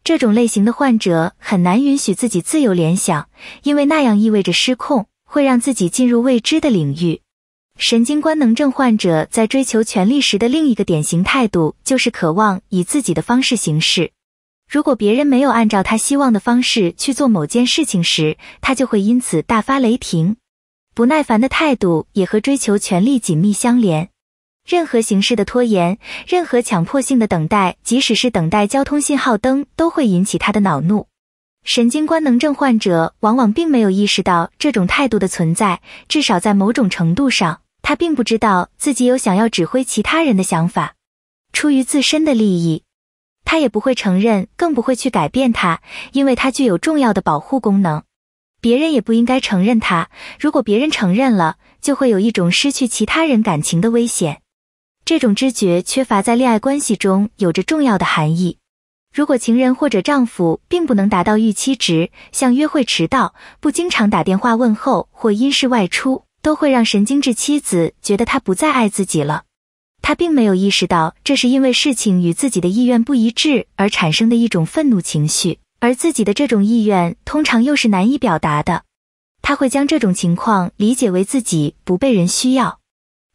这种类型的患者很难允许自己自由联想，因为那样意味着失控，会让自己进入未知的领域。神经官能症患者在追求权力时的另一个典型态度就是渴望以自己的方式行事。如果别人没有按照他希望的方式去做某件事情时，他就会因此大发雷霆。不耐烦的态度也和追求权力紧密相连。任何形式的拖延，任何强迫性的等待，即使是等待交通信号灯，都会引起他的恼怒。神经官能症患者往往并没有意识到这种态度的存在，至少在某种程度上，他并不知道自己有想要指挥其他人的想法。出于自身的利益，他也不会承认，更不会去改变它，因为它具有重要的保护功能。别人也不应该承认它，如果别人承认了，就会有一种失去其他人感情的危险。这种知觉缺乏在恋爱关系中有着重要的含义。如果情人或者丈夫并不能达到预期值，像约会迟到、不经常打电话问候或因事外出，都会让神经质妻子觉得他不再爱自己了。他并没有意识到，这是因为事情与自己的意愿不一致而产生的一种愤怒情绪，而自己的这种意愿通常又是难以表达的。他会将这种情况理解为自己不被人需要。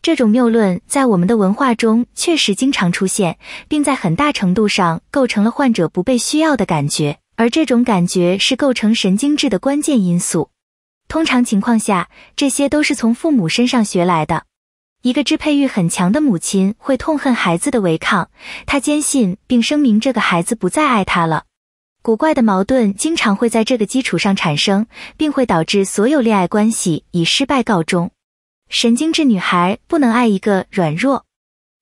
这种谬论在我们的文化中确实经常出现，并在很大程度上构成了患者不被需要的感觉，而这种感觉是构成神经质的关键因素。通常情况下，这些都是从父母身上学来的。一个支配欲很强的母亲会痛恨孩子的违抗，她坚信并声明这个孩子不再爱她了。古怪的矛盾经常会在这个基础上产生，并会导致所有恋爱关系以失败告终。神经质女孩不能爱一个软弱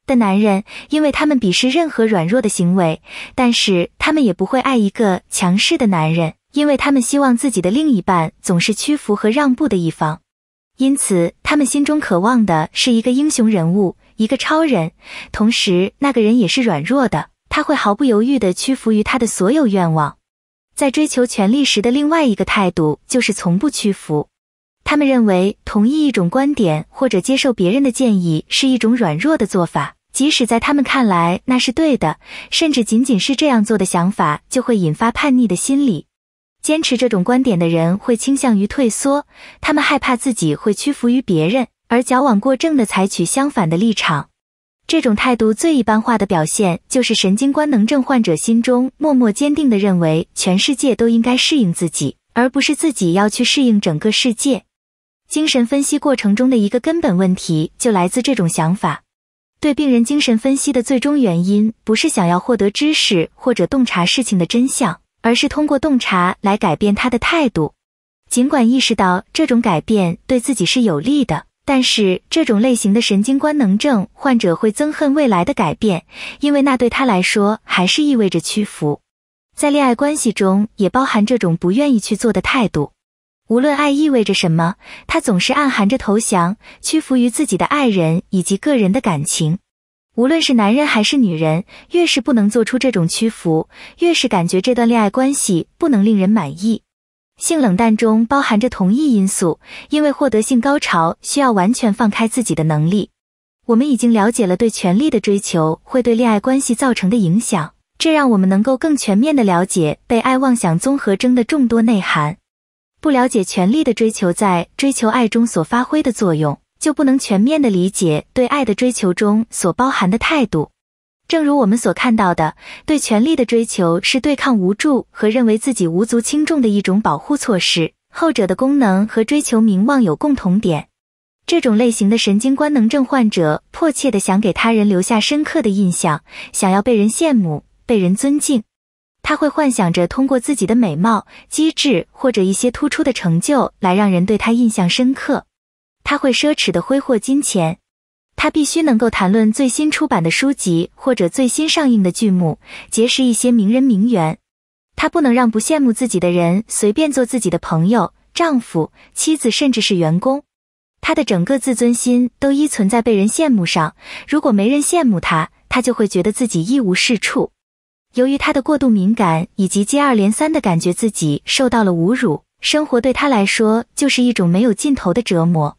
的男人，因为他们鄙视任何软弱的行为；但是他们也不会爱一个强势的男人，因为他们希望自己的另一半总是屈服和让步的一方。因此，他们心中渴望的是一个英雄人物，一个超人，同时那个人也是软弱的，他会毫不犹豫地屈服于他的所有愿望。在追求权力时的另外一个态度就是从不屈服。他们认为同意一种观点或者接受别人的建议是一种软弱的做法，即使在他们看来那是对的，甚至仅仅是这样做的想法就会引发叛逆的心理。坚持这种观点的人会倾向于退缩，他们害怕自己会屈服于别人，而矫枉过正地采取相反的立场。这种态度最一般化的表现就是神经官能症患者心中默默坚定地认为，全世界都应该适应自己，而不是自己要去适应整个世界。精神分析过程中的一个根本问题就来自这种想法：对病人精神分析的最终原因，不是想要获得知识或者洞察事情的真相，而是通过洞察来改变他的态度。尽管意识到这种改变对自己是有利的，但是这种类型的神经官能症患者会憎恨未来的改变，因为那对他来说还是意味着屈服。在恋爱关系中，也包含这种不愿意去做的态度。无论爱意味着什么，它总是暗含着投降、屈服于自己的爱人以及个人的感情。无论是男人还是女人，越是不能做出这种屈服，越是感觉这段恋爱关系不能令人满意。性冷淡中包含着同一因素，因为获得性高潮需要完全放开自己的能力。我们已经了解了对权力的追求会对恋爱关系造成的影响，这让我们能够更全面地了解被爱妄想综合征的众多内涵。不了解权力的追求在追求爱中所发挥的作用，就不能全面的理解对爱的追求中所包含的态度。正如我们所看到的，对权力的追求是对抗无助和认为自己无足轻重的一种保护措施。后者的功能和追求名望有共同点。这种类型的神经官能症患者迫切地想给他人留下深刻的印象，想要被人羡慕、被人尊敬。他会幻想着通过自己的美貌、机智或者一些突出的成就来让人对他印象深刻。他会奢侈的挥霍金钱。他必须能够谈论最新出版的书籍或者最新上映的剧目，结识一些名人名媛。他不能让不羡慕自己的人随便做自己的朋友、丈夫、妻子，甚至是员工。他的整个自尊心都依存在被人羡慕上。如果没人羡慕他，他就会觉得自己一无是处。由于他的过度敏感，以及接二连三的感觉自己受到了侮辱，生活对他来说就是一种没有尽头的折磨。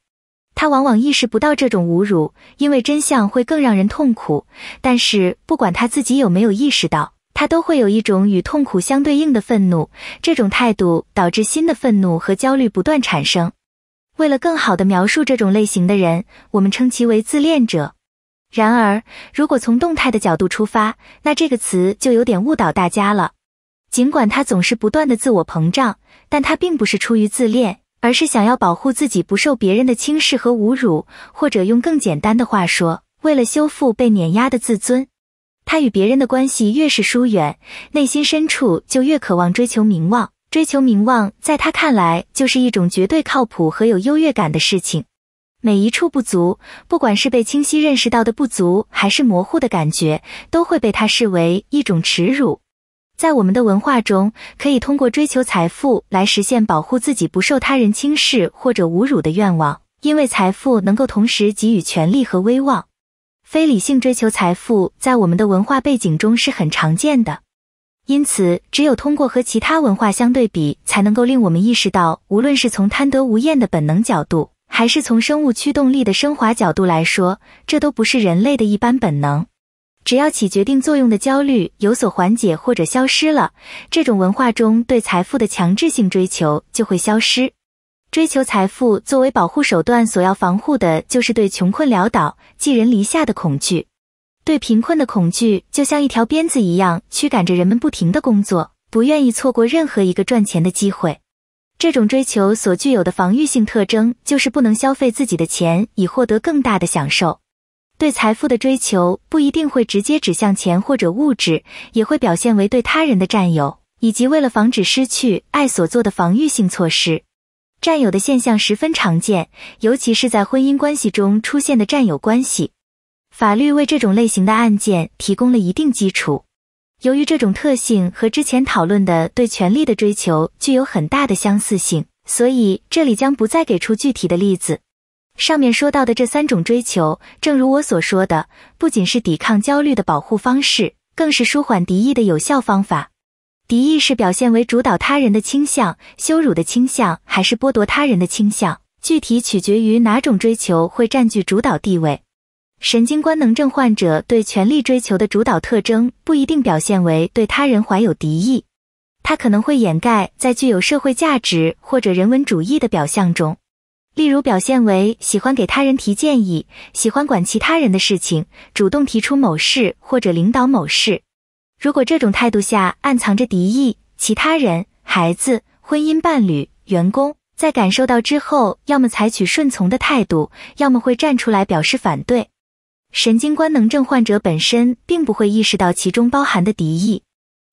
他往往意识不到这种侮辱，因为真相会更让人痛苦。但是，不管他自己有没有意识到，他都会有一种与痛苦相对应的愤怒。这种态度导致新的愤怒和焦虑不断产生。为了更好地描述这种类型的人，我们称其为自恋者。然而，如果从动态的角度出发，那这个词就有点误导大家了。尽管他总是不断的自我膨胀，但他并不是出于自恋，而是想要保护自己不受别人的轻视和侮辱，或者用更简单的话说，为了修复被碾压的自尊。他与别人的关系越是疏远，内心深处就越渴望追求名望。追求名望，在他看来，就是一种绝对靠谱和有优越感的事情。每一处不足，不管是被清晰认识到的不足，还是模糊的感觉，都会被他视为一种耻辱。在我们的文化中，可以通过追求财富来实现保护自己不受他人轻视或者侮辱的愿望，因为财富能够同时给予权力和威望。非理性追求财富在我们的文化背景中是很常见的，因此，只有通过和其他文化相对比，才能够令我们意识到，无论是从贪得无厌的本能角度。还是从生物驱动力的升华角度来说，这都不是人类的一般本能。只要起决定作用的焦虑有所缓解或者消失了，这种文化中对财富的强制性追求就会消失。追求财富作为保护手段，所要防护的就是对穷困潦倒、寄人篱下的恐惧。对贫困的恐惧就像一条鞭子一样，驱赶着人们不停的工作，不愿意错过任何一个赚钱的机会。这种追求所具有的防御性特征，就是不能消费自己的钱以获得更大的享受。对财富的追求不一定会直接指向钱或者物质，也会表现为对他人的占有，以及为了防止失去爱所做的防御性措施。占有的现象十分常见，尤其是在婚姻关系中出现的占有关系，法律为这种类型的案件提供了一定基础。由于这种特性和之前讨论的对权力的追求具有很大的相似性，所以这里将不再给出具体的例子。上面说到的这三种追求，正如我所说的，不仅是抵抗焦虑的保护方式，更是舒缓敌意的有效方法。敌意是表现为主导他人的倾向、羞辱的倾向，还是剥夺他人的倾向，具体取决于哪种追求会占据主导地位。神经官能症患者对权力追求的主导特征不一定表现为对他人怀有敌意，他可能会掩盖在具有社会价值或者人文主义的表象中，例如表现为喜欢给他人提建议，喜欢管其他人的事情，主动提出某事或者领导某事。如果这种态度下暗藏着敌意，其他人、孩子、婚姻伴侣、员工在感受到之后，要么采取顺从的态度，要么会站出来表示反对。神经官能症患者本身并不会意识到其中包含的敌意，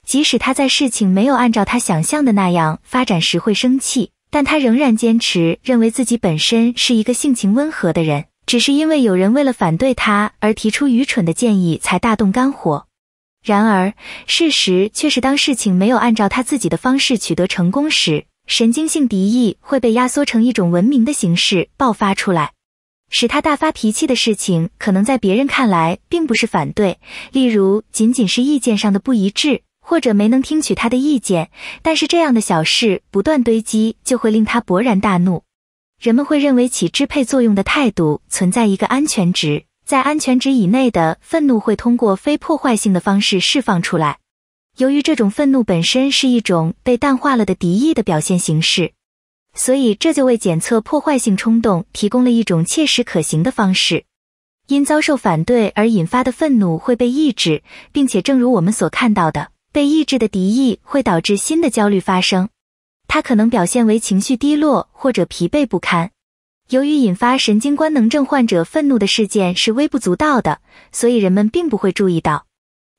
即使他在事情没有按照他想象的那样发展时会生气，但他仍然坚持认为自己本身是一个性情温和的人，只是因为有人为了反对他而提出愚蠢的建议才大动肝火。然而，事实却是，当事情没有按照他自己的方式取得成功时，神经性敌意会被压缩成一种文明的形式爆发出来。使他大发脾气的事情，可能在别人看来并不是反对，例如仅仅是意见上的不一致，或者没能听取他的意见。但是这样的小事不断堆积，就会令他勃然大怒。人们会认为起支配作用的态度存在一个安全值，在安全值以内的愤怒会通过非破坏性的方式释放出来。由于这种愤怒本身是一种被淡化了的敌意的表现形式。所以，这就为检测破坏性冲动提供了一种切实可行的方式。因遭受反对而引发的愤怒会被抑制，并且，正如我们所看到的，被抑制的敌意会导致新的焦虑发生。它可能表现为情绪低落或者疲惫不堪。由于引发神经官能症患者愤怒的事件是微不足道的，所以人们并不会注意到。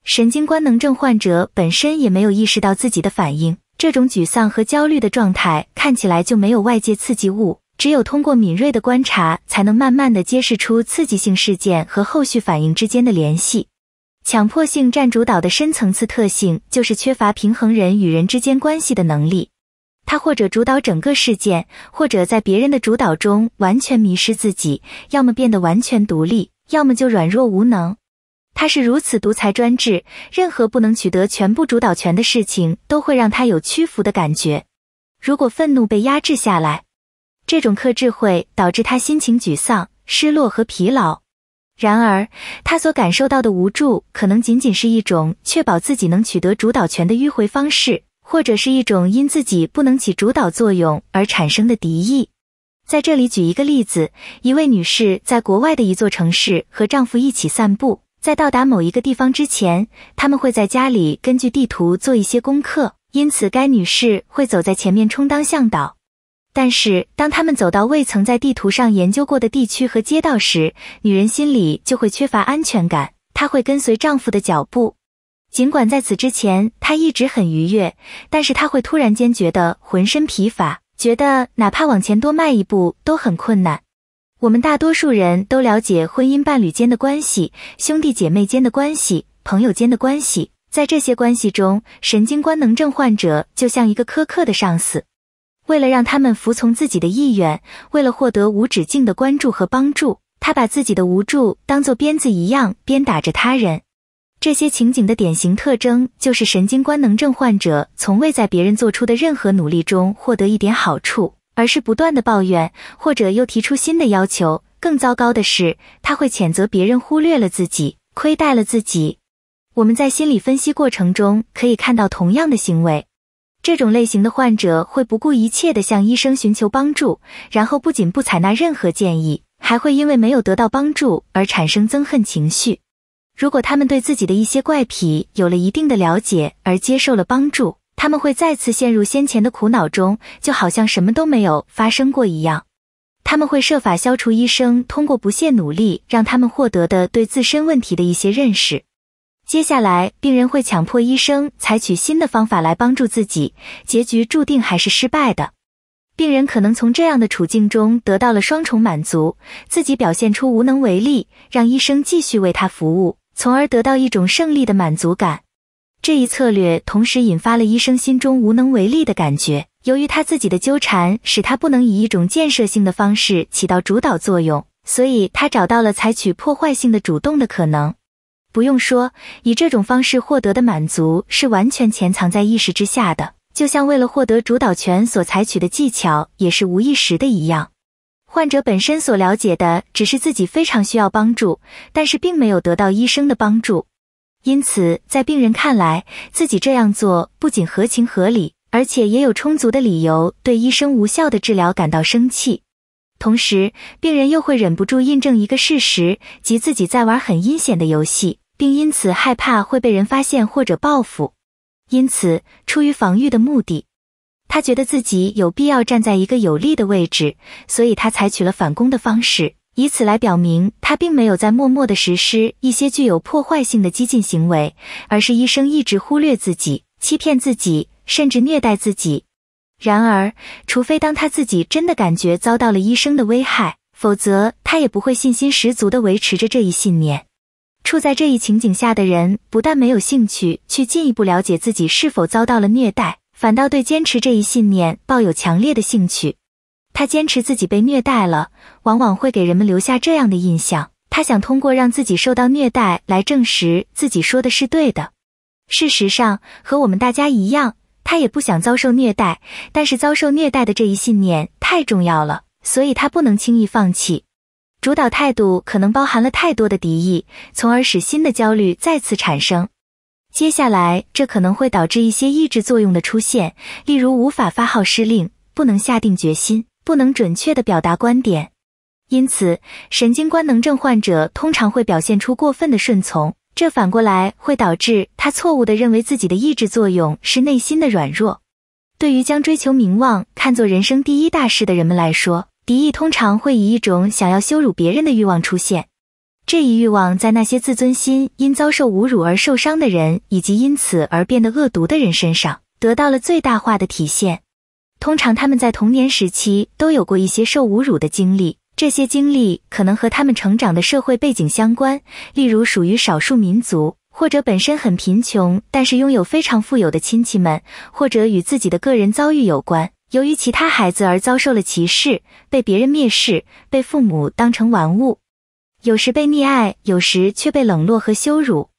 神经官能症患者本身也没有意识到自己的反应。这种沮丧和焦虑的状态看起来就没有外界刺激物，只有通过敏锐的观察，才能慢慢的揭示出刺激性事件和后续反应之间的联系。强迫性占主导的深层次特性就是缺乏平衡人与人之间关系的能力，他或者主导整个事件，或者在别人的主导中完全迷失自己，要么变得完全独立，要么就软弱无能。他是如此独裁专制，任何不能取得全部主导权的事情都会让他有屈服的感觉。如果愤怒被压制下来，这种克制会导致他心情沮丧、失落和疲劳。然而，他所感受到的无助可能仅仅是一种确保自己能取得主导权的迂回方式，或者是一种因自己不能起主导作用而产生的敌意。在这里举一个例子：一位女士在国外的一座城市和丈夫一起散步。在到达某一个地方之前，他们会在家里根据地图做一些功课，因此该女士会走在前面充当向导。但是，当他们走到未曾在地图上研究过的地区和街道时，女人心里就会缺乏安全感，她会跟随丈夫的脚步。尽管在此之前她一直很愉悦，但是她会突然间觉得浑身疲乏，觉得哪怕往前多迈一步都很困难。我们大多数人都了解婚姻伴侣间的关系、兄弟姐妹间的关系、朋友间的关系。在这些关系中，神经官能症患者就像一个苛刻的上司，为了让他们服从自己的意愿，为了获得无止境的关注和帮助，他把自己的无助当作鞭子一样鞭打着他人。这些情景的典型特征就是神经官能症患者从未在别人做出的任何努力中获得一点好处。而是不断的抱怨，或者又提出新的要求。更糟糕的是，他会谴责别人忽略了自己，亏待了自己。我们在心理分析过程中可以看到同样的行为。这种类型的患者会不顾一切地向医生寻求帮助，然后不仅不采纳任何建议，还会因为没有得到帮助而产生憎恨情绪。如果他们对自己的一些怪癖有了一定的了解而接受了帮助。他们会再次陷入先前的苦恼中，就好像什么都没有发生过一样。他们会设法消除医生通过不懈努力让他们获得的对自身问题的一些认识。接下来，病人会强迫医生采取新的方法来帮助自己，结局注定还是失败的。病人可能从这样的处境中得到了双重满足：自己表现出无能为力，让医生继续为他服务，从而得到一种胜利的满足感。这一策略同时引发了医生心中无能为力的感觉。由于他自己的纠缠，使他不能以一种建设性的方式起到主导作用，所以他找到了采取破坏性的主动的可能。不用说，以这种方式获得的满足是完全潜藏在意识之下的，就像为了获得主导权所采取的技巧也是无意识的一样。患者本身所了解的只是自己非常需要帮助，但是并没有得到医生的帮助。因此，在病人看来，自己这样做不仅合情合理，而且也有充足的理由对医生无效的治疗感到生气。同时，病人又会忍不住印证一个事实，即自己在玩很阴险的游戏，并因此害怕会被人发现或者报复。因此，出于防御的目的，他觉得自己有必要站在一个有利的位置，所以他采取了反攻的方式。以此来表明，他并没有在默默地实施一些具有破坏性的激进行为，而是医生一直忽略自己、欺骗自己，甚至虐待自己。然而，除非当他自己真的感觉遭到了医生的危害，否则他也不会信心十足地维持着这一信念。处在这一情景下的人，不但没有兴趣去进一步了解自己是否遭到了虐待，反倒对坚持这一信念抱有强烈的兴趣。他坚持自己被虐待了，往往会给人们留下这样的印象。他想通过让自己受到虐待来证实自己说的是对的。事实上，和我们大家一样，他也不想遭受虐待，但是遭受虐待的这一信念太重要了，所以他不能轻易放弃。主导态度可能包含了太多的敌意，从而使新的焦虑再次产生。接下来，这可能会导致一些抑制作用的出现，例如无法发号施令，不能下定决心。不能准确地表达观点，因此神经官能症患者通常会表现出过分的顺从，这反过来会导致他错误地认为自己的抑制作用是内心的软弱。对于将追求名望看作人生第一大事的人们来说，敌意通常会以一种想要羞辱别人的欲望出现。这一欲望在那些自尊心因遭受侮辱而受伤的人，以及因此而变得恶毒的人身上得到了最大化的体现。通常，他们在童年时期都有过一些受侮辱的经历，这些经历可能和他们成长的社会背景相关，例如属于少数民族，或者本身很贫穷，但是拥有非常富有的亲戚们，或者与自己的个人遭遇有关。由于其他孩子而遭受了歧视，被别人蔑视，被父母当成玩物，有时被溺爱，有时却被冷落和羞辱。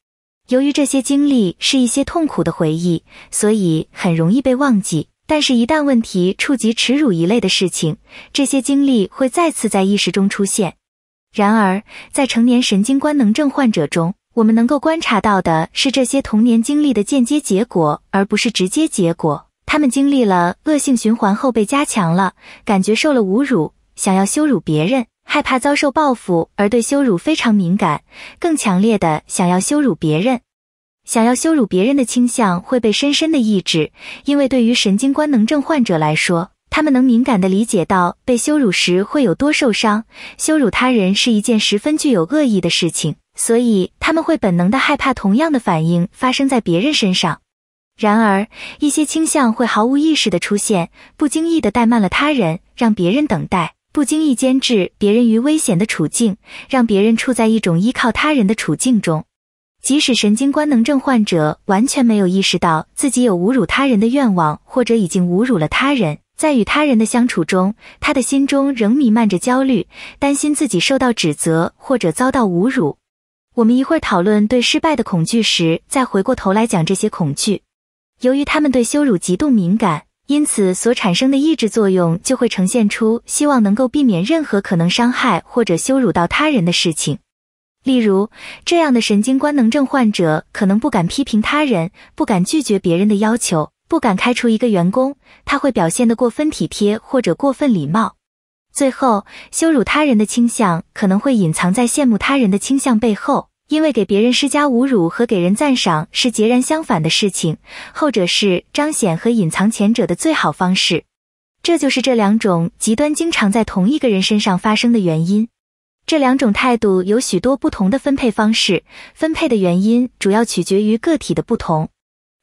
由于这些经历是一些痛苦的回忆，所以很容易被忘记。但是，一旦问题触及耻辱一类的事情，这些经历会再次在意识中出现。然而，在成年神经官能症患者中，我们能够观察到的是这些童年经历的间接结果，而不是直接结果。他们经历了恶性循环后被加强了，感觉受了侮辱，想要羞辱别人，害怕遭受报复，而对羞辱非常敏感，更强烈的想要羞辱别人。想要羞辱别人的倾向会被深深的抑制，因为对于神经官能症患者来说，他们能敏感地理解到被羞辱时会有多受伤。羞辱他人是一件十分具有恶意的事情，所以他们会本能地害怕同样的反应发生在别人身上。然而，一些倾向会毫无意识地出现，不经意地怠慢了他人，让别人等待；不经意间置别人于危险的处境，让别人处在一种依靠他人的处境中。即使神经官能症患者完全没有意识到自己有侮辱他人的愿望，或者已经侮辱了他人，在与他人的相处中，他的心中仍弥漫着焦虑，担心自己受到指责或者遭到侮辱。我们一会儿讨论对失败的恐惧时，再回过头来讲这些恐惧。由于他们对羞辱极度敏感，因此所产生的抑制作用就会呈现出希望能够避免任何可能伤害或者羞辱到他人的事情。例如，这样的神经官能症患者可能不敢批评他人，不敢拒绝别人的要求，不敢开除一个员工。他会表现得过分体贴或者过分礼貌。最后，羞辱他人的倾向可能会隐藏在羡慕他人的倾向背后，因为给别人施加侮辱和给人赞赏是截然相反的事情，后者是彰显和隐藏前者的最好方式。这就是这两种极端经常在同一个人身上发生的原因。这两种态度有许多不同的分配方式，分配的原因主要取决于个体的不同。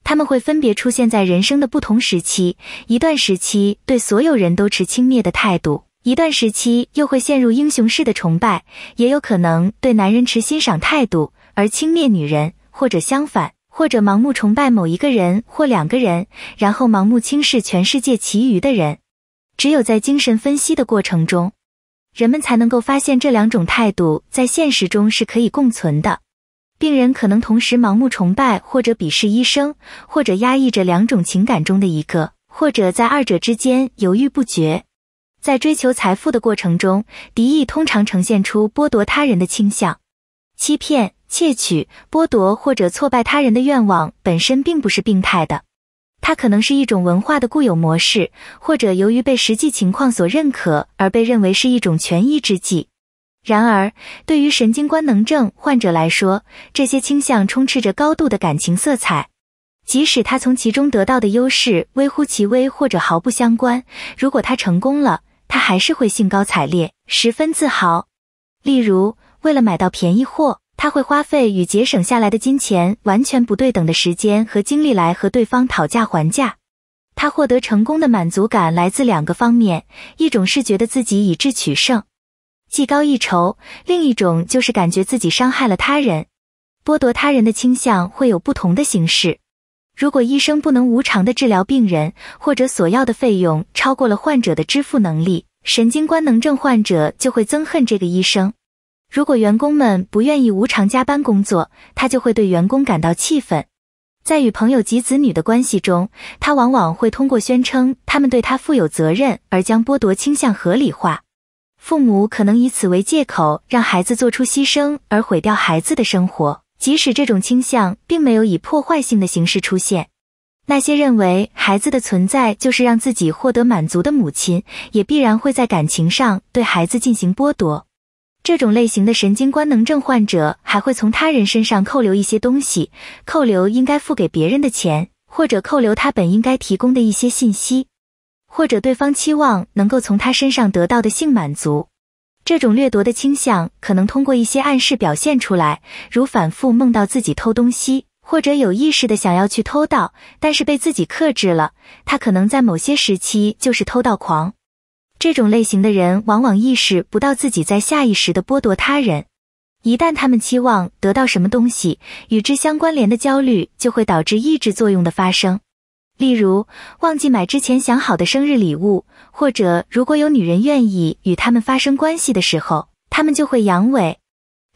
他们会分别出现在人生的不同时期，一段时期对所有人都持轻蔑的态度，一段时期又会陷入英雄式的崇拜，也有可能对男人持欣赏态度而轻蔑女人，或者相反，或者盲目崇拜某一个人或两个人，然后盲目轻视全世界其余的人。只有在精神分析的过程中。人们才能够发现这两种态度在现实中是可以共存的。病人可能同时盲目崇拜或者鄙视医生，或者压抑着两种情感中的一个，或者在二者之间犹豫不决。在追求财富的过程中，敌意通常呈现出剥夺他人的倾向，欺骗、窃取、剥夺或者挫败他人的愿望本身并不是病态的。它可能是一种文化的固有模式，或者由于被实际情况所认可而被认为是一种权宜之计。然而，对于神经官能症患者来说，这些倾向充斥着高度的感情色彩。即使他从其中得到的优势微乎其微或者毫不相关，如果他成功了，他还是会兴高采烈，十分自豪。例如，为了买到便宜货。他会花费与节省下来的金钱完全不对等的时间和精力来和对方讨价还价。他获得成功的满足感来自两个方面：一种是觉得自己以智取胜，技高一筹；另一种就是感觉自己伤害了他人，剥夺他人的倾向会有不同的形式。如果医生不能无偿的治疗病人，或者索要的费用超过了患者的支付能力，神经官能症患者就会憎恨这个医生。如果员工们不愿意无偿加班工作，他就会对员工感到气愤。在与朋友及子女的关系中，他往往会通过宣称他们对他负有责任而将剥夺倾向合理化。父母可能以此为借口让孩子做出牺牲而毁掉孩子的生活，即使这种倾向并没有以破坏性的形式出现。那些认为孩子的存在就是让自己获得满足的母亲，也必然会在感情上对孩子进行剥夺。这种类型的神经官能症患者还会从他人身上扣留一些东西，扣留应该付给别人的钱，或者扣留他本应该提供的一些信息，或者对方期望能够从他身上得到的性满足。这种掠夺的倾向可能通过一些暗示表现出来，如反复梦到自己偷东西，或者有意识的想要去偷盗，但是被自己克制了。他可能在某些时期就是偷盗狂。这种类型的人往往意识不到自己在下意识地剥夺他人。一旦他们期望得到什么东西，与之相关联的焦虑就会导致抑制作用的发生。例如，忘记买之前想好的生日礼物，或者如果有女人愿意与他们发生关系的时候，他们就会阳痿。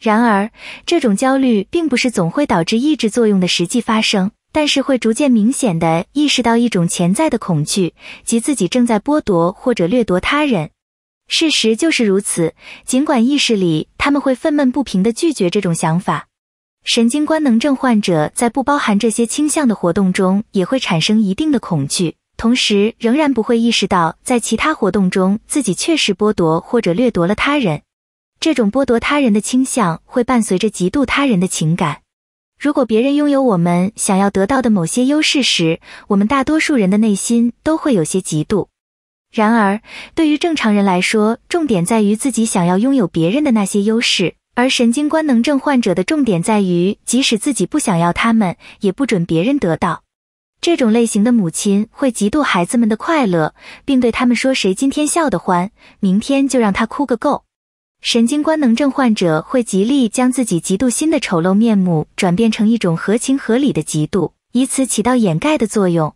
然而，这种焦虑并不是总会导致抑制作用的实际发生。但是会逐渐明显的意识到一种潜在的恐惧，即自己正在剥夺或者掠夺他人。事实就是如此，尽管意识里他们会愤懑不平的拒绝这种想法。神经官能症患者在不包含这些倾向的活动中也会产生一定的恐惧，同时仍然不会意识到在其他活动中自己确实剥夺或者掠夺了他人。这种剥夺他人的倾向会伴随着嫉妒他人的情感。如果别人拥有我们想要得到的某些优势时，我们大多数人的内心都会有些嫉妒。然而，对于正常人来说，重点在于自己想要拥有别人的那些优势；而神经官能症患者的重点在于，即使自己不想要他们，也不准别人得到。这种类型的母亲会嫉妒孩子们的快乐，并对他们说：“谁今天笑得欢，明天就让他哭个够。”神经官能症患者会极力将自己嫉妒心的丑陋面目转变成一种合情合理的嫉妒，以此起到掩盖的作用。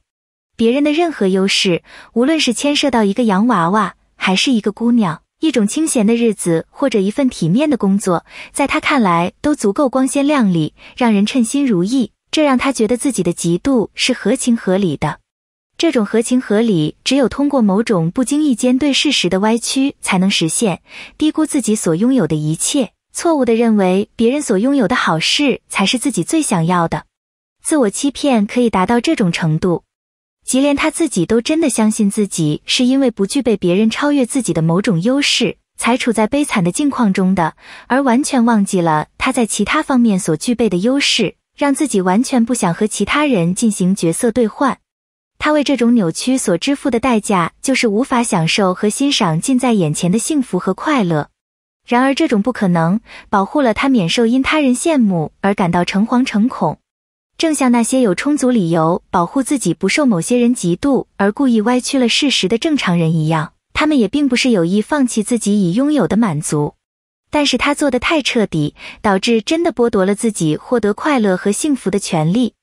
别人的任何优势，无论是牵涉到一个洋娃娃，还是一个姑娘，一种清闲的日子，或者一份体面的工作，在他看来都足够光鲜亮丽，让人称心如意。这让他觉得自己的嫉妒是合情合理的。这种合情合理，只有通过某种不经意间对事实的歪曲才能实现。低估自己所拥有的一切，错误地认为别人所拥有的好事才是自己最想要的。自我欺骗可以达到这种程度，即连他自己都真的相信自己是因为不具备别人超越自己的某种优势，才处在悲惨的境况中的，而完全忘记了他在其他方面所具备的优势，让自己完全不想和其他人进行角色兑换。他为这种扭曲所支付的代价，就是无法享受和欣赏近在眼前的幸福和快乐。然而，这种不可能保护了他免受因他人羡慕而感到诚惶诚恐。正像那些有充足理由保护自己不受某些人嫉妒而故意歪曲了事实的正常人一样，他们也并不是有意放弃自己已拥有的满足。但是他做的太彻底，导致真的剥夺了自己获得快乐和幸福的权利。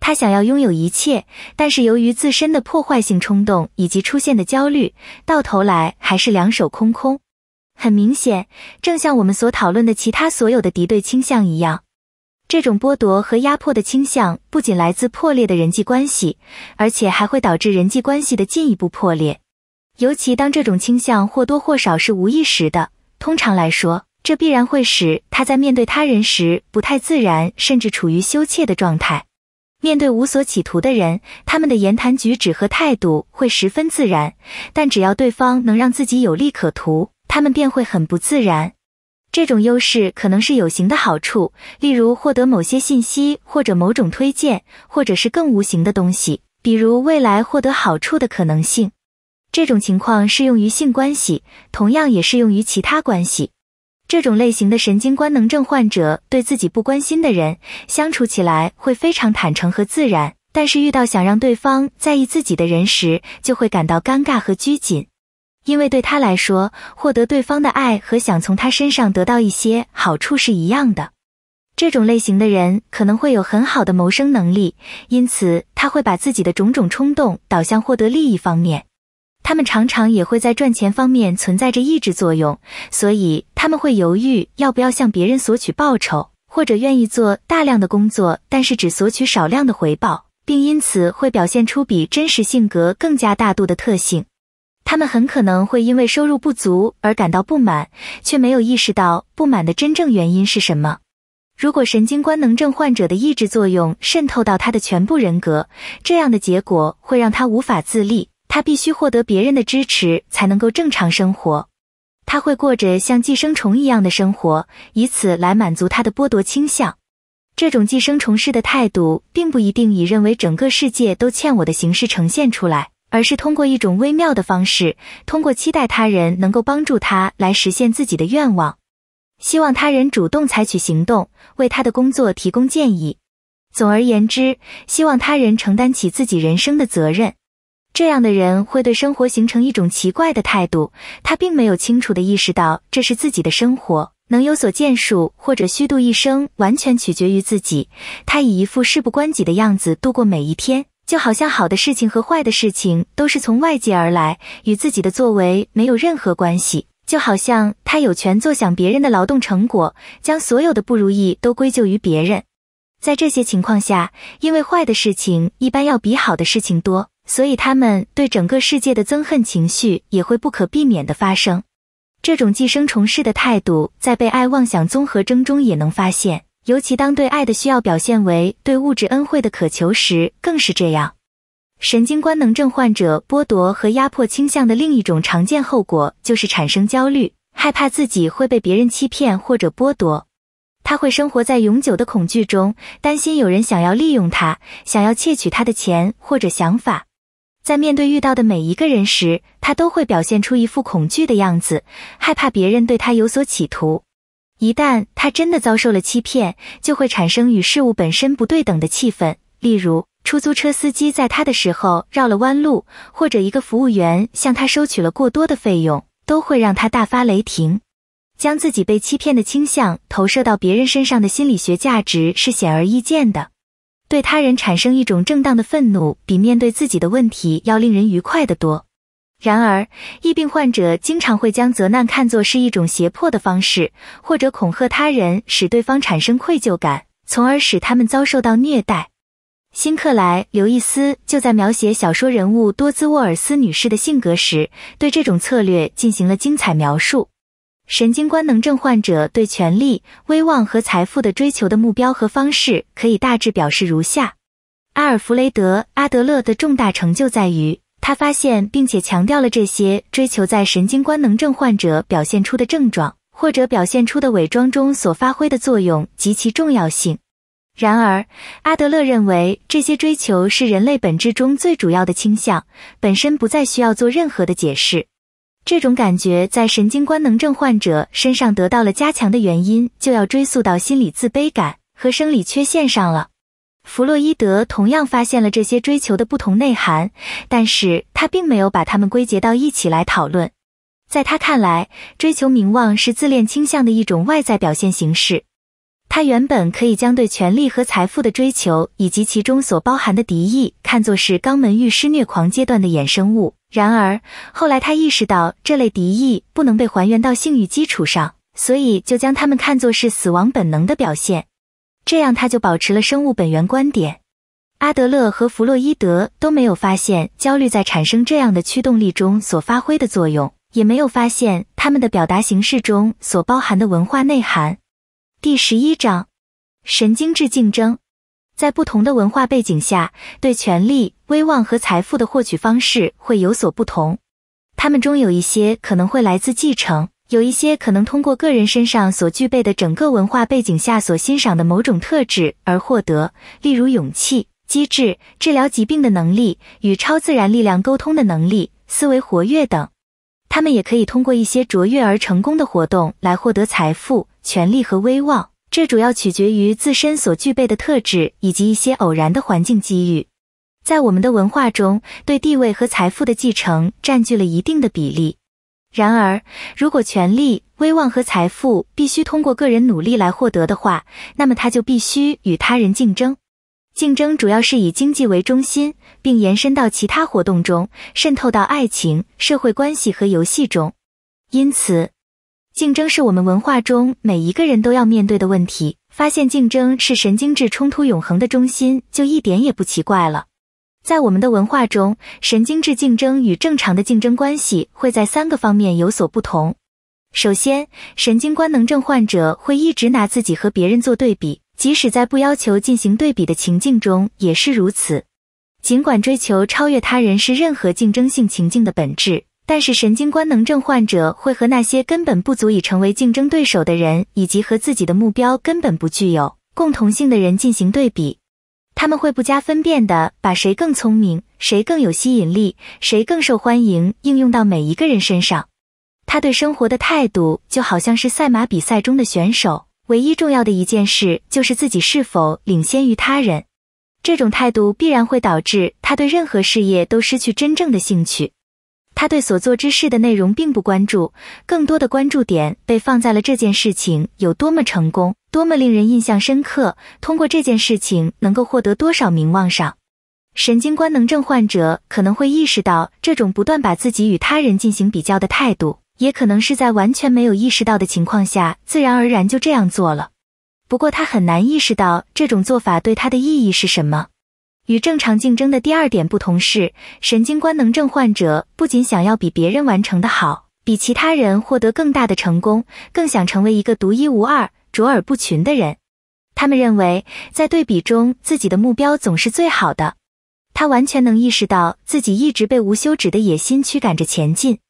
他想要拥有一切，但是由于自身的破坏性冲动以及出现的焦虑，到头来还是两手空空。很明显，正像我们所讨论的其他所有的敌对倾向一样，这种剥夺和压迫的倾向不仅来自破裂的人际关系，而且还会导致人际关系的进一步破裂。尤其当这种倾向或多或少是无意识的，通常来说，这必然会使他在面对他人时不太自然，甚至处于羞怯的状态。面对无所企图的人，他们的言谈举止和态度会十分自然；但只要对方能让自己有利可图，他们便会很不自然。这种优势可能是有形的好处，例如获得某些信息或者某种推荐，或者是更无形的东西，比如未来获得好处的可能性。这种情况适用于性关系，同样也适用于其他关系。这种类型的神经官能症患者对自己不关心的人相处起来会非常坦诚和自然，但是遇到想让对方在意自己的人时，就会感到尴尬和拘谨，因为对他来说，获得对方的爱和想从他身上得到一些好处是一样的。这种类型的人可能会有很好的谋生能力，因此他会把自己的种种冲动导向获得利益方面。他们常常也会在赚钱方面存在着抑制作用，所以他们会犹豫要不要向别人索取报酬，或者愿意做大量的工作，但是只索取少量的回报，并因此会表现出比真实性格更加大度的特性。他们很可能会因为收入不足而感到不满，却没有意识到不满的真正原因是什么。如果神经官能症患者的抑制作用渗透到他的全部人格，这样的结果会让他无法自立。他必须获得别人的支持才能够正常生活，他会过着像寄生虫一样的生活，以此来满足他的剥夺倾向。这种寄生虫式的态度，并不一定以认为整个世界都欠我的形式呈现出来，而是通过一种微妙的方式，通过期待他人能够帮助他来实现自己的愿望，希望他人主动采取行动为他的工作提供建议。总而言之，希望他人承担起自己人生的责任。这样的人会对生活形成一种奇怪的态度，他并没有清楚地意识到这是自己的生活，能有所建树或者虚度一生完全取决于自己。他以一副事不关己的样子度过每一天，就好像好的事情和坏的事情都是从外界而来，与自己的作为没有任何关系，就好像他有权坐享别人的劳动成果，将所有的不如意都归咎于别人。在这些情况下，因为坏的事情一般要比好的事情多。所以，他们对整个世界的憎恨情绪也会不可避免的发生。这种寄生虫式的态度，在被爱妄想综合征中也能发现。尤其当对爱的需要表现为对物质恩惠的渴求时，更是这样。神经官能症患者剥夺和压迫倾向的另一种常见后果，就是产生焦虑，害怕自己会被别人欺骗或者剥夺。他会生活在永久的恐惧中，担心有人想要利用他，想要窃取他的钱或者想法。在面对遇到的每一个人时，他都会表现出一副恐惧的样子，害怕别人对他有所企图。一旦他真的遭受了欺骗，就会产生与事物本身不对等的气氛。例如，出租车司机在他的时候绕了弯路，或者一个服务员向他收取了过多的费用，都会让他大发雷霆。将自己被欺骗的倾向投射到别人身上的心理学价值是显而易见的。对他人产生一种正当的愤怒，比面对自己的问题要令人愉快得多。然而，疫病患者经常会将责难看作是一种胁迫的方式，或者恐吓他人，使对方产生愧疚感，从而使他们遭受到虐待。辛克莱·刘易斯就在描写小说人物多兹沃尔斯女士的性格时，对这种策略进行了精彩描述。神经官能症患者对权力、威望和财富的追求的目标和方式，可以大致表示如下。阿尔弗雷德·阿德勒的重大成就在于，他发现并且强调了这些追求在神经官能症患者表现出的症状或者表现出的伪装中所发挥的作用及其重要性。然而，阿德勒认为这些追求是人类本质中最主要的倾向，本身不再需要做任何的解释。这种感觉在神经官能症患者身上得到了加强的原因，就要追溯到心理自卑感和生理缺陷上了。弗洛伊德同样发现了这些追求的不同内涵，但是他并没有把它们归结到一起来讨论。在他看来，追求名望是自恋倾向的一种外在表现形式。他原本可以将对权力和财富的追求以及其中所包含的敌意看作是肛门欲施虐狂阶段的衍生物，然而后来他意识到这类敌意不能被还原到性欲基础上，所以就将他们看作是死亡本能的表现，这样他就保持了生物本源观点。阿德勒和弗洛伊德都没有发现焦虑在产生这样的驱动力中所发挥的作用，也没有发现他们的表达形式中所包含的文化内涵。第十一章，神经质竞争，在不同的文化背景下，对权力、威望和财富的获取方式会有所不同。他们中有一些可能会来自继承，有一些可能通过个人身上所具备的整个文化背景下所欣赏的某种特质而获得，例如勇气、机智、治疗疾病的能力、与超自然力量沟通的能力、思维活跃等。他们也可以通过一些卓越而成功的活动来获得财富。权力和威望，这主要取决于自身所具备的特质以及一些偶然的环境机遇。在我们的文化中，对地位和财富的继承占据了一定的比例。然而，如果权力、威望和财富必须通过个人努力来获得的话，那么他就必须与他人竞争。竞争主要是以经济为中心，并延伸到其他活动中，渗透到爱情、社会关系和游戏中。因此，竞争是我们文化中每一个人都要面对的问题。发现竞争是神经质冲突永恒的中心，就一点也不奇怪了。在我们的文化中，神经质竞争与正常的竞争关系会在三个方面有所不同。首先，神经官能症患者会一直拿自己和别人做对比，即使在不要求进行对比的情境中也是如此。尽管追求超越他人是任何竞争性情境的本质。但是神经官能症患者会和那些根本不足以成为竞争对手的人，以及和自己的目标根本不具有共同性的人进行对比，他们会不加分辨地把谁更聪明、谁更有吸引力、谁更受欢迎应用到每一个人身上。他对生活的态度就好像是赛马比赛中的选手，唯一重要的一件事就是自己是否领先于他人。这种态度必然会导致他对任何事业都失去真正的兴趣。他对所做之事的内容并不关注，更多的关注点被放在了这件事情有多么成功、多么令人印象深刻，通过这件事情能够获得多少名望上。神经官能症患者可能会意识到这种不断把自己与他人进行比较的态度，也可能是在完全没有意识到的情况下，自然而然就这样做了。不过他很难意识到这种做法对他的意义是什么。与正常竞争的第二点不同是，神经官能症患者不仅想要比别人完成的好，比其他人获得更大的成功，更想成为一个独一无二、卓尔不群的人。他们认为，在对比中，自己的目标总是最好的。他完全能意识到自己一直被无休止的野心驱赶着前进。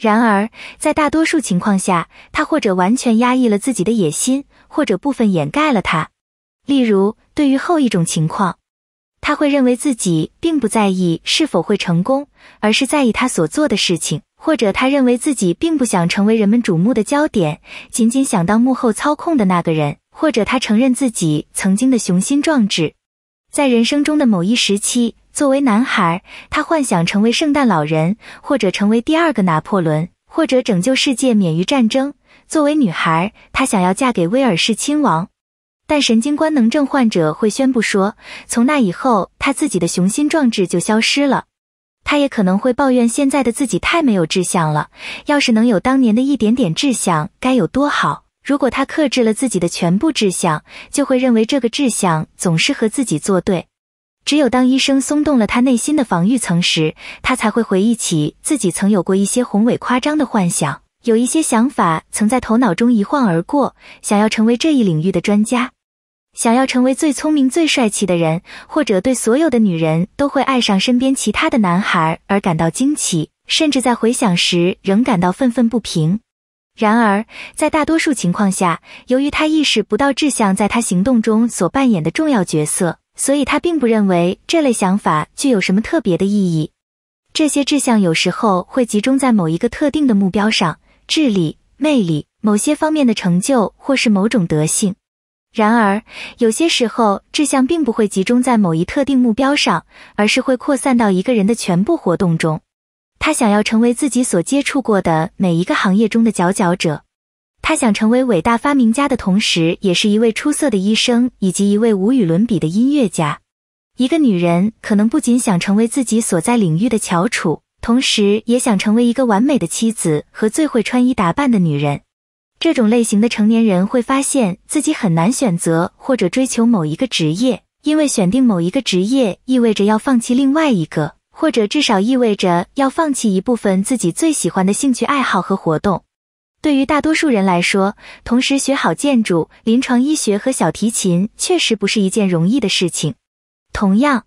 然而，在大多数情况下，他或者完全压抑了自己的野心，或者部分掩盖了它。例如，对于后一种情况。他会认为自己并不在意是否会成功，而是在意他所做的事情；或者他认为自己并不想成为人们瞩目的焦点，仅仅想当幕后操控的那个人；或者他承认自己曾经的雄心壮志，在人生中的某一时期，作为男孩，他幻想成为圣诞老人，或者成为第二个拿破仑，或者拯救世界免于战争；作为女孩，她想要嫁给威尔士亲王。但神经官能症患者会宣布说，从那以后，他自己的雄心壮志就消失了。他也可能会抱怨现在的自己太没有志向了，要是能有当年的一点点志向该有多好。如果他克制了自己的全部志向，就会认为这个志向总是和自己作对。只有当医生松动了他内心的防御层时，他才会回忆起自己曾有过一些宏伟夸张的幻想，有一些想法曾在头脑中一晃而过，想要成为这一领域的专家。想要成为最聪明、最帅气的人，或者对所有的女人都会爱上身边其他的男孩而感到惊奇，甚至在回想时仍感到愤愤不平。然而，在大多数情况下，由于他意识不到志向在他行动中所扮演的重要角色，所以他并不认为这类想法具有什么特别的意义。这些志向有时候会集中在某一个特定的目标上：智力、魅力、某些方面的成就，或是某种德性。然而，有些时候，志向并不会集中在某一特定目标上，而是会扩散到一个人的全部活动中。他想要成为自己所接触过的每一个行业中的佼佼者。他想成为伟大发明家的同时，也是一位出色的医生以及一位无与伦比的音乐家。一个女人可能不仅想成为自己所在领域的翘楚，同时也想成为一个完美的妻子和最会穿衣打扮的女人。这种类型的成年人会发现自己很难选择或者追求某一个职业，因为选定某一个职业意味着要放弃另外一个，或者至少意味着要放弃一部分自己最喜欢的兴趣爱好和活动。对于大多数人来说，同时学好建筑、临床医学和小提琴确实不是一件容易的事情。同样，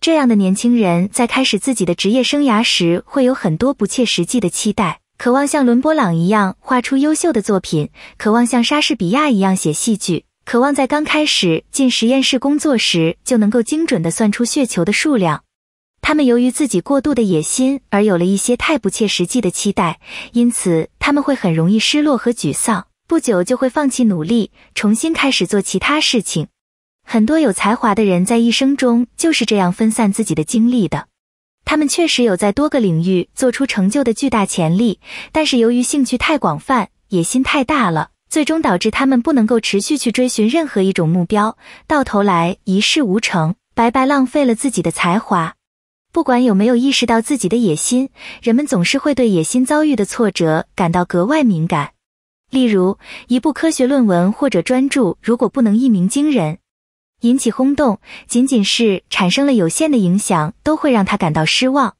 这样的年轻人在开始自己的职业生涯时会有很多不切实际的期待。渴望像伦勃朗一样画出优秀的作品，渴望像莎士比亚一样写戏剧，渴望在刚开始进实验室工作时就能够精准地算出血球的数量。他们由于自己过度的野心而有了一些太不切实际的期待，因此他们会很容易失落和沮丧，不久就会放弃努力，重新开始做其他事情。很多有才华的人在一生中就是这样分散自己的精力的。他们确实有在多个领域做出成就的巨大潜力，但是由于兴趣太广泛、野心太大了，最终导致他们不能够持续去追寻任何一种目标，到头来一事无成，白白浪费了自己的才华。不管有没有意识到自己的野心，人们总是会对野心遭遇的挫折感到格外敏感。例如，一部科学论文或者专著，如果不能一鸣惊人。引起轰动，仅仅是产生了有限的影响，都会让他感到失望。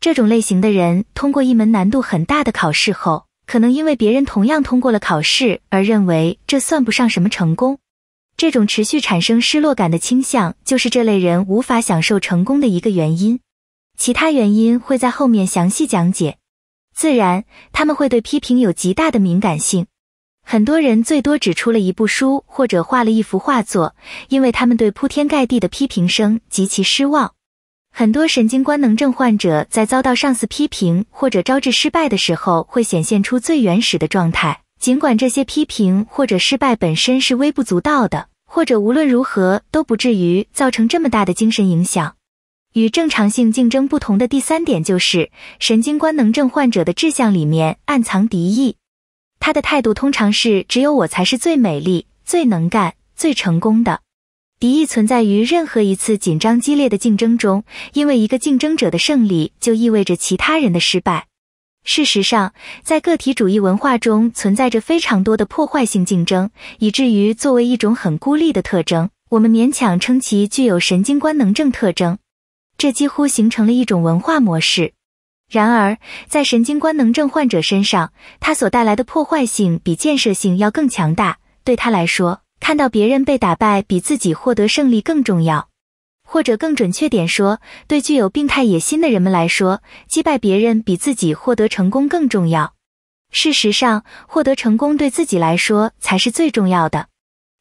这种类型的人通过一门难度很大的考试后，可能因为别人同样通过了考试而认为这算不上什么成功。这种持续产生失落感的倾向，就是这类人无法享受成功的一个原因。其他原因会在后面详细讲解。自然，他们会对批评有极大的敏感性。很多人最多只出了一部书或者画了一幅画作，因为他们对铺天盖地的批评声极其失望。很多神经官能症患者在遭到上司批评或者招致失败的时候，会显现出最原始的状态，尽管这些批评或者失败本身是微不足道的，或者无论如何都不至于造成这么大的精神影响。与正常性竞争不同的第三点就是，神经官能症患者的志向里面暗藏敌意。他的态度通常是：只有我才是最美丽、最能干、最成功的。敌意存在于任何一次紧张激烈的竞争中，因为一个竞争者的胜利就意味着其他人的失败。事实上，在个体主义文化中存在着非常多的破坏性竞争，以至于作为一种很孤立的特征，我们勉强称其具有神经官能症特征。这几乎形成了一种文化模式。然而，在神经官能症患者身上，它所带来的破坏性比建设性要更强大。对他来说，看到别人被打败比自己获得胜利更重要；或者更准确点说，对具有病态野心的人们来说，击败别人比自己获得成功更重要。事实上，获得成功对自己来说才是最重要的。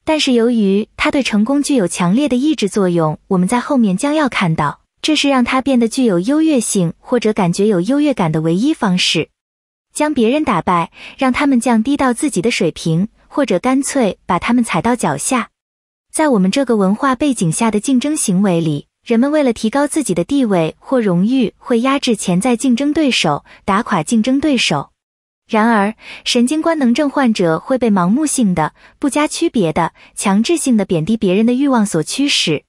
但是，由于它对成功具有强烈的抑制作用，我们在后面将要看到。这是让他变得具有优越性或者感觉有优越感的唯一方式，将别人打败，让他们降低到自己的水平，或者干脆把他们踩到脚下。在我们这个文化背景下的竞争行为里，人们为了提高自己的地位或荣誉，会压制潜在竞争对手，打垮竞争对手。然而，神经官能症患者会被盲目性的、不加区别的、强制性的贬低别人的欲望所驱使。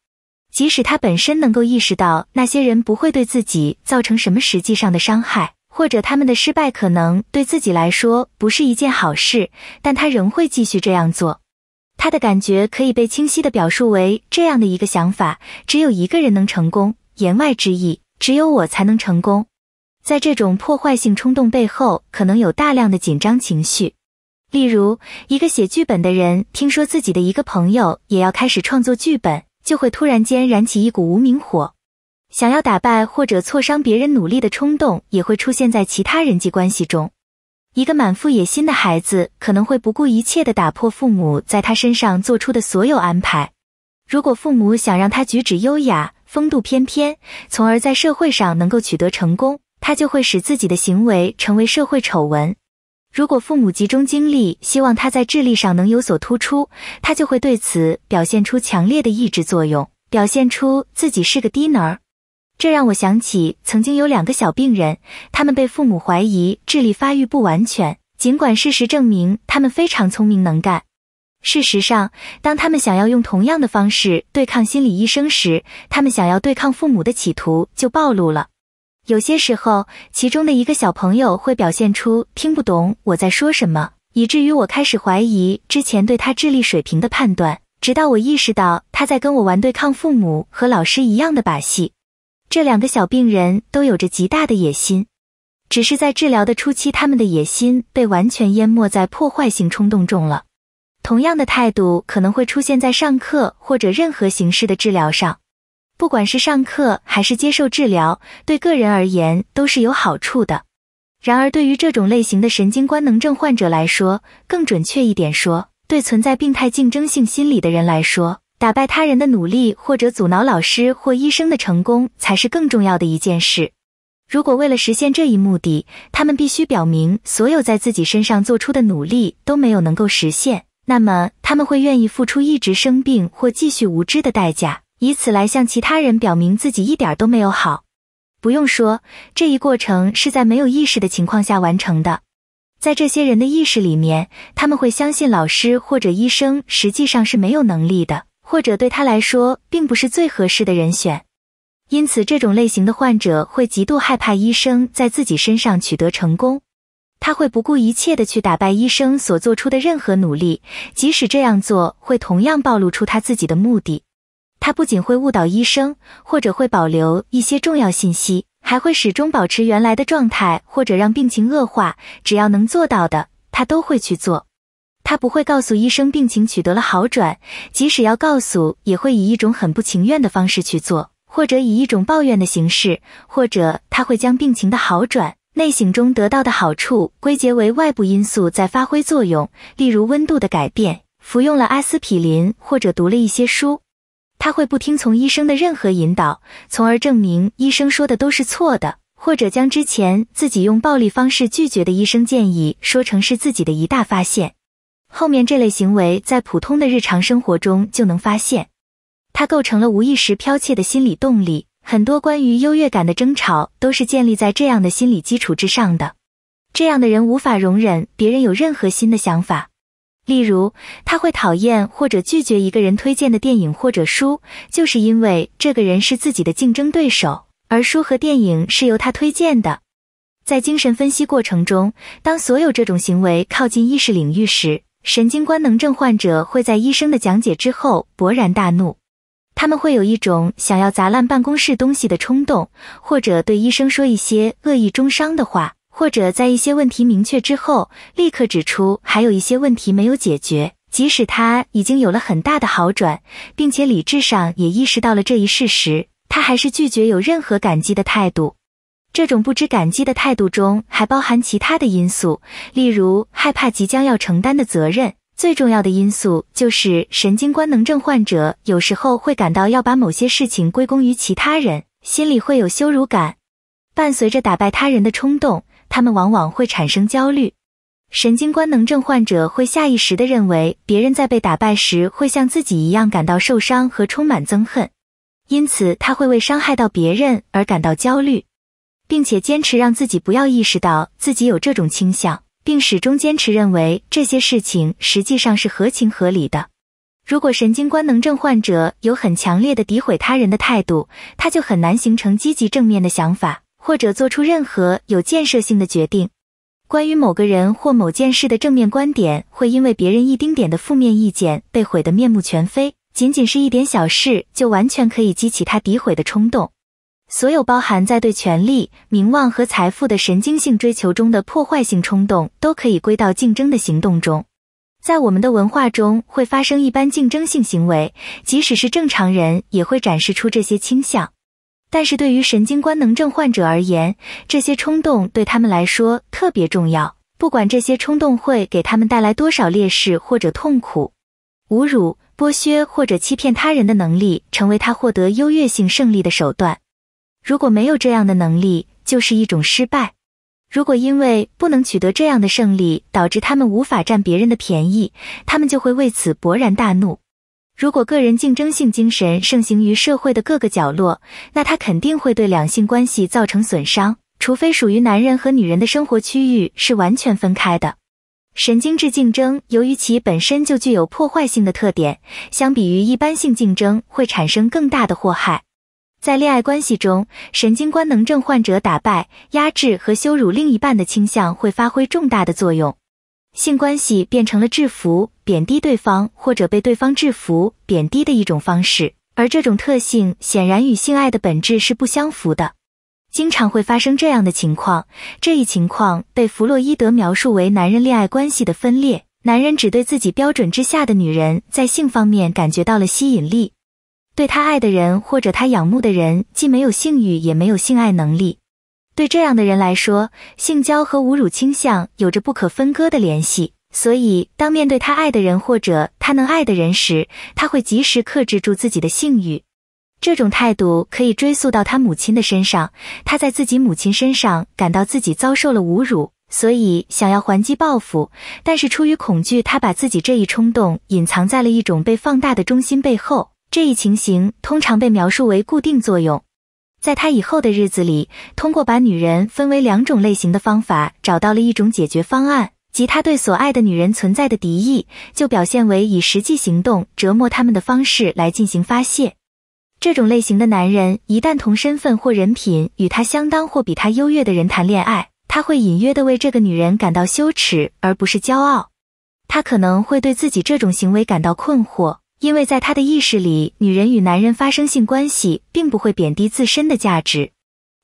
即使他本身能够意识到那些人不会对自己造成什么实际上的伤害，或者他们的失败可能对自己来说不是一件好事，但他仍会继续这样做。他的感觉可以被清晰地表述为这样的一个想法：只有一个人能成功。言外之意，只有我才能成功。在这种破坏性冲动背后，可能有大量的紧张情绪。例如，一个写剧本的人听说自己的一个朋友也要开始创作剧本。就会突然间燃起一股无名火，想要打败或者挫伤别人努力的冲动也会出现在其他人际关系中。一个满腹野心的孩子可能会不顾一切的打破父母在他身上做出的所有安排。如果父母想让他举止优雅、风度翩翩，从而在社会上能够取得成功，他就会使自己的行为成为社会丑闻。如果父母集中精力，希望他在智力上能有所突出，他就会对此表现出强烈的抑制作用，表现出自己是个低能儿。这让我想起曾经有两个小病人，他们被父母怀疑智力发育不完全，尽管事实证明他们非常聪明能干。事实上，当他们想要用同样的方式对抗心理医生时，他们想要对抗父母的企图就暴露了。有些时候，其中的一个小朋友会表现出听不懂我在说什么，以至于我开始怀疑之前对他智力水平的判断。直到我意识到他在跟我玩对抗父母和老师一样的把戏。这两个小病人都有着极大的野心，只是在治疗的初期，他们的野心被完全淹没在破坏性冲动中了。同样的态度可能会出现在上课或者任何形式的治疗上。不管是上课还是接受治疗，对个人而言都是有好处的。然而，对于这种类型的神经官能症患者来说，更准确一点说，对存在病态竞争性心理的人来说，打败他人的努力或者阻挠老师或医生的成功，才是更重要的一件事。如果为了实现这一目的，他们必须表明所有在自己身上做出的努力都没有能够实现，那么他们会愿意付出一直生病或继续无知的代价。以此来向其他人表明自己一点都没有好。不用说，这一过程是在没有意识的情况下完成的。在这些人的意识里面，他们会相信老师或者医生实际上是没有能力的，或者对他来说并不是最合适的人选。因此，这种类型的患者会极度害怕医生在自己身上取得成功。他会不顾一切的去打败医生所做出的任何努力，即使这样做会同样暴露出他自己的目的。他不仅会误导医生，或者会保留一些重要信息，还会始终保持原来的状态，或者让病情恶化。只要能做到的，他都会去做。他不会告诉医生病情取得了好转，即使要告诉，也会以一种很不情愿的方式去做，或者以一种抱怨的形式，或者他会将病情的好转、内省中得到的好处归结为外部因素在发挥作用，例如温度的改变、服用了阿司匹林，或者读了一些书。他会不听从医生的任何引导，从而证明医生说的都是错的，或者将之前自己用暴力方式拒绝的医生建议说成是自己的一大发现。后面这类行为在普通的日常生活中就能发现，它构成了无意识剽窃的心理动力。很多关于优越感的争吵都是建立在这样的心理基础之上的。这样的人无法容忍别人有任何新的想法。例如，他会讨厌或者拒绝一个人推荐的电影或者书，就是因为这个人是自己的竞争对手，而书和电影是由他推荐的。在精神分析过程中，当所有这种行为靠近意识领域时，神经官能症患者会在医生的讲解之后勃然大怒，他们会有一种想要砸烂办公室东西的冲动，或者对医生说一些恶意中伤的话。或者在一些问题明确之后，立刻指出还有一些问题没有解决，即使他已经有了很大的好转，并且理智上也意识到了这一事实，他还是拒绝有任何感激的态度。这种不知感激的态度中还包含其他的因素，例如害怕即将要承担的责任。最重要的因素就是神经官能症患者有时候会感到要把某些事情归功于其他人，心里会有羞辱感，伴随着打败他人的冲动。他们往往会产生焦虑，神经官能症患者会下意识地认为别人在被打败时会像自己一样感到受伤和充满憎恨，因此他会为伤害到别人而感到焦虑，并且坚持让自己不要意识到自己有这种倾向，并始终坚持认为这些事情实际上是合情合理的。如果神经官能症患者有很强烈的诋毁他人的态度，他就很难形成积极正面的想法。或者做出任何有建设性的决定，关于某个人或某件事的正面观点，会因为别人一丁点的负面意见被毁得面目全非。仅仅是一点小事，就完全可以激起他诋毁的冲动。所有包含在对权力、名望和财富的神经性追求中的破坏性冲动，都可以归到竞争的行动中。在我们的文化中，会发生一般竞争性行为，即使是正常人也会展示出这些倾向。但是对于神经官能症患者而言，这些冲动对他们来说特别重要。不管这些冲动会给他们带来多少劣势或者痛苦，侮辱、剥削或者欺骗他人的能力，成为他获得优越性胜利的手段。如果没有这样的能力，就是一种失败。如果因为不能取得这样的胜利，导致他们无法占别人的便宜，他们就会为此勃然大怒。如果个人竞争性精神盛行于社会的各个角落，那它肯定会对两性关系造成损伤，除非属于男人和女人的生活区域是完全分开的。神经质竞争由于其本身就具有破坏性的特点，相比于一般性竞争会产生更大的祸害。在恋爱关系中，神经官能症患者打败、压制和羞辱另一半的倾向会发挥重大的作用，性关系变成了制服。贬低对方或者被对方制服贬低的一种方式，而这种特性显然与性爱的本质是不相符的。经常会发生这样的情况，这一情况被弗洛伊德描述为男人恋爱关系的分裂。男人只对自己标准之下的女人在性方面感觉到了吸引力，对他爱的人或者他仰慕的人既没有性欲也没有性爱能力。对这样的人来说，性交和侮辱倾向有着不可分割的联系。所以，当面对他爱的人或者他能爱的人时，他会及时克制住自己的性欲。这种态度可以追溯到他母亲的身上。他在自己母亲身上感到自己遭受了侮辱，所以想要还击报复。但是出于恐惧，他把自己这一冲动隐藏在了一种被放大的中心背后。这一情形通常被描述为固定作用。在他以后的日子里，通过把女人分为两种类型的方法，找到了一种解决方案。及他对所爱的女人存在的敌意，就表现为以实际行动折磨他们的方式来进行发泄。这种类型的男人，一旦同身份或人品与他相当或比他优越的人谈恋爱，他会隐约地为这个女人感到羞耻，而不是骄傲。他可能会对自己这种行为感到困惑，因为在他的意识里，女人与男人发生性关系并不会贬低自身的价值。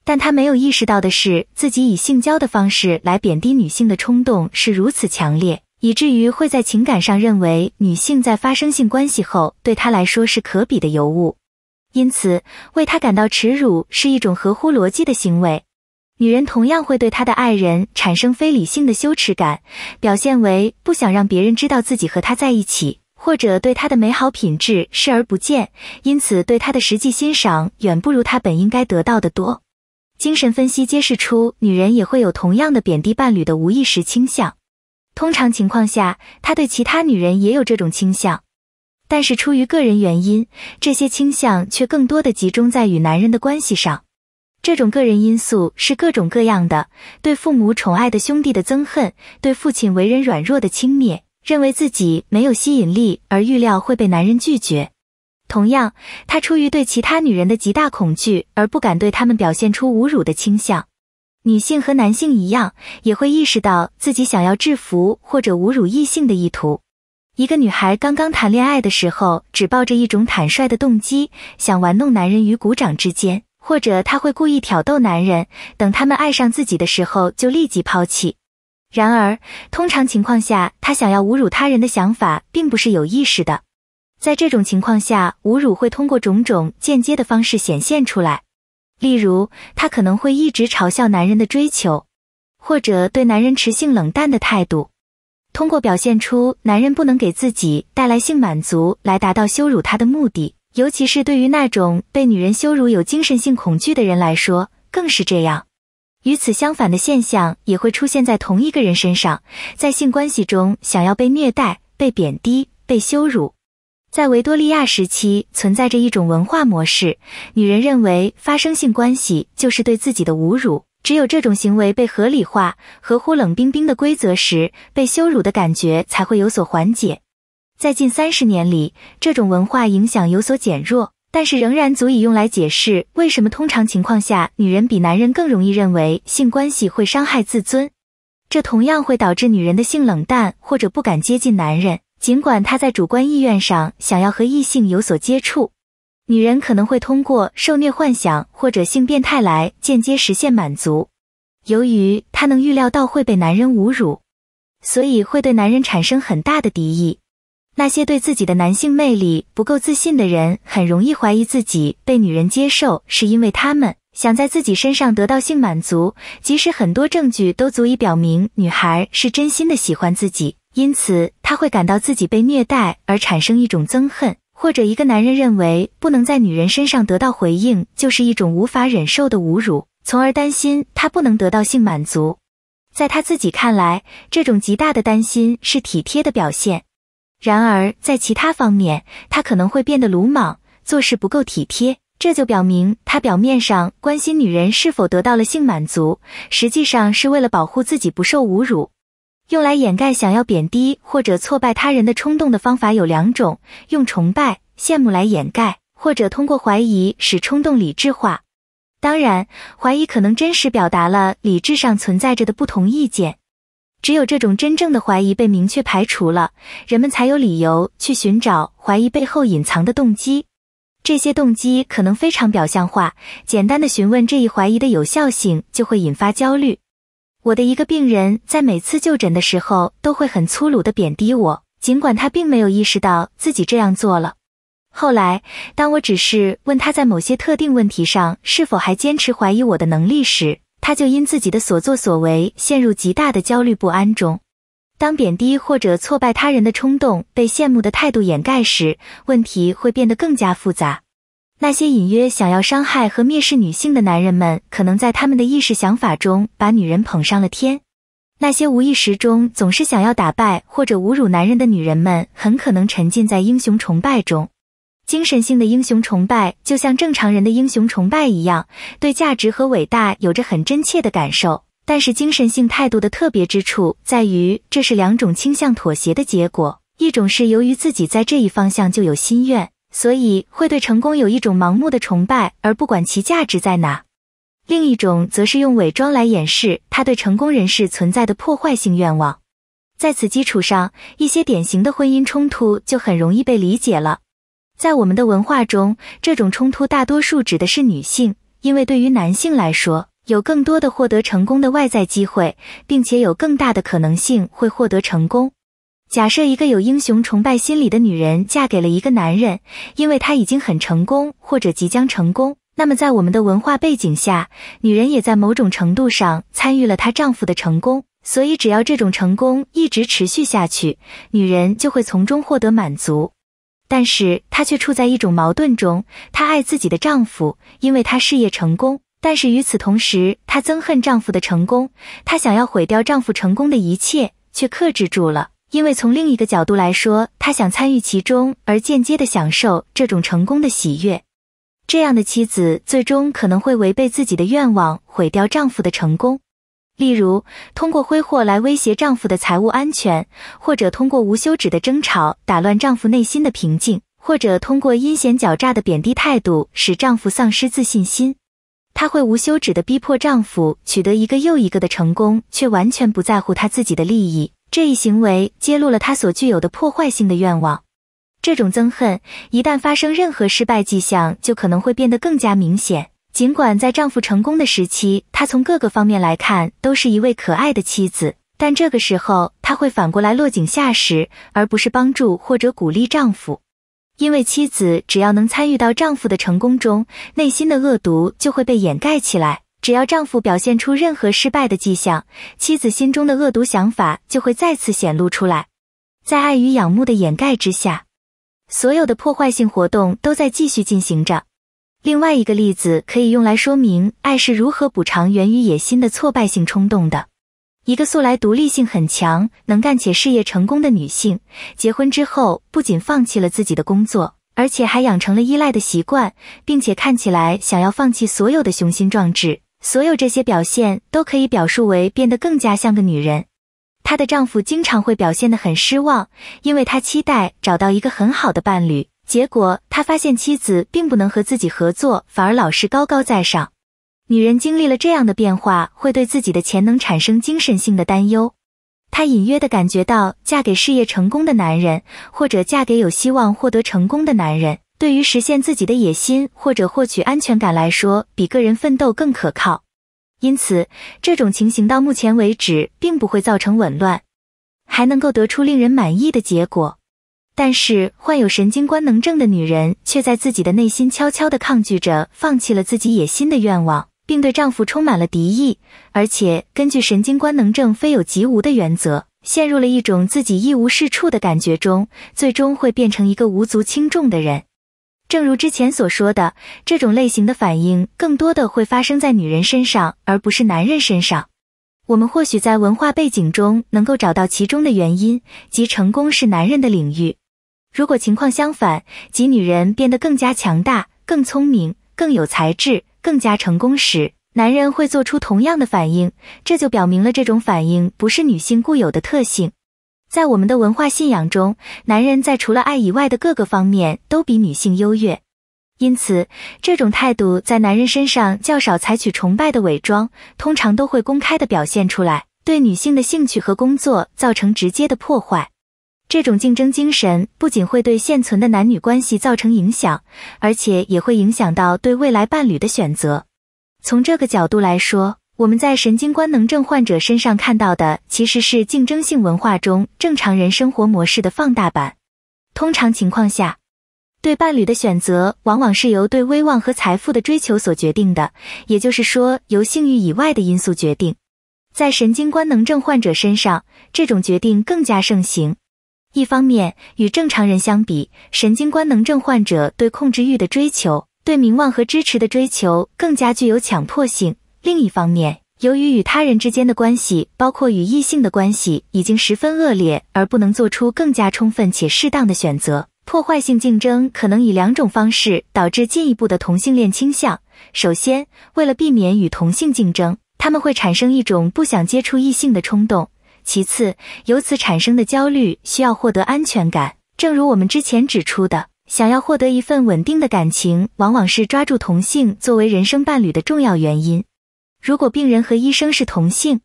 但他没有意识到的是，自己以性交的方式来贬低女性的冲动是如此强烈，以至于会在情感上认为女性在发生性关系后对他来说是可比的尤物，因此为他感到耻辱是一种合乎逻辑的行为。女人同样会对她的爱人产生非理性的羞耻感，表现为不想让别人知道自己和他在一起，或者对他的美好品质视而不见，因此对他的实际欣赏远不如他本应该得到的多。精神分析揭示出，女人也会有同样的贬低伴侣的无意识倾向。通常情况下，她对其他女人也有这种倾向，但是出于个人原因，这些倾向却更多的集中在与男人的关系上。这种个人因素是各种各样的：对父母宠爱的兄弟的憎恨，对父亲为人软弱的轻蔑，认为自己没有吸引力而预料会被男人拒绝。同样，他出于对其他女人的极大恐惧而不敢对他们表现出侮辱的倾向。女性和男性一样，也会意识到自己想要制服或者侮辱异性的意图。一个女孩刚刚谈恋爱的时候，只抱着一种坦率的动机，想玩弄男人于股掌之间，或者她会故意挑逗男人，等他们爱上自己的时候就立即抛弃。然而，通常情况下，她想要侮辱他人的想法并不是有意识的。在这种情况下，侮辱会通过种种间接的方式显现出来，例如，他可能会一直嘲笑男人的追求，或者对男人持性冷淡的态度，通过表现出男人不能给自己带来性满足来达到羞辱他的目的。尤其是对于那种被女人羞辱有精神性恐惧的人来说，更是这样。与此相反的现象也会出现在同一个人身上，在性关系中，想要被虐待、被贬低、被羞辱。在维多利亚时期，存在着一种文化模式，女人认为发生性关系就是对自己的侮辱。只有这种行为被合理化、合乎冷冰冰的规则时，被羞辱的感觉才会有所缓解。在近三十年里，这种文化影响有所减弱，但是仍然足以用来解释为什么通常情况下，女人比男人更容易认为性关系会伤害自尊，这同样会导致女人的性冷淡或者不敢接近男人。尽管他在主观意愿上想要和异性有所接触，女人可能会通过受虐幻想或者性变态来间接实现满足。由于她能预料到会被男人侮辱，所以会对男人产生很大的敌意。那些对自己的男性魅力不够自信的人，很容易怀疑自己被女人接受是因为他们想在自己身上得到性满足，即使很多证据都足以表明女孩是真心的喜欢自己。因此，他会感到自己被虐待而产生一种憎恨，或者一个男人认为不能在女人身上得到回应，就是一种无法忍受的侮辱，从而担心他不能得到性满足。在他自己看来，这种极大的担心是体贴的表现。然而，在其他方面，他可能会变得鲁莽，做事不够体贴。这就表明，他表面上关心女人是否得到了性满足，实际上是为了保护自己不受侮辱。用来掩盖想要贬低或者挫败他人的冲动的方法有两种：用崇拜、羡慕来掩盖，或者通过怀疑使冲动理智化。当然，怀疑可能真实表达了理智上存在着的不同意见。只有这种真正的怀疑被明确排除了，人们才有理由去寻找怀疑背后隐藏的动机。这些动机可能非常表象化，简单的询问这一怀疑的有效性就会引发焦虑。我的一个病人在每次就诊的时候都会很粗鲁地贬低我，尽管他并没有意识到自己这样做了。后来，当我只是问他在某些特定问题上是否还坚持怀疑我的能力时，他就因自己的所作所为陷入极大的焦虑不安中。当贬低或者挫败他人的冲动被羡慕的态度掩盖时，问题会变得更加复杂。那些隐约想要伤害和蔑视女性的男人们，可能在他们的意识想法中把女人捧上了天；那些无意识中总是想要打败或者侮辱男人的女人们，很可能沉浸在英雄崇拜中。精神性的英雄崇拜就像正常人的英雄崇拜一样，对价值和伟大有着很真切的感受。但是，精神性态度的特别之处在于，这是两种倾向妥协的结果：一种是由于自己在这一方向就有心愿。所以会对成功有一种盲目的崇拜，而不管其价值在哪；另一种则是用伪装来掩饰他对成功人士存在的破坏性愿望。在此基础上，一些典型的婚姻冲突就很容易被理解了。在我们的文化中，这种冲突大多数指的是女性，因为对于男性来说，有更多的获得成功的外在机会，并且有更大的可能性会获得成功。假设一个有英雄崇拜心理的女人嫁给了一个男人，因为他已经很成功或者即将成功，那么在我们的文化背景下，女人也在某种程度上参与了她丈夫的成功。所以，只要这种成功一直持续下去，女人就会从中获得满足。但是她却处在一种矛盾中：她爱自己的丈夫，因为她事业成功；但是与此同时，她憎恨丈夫的成功，她想要毁掉丈夫成功的一切，却克制住了。因为从另一个角度来说，她想参与其中，而间接的享受这种成功的喜悦。这样的妻子最终可能会违背自己的愿望，毁掉丈夫的成功。例如，通过挥霍来威胁丈夫的财务安全，或者通过无休止的争吵打乱丈夫内心的平静，或者通过阴险狡诈的贬低态度使丈夫丧失自信心。她会无休止地逼迫丈夫取得一个又一个的成功，却完全不在乎她自己的利益。这一行为揭露了她所具有的破坏性的愿望。这种憎恨一旦发生任何失败迹象，就可能会变得更加明显。尽管在丈夫成功的时期，她从各个方面来看都是一位可爱的妻子，但这个时候她会反过来落井下石，而不是帮助或者鼓励丈夫。因为妻子只要能参与到丈夫的成功中，内心的恶毒就会被掩盖起来。只要丈夫表现出任何失败的迹象，妻子心中的恶毒想法就会再次显露出来。在爱与仰慕的掩盖之下，所有的破坏性活动都在继续进行着。另外一个例子可以用来说明爱是如何补偿源于野心的挫败性冲动的。一个素来独立性很强、能干且事业成功的女性，结婚之后不仅放弃了自己的工作，而且还养成了依赖的习惯，并且看起来想要放弃所有的雄心壮志。所有这些表现都可以表述为变得更加像个女人。她的丈夫经常会表现得很失望，因为他期待找到一个很好的伴侣，结果他发现妻子并不能和自己合作，反而老是高高在上。女人经历了这样的变化，会对自己的潜能产生精神性的担忧。她隐约地感觉到，嫁给事业成功的男人，或者嫁给有希望获得成功的男人。对于实现自己的野心或者获取安全感来说，比个人奋斗更可靠。因此，这种情形到目前为止并不会造成紊乱，还能够得出令人满意的结果。但是，患有神经官能症的女人却在自己的内心悄悄地抗拒着，放弃了自己野心的愿望，并对丈夫充满了敌意。而且，根据神经官能症非有即无的原则，陷入了一种自己一无是处的感觉中，最终会变成一个无足轻重的人。正如之前所说的，这种类型的反应更多的会发生在女人身上，而不是男人身上。我们或许在文化背景中能够找到其中的原因，即成功是男人的领域。如果情况相反，即女人变得更加强大、更聪明、更有才智、更加成功时，男人会做出同样的反应，这就表明了这种反应不是女性固有的特性。在我们的文化信仰中，男人在除了爱以外的各个方面都比女性优越，因此这种态度在男人身上较少采取崇拜的伪装，通常都会公开的表现出来，对女性的兴趣和工作造成直接的破坏。这种竞争精神不仅会对现存的男女关系造成影响，而且也会影响到对未来伴侣的选择。从这个角度来说，我们在神经官能症患者身上看到的，其实是竞争性文化中正常人生活模式的放大版。通常情况下，对伴侣的选择往往是由对威望和财富的追求所决定的，也就是说，由性欲以外的因素决定。在神经官能症患者身上，这种决定更加盛行。一方面，与正常人相比，神经官能症患者对控制欲的追求、对名望和支持的追求更加具有强迫性。另一方面，由于与他人之间的关系，包括与异性的关系，已经十分恶劣，而不能做出更加充分且适当的选择。破坏性竞争可能以两种方式导致进一步的同性恋倾向：首先，为了避免与同性竞争，他们会产生一种不想接触异性的冲动；其次，由此产生的焦虑需要获得安全感。正如我们之前指出的，想要获得一份稳定的感情，往往是抓住同性作为人生伴侣的重要原因。如果病人和医生是同性，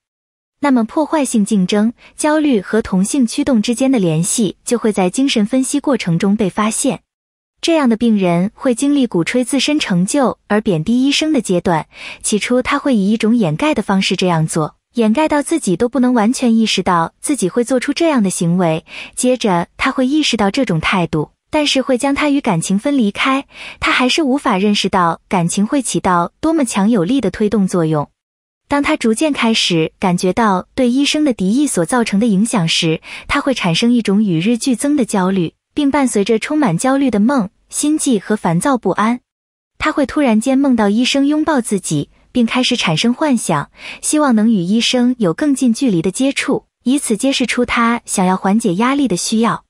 那么破坏性竞争、焦虑和同性驱动之间的联系就会在精神分析过程中被发现。这样的病人会经历鼓吹自身成就而贬低医生的阶段。起初，他会以一种掩盖的方式这样做，掩盖到自己都不能完全意识到自己会做出这样的行为。接着，他会意识到这种态度。但是会将他与感情分离开，他还是无法认识到感情会起到多么强有力的推动作用。当他逐渐开始感觉到对医生的敌意所造成的影响时，他会产生一种与日俱增的焦虑，并伴随着充满焦虑的梦、心悸和烦躁不安。他会突然间梦到医生拥抱自己，并开始产生幻想，希望能与医生有更近距离的接触，以此揭示出他想要缓解压力的需要。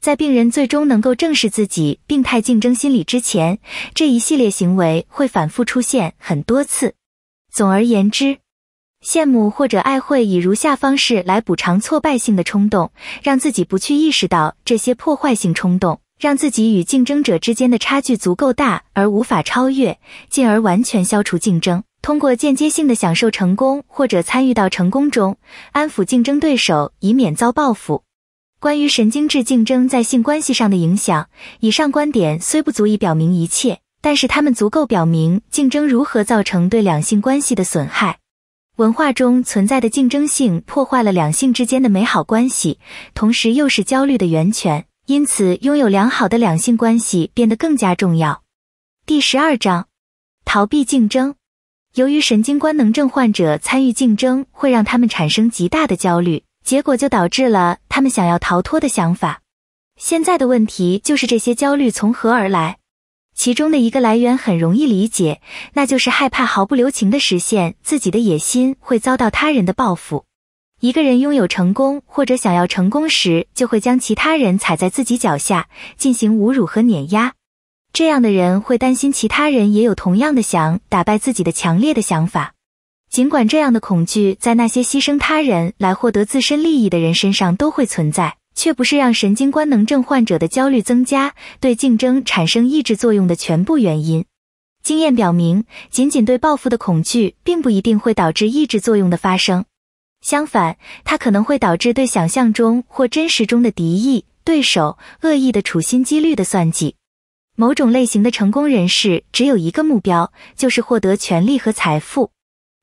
在病人最终能够正视自己病态竞争心理之前，这一系列行为会反复出现很多次。总而言之，羡慕或者爱会以如下方式来补偿挫败性的冲动，让自己不去意识到这些破坏性冲动，让自己与竞争者之间的差距足够大而无法超越，进而完全消除竞争。通过间接性的享受成功或者参与到成功中，安抚竞争对手，以免遭报复。关于神经质竞争在性关系上的影响，以上观点虽不足以表明一切，但是它们足够表明竞争如何造成对两性关系的损害。文化中存在的竞争性破坏了两性之间的美好关系，同时又是焦虑的源泉。因此，拥有良好的两性关系变得更加重要。第十二章：逃避竞争。由于神经官能症患者参与竞争会让他们产生极大的焦虑。结果就导致了他们想要逃脱的想法。现在的问题就是这些焦虑从何而来？其中的一个来源很容易理解，那就是害怕毫不留情地实现自己的野心会遭到他人的报复。一个人拥有成功或者想要成功时，就会将其他人踩在自己脚下，进行侮辱和碾压。这样的人会担心其他人也有同样的想打败自己的强烈的想法。尽管这样的恐惧在那些牺牲他人来获得自身利益的人身上都会存在，却不是让神经官能症患者的焦虑增加、对竞争产生抑制作用的全部原因。经验表明，仅仅对报复的恐惧并不一定会导致抑制作用的发生，相反，它可能会导致对想象中或真实中的敌意、对手、恶意的处心积虑的算计。某种类型的成功人士只有一个目标，就是获得权力和财富。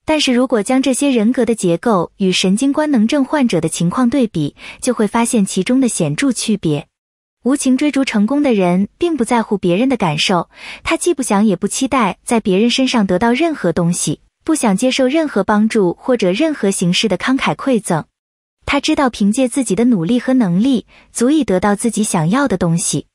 但是如果将这些人格的结构与神经官能症患者的情况对比，就会发现其中的显著区别。无情追逐成功的人并不在乎别人的感受，他既不想也不期待在别人身上得到任何东西，不想接受任何帮助或者任何形式的慷慨馈赠。他知道凭借自己的努力和能力，足以得到自己想要的东西。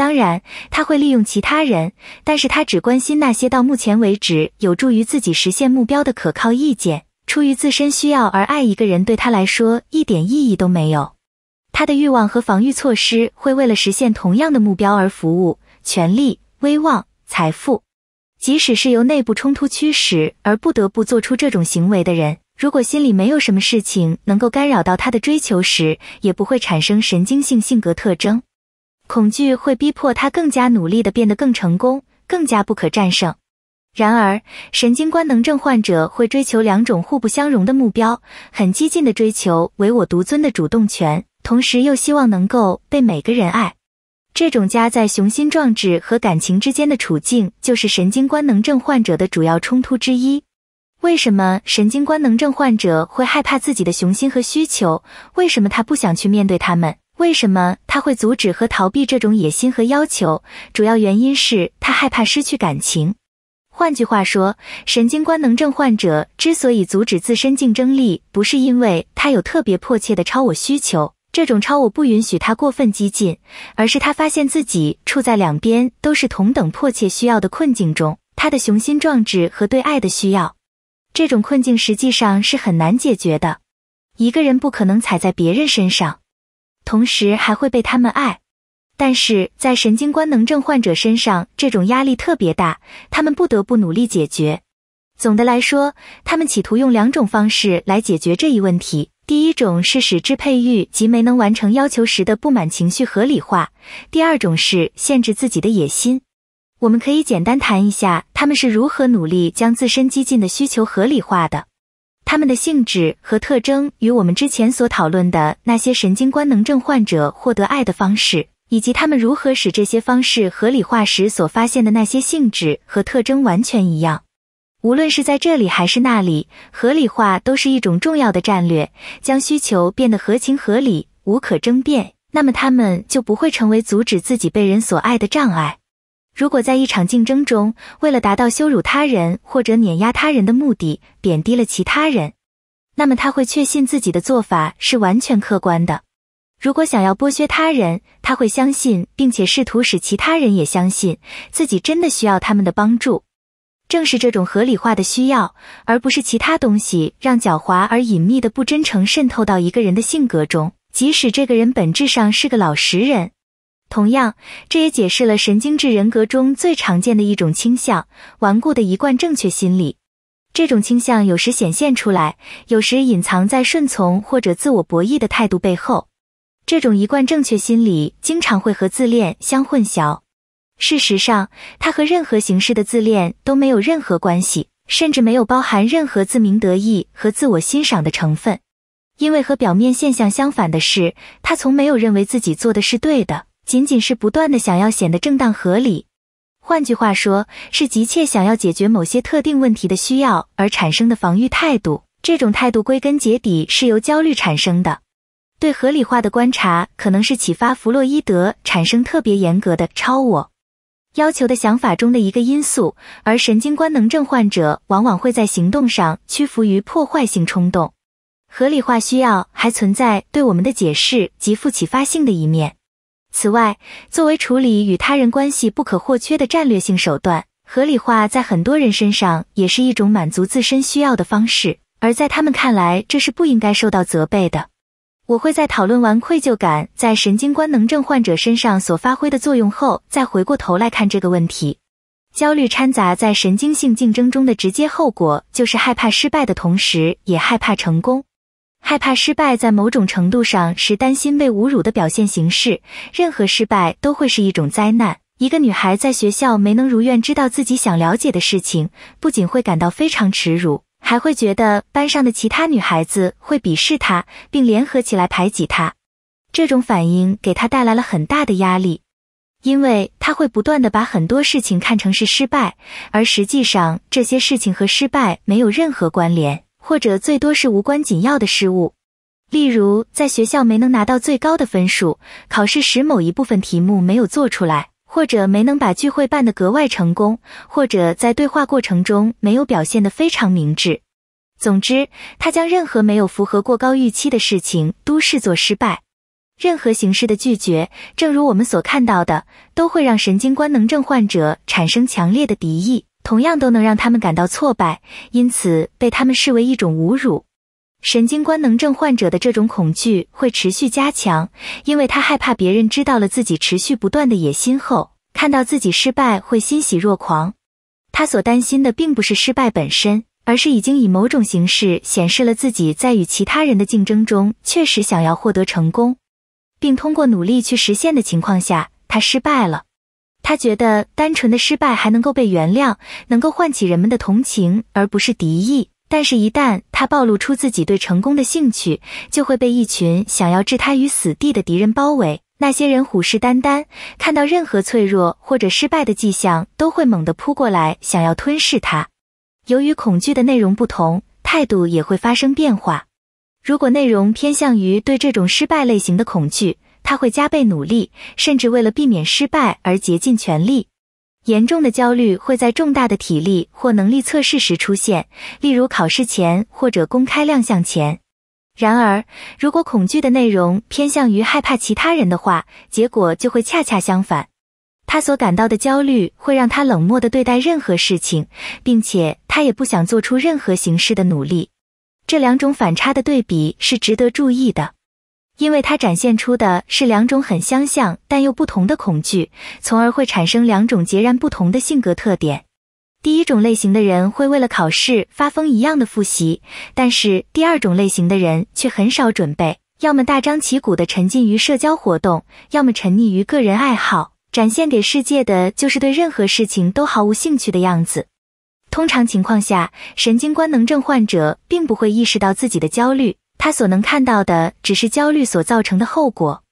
当然，他会利用其他人，但是他只关心那些到目前为止有助于自己实现目标的可靠意见。出于自身需要而爱一个人，对他来说一点意义都没有。他的欲望和防御措施会为了实现同样的目标而服务：权力、威望、财富。即使是由内部冲突驱使而不得不做出这种行为的人，如果心里没有什么事情能够干扰到他的追求时，也不会产生神经性性格特征。恐惧会逼迫他更加努力的变得更成功，更加不可战胜。然而，神经官能症患者会追求两种互不相容的目标：很激进的追求唯我独尊的主动权，同时又希望能够被每个人爱。这种夹在雄心壮志和感情之间的处境，就是神经官能症患者的主要冲突之一。为什么神经官能症患者会害怕自己的雄心和需求？为什么他不想去面对他们？为什么他会阻止和逃避这种野心和要求？主要原因是他害怕失去感情。换句话说，神经官能症患者之所以阻止自身竞争力，不是因为他有特别迫切的超我需求，这种超我不允许他过分激进，而是他发现自己处在两边都是同等迫切需要的困境中。他的雄心壮志和对爱的需要，这种困境实际上是很难解决的。一个人不可能踩在别人身上。同时还会被他们爱，但是在神经官能症患者身上，这种压力特别大，他们不得不努力解决。总的来说，他们企图用两种方式来解决这一问题：第一种是使支配欲及没能完成要求时的不满情绪合理化；第二种是限制自己的野心。我们可以简单谈一下他们是如何努力将自身激进的需求合理化的。他们的性质和特征与我们之前所讨论的那些神经官能症患者获得爱的方式，以及他们如何使这些方式合理化时所发现的那些性质和特征完全一样。无论是在这里还是那里，合理化都是一种重要的战略，将需求变得合情合理、无可争辩，那么他们就不会成为阻止自己被人所爱的障碍。如果在一场竞争中，为了达到羞辱他人或者碾压他人的目的，贬低了其他人，那么他会确信自己的做法是完全客观的。如果想要剥削他人，他会相信并且试图使其他人也相信自己真的需要他们的帮助。正是这种合理化的需要，而不是其他东西，让狡猾而隐秘的不真诚渗透到一个人的性格中，即使这个人本质上是个老实人。同样，这也解释了神经质人格中最常见的一种倾向——顽固的一贯正确心理。这种倾向有时显现出来，有时隐藏在顺从或者自我博弈的态度背后。这种一贯正确心理经常会和自恋相混淆。事实上，它和任何形式的自恋都没有任何关系，甚至没有包含任何自鸣得意和自我欣赏的成分，因为和表面现象相反的是，他从没有认为自己做的是对的。仅仅是不断地想要显得正当合理，换句话说，是急切想要解决某些特定问题的需要而产生的防御态度。这种态度归根结底是由焦虑产生的。对合理化的观察可能是启发弗洛伊德产生特别严格的超我要求的想法中的一个因素，而神经官能症患者往往会在行动上屈服于破坏性冲动。合理化需要还存在对我们的解释极富启发性的一面。此外，作为处理与他人关系不可或缺的战略性手段，合理化在很多人身上也是一种满足自身需要的方式，而在他们看来，这是不应该受到责备的。我会在讨论完愧疚感在神经官能症患者身上所发挥的作用后，再回过头来看这个问题。焦虑掺杂在神经性竞争中的直接后果，就是害怕失败的同时，也害怕成功。害怕失败，在某种程度上是担心被侮辱的表现形式。任何失败都会是一种灾难。一个女孩在学校没能如愿知道自己想了解的事情，不仅会感到非常耻辱，还会觉得班上的其他女孩子会鄙视她，并联合起来排挤她。这种反应给她带来了很大的压力，因为她会不断的把很多事情看成是失败，而实际上这些事情和失败没有任何关联。或者最多是无关紧要的失误，例如在学校没能拿到最高的分数，考试时某一部分题目没有做出来，或者没能把聚会办得格外成功，或者在对话过程中没有表现得非常明智。总之，他将任何没有符合过高预期的事情都视作失败。任何形式的拒绝，正如我们所看到的，都会让神经官能症患者产生强烈的敌意。同样都能让他们感到挫败，因此被他们视为一种侮辱。神经官能症患者的这种恐惧会持续加强，因为他害怕别人知道了自己持续不断的野心后，看到自己失败会欣喜若狂。他所担心的并不是失败本身，而是已经以某种形式显示了自己在与其他人的竞争中确实想要获得成功，并通过努力去实现的情况下，他失败了。他觉得单纯的失败还能够被原谅，能够唤起人们的同情，而不是敌意。但是，一旦他暴露出自己对成功的兴趣，就会被一群想要置他于死地的敌人包围。那些人虎视眈眈，看到任何脆弱或者失败的迹象，都会猛地扑过来，想要吞噬他。由于恐惧的内容不同，态度也会发生变化。如果内容偏向于对这种失败类型的恐惧，他会加倍努力，甚至为了避免失败而竭尽全力。严重的焦虑会在重大的体力或能力测试时出现，例如考试前或者公开亮相前。然而，如果恐惧的内容偏向于害怕其他人的话，结果就会恰恰相反。他所感到的焦虑会让他冷漠地对待任何事情，并且他也不想做出任何形式的努力。这两种反差的对比是值得注意的。因为它展现出的是两种很相像但又不同的恐惧，从而会产生两种截然不同的性格特点。第一种类型的人会为了考试发疯一样的复习，但是第二种类型的人却很少准备，要么大张旗鼓的沉浸于社交活动，要么沉溺于个人爱好，展现给世界的就是对任何事情都毫无兴趣的样子。通常情况下，神经官能症患者并不会意识到自己的焦虑。他所能看到的只是焦虑所造成的后果，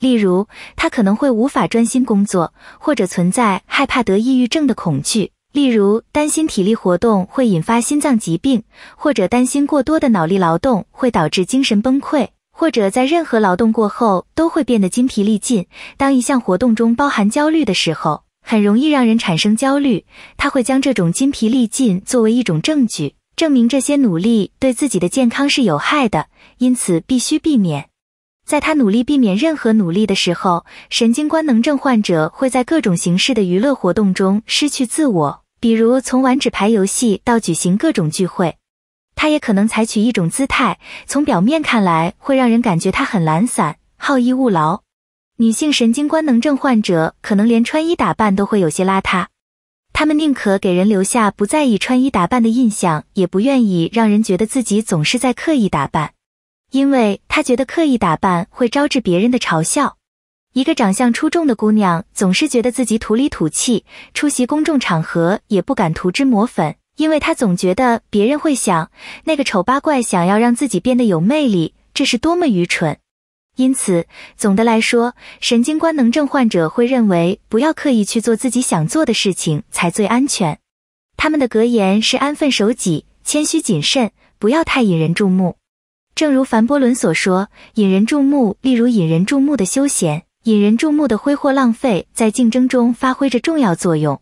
例如他可能会无法专心工作，或者存在害怕得抑郁症的恐惧，例如担心体力活动会引发心脏疾病，或者担心过多的脑力劳动会导致精神崩溃，或者在任何劳动过后都会变得精疲力尽。当一项活动中包含焦虑的时候，很容易让人产生焦虑，他会将这种精疲力尽作为一种证据。证明这些努力对自己的健康是有害的，因此必须避免。在他努力避免任何努力的时候，神经官能症患者会在各种形式的娱乐活动中失去自我，比如从玩纸牌游戏到举行各种聚会。他也可能采取一种姿态，从表面看来会让人感觉他很懒散、好逸恶劳。女性神经官能症患者可能连穿衣打扮都会有些邋遢。他们宁可给人留下不在意穿衣打扮的印象，也不愿意让人觉得自己总是在刻意打扮，因为他觉得刻意打扮会招致别人的嘲笑。一个长相出众的姑娘总是觉得自己土里土气，出席公众场合也不敢涂脂抹粉，因为她总觉得别人会想，那个丑八怪想要让自己变得有魅力，这是多么愚蠢。因此，总的来说，神经官能症患者会认为，不要刻意去做自己想做的事情才最安全。他们的格言是安分守己、谦虚谨慎，不要太引人注目。正如凡伯伦所说，引人注目，例如引人注目的休闲、引人注目的挥霍浪费，在竞争中发挥着重要作用。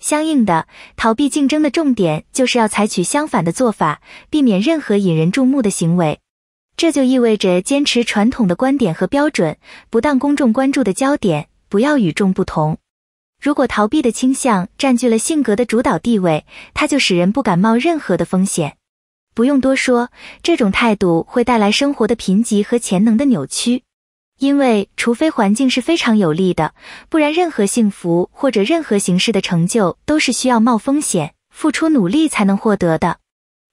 相应的，逃避竞争的重点就是要采取相反的做法，避免任何引人注目的行为。这就意味着坚持传统的观点和标准，不当公众关注的焦点，不要与众不同。如果逃避的倾向占据了性格的主导地位，它就使人不敢冒任何的风险。不用多说，这种态度会带来生活的贫瘠和潜能的扭曲。因为，除非环境是非常有利的，不然任何幸福或者任何形式的成就都是需要冒风险、付出努力才能获得的。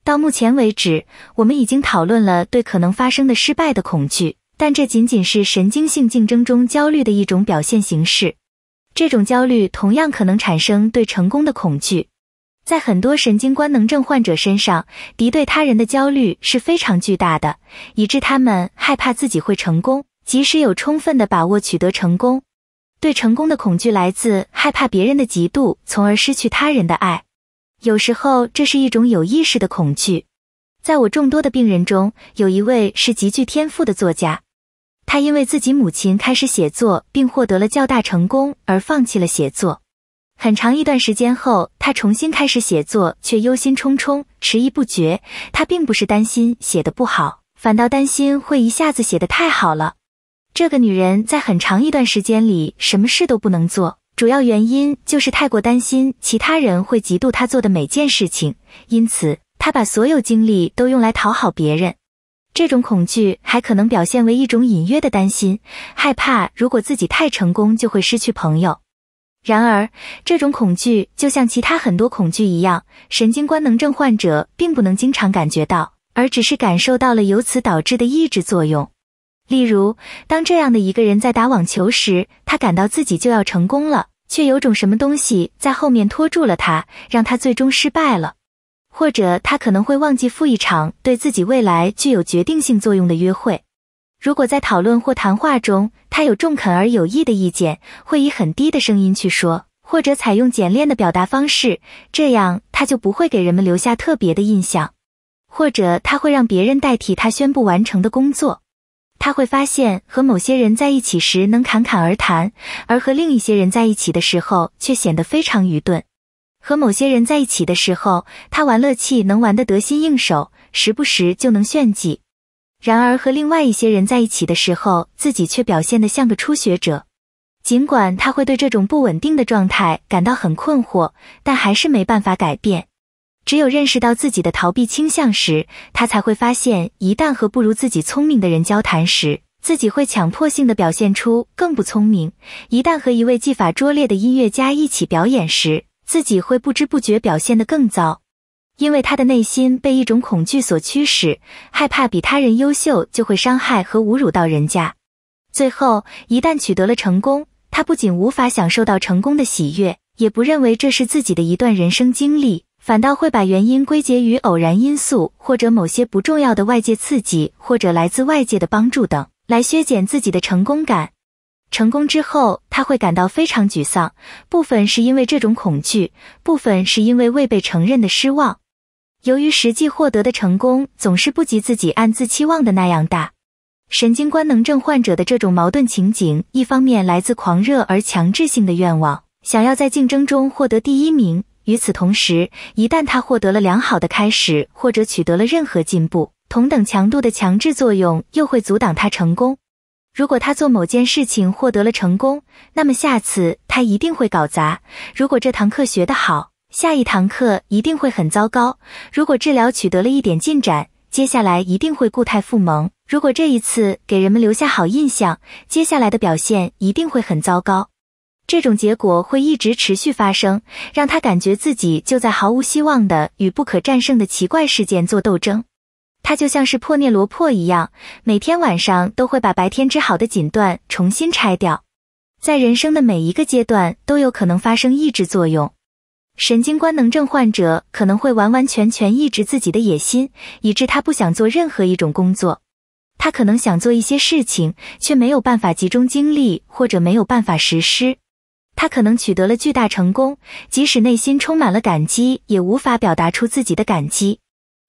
到目前为止，我们已经讨论了对可能发生的失败的恐惧，但这仅仅是神经性竞争中焦虑的一种表现形式。这种焦虑同样可能产生对成功的恐惧。在很多神经官能症患者身上，敌对他人的焦虑是非常巨大的，以致他们害怕自己会成功，即使有充分的把握取得成功。对成功的恐惧来自害怕别人的嫉妒，从而失去他人的爱。有时候，这是一种有意识的恐惧。在我众多的病人中，有一位是极具天赋的作家，他因为自己母亲开始写作并获得了较大成功而放弃了写作。很长一段时间后，他重新开始写作，却忧心忡忡，迟疑不决。他并不是担心写的不好，反倒担心会一下子写的太好了。这个女人在很长一段时间里，什么事都不能做。主要原因就是太过担心其他人会嫉妒他做的每件事情，因此他把所有精力都用来讨好别人。这种恐惧还可能表现为一种隐约的担心，害怕如果自己太成功就会失去朋友。然而，这种恐惧就像其他很多恐惧一样，神经官能症患者并不能经常感觉到，而只是感受到了由此导致的抑制作用。例如，当这样的一个人在打网球时，他感到自己就要成功了，却有种什么东西在后面拖住了他，让他最终失败了。或者，他可能会忘记赴一场对自己未来具有决定性作用的约会。如果在讨论或谈话中，他有中肯而有益的意见，会以很低的声音去说，或者采用简练的表达方式，这样他就不会给人们留下特别的印象。或者，他会让别人代替他宣布完成的工作。他会发现，和某些人在一起时能侃侃而谈，而和另一些人在一起的时候却显得非常愚钝。和某些人在一起的时候，他玩乐器能玩得得心应手，时不时就能炫技；然而和另外一些人在一起的时候，自己却表现得像个初学者。尽管他会对这种不稳定的状态感到很困惑，但还是没办法改变。只有认识到自己的逃避倾向时，他才会发现，一旦和不如自己聪明的人交谈时，自己会强迫性的表现出更不聪明；一旦和一位技法拙劣的音乐家一起表演时，自己会不知不觉表现得更糟。因为他的内心被一种恐惧所驱使，害怕比他人优秀就会伤害和侮辱到人家。最后，一旦取得了成功，他不仅无法享受到成功的喜悦，也不认为这是自己的一段人生经历。反倒会把原因归结于偶然因素，或者某些不重要的外界刺激，或者来自外界的帮助等，来削减自己的成功感。成功之后，他会感到非常沮丧，部分是因为这种恐惧，部分是因为未被承认的失望。由于实际获得的成功总是不及自己暗自期望的那样大，神经官能症患者的这种矛盾情景，一方面来自狂热而强制性的愿望，想要在竞争中获得第一名。与此同时，一旦他获得了良好的开始，或者取得了任何进步，同等强度的强制作用又会阻挡他成功。如果他做某件事情获得了成功，那么下次他一定会搞砸。如果这堂课学得好，下一堂课一定会很糟糕。如果治疗取得了一点进展，接下来一定会固态复萌。如果这一次给人们留下好印象，接下来的表现一定会很糟糕。这种结果会一直持续发生，让他感觉自己就在毫无希望的与不可战胜的奇怪事件做斗争。他就像是破涅罗破一样，每天晚上都会把白天织好的锦缎重新拆掉。在人生的每一个阶段都有可能发生抑制作用。神经官能症患者可能会完完全全抑制自己的野心，以致他不想做任何一种工作。他可能想做一些事情，却没有办法集中精力，或者没有办法实施。他可能取得了巨大成功，即使内心充满了感激，也无法表达出自己的感激。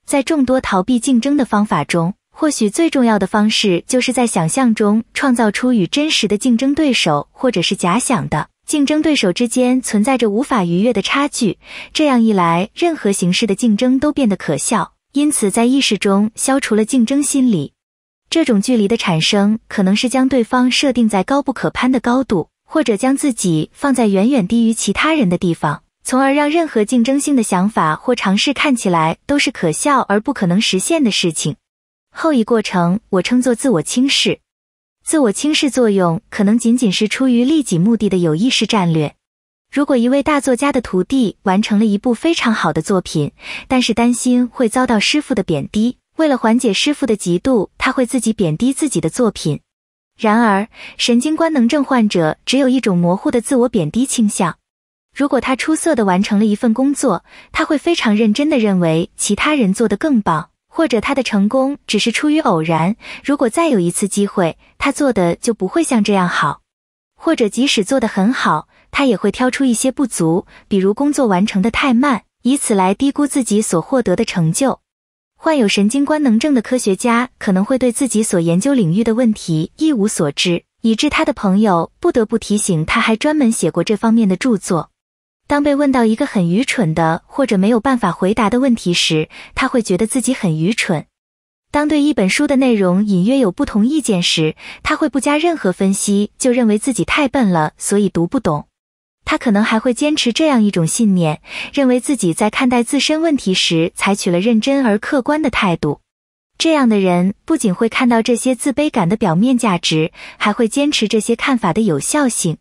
在众多逃避竞争的方法中，或许最重要的方式就是在想象中创造出与真实的竞争对手，或者是假想的竞争对手之间存在着无法逾越的差距。这样一来，任何形式的竞争都变得可笑，因此在意识中消除了竞争心理。这种距离的产生，可能是将对方设定在高不可攀的高度。或者将自己放在远远低于其他人的地方，从而让任何竞争性的想法或尝试看起来都是可笑而不可能实现的事情。后一过程我称作自我轻视。自我轻视作用可能仅仅是出于利己目的的有意识战略。如果一位大作家的徒弟完成了一部非常好的作品，但是担心会遭到师傅的贬低，为了缓解师傅的嫉妒，他会自己贬低自己的作品。然而，神经官能症患者只有一种模糊的自我贬低倾向。如果他出色地完成了一份工作，他会非常认真地认为其他人做得更棒，或者他的成功只是出于偶然。如果再有一次机会，他做的就不会像这样好，或者即使做得很好，他也会挑出一些不足，比如工作完成的太慢，以此来低估自己所获得的成就。患有神经官能症的科学家可能会对自己所研究领域的问题一无所知，以致他的朋友不得不提醒他，还专门写过这方面的著作。当被问到一个很愚蠢的或者没有办法回答的问题时，他会觉得自己很愚蠢；当对一本书的内容隐约有不同意见时，他会不加任何分析就认为自己太笨了，所以读不懂。他可能还会坚持这样一种信念，认为自己在看待自身问题时采取了认真而客观的态度。这样的人不仅会看到这些自卑感的表面价值，还会坚持这些看法的有效性。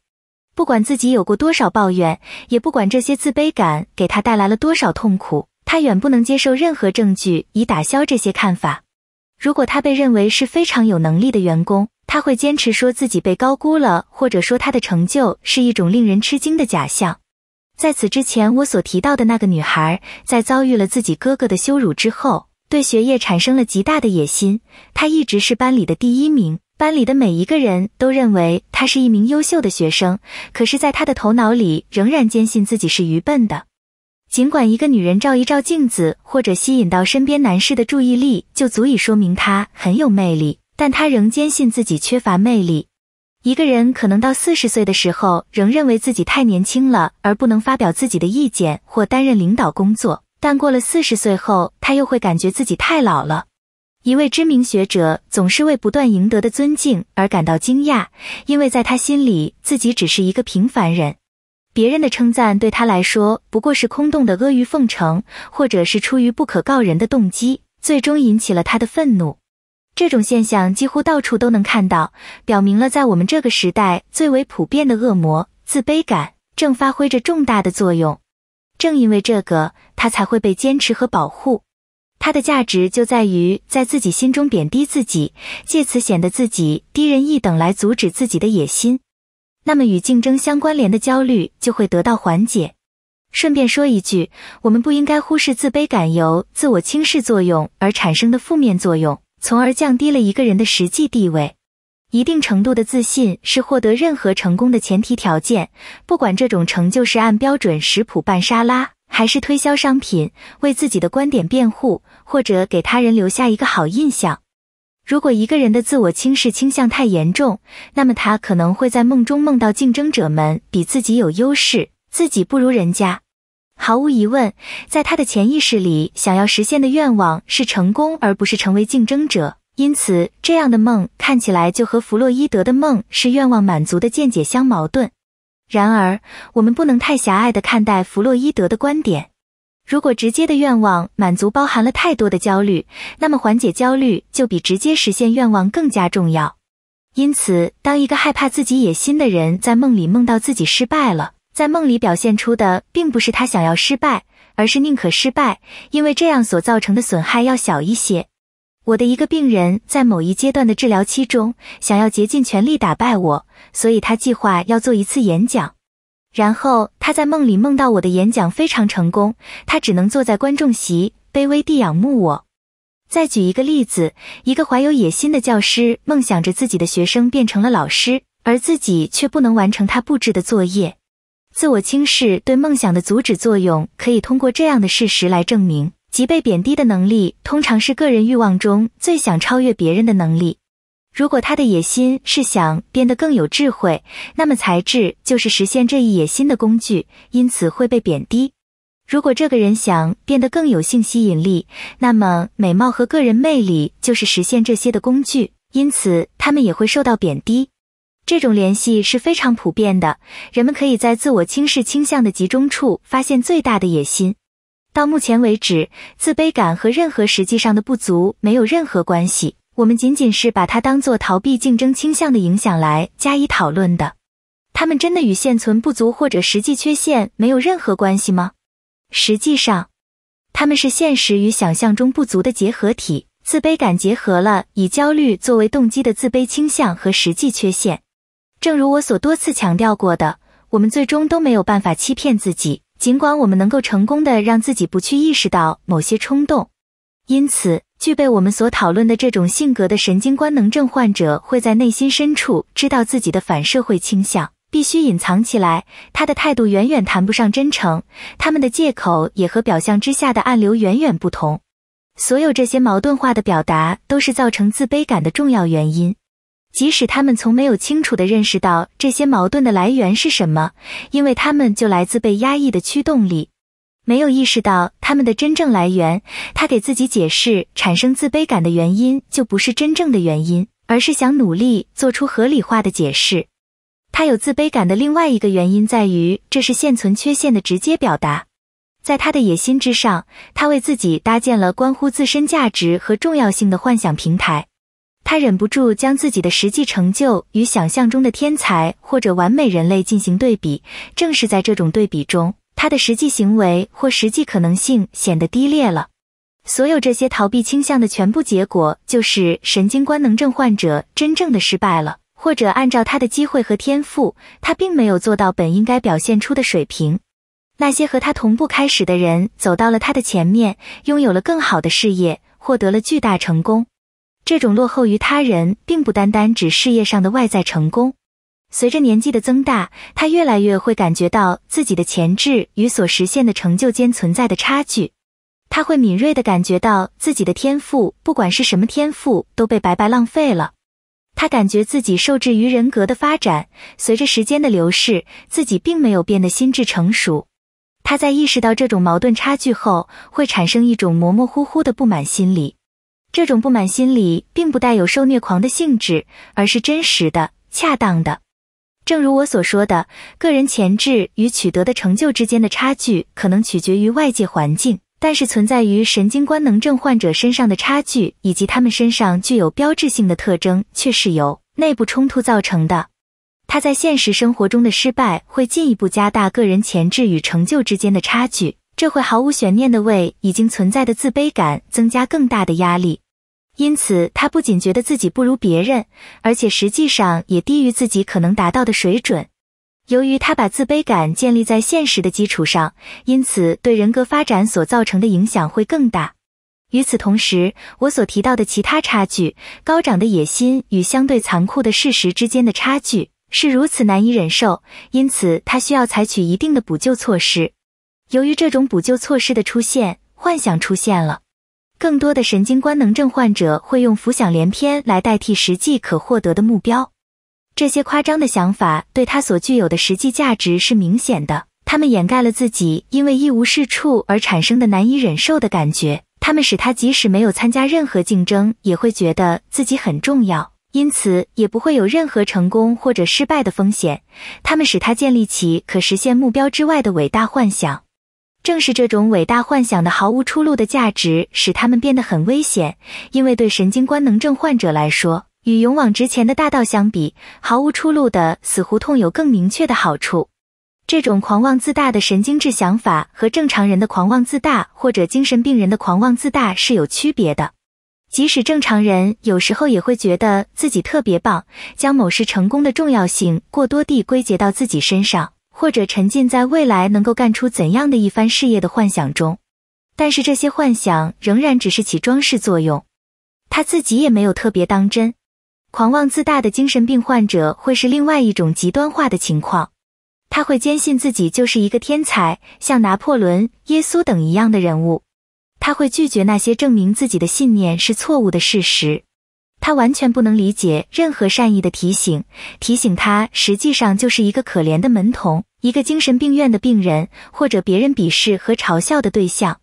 不管自己有过多少抱怨，也不管这些自卑感给他带来了多少痛苦，他远不能接受任何证据以打消这些看法。如果他被认为是非常有能力的员工。他会坚持说自己被高估了，或者说他的成就是一种令人吃惊的假象。在此之前，我所提到的那个女孩，在遭遇了自己哥哥的羞辱之后，对学业产生了极大的野心。她一直是班里的第一名，班里的每一个人都认为她是一名优秀的学生。可是，在她的头脑里，仍然坚信自己是愚笨的。尽管一个女人照一照镜子，或者吸引到身边男士的注意力，就足以说明她很有魅力。但他仍坚信自己缺乏魅力。一个人可能到四十岁的时候，仍认为自己太年轻了，而不能发表自己的意见或担任领导工作。但过了四十岁后，他又会感觉自己太老了。一位知名学者总是为不断赢得的尊敬而感到惊讶，因为在他心里，自己只是一个平凡人。别人的称赞对他来说不过是空洞的阿谀奉承，或者是出于不可告人的动机，最终引起了他的愤怒。这种现象几乎到处都能看到，表明了在我们这个时代最为普遍的恶魔——自卑感，正发挥着重大的作用。正因为这个，它才会被坚持和保护。它的价值就在于在自己心中贬低自己，借此显得自己低人一等，来阻止自己的野心。那么，与竞争相关联的焦虑就会得到缓解。顺便说一句，我们不应该忽视自卑感由自我轻视作用而产生的负面作用。从而降低了一个人的实际地位。一定程度的自信是获得任何成功的前提条件，不管这种成就是按标准食谱拌沙拉，还是推销商品，为自己的观点辩护，或者给他人留下一个好印象。如果一个人的自我轻视倾向太严重，那么他可能会在梦中梦到竞争者们比自己有优势，自己不如人家。毫无疑问，在他的潜意识里，想要实现的愿望是成功，而不是成为竞争者。因此，这样的梦看起来就和弗洛伊德的梦是愿望满足的见解相矛盾。然而，我们不能太狭隘的看待弗洛伊德的观点。如果直接的愿望满足包含了太多的焦虑，那么缓解焦虑就比直接实现愿望更加重要。因此，当一个害怕自己野心的人在梦里梦到自己失败了。在梦里表现出的并不是他想要失败，而是宁可失败，因为这样所造成的损害要小一些。我的一个病人在某一阶段的治疗期中，想要竭尽全力打败我，所以他计划要做一次演讲。然后他在梦里梦到我的演讲非常成功，他只能坐在观众席，卑微地仰慕我。再举一个例子，一个怀有野心的教师梦想着自己的学生变成了老师，而自己却不能完成他布置的作业。自我轻视对梦想的阻止作用，可以通过这样的事实来证明：即被贬低的能力通常是个人欲望中最想超越别人的能力。如果他的野心是想变得更有智慧，那么才智就是实现这一野心的工具，因此会被贬低；如果这个人想变得更有性吸引力，那么美貌和个人魅力就是实现这些的工具，因此他们也会受到贬低。这种联系是非常普遍的，人们可以在自我轻视倾向的集中处发现最大的野心。到目前为止，自卑感和任何实际上的不足没有任何关系。我们仅仅是把它当作逃避竞争倾向的影响来加以讨论的。他们真的与现存不足或者实际缺陷没有任何关系吗？实际上，他们是现实与想象中不足的结合体。自卑感结合了以焦虑作为动机的自卑倾向和实际缺陷。正如我所多次强调过的，我们最终都没有办法欺骗自己，尽管我们能够成功的让自己不去意识到某些冲动。因此，具备我们所讨论的这种性格的神经官能症患者，会在内心深处知道自己的反社会倾向必须隐藏起来。他的态度远远谈不上真诚，他们的借口也和表象之下的暗流远远不同。所有这些矛盾化的表达，都是造成自卑感的重要原因。即使他们从没有清楚地认识到这些矛盾的来源是什么，因为他们就来自被压抑的驱动力，没有意识到他们的真正来源。他给自己解释产生自卑感的原因，就不是真正的原因，而是想努力做出合理化的解释。他有自卑感的另外一个原因在于，这是现存缺陷的直接表达。在他的野心之上，他为自己搭建了关乎自身价值和重要性的幻想平台。他忍不住将自己的实际成就与想象中的天才或者完美人类进行对比，正是在这种对比中，他的实际行为或实际可能性显得低劣了。所有这些逃避倾向的全部结果，就是神经官能症患者真正的失败了，或者按照他的机会和天赋，他并没有做到本应该表现出的水平。那些和他同步开始的人走到了他的前面，拥有了更好的事业，获得了巨大成功。这种落后于他人，并不单单指事业上的外在成功。随着年纪的增大，他越来越会感觉到自己的潜质与所实现的成就间存在的差距。他会敏锐地感觉到自己的天赋，不管是什么天赋，都被白白浪费了。他感觉自己受制于人格的发展。随着时间的流逝，自己并没有变得心智成熟。他在意识到这种矛盾差距后，会产生一种模模糊糊的不满心理。这种不满心理并不带有受虐狂的性质，而是真实的、恰当的。正如我所说的，个人潜质与取得的成就之间的差距可能取决于外界环境，但是存在于神经官能症患者身上的差距，以及他们身上具有标志性的特征，却是由内部冲突造成的。他在现实生活中的失败，会进一步加大个人潜质与成就之间的差距。这会毫无悬念的为已经存在的自卑感增加更大的压力，因此他不仅觉得自己不如别人，而且实际上也低于自己可能达到的水准。由于他把自卑感建立在现实的基础上，因此对人格发展所造成的影响会更大。与此同时，我所提到的其他差距——高涨的野心与相对残酷的事实之间的差距——是如此难以忍受，因此他需要采取一定的补救措施。由于这种补救措施的出现，幻想出现了。更多的神经官能症患者会用浮想联翩来代替实际可获得的目标。这些夸张的想法对他所具有的实际价值是明显的。他们掩盖了自己因为一无是处而产生的难以忍受的感觉。他们使他即使没有参加任何竞争，也会觉得自己很重要，因此也不会有任何成功或者失败的风险。他们使他建立起可实现目标之外的伟大幻想。正是这种伟大幻想的毫无出路的价值，使他们变得很危险。因为对神经官能症患者来说，与勇往直前的大道相比，毫无出路的死胡同有更明确的好处。这种狂妄自大的神经质想法和正常人的狂妄自大或者精神病人的狂妄自大是有区别的。即使正常人有时候也会觉得自己特别棒，将某事成功的重要性过多地归结到自己身上。或者沉浸在未来能够干出怎样的一番事业的幻想中，但是这些幻想仍然只是起装饰作用，他自己也没有特别当真。狂妄自大的精神病患者会是另外一种极端化的情况，他会坚信自己就是一个天才，像拿破仑、耶稣等一样的人物，他会拒绝那些证明自己的信念是错误的事实。他完全不能理解任何善意的提醒，提醒他实际上就是一个可怜的门童，一个精神病院的病人，或者别人鄙视和嘲笑的对象。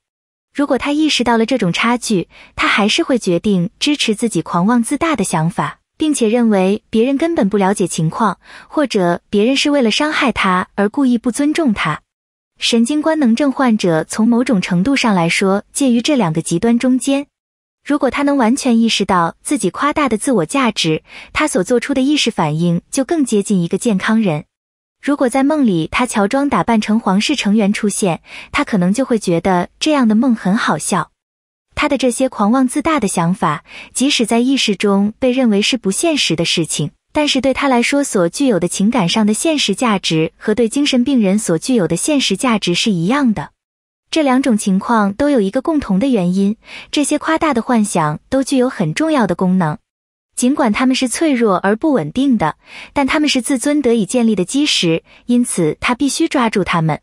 如果他意识到了这种差距，他还是会决定支持自己狂妄自大的想法，并且认为别人根本不了解情况，或者别人是为了伤害他而故意不尊重他。神经官能症患者从某种程度上来说，介于这两个极端中间。如果他能完全意识到自己夸大的自我价值，他所做出的意识反应就更接近一个健康人。如果在梦里他乔装打扮成皇室成员出现，他可能就会觉得这样的梦很好笑。他的这些狂妄自大的想法，即使在意识中被认为是不现实的事情，但是对他来说所具有的情感上的现实价值和对精神病人所具有的现实价值是一样的。这两种情况都有一个共同的原因：这些夸大的幻想都具有很重要的功能，尽管他们是脆弱而不稳定的，但他们是自尊得以建立的基石。因此，他必须抓住他们。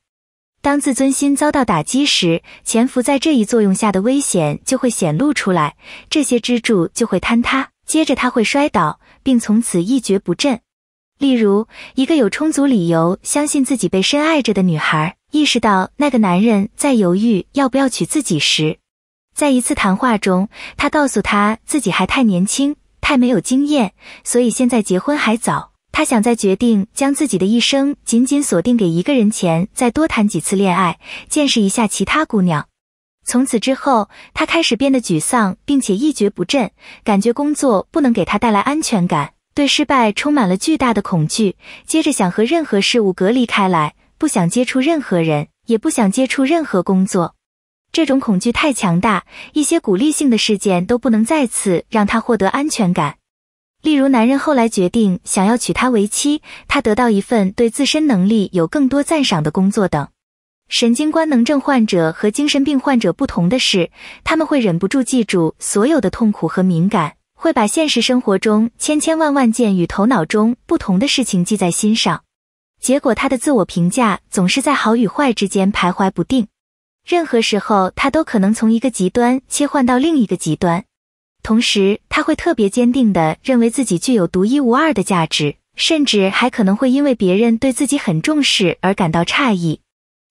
当自尊心遭到打击时，潜伏在这一作用下的危险就会显露出来，这些支柱就会坍塌，接着他会摔倒，并从此一蹶不振。例如，一个有充足理由相信自己被深爱着的女孩。意识到那个男人在犹豫要不要娶自己时，在一次谈话中，他告诉他自己还太年轻，太没有经验，所以现在结婚还早。他想在决定将自己的一生紧紧锁定给一个人前，再多谈几次恋爱，见识一下其他姑娘。从此之后，他开始变得沮丧，并且一蹶不振，感觉工作不能给他带来安全感，对失败充满了巨大的恐惧，接着想和任何事物隔离开来。不想接触任何人，也不想接触任何工作，这种恐惧太强大，一些鼓励性的事件都不能再次让他获得安全感。例如，男人后来决定想要娶她为妻，他得到一份对自身能力有更多赞赏的工作等。神经官能症患者和精神病患者不同的是，他们会忍不住记住所有的痛苦和敏感，会把现实生活中千千万万件与头脑中不同的事情记在心上。结果，他的自我评价总是在好与坏之间徘徊不定，任何时候他都可能从一个极端切换到另一个极端。同时，他会特别坚定地认为自己具有独一无二的价值，甚至还可能会因为别人对自己很重视而感到诧异；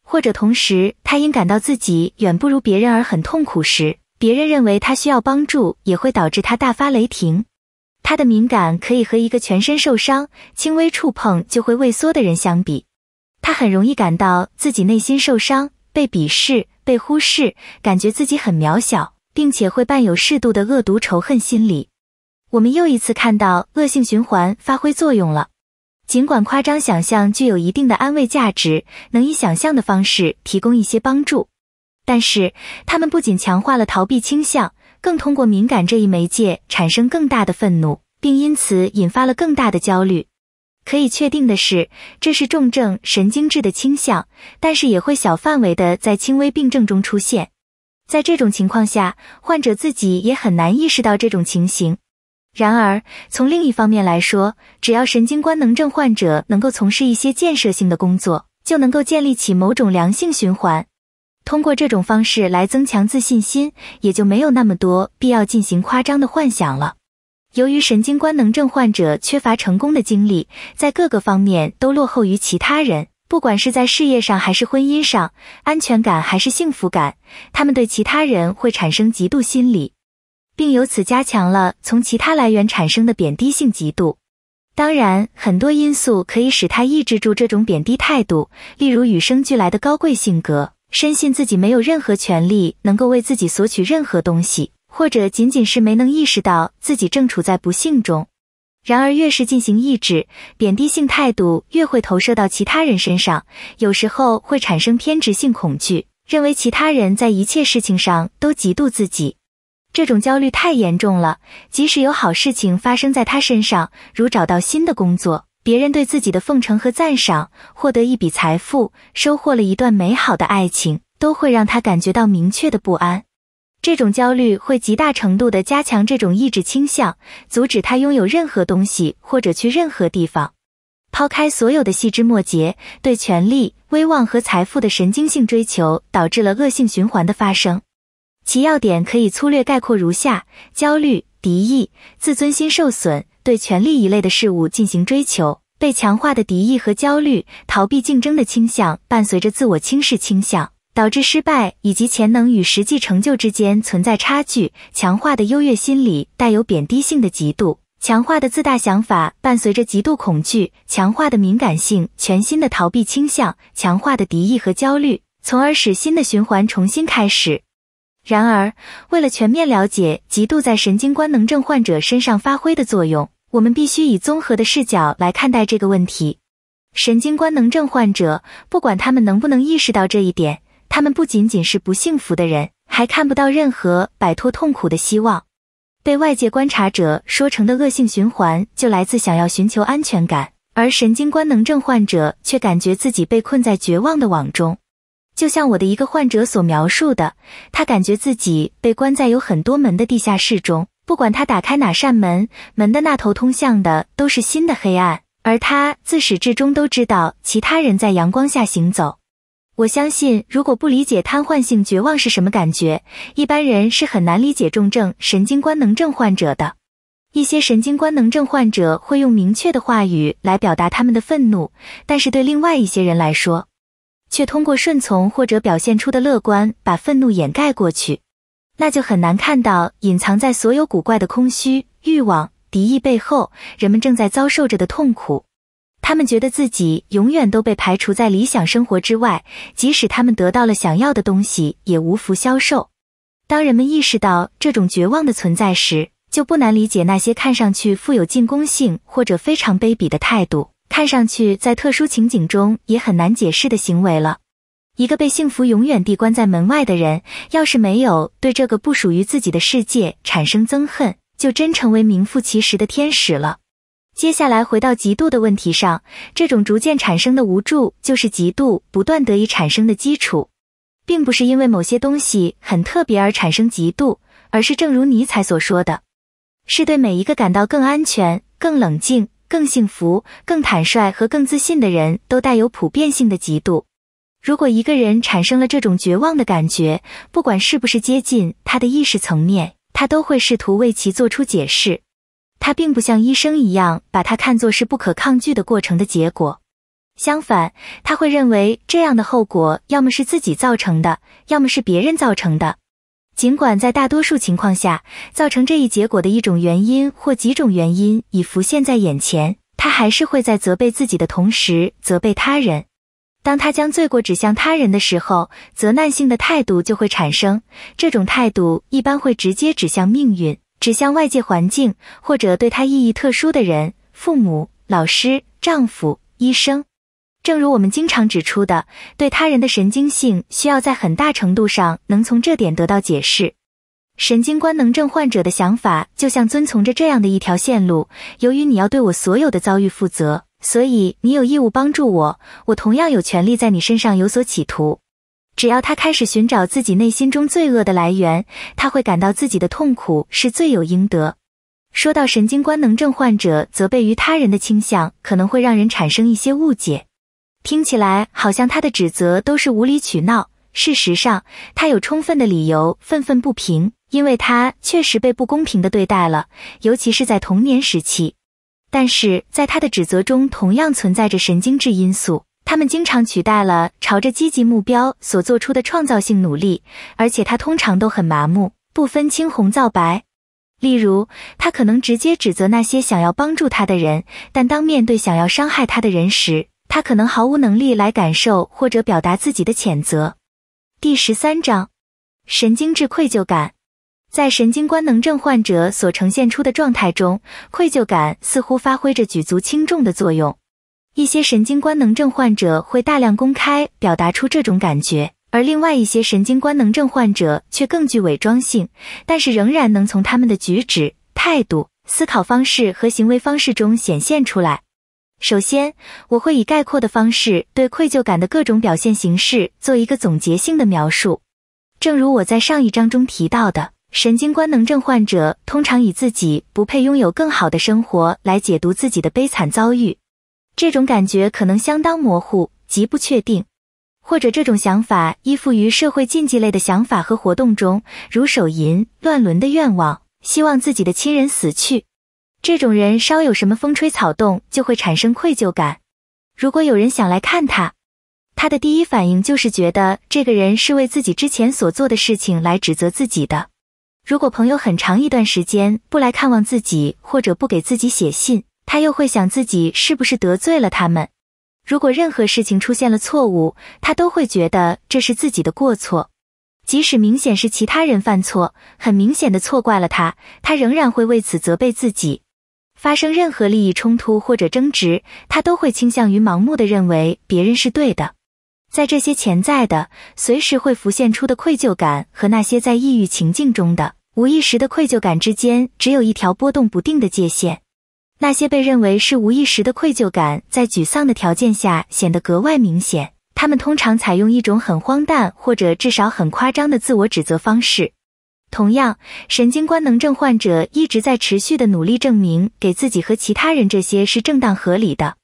或者，同时他因感到自己远不如别人而很痛苦时，别人认为他需要帮助，也会导致他大发雷霆。他的敏感可以和一个全身受伤、轻微触碰就会畏缩的人相比，他很容易感到自己内心受伤、被鄙视、被忽视，感觉自己很渺小，并且会伴有适度的恶毒仇恨心理。我们又一次看到恶性循环发挥作用了。尽管夸张想象具有一定的安慰价值，能以想象的方式提供一些帮助，但是他们不仅强化了逃避倾向。更通过敏感这一媒介产生更大的愤怒，并因此引发了更大的焦虑。可以确定的是，这是重症神经质的倾向，但是也会小范围的在轻微病症中出现。在这种情况下，患者自己也很难意识到这种情形。然而，从另一方面来说，只要神经官能症患者能够从事一些建设性的工作，就能够建立起某种良性循环。通过这种方式来增强自信心，也就没有那么多必要进行夸张的幻想了。由于神经官能症患者缺乏成功的经历，在各个方面都落后于其他人，不管是在事业上还是婚姻上，安全感还是幸福感，他们对其他人会产生嫉妒心理，并由此加强了从其他来源产生的贬低性嫉妒。当然，很多因素可以使他抑制住这种贬低态度，例如与生俱来的高贵性格。深信自己没有任何权利能够为自己索取任何东西，或者仅仅是没能意识到自己正处在不幸中。然而，越是进行抑制，贬低性态度越会投射到其他人身上，有时候会产生偏执性恐惧，认为其他人在一切事情上都嫉妒自己。这种焦虑太严重了，即使有好事情发生在他身上，如找到新的工作。别人对自己的奉承和赞赏，获得一笔财富，收获了一段美好的爱情，都会让他感觉到明确的不安。这种焦虑会极大程度地加强这种意志倾向，阻止他拥有任何东西或者去任何地方。抛开所有的细枝末节，对权力、威望和财富的神经性追求，导致了恶性循环的发生。其要点可以粗略概括如下：焦虑、敌意、自尊心受损。对权力一类的事物进行追求，被强化的敌意和焦虑，逃避竞争的倾向，伴随着自我轻视倾向，导致失败以及潜能与实际成就之间存在差距。强化的优越心理带有贬低性的嫉妒，强化的自大想法伴随着极度恐惧，强化的敏感性，全新的逃避倾向，强化的敌意和焦虑，从而使新的循环重新开始。然而，为了全面了解嫉妒在神经官能症患者身上发挥的作用。我们必须以综合的视角来看待这个问题。神经官能症患者，不管他们能不能意识到这一点，他们不仅仅是不幸福的人，还看不到任何摆脱痛苦的希望。被外界观察者说成的恶性循环，就来自想要寻求安全感，而神经官能症患者却感觉自己被困在绝望的网中。就像我的一个患者所描述的，他感觉自己被关在有很多门的地下室中。不管他打开哪扇门，门的那头通向的都是新的黑暗。而他自始至终都知道，其他人在阳光下行走。我相信，如果不理解瘫痪性绝望是什么感觉，一般人是很难理解重症神经官能症患者的。一些神经官能症患者会用明确的话语来表达他们的愤怒，但是对另外一些人来说，却通过顺从或者表现出的乐观把愤怒掩盖过去。那就很难看到隐藏在所有古怪的空虚、欲望、敌意背后，人们正在遭受着的痛苦。他们觉得自己永远都被排除在理想生活之外，即使他们得到了想要的东西，也无福消受。当人们意识到这种绝望的存在时，就不难理解那些看上去富有进攻性或者非常卑鄙的态度，看上去在特殊情景中也很难解释的行为了。一个被幸福永远地关在门外的人，要是没有对这个不属于自己的世界产生憎恨，就真成为名副其实的天使了。接下来回到嫉妒的问题上，这种逐渐产生的无助，就是嫉妒不断得以产生的基础，并不是因为某些东西很特别而产生嫉妒，而是正如尼采所说的，是对每一个感到更安全、更冷静、更幸福、更坦率和更自信的人都带有普遍性的嫉妒。如果一个人产生了这种绝望的感觉，不管是不是接近他的意识层面，他都会试图为其做出解释。他并不像医生一样把他看作是不可抗拒的过程的结果，相反，他会认为这样的后果要么是自己造成的，要么是别人造成的。尽管在大多数情况下，造成这一结果的一种原因或几种原因已浮现在眼前，他还是会在责备自己的同时责备他人。当他将罪过指向他人的时候，责难性的态度就会产生。这种态度一般会直接指向命运、指向外界环境，或者对他意义特殊的人、父母、老师、丈夫、医生。正如我们经常指出的，对他人的神经性需要在很大程度上能从这点得到解释。神经官能症患者的想法就像遵从着这样的一条线路：由于你要对我所有的遭遇负责。所以你有义务帮助我，我同样有权利在你身上有所企图。只要他开始寻找自己内心中罪恶的来源，他会感到自己的痛苦是罪有应得。说到神经官能症患者责备于他人的倾向，可能会让人产生一些误解。听起来好像他的指责都是无理取闹，事实上他有充分的理由愤愤不平，因为他确实被不公平的对待了，尤其是在童年时期。但是在他的指责中，同样存在着神经质因素。他们经常取代了朝着积极目标所做出的创造性努力，而且他通常都很麻木，不分青红皂白。例如，他可能直接指责那些想要帮助他的人，但当面对想要伤害他的人时，他可能毫无能力来感受或者表达自己的谴责。第十三章，神经质愧疚感。在神经官能症患者所呈现出的状态中，愧疚感似乎发挥着举足轻重的作用。一些神经官能症患者会大量公开表达出这种感觉，而另外一些神经官能症患者却更具伪装性，但是仍然能从他们的举止、态度、思考方式和行为方式中显现出来。首先，我会以概括的方式对愧疚感的各种表现形式做一个总结性的描述。正如我在上一章中提到的。神经官能症患者通常以自己不配拥有更好的生活来解读自己的悲惨遭遇，这种感觉可能相当模糊、极不确定，或者这种想法依附于社会禁忌类的想法和活动中，如手淫、乱伦的愿望，希望自己的亲人死去。这种人稍有什么风吹草动就会产生愧疚感。如果有人想来看他，他的第一反应就是觉得这个人是为自己之前所做的事情来指责自己的。如果朋友很长一段时间不来看望自己，或者不给自己写信，他又会想自己是不是得罪了他们。如果任何事情出现了错误，他都会觉得这是自己的过错，即使明显是其他人犯错，很明显的错怪了他，他仍然会为此责备自己。发生任何利益冲突或者争执，他都会倾向于盲目的认为别人是对的。在这些潜在的、随时会浮现出的愧疚感和那些在抑郁情境中的无意识的愧疚感之间，只有一条波动不定的界限。那些被认为是无意识的愧疚感，在沮丧的条件下显得格外明显。他们通常采用一种很荒诞或者至少很夸张的自我指责方式。同样，神经官能症患者一直在持续的努力证明给自己和其他人这些是正当合理的。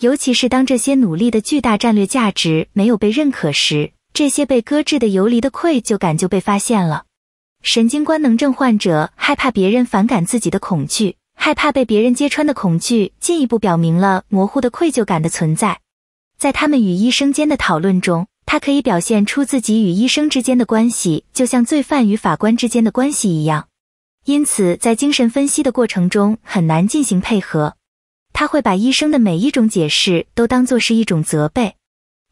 尤其是当这些努力的巨大战略价值没有被认可时，这些被搁置的游离的愧疚感就被发现了。神经官能症患者害怕别人反感自己的恐惧，害怕被别人揭穿的恐惧，进一步表明了模糊的愧疚感的存在。在他们与医生间的讨论中，他可以表现出自己与医生之间的关系，就像罪犯与法官之间的关系一样，因此在精神分析的过程中很难进行配合。他会把医生的每一种解释都当作是一种责备。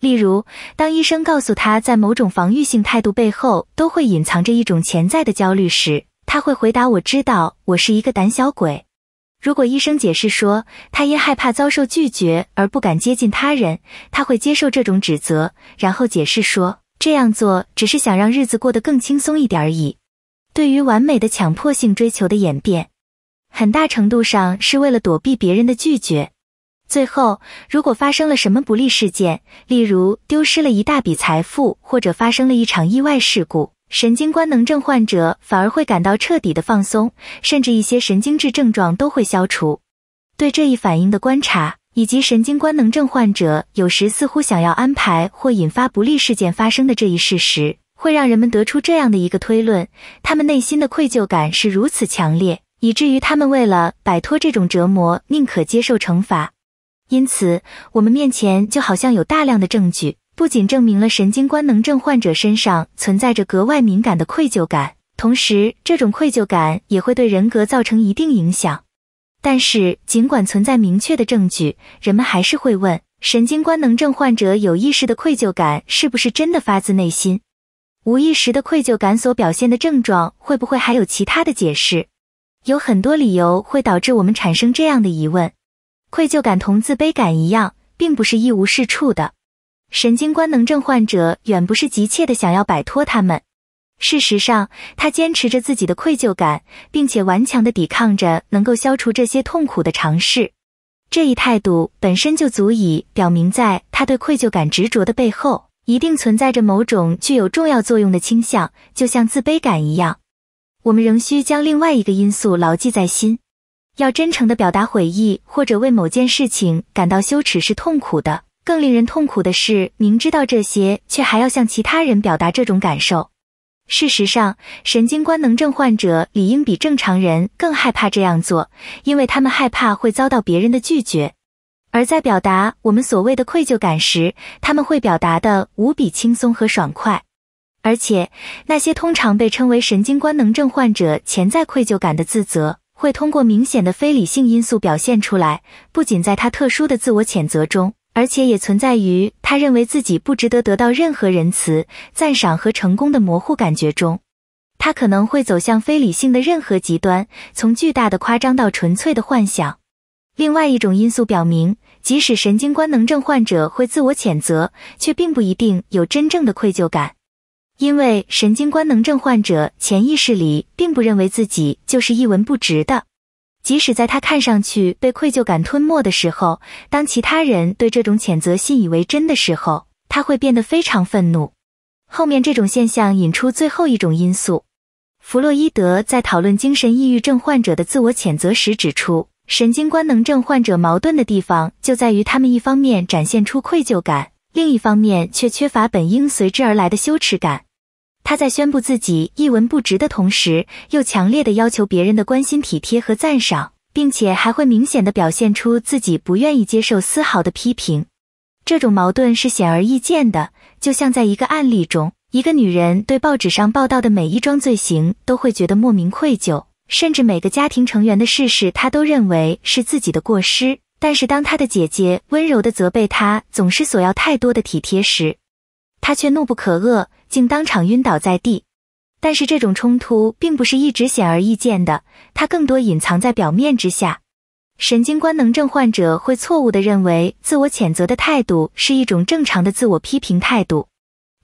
例如，当医生告诉他在某种防御性态度背后都会隐藏着一种潜在的焦虑时，他会回答：“我知道，我是一个胆小鬼。”如果医生解释说他因害怕遭受拒绝而不敢接近他人，他会接受这种指责，然后解释说这样做只是想让日子过得更轻松一点而已。对于完美的强迫性追求的演变。很大程度上是为了躲避别人的拒绝。最后，如果发生了什么不利事件，例如丢失了一大笔财富，或者发生了一场意外事故，神经官能症患者反而会感到彻底的放松，甚至一些神经质症状都会消除。对这一反应的观察，以及神经官能症患者有时似乎想要安排或引发不利事件发生的这一事实，会让人们得出这样的一个推论：他们内心的愧疚感是如此强烈。以至于他们为了摆脱这种折磨，宁可接受惩罚。因此，我们面前就好像有大量的证据，不仅证明了神经官能症患者身上存在着格外敏感的愧疚感，同时这种愧疚感也会对人格造成一定影响。但是，尽管存在明确的证据，人们还是会问：神经官能症患者有意识的愧疚感是不是真的发自内心？无意识的愧疚感所表现的症状，会不会还有其他的解释？有很多理由会导致我们产生这样的疑问，愧疚感同自卑感一样，并不是一无是处的。神经官能症患者远不是急切的想要摆脱他们，事实上，他坚持着自己的愧疚感，并且顽强的抵抗着能够消除这些痛苦的尝试。这一态度本身就足以表明，在他对愧疚感执着的背后，一定存在着某种具有重要作用的倾向，就像自卑感一样。我们仍需将另外一个因素牢记在心：要真诚地表达悔意，或者为某件事情感到羞耻是痛苦的。更令人痛苦的是，明知道这些，却还要向其他人表达这种感受。事实上，神经官能症患者理应比正常人更害怕这样做，因为他们害怕会遭到别人的拒绝。而在表达我们所谓的愧疚感时，他们会表达的无比轻松和爽快。而且，那些通常被称为神经官能症患者潜在愧疚感的自责，会通过明显的非理性因素表现出来。不仅在他特殊的自我谴责中，而且也存在于他认为自己不值得得到任何仁慈、赞赏和成功的模糊感觉中。他可能会走向非理性的任何极端，从巨大的夸张到纯粹的幻想。另外一种因素表明，即使神经官能症患者会自我谴责，却并不一定有真正的愧疚感。因为神经官能症患者潜意识里并不认为自己就是一文不值的，即使在他看上去被愧疚感吞没的时候，当其他人对这种谴责信以为真的时候，他会变得非常愤怒。后面这种现象引出最后一种因素。弗洛伊德在讨论精神抑郁症患者的自我谴责时指出，神经官能症患者矛盾的地方就在于他们一方面展现出愧疚感，另一方面却缺乏本应随之而来的羞耻感。他在宣布自己一文不值的同时，又强烈的要求别人的关心、体贴和赞赏，并且还会明显地表现出自己不愿意接受丝毫的批评。这种矛盾是显而易见的。就像在一个案例中，一个女人对报纸上报道的每一桩罪行都会觉得莫名愧疚，甚至每个家庭成员的逝事，她都认为是自己的过失。但是当她的姐姐温柔的责备她总是索要太多的体贴时，她却怒不可遏。竟当场晕倒在地，但是这种冲突并不是一直显而易见的，它更多隐藏在表面之下。神经官能症患者会错误地认为自我谴责的态度是一种正常的自我批评态度，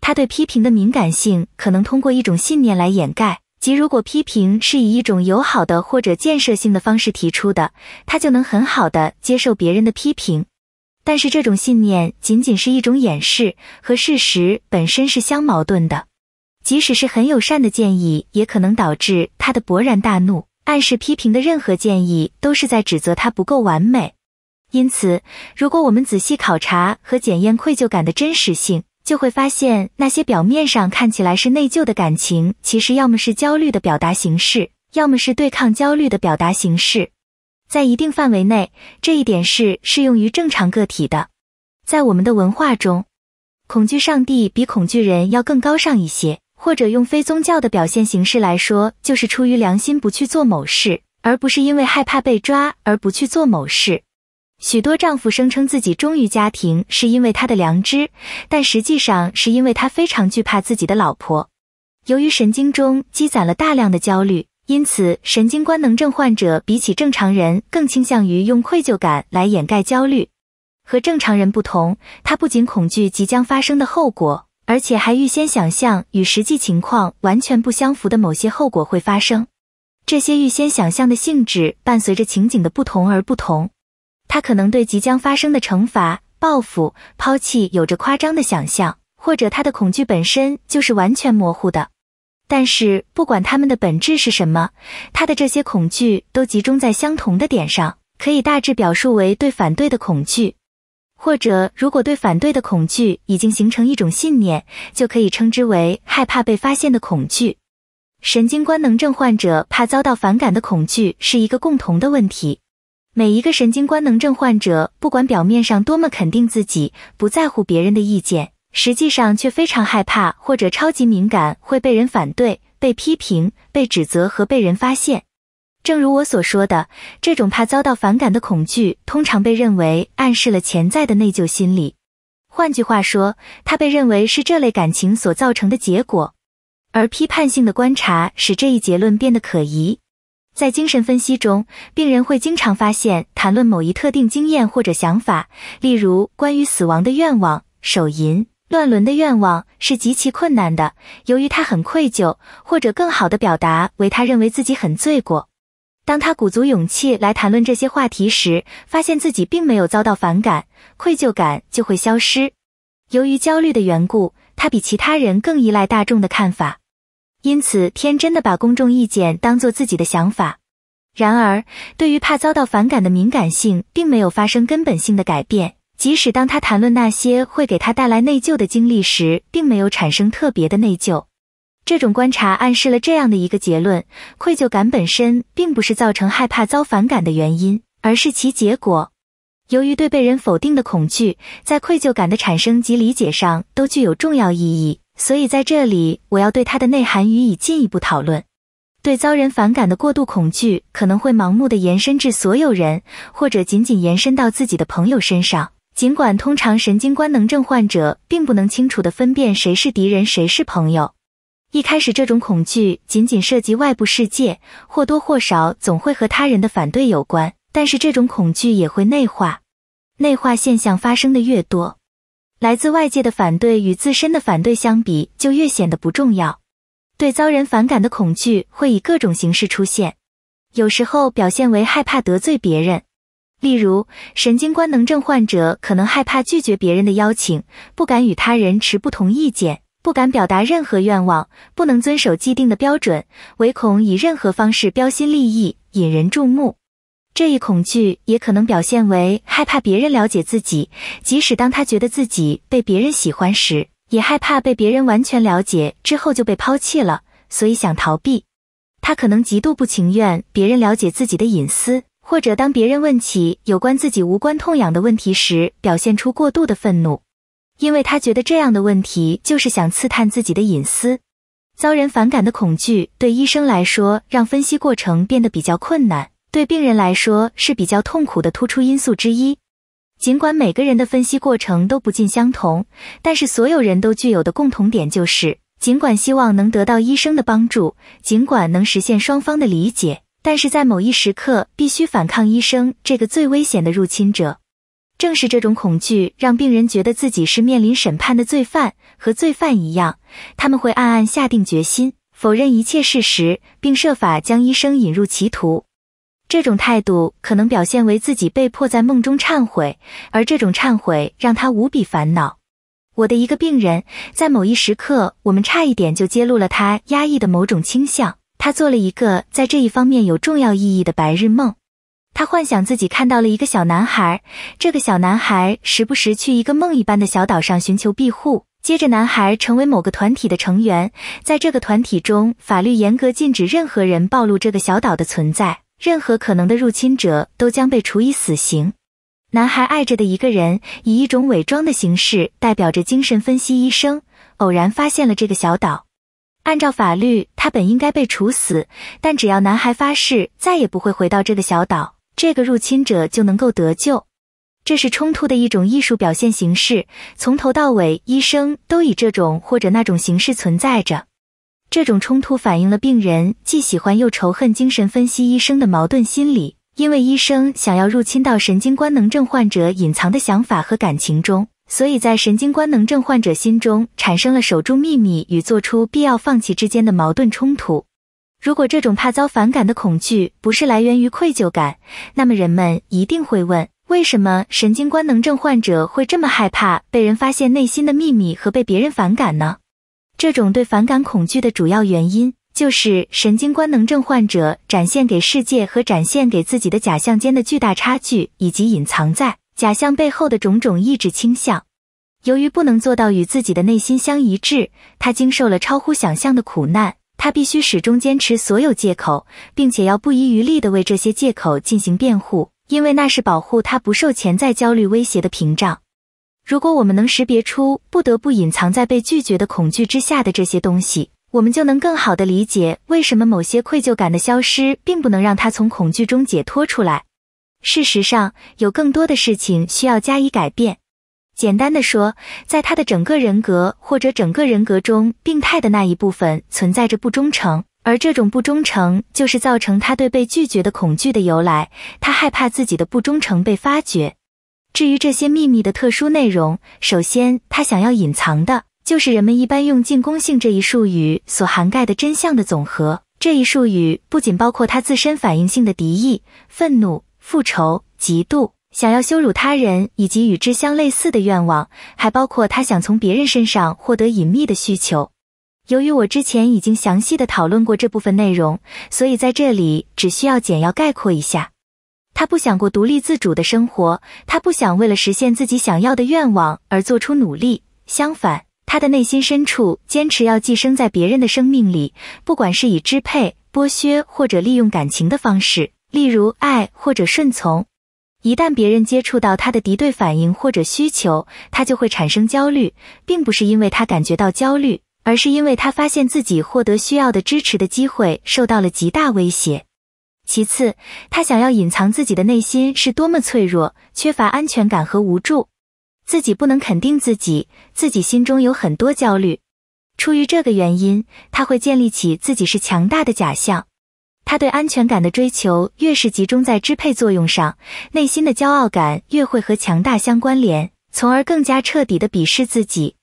他对批评的敏感性可能通过一种信念来掩盖，即如果批评是以一种友好的或者建设性的方式提出的，他就能很好的接受别人的批评。但是这种信念仅仅是一种掩饰，和事实本身是相矛盾的。即使是很友善的建议，也可能导致他的勃然大怒。暗示批评的任何建议，都是在指责他不够完美。因此，如果我们仔细考察和检验愧疚感的真实性，就会发现那些表面上看起来是内疚的感情，其实要么是焦虑的表达形式，要么是对抗焦虑的表达形式。在一定范围内，这一点是适用于正常个体的。在我们的文化中，恐惧上帝比恐惧人要更高尚一些。或者用非宗教的表现形式来说，就是出于良心不去做某事，而不是因为害怕被抓而不去做某事。许多丈夫声称自己忠于家庭是因为他的良知，但实际上是因为他非常惧怕自己的老婆。由于神经中积攒了大量的焦虑。因此，神经官能症患者比起正常人更倾向于用愧疚感来掩盖焦虑。和正常人不同，他不仅恐惧即将发生的后果，而且还预先想象与实际情况完全不相符的某些后果会发生。这些预先想象的性质伴随着情景的不同而不同。他可能对即将发生的惩罚、报复、抛弃有着夸张的想象，或者他的恐惧本身就是完全模糊的。但是，不管他们的本质是什么，他的这些恐惧都集中在相同的点上，可以大致表述为对反对的恐惧，或者如果对反对的恐惧已经形成一种信念，就可以称之为害怕被发现的恐惧。神经官能症患者怕遭到反感的恐惧是一个共同的问题。每一个神经官能症患者，不管表面上多么肯定自己，不在乎别人的意见。实际上却非常害怕，或者超级敏感，会被人反对、被批评、被指责和被人发现。正如我所说的，这种怕遭到反感的恐惧，通常被认为暗示了潜在的内疚心理。换句话说，它被认为是这类感情所造成的结果。而批判性的观察使这一结论变得可疑。在精神分析中，病人会经常发现谈论某一特定经验或者想法，例如关于死亡的愿望、手淫。乱伦的愿望是极其困难的，由于他很愧疚，或者更好的表达为他认为自己很罪过。当他鼓足勇气来谈论这些话题时，发现自己并没有遭到反感，愧疚感就会消失。由于焦虑的缘故，他比其他人更依赖大众的看法，因此天真的把公众意见当做自己的想法。然而，对于怕遭到反感的敏感性，并没有发生根本性的改变。即使当他谈论那些会给他带来内疚的经历时，并没有产生特别的内疚。这种观察暗示了这样的一个结论：愧疚感本身并不是造成害怕遭反感的原因，而是其结果。由于对被人否定的恐惧在愧疚感的产生及理解上都具有重要意义，所以在这里我要对它的内涵予以进一步讨论。对遭人反感的过度恐惧可能会盲目的延伸至所有人，或者仅仅延伸到自己的朋友身上。尽管通常神经官能症患者并不能清楚地分辨谁是敌人，谁是朋友，一开始这种恐惧仅仅涉及外部世界，或多或少总会和他人的反对有关。但是这种恐惧也会内化，内化现象发生的越多，来自外界的反对与自身的反对相比就越显得不重要。对遭人反感的恐惧会以各种形式出现，有时候表现为害怕得罪别人。例如，神经官能症患者可能害怕拒绝别人的邀请，不敢与他人持不同意见，不敢表达任何愿望，不能遵守既定的标准，唯恐以任何方式标新立异、引人注目。这一恐惧也可能表现为害怕别人了解自己，即使当他觉得自己被别人喜欢时，也害怕被别人完全了解之后就被抛弃了，所以想逃避。他可能极度不情愿别人了解自己的隐私。或者当别人问起有关自己无关痛痒的问题时，表现出过度的愤怒，因为他觉得这样的问题就是想刺探自己的隐私。遭人反感的恐惧对医生来说，让分析过程变得比较困难；对病人来说是比较痛苦的突出因素之一。尽管每个人的分析过程都不尽相同，但是所有人都具有的共同点就是：尽管希望能得到医生的帮助，尽管能实现双方的理解。但是在某一时刻，必须反抗医生这个最危险的入侵者。正是这种恐惧，让病人觉得自己是面临审判的罪犯，和罪犯一样，他们会暗暗下定决心，否认一切事实，并设法将医生引入歧途。这种态度可能表现为自己被迫在梦中忏悔，而这种忏悔让他无比烦恼。我的一个病人，在某一时刻，我们差一点就揭露了他压抑的某种倾向。他做了一个在这一方面有重要意义的白日梦，他幻想自己看到了一个小男孩。这个小男孩时不时去一个梦一般的小岛上寻求庇护。接着，男孩成为某个团体的成员，在这个团体中，法律严格禁止任何人暴露这个小岛的存在，任何可能的入侵者都将被处以死刑。男孩爱着的一个人以一种伪装的形式代表着精神分析医生，偶然发现了这个小岛。按照法律，他本应该被处死。但只要男孩发誓再也不会回到这个小岛，这个入侵者就能够得救。这是冲突的一种艺术表现形式。从头到尾，医生都以这种或者那种形式存在着。这种冲突反映了病人既喜欢又仇恨精神分析医生的矛盾心理，因为医生想要入侵到神经官能症患者隐藏的想法和感情中。所以在神经官能症患者心中产生了守住秘密与做出必要放弃之间的矛盾冲突。如果这种怕遭反感的恐惧不是来源于愧疚感，那么人们一定会问：为什么神经官能症患者会这么害怕被人发现内心的秘密和被别人反感呢？这种对反感恐惧的主要原因，就是神经官能症患者展现给世界和展现给自己的假象间的巨大差距，以及隐藏在。假象背后的种种意志倾向，由于不能做到与自己的内心相一致，他经受了超乎想象的苦难。他必须始终坚持所有借口，并且要不遗余力地为这些借口进行辩护，因为那是保护他不受潜在焦虑威胁的屏障。如果我们能识别出不得不隐藏在被拒绝的恐惧之下的这些东西，我们就能更好地理解为什么某些愧疚感的消失并不能让他从恐惧中解脱出来。事实上，有更多的事情需要加以改变。简单的说，在他的整个人格或者整个人格中，病态的那一部分存在着不忠诚，而这种不忠诚就是造成他对被拒绝的恐惧的由来。他害怕自己的不忠诚被发觉。至于这些秘密的特殊内容，首先他想要隐藏的就是人们一般用进攻性这一术语所涵盖的真相的总和。这一术语不仅包括他自身反应性的敌意、愤怒。复仇、嫉妒、想要羞辱他人，以及与之相类似的愿望，还包括他想从别人身上获得隐秘的需求。由于我之前已经详细的讨论过这部分内容，所以在这里只需要简要概括一下。他不想过独立自主的生活，他不想为了实现自己想要的愿望而做出努力。相反，他的内心深处坚持要寄生在别人的生命里，不管是以支配、剥削或者利用感情的方式。例如爱或者顺从，一旦别人接触到他的敌对反应或者需求，他就会产生焦虑，并不是因为他感觉到焦虑，而是因为他发现自己获得需要的支持的机会受到了极大威胁。其次，他想要隐藏自己的内心是多么脆弱、缺乏安全感和无助，自己不能肯定自己，自己心中有很多焦虑。出于这个原因，他会建立起自己是强大的假象。他对安全感的追求越是集中在支配作用上，内心的骄傲感越会和强大相关联，从而更加彻底的鄙视自己。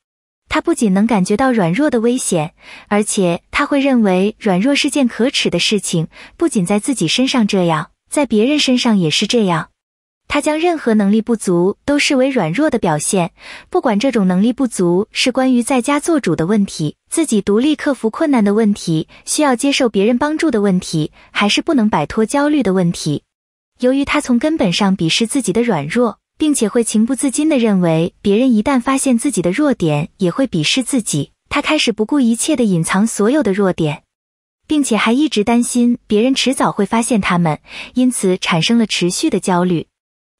他不仅能感觉到软弱的危险，而且他会认为软弱是件可耻的事情，不仅在自己身上这样，在别人身上也是这样。他将任何能力不足都视为软弱的表现，不管这种能力不足是关于在家做主的问题、自己独立克服困难的问题、需要接受别人帮助的问题，还是不能摆脱焦虑的问题。由于他从根本上鄙视自己的软弱，并且会情不自禁地认为别人一旦发现自己的弱点，也会鄙视自己，他开始不顾一切地隐藏所有的弱点，并且还一直担心别人迟早会发现他们，因此产生了持续的焦虑。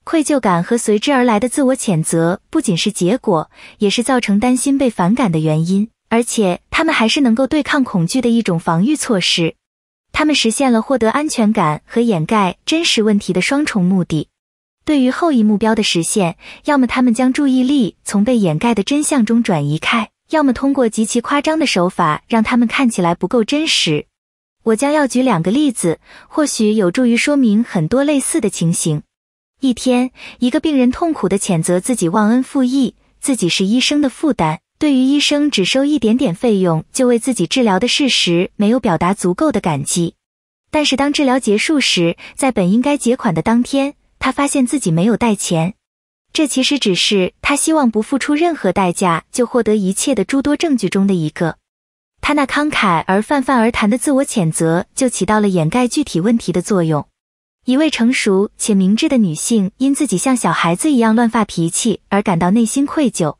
愧疚感和随之而来的自我谴责不仅是结果，也是造成担心被反感的原因。而且，他们还是能够对抗恐惧的一种防御措施。他们实现了获得安全感和掩盖真实问题的双重目的。对于后一目标的实现，要么他们将注意力从被掩盖的真相中转移开，要么通过极其夸张的手法，让他们看起来不够真实。我将要举两个例子，或许有助于说明很多类似的情形。一天，一个病人痛苦地谴责自己忘恩负义，自己是医生的负担。对于医生只收一点点费用就为自己治疗的事实，没有表达足够的感激。但是，当治疗结束时，在本应该结款的当天，他发现自己没有带钱。这其实只是他希望不付出任何代价就获得一切的诸多证据中的一个。他那慷慨而泛泛而谈的自我谴责，就起到了掩盖具体问题的作用。一位成熟且明智的女性，因自己像小孩子一样乱发脾气而感到内心愧疚。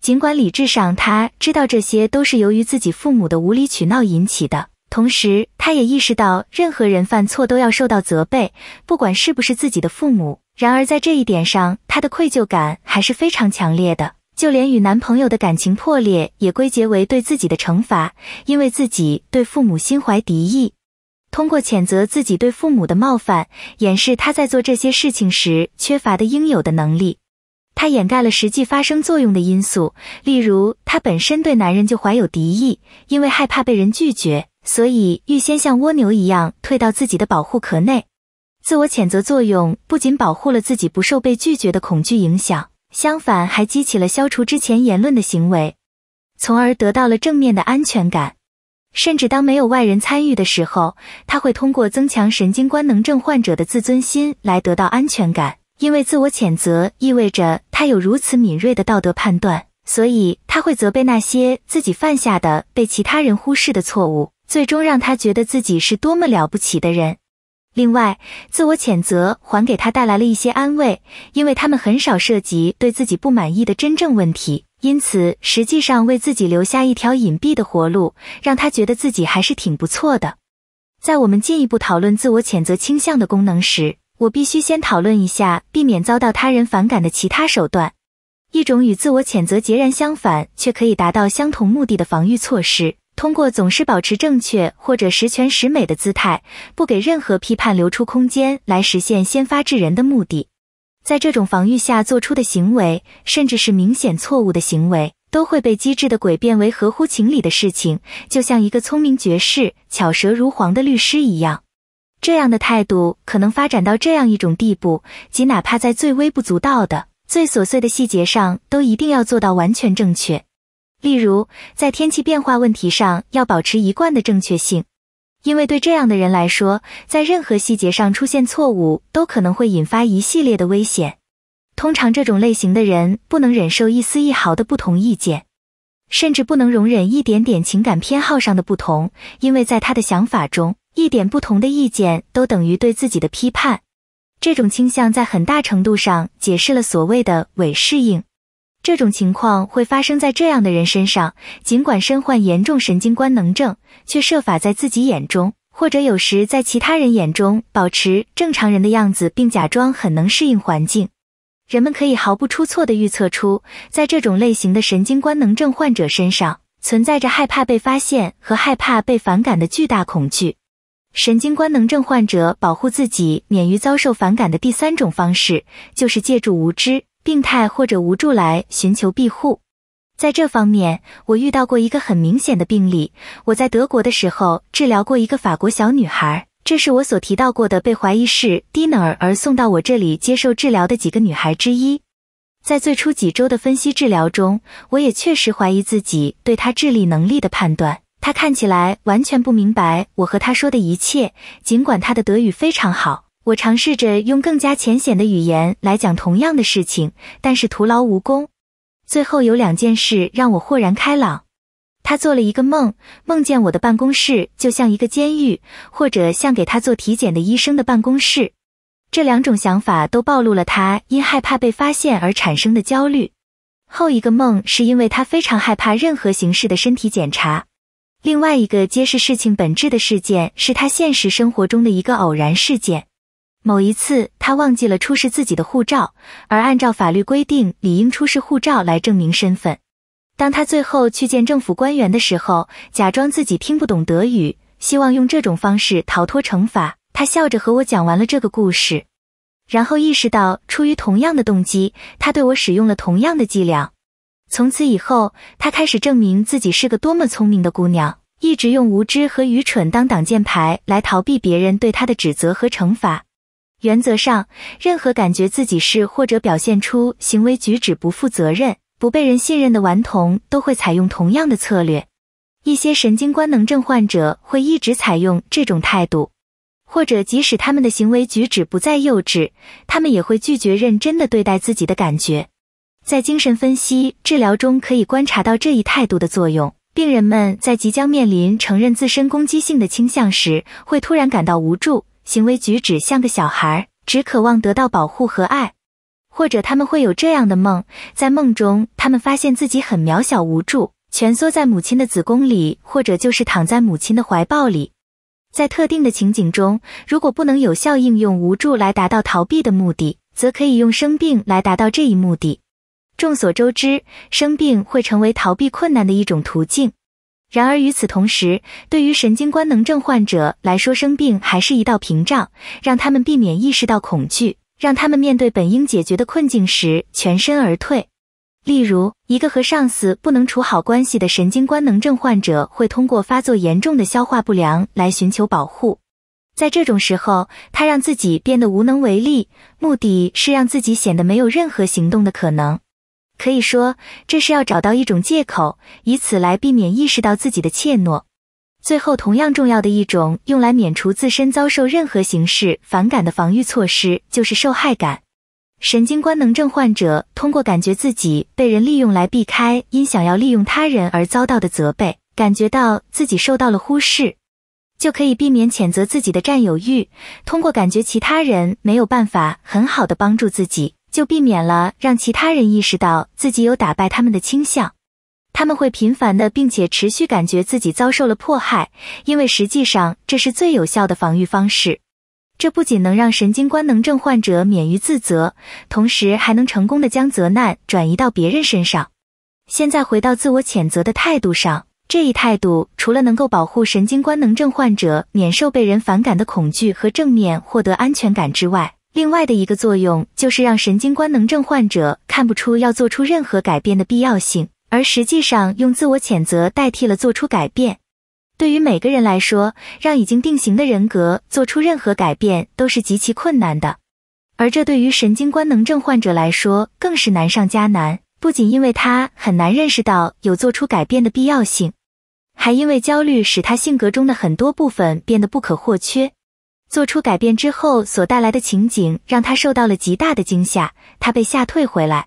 尽管理智上她知道这些都是由于自己父母的无理取闹引起的，同时她也意识到任何人犯错都要受到责备，不管是不是自己的父母。然而在这一点上，她的愧疚感还是非常强烈的。就连与男朋友的感情破裂，也归结为对自己的惩罚，因为自己对父母心怀敌意。通过谴责自己对父母的冒犯，掩饰他在做这些事情时缺乏的应有的能力，他掩盖了实际发生作用的因素，例如他本身对男人就怀有敌意，因为害怕被人拒绝，所以预先像蜗牛一样退到自己的保护壳内。自我谴责作用不仅保护了自己不受被拒绝的恐惧影响，相反还激起了消除之前言论的行为，从而得到了正面的安全感。甚至当没有外人参与的时候，他会通过增强神经官能症患者的自尊心来得到安全感。因为自我谴责意味着他有如此敏锐的道德判断，所以他会责备那些自己犯下的、被其他人忽视的错误，最终让他觉得自己是多么了不起的人。另外，自我谴责还给他带来了一些安慰，因为他们很少涉及对自己不满意的真正问题。因此，实际上为自己留下一条隐蔽的活路，让他觉得自己还是挺不错的。在我们进一步讨论自我谴责倾向的功能时，我必须先讨论一下避免遭到他人反感的其他手段，一种与自我谴责截然相反却可以达到相同目的的防御措施。通过总是保持正确或者十全十美的姿态，不给任何批判留出空间，来实现先发制人的目的。在这种防御下做出的行为，甚至是明显错误的行为，都会被机智的鬼变为合乎情理的事情，就像一个聪明绝世、巧舌如簧的律师一样。这样的态度可能发展到这样一种地步，即哪怕在最微不足道的、最琐碎的细节上，都一定要做到完全正确。例如，在天气变化问题上，要保持一贯的正确性。因为对这样的人来说，在任何细节上出现错误都可能会引发一系列的危险。通常，这种类型的人不能忍受一丝一毫的不同意见，甚至不能容忍一点点情感偏好上的不同，因为在他的想法中，一点不同的意见都等于对自己的批判。这种倾向在很大程度上解释了所谓的伪适应。这种情况会发生在这样的人身上：尽管身患严重神经官能症，却设法在自己眼中，或者有时在其他人眼中，保持正常人的样子，并假装很能适应环境。人们可以毫不出错地预测出，在这种类型的神经官能症患者身上，存在着害怕被发现和害怕被反感的巨大恐惧。神经官能症患者保护自己免于遭受反感的第三种方式，就是借助无知。病态或者无助来寻求庇护，在这方面，我遇到过一个很明显的病例。我在德国的时候治疗过一个法国小女孩，这是我所提到过的被怀疑是 Dinner 而送到我这里接受治疗的几个女孩之一。在最初几周的分析治疗中，我也确实怀疑自己对她智力能力的判断。她看起来完全不明白我和她说的一切，尽管她的德语非常好。我尝试着用更加浅显的语言来讲同样的事情，但是徒劳无功。最后有两件事让我豁然开朗。他做了一个梦，梦见我的办公室就像一个监狱，或者像给他做体检的医生的办公室。这两种想法都暴露了他因害怕被发现而产生的焦虑。后一个梦是因为他非常害怕任何形式的身体检查。另外一个揭示事情本质的事件是他现实生活中的一个偶然事件。某一次，他忘记了出示自己的护照，而按照法律规定，理应出示护照来证明身份。当他最后去见政府官员的时候，假装自己听不懂德语，希望用这种方式逃脱惩罚。他笑着和我讲完了这个故事，然后意识到，出于同样的动机，他对我使用了同样的伎俩。从此以后，他开始证明自己是个多么聪明的姑娘，一直用无知和愚蠢当挡箭牌来逃避别人对他的指责和惩罚。原则上，任何感觉自己是或者表现出行为举止不负责任、不被人信任的顽童，都会采用同样的策略。一些神经官能症患者会一直采用这种态度，或者即使他们的行为举止不再幼稚，他们也会拒绝认真的对待自己的感觉。在精神分析治疗中，可以观察到这一态度的作用。病人们在即将面临承认自身攻击性的倾向时，会突然感到无助。行为举止像个小孩，只渴望得到保护和爱，或者他们会有这样的梦，在梦中他们发现自己很渺小无助，蜷缩在母亲的子宫里，或者就是躺在母亲的怀抱里。在特定的情景中，如果不能有效应用无助来达到逃避的目的，则可以用生病来达到这一目的。众所周知，生病会成为逃避困难的一种途径。然而，与此同时，对于神经官能症患者来说，生病还是一道屏障，让他们避免意识到恐惧，让他们面对本应解决的困境时全身而退。例如，一个和上司不能处好关系的神经官能症患者，会通过发作严重的消化不良来寻求保护。在这种时候，他让自己变得无能为力，目的是让自己显得没有任何行动的可能。可以说，这是要找到一种借口，以此来避免意识到自己的怯懦。最后，同样重要的一种用来免除自身遭受任何形式反感的防御措施，就是受害感。神经官能症患者通过感觉自己被人利用来避开因想要利用他人而遭到的责备，感觉到自己受到了忽视，就可以避免谴责自己的占有欲。通过感觉其他人没有办法很好的帮助自己。就避免了让其他人意识到自己有打败他们的倾向，他们会频繁的并且持续感觉自己遭受了迫害，因为实际上这是最有效的防御方式。这不仅能让神经官能症患者免于自责，同时还能成功的将责难转移到别人身上。现在回到自我谴责的态度上，这一态度除了能够保护神经官能症患者免受被人反感的恐惧和正面获得安全感之外。另外的一个作用就是让神经官能症患者看不出要做出任何改变的必要性，而实际上用自我谴责代替了做出改变。对于每个人来说，让已经定型的人格做出任何改变都是极其困难的，而这对于神经官能症患者来说更是难上加难。不仅因为他很难认识到有做出改变的必要性，还因为焦虑使他性格中的很多部分变得不可或缺。做出改变之后所带来的情景，让他受到了极大的惊吓，他被吓退回来。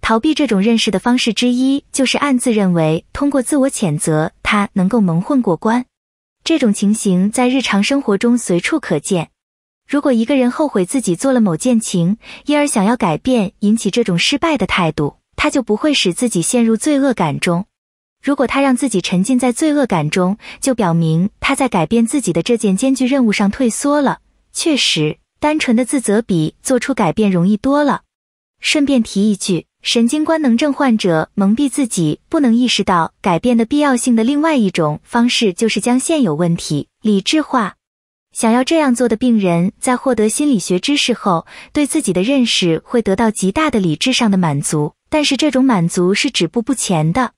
逃避这种认识的方式之一，就是暗自认为通过自我谴责，他能够蒙混过关。这种情形在日常生活中随处可见。如果一个人后悔自己做了某件情，因而想要改变，引起这种失败的态度，他就不会使自己陷入罪恶感中。如果他让自己沉浸在罪恶感中，就表明他在改变自己的这件艰巨任务上退缩了。确实，单纯的自责比做出改变容易多了。顺便提一句，神经官能症患者蒙蔽自己、不能意识到改变的必要性的另外一种方式，就是将现有问题理智化。想要这样做的病人，在获得心理学知识后，对自己的认识会得到极大的理智上的满足，但是这种满足是止步不前的。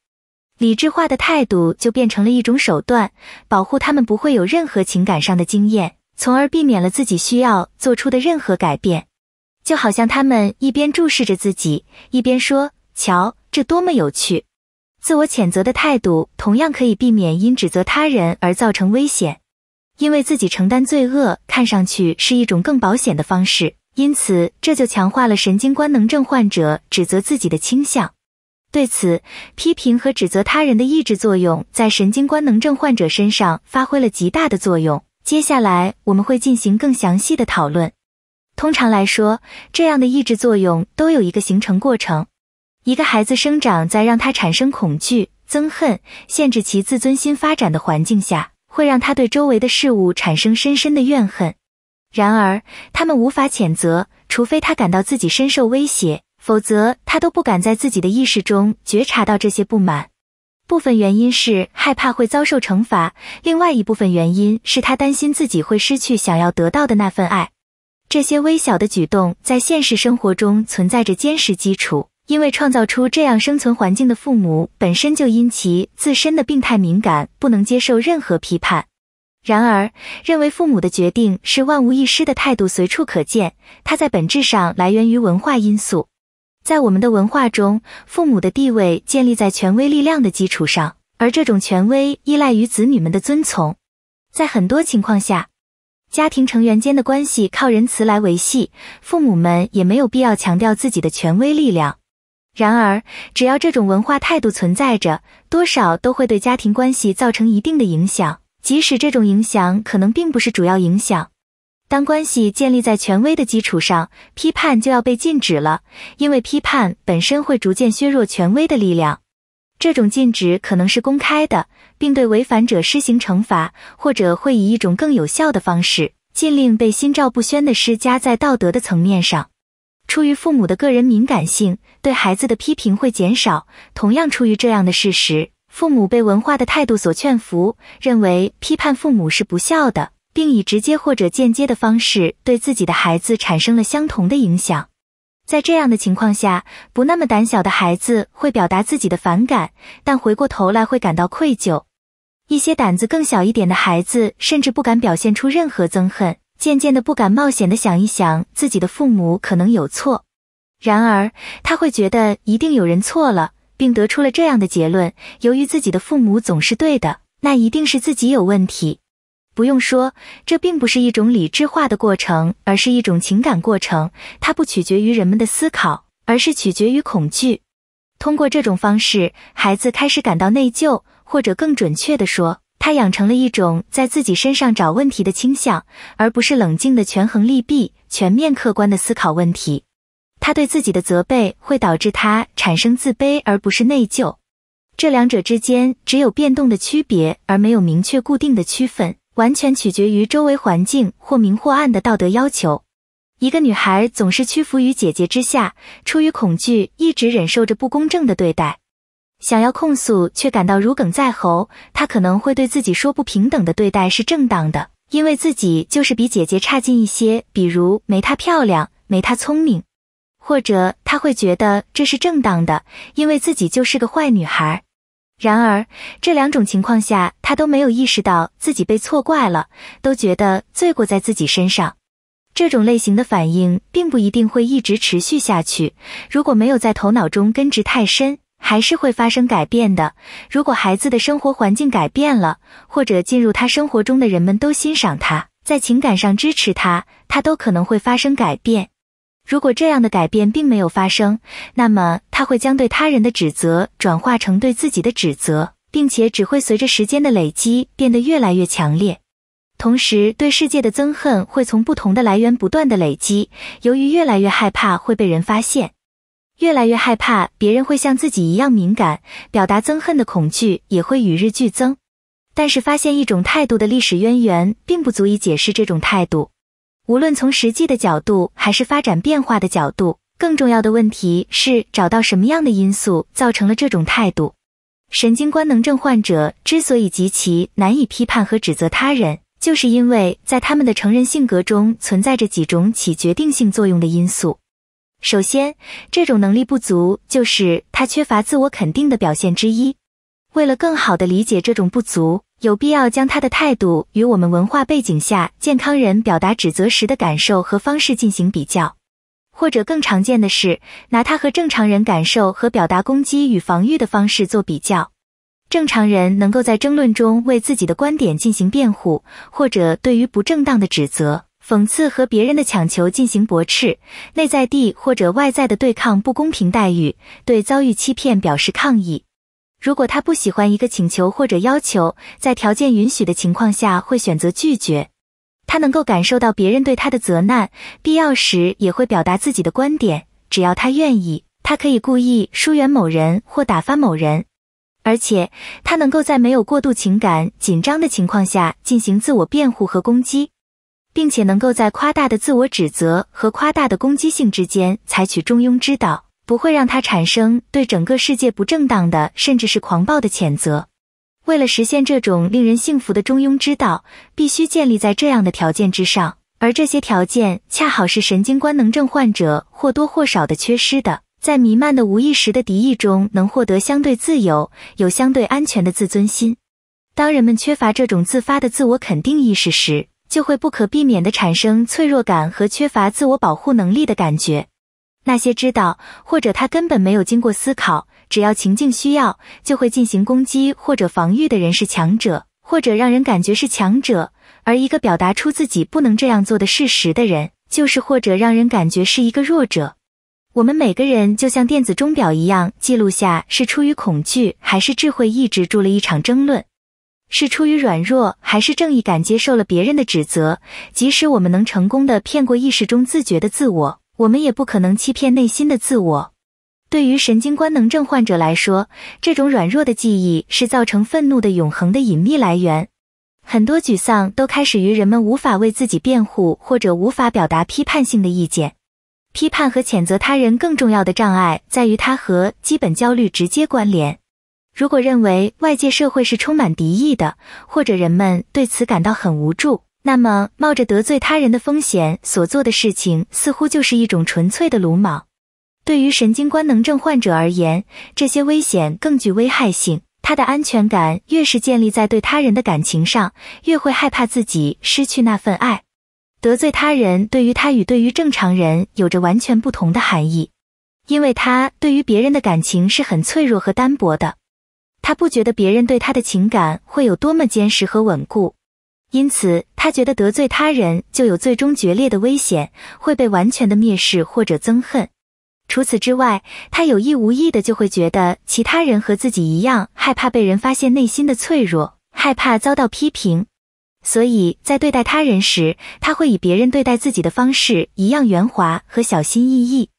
理智化的态度就变成了一种手段，保护他们不会有任何情感上的经验，从而避免了自己需要做出的任何改变。就好像他们一边注视着自己，一边说：“瞧，这多么有趣。”自我谴责的态度同样可以避免因指责他人而造成危险，因为自己承担罪恶看上去是一种更保险的方式。因此，这就强化了神经官能症患者指责自己的倾向。对此，批评和指责他人的抑制作用在神经官能症患者身上发挥了极大的作用。接下来，我们会进行更详细的讨论。通常来说，这样的抑制作用都有一个形成过程。一个孩子生长在让他产生恐惧、憎恨、限制其自尊心发展的环境下，会让他对周围的事物产生深深的怨恨。然而，他们无法谴责，除非他感到自己深受威胁。否则，他都不敢在自己的意识中觉察到这些不满。部分原因是害怕会遭受惩罚，另外一部分原因是他担心自己会失去想要得到的那份爱。这些微小的举动在现实生活中存在着坚实基础，因为创造出这样生存环境的父母本身就因其自身的病态敏感，不能接受任何批判。然而，认为父母的决定是万无一失的态度随处可见，它在本质上来源于文化因素。在我们的文化中，父母的地位建立在权威力量的基础上，而这种权威依赖于子女们的遵从。在很多情况下，家庭成员间的关系靠仁慈来维系，父母们也没有必要强调自己的权威力量。然而，只要这种文化态度存在着，多少都会对家庭关系造成一定的影响，即使这种影响可能并不是主要影响。当关系建立在权威的基础上，批判就要被禁止了，因为批判本身会逐渐削弱权威的力量。这种禁止可能是公开的，并对违反者施行惩罚，或者会以一种更有效的方式，禁令被心照不宣的施加在道德的层面上。出于父母的个人敏感性，对孩子的批评会减少。同样出于这样的事实，父母被文化的态度所劝服，认为批判父母是不孝的。并以直接或者间接的方式对自己的孩子产生了相同的影响。在这样的情况下，不那么胆小的孩子会表达自己的反感，但回过头来会感到愧疚。一些胆子更小一点的孩子甚至不敢表现出任何憎恨，渐渐的不敢冒险的想一想自己的父母可能有错。然而，他会觉得一定有人错了，并得出了这样的结论：由于自己的父母总是对的，那一定是自己有问题。不用说，这并不是一种理智化的过程，而是一种情感过程。它不取决于人们的思考，而是取决于恐惧。通过这种方式，孩子开始感到内疚，或者更准确地说，他养成了一种在自己身上找问题的倾向，而不是冷静的权衡利弊、全面客观的思考问题。他对自己的责备会导致他产生自卑，而不是内疚。这两者之间只有变动的区别，而没有明确固定的区分。完全取决于周围环境或明或暗的道德要求。一个女孩总是屈服于姐姐之下，出于恐惧一直忍受着不公正的对待。想要控诉却感到如鲠在喉，她可能会对自己说不平等的对待是正当的，因为自己就是比姐姐差劲一些，比如没她漂亮，没她聪明，或者她会觉得这是正当的，因为自己就是个坏女孩。然而，这两种情况下，他都没有意识到自己被错怪了，都觉得罪过在自己身上。这种类型的反应并不一定会一直持续下去，如果没有在头脑中根植太深，还是会发生改变的。如果孩子的生活环境改变了，或者进入他生活中的人们都欣赏他，在情感上支持他，他都可能会发生改变。如果这样的改变并没有发生，那么他会将对他人的指责转化成对自己的指责，并且只会随着时间的累积变得越来越强烈。同时，对世界的憎恨会从不同的来源不断的累积，由于越来越害怕会被人发现，越来越害怕别人会像自己一样敏感，表达憎恨的恐惧也会与日俱增。但是，发现一种态度的历史渊源并不足以解释这种态度。无论从实际的角度还是发展变化的角度，更重要的问题是找到什么样的因素造成了这种态度。神经官能症患者之所以极其难以批判和指责他人，就是因为在他们的成人性格中存在着几种起决定性作用的因素。首先，这种能力不足就是他缺乏自我肯定的表现之一。为了更好地理解这种不足，有必要将他的态度与我们文化背景下健康人表达指责时的感受和方式进行比较，或者更常见的是拿他和正常人感受和表达攻击与防御的方式做比较。正常人能够在争论中为自己的观点进行辩护，或者对于不正当的指责、讽刺和别人的强求进行驳斥；内在地或者外在的对抗不公平待遇，对遭遇欺骗表示抗议。如果他不喜欢一个请求或者要求，在条件允许的情况下，会选择拒绝。他能够感受到别人对他的责难，必要时也会表达自己的观点。只要他愿意，他可以故意疏远某人或打发某人。而且，他能够在没有过度情感紧张的情况下进行自我辩护和攻击，并且能够在夸大的自我指责和夸大的攻击性之间采取中庸之道。不会让他产生对整个世界不正当的，甚至是狂暴的谴责。为了实现这种令人幸福的中庸之道，必须建立在这样的条件之上，而这些条件恰好是神经官能症患者或多或少的缺失的。在弥漫的无意识的敌意中，能获得相对自由、有相对安全的自尊心。当人们缺乏这种自发的自我肯定意识时，就会不可避免地产生脆弱感和缺乏自我保护能力的感觉。那些知道，或者他根本没有经过思考，只要情境需要就会进行攻击或者防御的人是强者，或者让人感觉是强者；而一个表达出自己不能这样做的事实的人，就是或者让人感觉是一个弱者。我们每个人就像电子钟表一样，记录下是出于恐惧还是智慧抑制住了一场争论，是出于软弱还是正义感接受了别人的指责。即使我们能成功的骗过意识中自觉的自我。我们也不可能欺骗内心的自我。对于神经官能症患者来说，这种软弱的记忆是造成愤怒的永恒的隐秘来源。很多沮丧都开始于人们无法为自己辩护，或者无法表达批判性的意见。批判和谴责他人更重要的障碍在于它和基本焦虑直接关联。如果认为外界社会是充满敌意的，或者人们对此感到很无助。那么，冒着得罪他人的风险所做的事情，似乎就是一种纯粹的鲁莽。对于神经官能症患者而言，这些危险更具危害性。他的安全感越是建立在对他人的感情上，越会害怕自己失去那份爱。得罪他人，对于他与对于正常人有着完全不同的含义，因为他对于别人的感情是很脆弱和单薄的。他不觉得别人对他的情感会有多么坚实和稳固，因此。他觉得得罪他人就有最终决裂的危险，会被完全的蔑视或者憎恨。除此之外，他有意无意的就会觉得其他人和自己一样害怕被人发现内心的脆弱，害怕遭到批评。所以在对待他人时，他会以别人对待自己的方式一样圆滑和小心翼翼。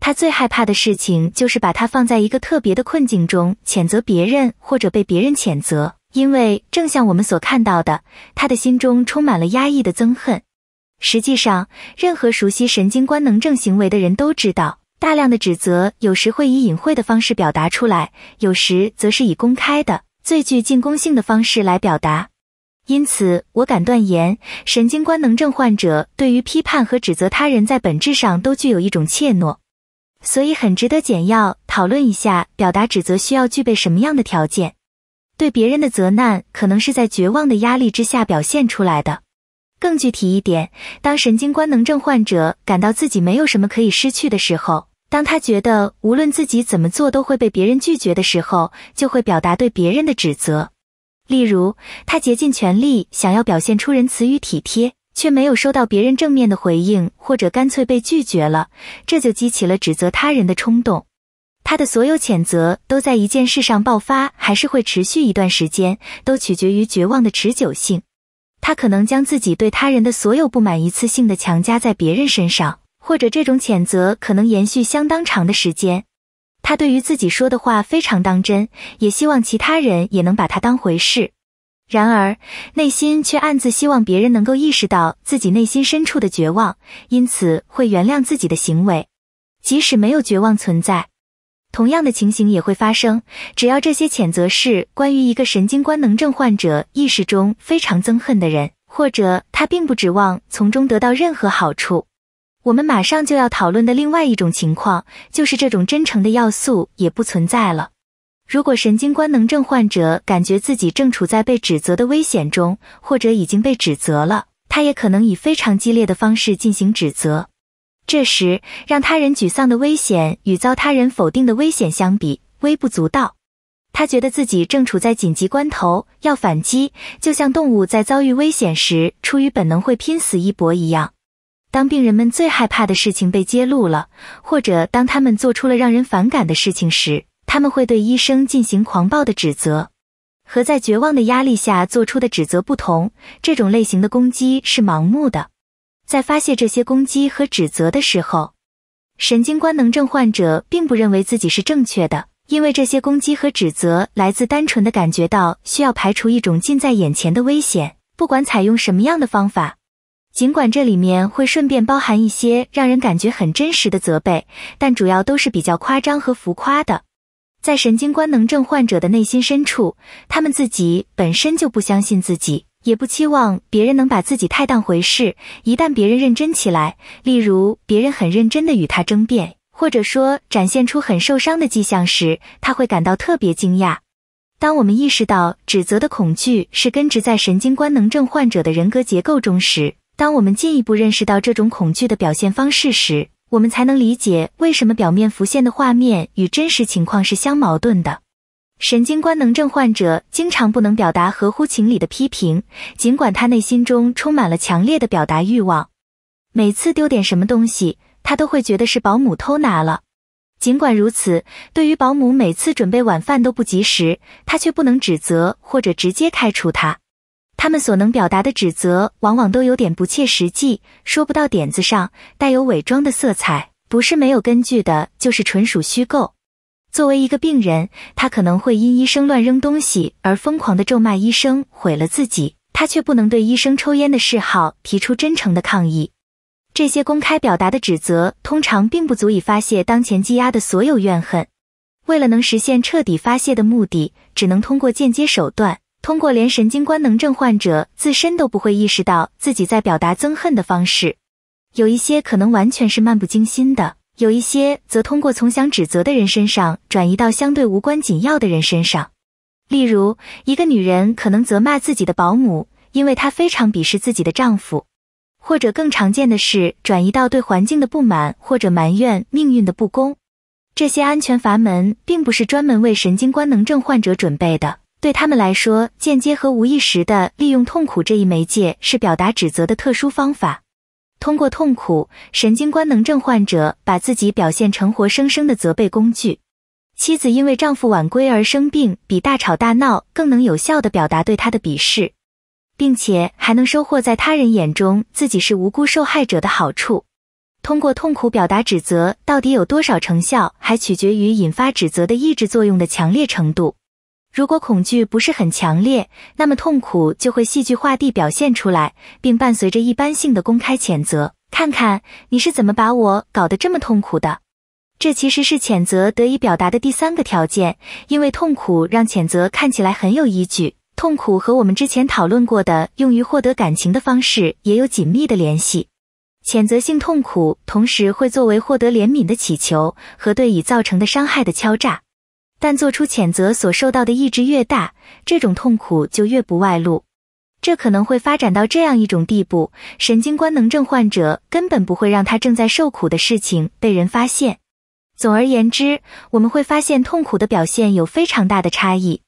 他最害怕的事情就是把他放在一个特别的困境中，谴责别人或者被别人谴责。因为正像我们所看到的，他的心中充满了压抑的憎恨。实际上，任何熟悉神经官能症行为的人都知道，大量的指责有时会以隐晦的方式表达出来，有时则是以公开的、最具进攻性的方式来表达。因此，我敢断言，神经官能症患者对于批判和指责他人，在本质上都具有一种怯懦。所以，很值得简要讨论一下，表达指责需要具备什么样的条件。对别人的责难，可能是在绝望的压力之下表现出来的。更具体一点，当神经官能症患者感到自己没有什么可以失去的时候，当他觉得无论自己怎么做都会被别人拒绝的时候，就会表达对别人的指责。例如，他竭尽全力想要表现出仁慈与体贴，却没有收到别人正面的回应，或者干脆被拒绝了，这就激起了指责他人的冲动。他的所有谴责都在一件事上爆发，还是会持续一段时间，都取决于绝望的持久性。他可能将自己对他人的所有不满一次性的强加在别人身上，或者这种谴责可能延续相当长的时间。他对于自己说的话非常当真，也希望其他人也能把他当回事。然而，内心却暗自希望别人能够意识到自己内心深处的绝望，因此会原谅自己的行为，即使没有绝望存在。同样的情形也会发生，只要这些谴责是关于一个神经官能症患者意识中非常憎恨的人，或者他并不指望从中得到任何好处。我们马上就要讨论的另外一种情况，就是这种真诚的要素也不存在了。如果神经官能症患者感觉自己正处在被指责的危险中，或者已经被指责了，他也可能以非常激烈的方式进行指责。这时，让他人沮丧的危险与遭他人否定的危险相比，微不足道。他觉得自己正处在紧急关头，要反击，就像动物在遭遇危险时，出于本能会拼死一搏一样。当病人们最害怕的事情被揭露了，或者当他们做出了让人反感的事情时，他们会对医生进行狂暴的指责。和在绝望的压力下做出的指责不同，这种类型的攻击是盲目的。在发泄这些攻击和指责的时候，神经官能症患者并不认为自己是正确的，因为这些攻击和指责来自单纯的感觉到需要排除一种近在眼前的危险。不管采用什么样的方法，尽管这里面会顺便包含一些让人感觉很真实的责备，但主要都是比较夸张和浮夸的。在神经官能症患者的内心深处，他们自己本身就不相信自己。也不期望别人能把自己太当回事。一旦别人认真起来，例如别人很认真的与他争辩，或者说展现出很受伤的迹象时，他会感到特别惊讶。当我们意识到指责的恐惧是根植在神经官能症患者的人格结构中时，当我们进一步认识到这种恐惧的表现方式时，我们才能理解为什么表面浮现的画面与真实情况是相矛盾的。神经官能症患者经常不能表达合乎情理的批评，尽管他内心中充满了强烈的表达欲望。每次丢点什么东西，他都会觉得是保姆偷拿了。尽管如此，对于保姆每次准备晚饭都不及时，他却不能指责或者直接开除他。他们所能表达的指责，往往都有点不切实际，说不到点子上，带有伪装的色彩，不是没有根据的，就是纯属虚构。作为一个病人，他可能会因医生乱扔东西而疯狂地咒骂医生，毁了自己。他却不能对医生抽烟的嗜好提出真诚的抗议。这些公开表达的指责通常并不足以发泄当前积压的所有怨恨。为了能实现彻底发泄的目的，只能通过间接手段，通过连神经官能症患者自身都不会意识到自己在表达憎恨的方式，有一些可能完全是漫不经心的。有一些则通过从想指责的人身上转移到相对无关紧要的人身上，例如，一个女人可能责骂自己的保姆，因为她非常鄙视自己的丈夫；或者更常见的是，转移到对环境的不满或者埋怨命运的不公。这些安全阀门并不是专门为神经官能症患者准备的，对他们来说，间接和无意识的利用痛苦这一媒介是表达指责的特殊方法。通过痛苦，神经官能症患者把自己表现成活生生的责备工具。妻子因为丈夫晚归而生病，比大吵大闹更能有效地表达对他的鄙视，并且还能收获在他人眼中自己是无辜受害者的好处。通过痛苦表达指责，到底有多少成效，还取决于引发指责的抑制作用的强烈程度。如果恐惧不是很强烈，那么痛苦就会戏剧化地表现出来，并伴随着一般性的公开谴责。看看你是怎么把我搞得这么痛苦的！这其实是谴责得以表达的第三个条件，因为痛苦让谴责看起来很有依据。痛苦和我们之前讨论过的用于获得感情的方式也有紧密的联系。谴责性痛苦同时会作为获得怜悯的祈求和对已造成的伤害的敲诈。但做出谴责所受到的抑制越大，这种痛苦就越不外露。这可能会发展到这样一种地步：神经官能症患者根本不会让他正在受苦的事情被人发现。总而言之，我们会发现痛苦的表现有非常大的差异。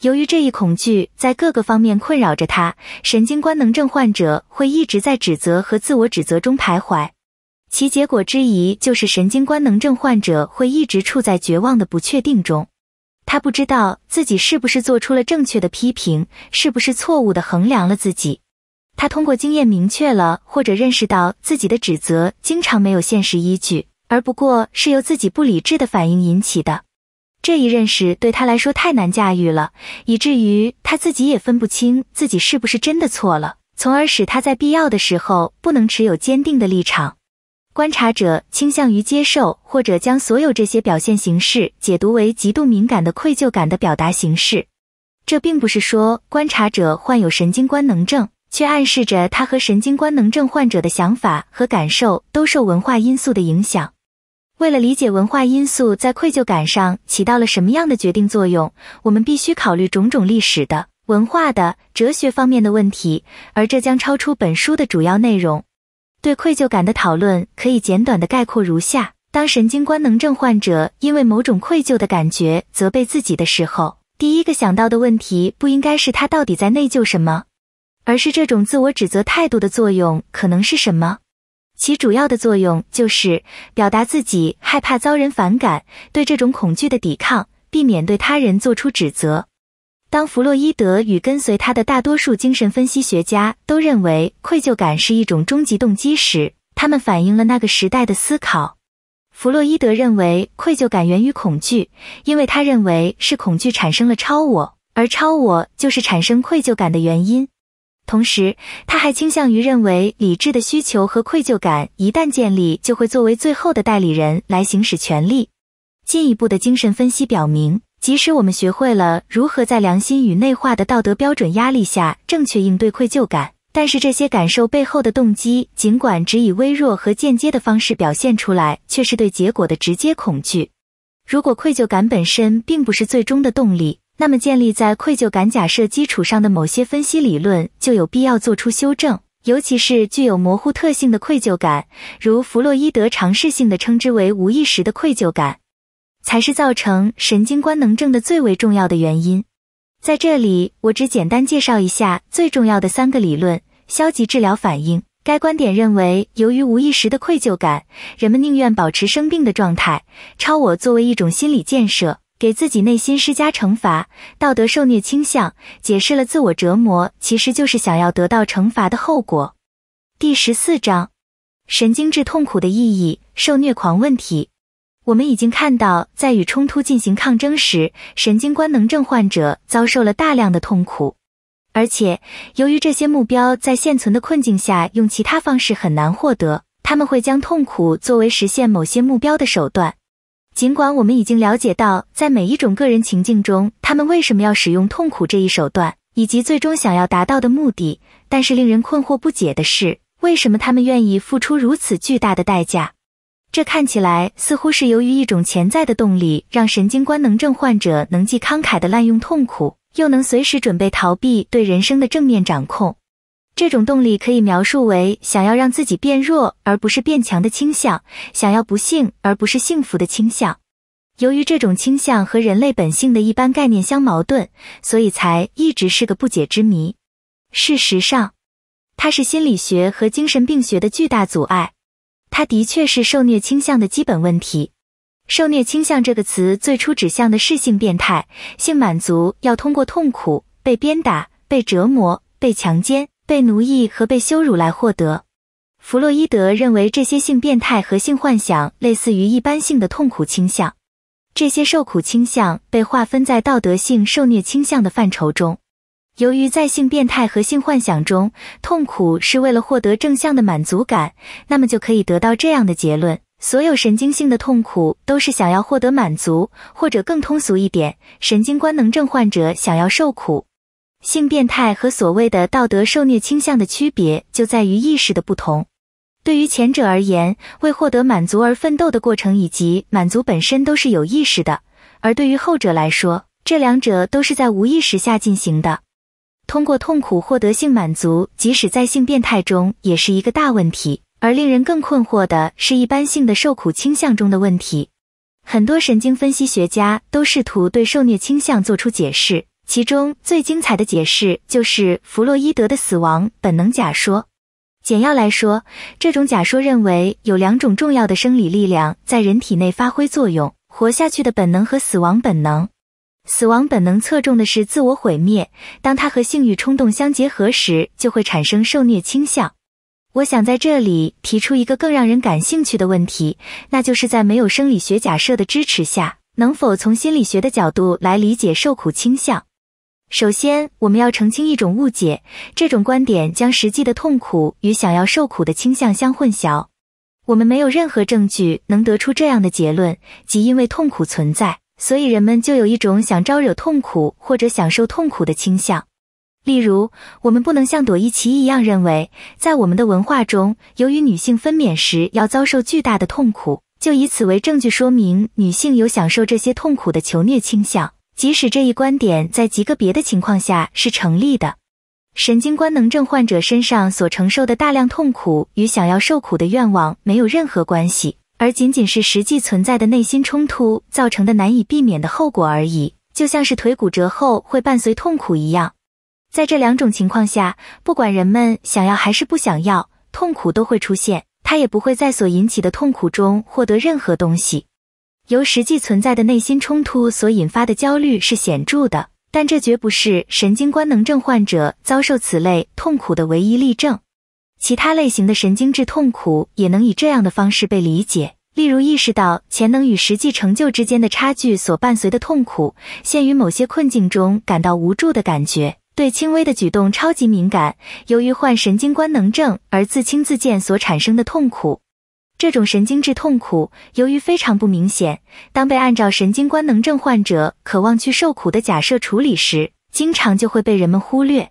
由于这一恐惧在各个方面困扰着他，神经官能症患者会一直在指责和自我指责中徘徊。其结果之一就是神经官能症患者会一直处在绝望的不确定中，他不知道自己是不是做出了正确的批评，是不是错误的衡量了自己。他通过经验明确了或者认识到自己的指责经常没有现实依据，而不过是由自己不理智的反应引起的。这一认识对他来说太难驾驭了，以至于他自己也分不清自己是不是真的错了，从而使他在必要的时候不能持有坚定的立场。观察者倾向于接受或者将所有这些表现形式解读为极度敏感的愧疚感的表达形式。这并不是说观察者患有神经官能症，却暗示着他和神经官能症患者的想法和感受都受文化因素的影响。为了理解文化因素在愧疚感上起到了什么样的决定作用，我们必须考虑种种历史的、文化的、哲学方面的问题，而这将超出本书的主要内容。对愧疚感的讨论可以简短的概括如下：当神经官能症患者因为某种愧疚的感觉责备自己的时候，第一个想到的问题不应该是他到底在内疚什么，而是这种自我指责态度的作用可能是什么。其主要的作用就是表达自己害怕遭人反感，对这种恐惧的抵抗，避免对他人做出指责。当弗洛伊德与跟随他的大多数精神分析学家都认为愧疚感是一种终极动机时，他们反映了那个时代的思考。弗洛伊德认为愧疚感源于恐惧，因为他认为是恐惧产生了超我，而超我就是产生愧疚感的原因。同时，他还倾向于认为理智的需求和愧疚感一旦建立，就会作为最后的代理人来行使权利。进一步的精神分析表明。即使我们学会了如何在良心与内化的道德标准压力下正确应对愧疚感，但是这些感受背后的动机，尽管只以微弱和间接的方式表现出来，却是对结果的直接恐惧。如果愧疚感本身并不是最终的动力，那么建立在愧疚感假设基础上的某些分析理论就有必要做出修正，尤其是具有模糊特性的愧疚感，如弗洛伊德尝试性的称之为无意识的愧疚感。才是造成神经官能症的最为重要的原因。在这里，我只简单介绍一下最重要的三个理论：消极治疗反应。该观点认为，由于无意识的愧疚感，人们宁愿保持生病的状态。超我作为一种心理建设，给自己内心施加惩罚。道德受虐倾向解释了自我折磨其实就是想要得到惩罚的后果。第十四章，神经质痛苦的意义：受虐狂问题。我们已经看到，在与冲突进行抗争时，神经官能症患者遭受了大量的痛苦。而且，由于这些目标在现存的困境下用其他方式很难获得，他们会将痛苦作为实现某些目标的手段。尽管我们已经了解到，在每一种个人情境中，他们为什么要使用痛苦这一手段，以及最终想要达到的目的，但是令人困惑不解的是，为什么他们愿意付出如此巨大的代价？这看起来似乎是由于一种潜在的动力，让神经官能症患者能既慷慨的滥用痛苦，又能随时准备逃避对人生的正面掌控。这种动力可以描述为想要让自己变弱而不是变强的倾向，想要不幸而不是幸福的倾向。由于这种倾向和人类本性的一般概念相矛盾，所以才一直是个不解之谜。事实上，它是心理学和精神病学的巨大阻碍。它的确是受虐倾向的基本问题。受虐倾向这个词最初指向的是性变态，性满足要通过痛苦、被鞭打、被折磨、被强奸、被奴役和被羞辱来获得。弗洛伊德认为这些性变态和性幻想类似于一般性的痛苦倾向，这些受苦倾向被划分在道德性受虐倾向的范畴中。由于在性变态和性幻想中，痛苦是为了获得正向的满足感，那么就可以得到这样的结论：所有神经性的痛苦都是想要获得满足，或者更通俗一点，神经官能症患者想要受苦。性变态和所谓的道德受虐倾向的区别就在于意识的不同。对于前者而言，为获得满足而奋斗的过程以及满足本身都是有意识的；而对于后者来说，这两者都是在无意识下进行的。通过痛苦获得性满足，即使在性变态中，也是一个大问题。而令人更困惑的，是一般性的受苦倾向中的问题。很多神经分析学家都试图对受虐倾向做出解释，其中最精彩的解释就是弗洛伊德的死亡本能假说。简要来说，这种假说认为有两种重要的生理力量在人体内发挥作用：活下去的本能和死亡本能。死亡本能侧重的是自我毁灭，当它和性欲冲动相结合时，就会产生受虐倾向。我想在这里提出一个更让人感兴趣的问题，那就是在没有生理学假设的支持下，能否从心理学的角度来理解受苦倾向？首先，我们要澄清一种误解，这种观点将实际的痛苦与想要受苦的倾向相混淆。我们没有任何证据能得出这样的结论，即因为痛苦存在。所以人们就有一种想招惹痛苦或者享受痛苦的倾向。例如，我们不能像朵伊奇一样认为，在我们的文化中，由于女性分娩时要遭受巨大的痛苦，就以此为证据说明女性有享受这些痛苦的求虐倾向。即使这一观点在极个别的情况下是成立的，神经官能症患者身上所承受的大量痛苦与想要受苦的愿望没有任何关系。而仅仅是实际存在的内心冲突造成的难以避免的后果而已，就像是腿骨折后会伴随痛苦一样。在这两种情况下，不管人们想要还是不想要，痛苦都会出现，他也不会在所引起的痛苦中获得任何东西。由实际存在的内心冲突所引发的焦虑是显著的，但这绝不是神经官能症患者遭受此类痛苦的唯一例证。其他类型的神经质痛苦也能以这样的方式被理解，例如意识到潜能与实际成就之间的差距所伴随的痛苦，陷于某些困境中感到无助的感觉，对轻微的举动超级敏感，由于患神经官能症而自轻自贱所产生的痛苦。这种神经质痛苦由于非常不明显，当被按照神经官能症患者渴望去受苦的假设处理时，经常就会被人们忽略。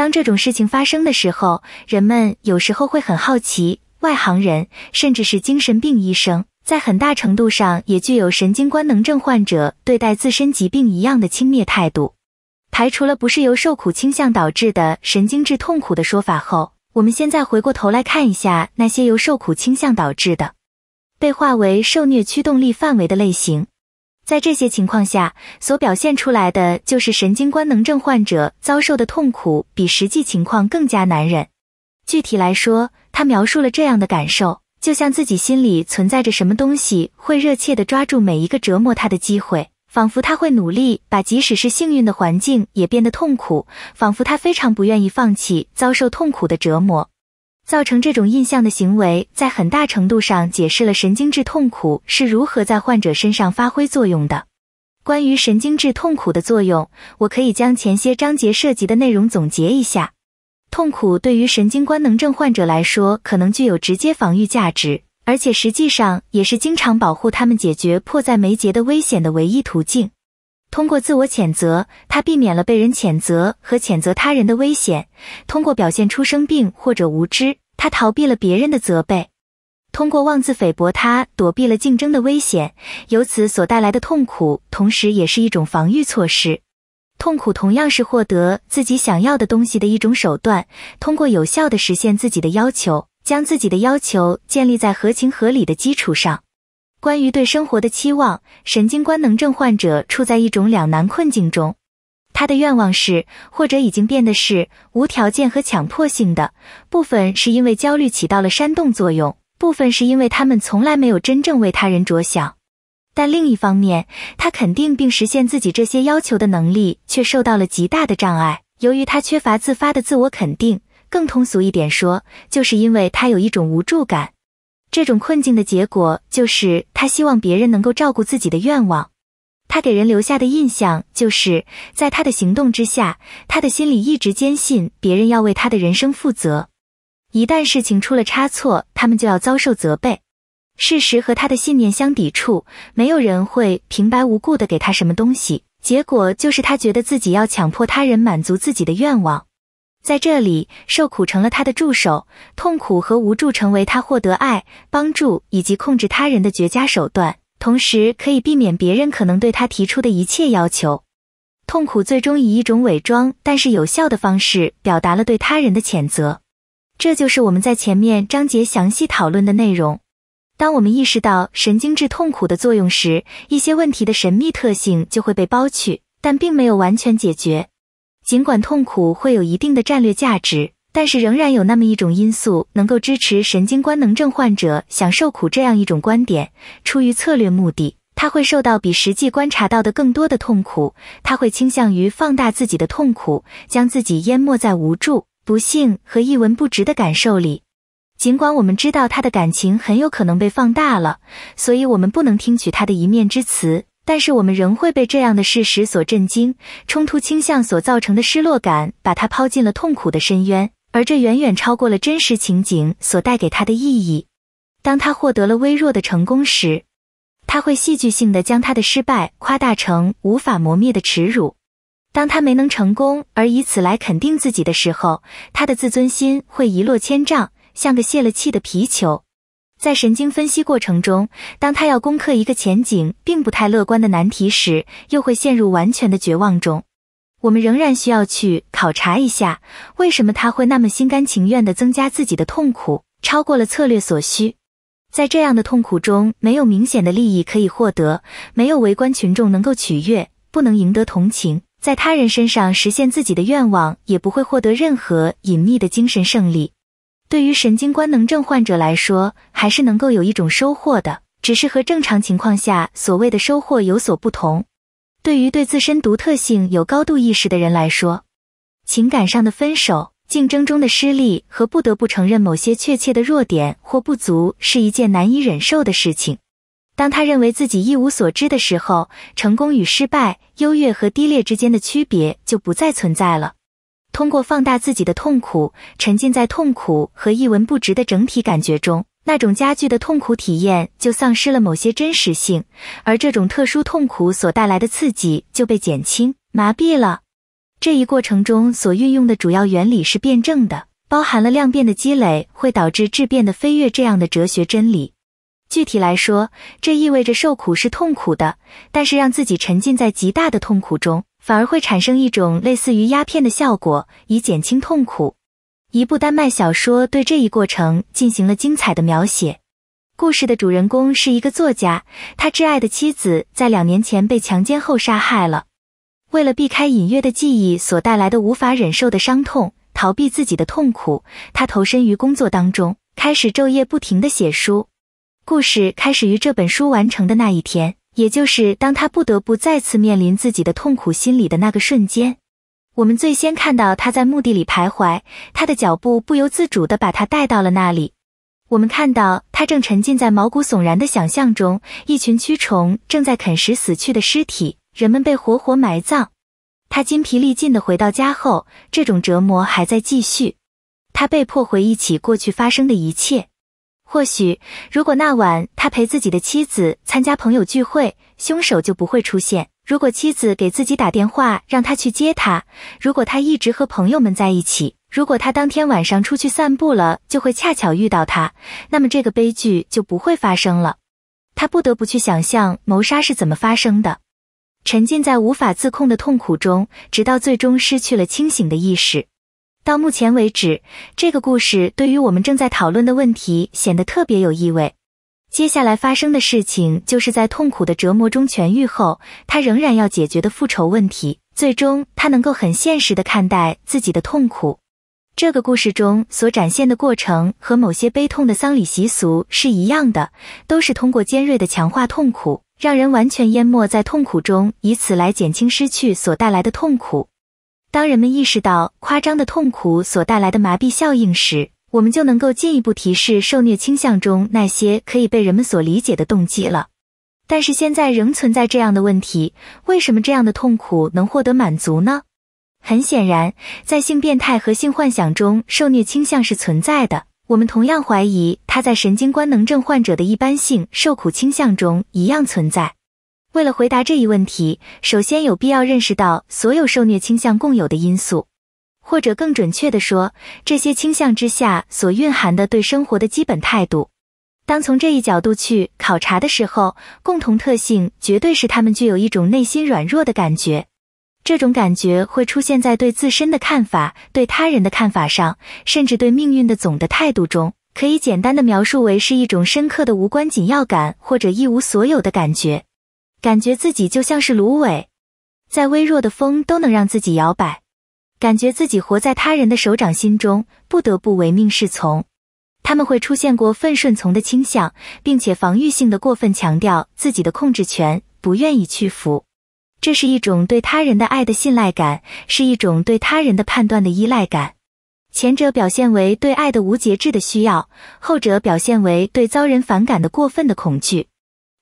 当这种事情发生的时候，人们有时候会很好奇，外行人甚至是精神病医生，在很大程度上也具有神经官能症患者对待自身疾病一样的轻蔑态度。排除了不是由受苦倾向导致的神经质痛苦的说法后，我们现在回过头来看一下那些由受苦倾向导致的，被划为受虐驱动力范围的类型。在这些情况下，所表现出来的就是神经官能症患者遭受的痛苦比实际情况更加难忍。具体来说，他描述了这样的感受：就像自己心里存在着什么东西，会热切地抓住每一个折磨他的机会，仿佛他会努力把即使是幸运的环境也变得痛苦，仿佛他非常不愿意放弃遭受痛苦的折磨。造成这种印象的行为，在很大程度上解释了神经质痛苦是如何在患者身上发挥作用的。关于神经质痛苦的作用，我可以将前些章节涉及的内容总结一下：痛苦对于神经官能症患者来说，可能具有直接防御价值，而且实际上也是经常保护他们解决迫在眉睫的危险的唯一途径。通过自我谴责，他避免了被人谴责和谴责他人的危险；通过表现出生病或者无知。他逃避了别人的责备，通过妄自菲薄，他躲避了竞争的危险，由此所带来的痛苦，同时也是一种防御措施。痛苦同样是获得自己想要的东西的一种手段，通过有效的实现自己的要求，将自己的要求建立在合情合理的基础上。关于对生活的期望，神经官能症患者处在一种两难困境中。他的愿望是，或者已经变得是无条件和强迫性的部分，是因为焦虑起到了煽动作用；部分是因为他们从来没有真正为他人着想。但另一方面，他肯定并实现自己这些要求的能力却受到了极大的障碍，由于他缺乏自发的自我肯定。更通俗一点说，就是因为他有一种无助感。这种困境的结果就是他希望别人能够照顾自己的愿望。他给人留下的印象就是在他的行动之下，他的心里一直坚信别人要为他的人生负责。一旦事情出了差错，他们就要遭受责备。事实和他的信念相抵触，没有人会平白无故的给他什么东西。结果就是他觉得自己要强迫他人满足自己的愿望，在这里受苦成了他的助手，痛苦和无助成为他获得爱、帮助以及控制他人的绝佳手段。同时，可以避免别人可能对他提出的一切要求。痛苦最终以一种伪装但是有效的方式表达了对他人的谴责。这就是我们在前面章节详细讨论的内容。当我们意识到神经质痛苦的作用时，一些问题的神秘特性就会被剥去，但并没有完全解决。尽管痛苦会有一定的战略价值。但是仍然有那么一种因素能够支持神经官能症患者享受苦这样一种观点。出于策略目的，他会受到比实际观察到的更多的痛苦，他会倾向于放大自己的痛苦，将自己淹没在无助、不幸和一文不值的感受里。尽管我们知道他的感情很有可能被放大了，所以我们不能听取他的一面之词，但是我们仍会被这样的事实所震惊。冲突倾向所造成的失落感，把他抛进了痛苦的深渊。而这远远超过了真实情景所带给他的意义。当他获得了微弱的成功时，他会戏剧性的将他的失败夸大成无法磨灭的耻辱；当他没能成功而以此来肯定自己的时候，他的自尊心会一落千丈，像个泄了气的皮球。在神经分析过程中，当他要攻克一个前景并不太乐观的难题时，又会陷入完全的绝望中。我们仍然需要去考察一下，为什么他会那么心甘情愿地增加自己的痛苦，超过了策略所需。在这样的痛苦中，没有明显的利益可以获得，没有围观群众能够取悦，不能赢得同情，在他人身上实现自己的愿望，也不会获得任何隐秘的精神胜利。对于神经官能症患者来说，还是能够有一种收获的，只是和正常情况下所谓的收获有所不同。对于对自身独特性有高度意识的人来说，情感上的分手、竞争中的失利和不得不承认某些确切的弱点或不足是一件难以忍受的事情。当他认为自己一无所知的时候，成功与失败、优越和低劣之间的区别就不再存在了。通过放大自己的痛苦，沉浸在痛苦和一文不值的整体感觉中。那种加剧的痛苦体验就丧失了某些真实性，而这种特殊痛苦所带来的刺激就被减轻、麻痹了。这一过程中所运用的主要原理是辩证的，包含了量变的积累会导致质变的飞跃这样的哲学真理。具体来说，这意味着受苦是痛苦的，但是让自己沉浸在极大的痛苦中，反而会产生一种类似于鸦片的效果，以减轻痛苦。一部丹麦小说对这一过程进行了精彩的描写。故事的主人公是一个作家，他挚爱的妻子在两年前被强奸后杀害了。为了避开隐约的记忆所带来的无法忍受的伤痛，逃避自己的痛苦，他投身于工作当中，开始昼夜不停地写书。故事开始于这本书完成的那一天，也就是当他不得不再次面临自己的痛苦心理的那个瞬间。我们最先看到他在墓地里徘徊，他的脚步不由自主地把他带到了那里。我们看到他正沉浸在毛骨悚然的想象中，一群蛆虫正在啃食死去的尸体，人们被活活埋葬。他筋疲力尽地回到家后，这种折磨还在继续。他被迫回忆起过去发生的一切。或许，如果那晚他陪自己的妻子参加朋友聚会，凶手就不会出现；如果妻子给自己打电话让他去接她；如果他一直和朋友们在一起；如果他当天晚上出去散步了，就会恰巧遇到他，那么这个悲剧就不会发生了。他不得不去想象谋杀是怎么发生的，沉浸在无法自控的痛苦中，直到最终失去了清醒的意识。到目前为止，这个故事对于我们正在讨论的问题显得特别有意味。接下来发生的事情，就是在痛苦的折磨中痊愈后，他仍然要解决的复仇问题。最终，他能够很现实的看待自己的痛苦。这个故事中所展现的过程和某些悲痛的丧礼习俗是一样的，都是通过尖锐的强化痛苦，让人完全淹没在痛苦中，以此来减轻失去所带来的痛苦。当人们意识到夸张的痛苦所带来的麻痹效应时，我们就能够进一步提示受虐倾向中那些可以被人们所理解的动机了。但是现在仍存在这样的问题：为什么这样的痛苦能获得满足呢？很显然，在性变态和性幻想中，受虐倾向是存在的。我们同样怀疑它在神经官能症患者的一般性受苦倾向中一样存在。为了回答这一问题，首先有必要认识到所有受虐倾向共有的因素，或者更准确地说，这些倾向之下所蕴含的对生活的基本态度。当从这一角度去考察的时候，共同特性绝对是他们具有一种内心软弱的感觉。这种感觉会出现在对自身的看法、对他人的看法上，甚至对命运的总的态度中。可以简单的描述为是一种深刻的无关紧要感，或者一无所有的感觉。感觉自己就像是芦苇，在微弱的风都能让自己摇摆；感觉自己活在他人的手掌心中，不得不唯命是从。他们会出现过分顺从的倾向，并且防御性的过分强调自己的控制权，不愿意屈服。这是一种对他人的爱的信赖感，是一种对他人的判断的依赖感。前者表现为对爱的无节制的需要，后者表现为对遭人反感的过分的恐惧。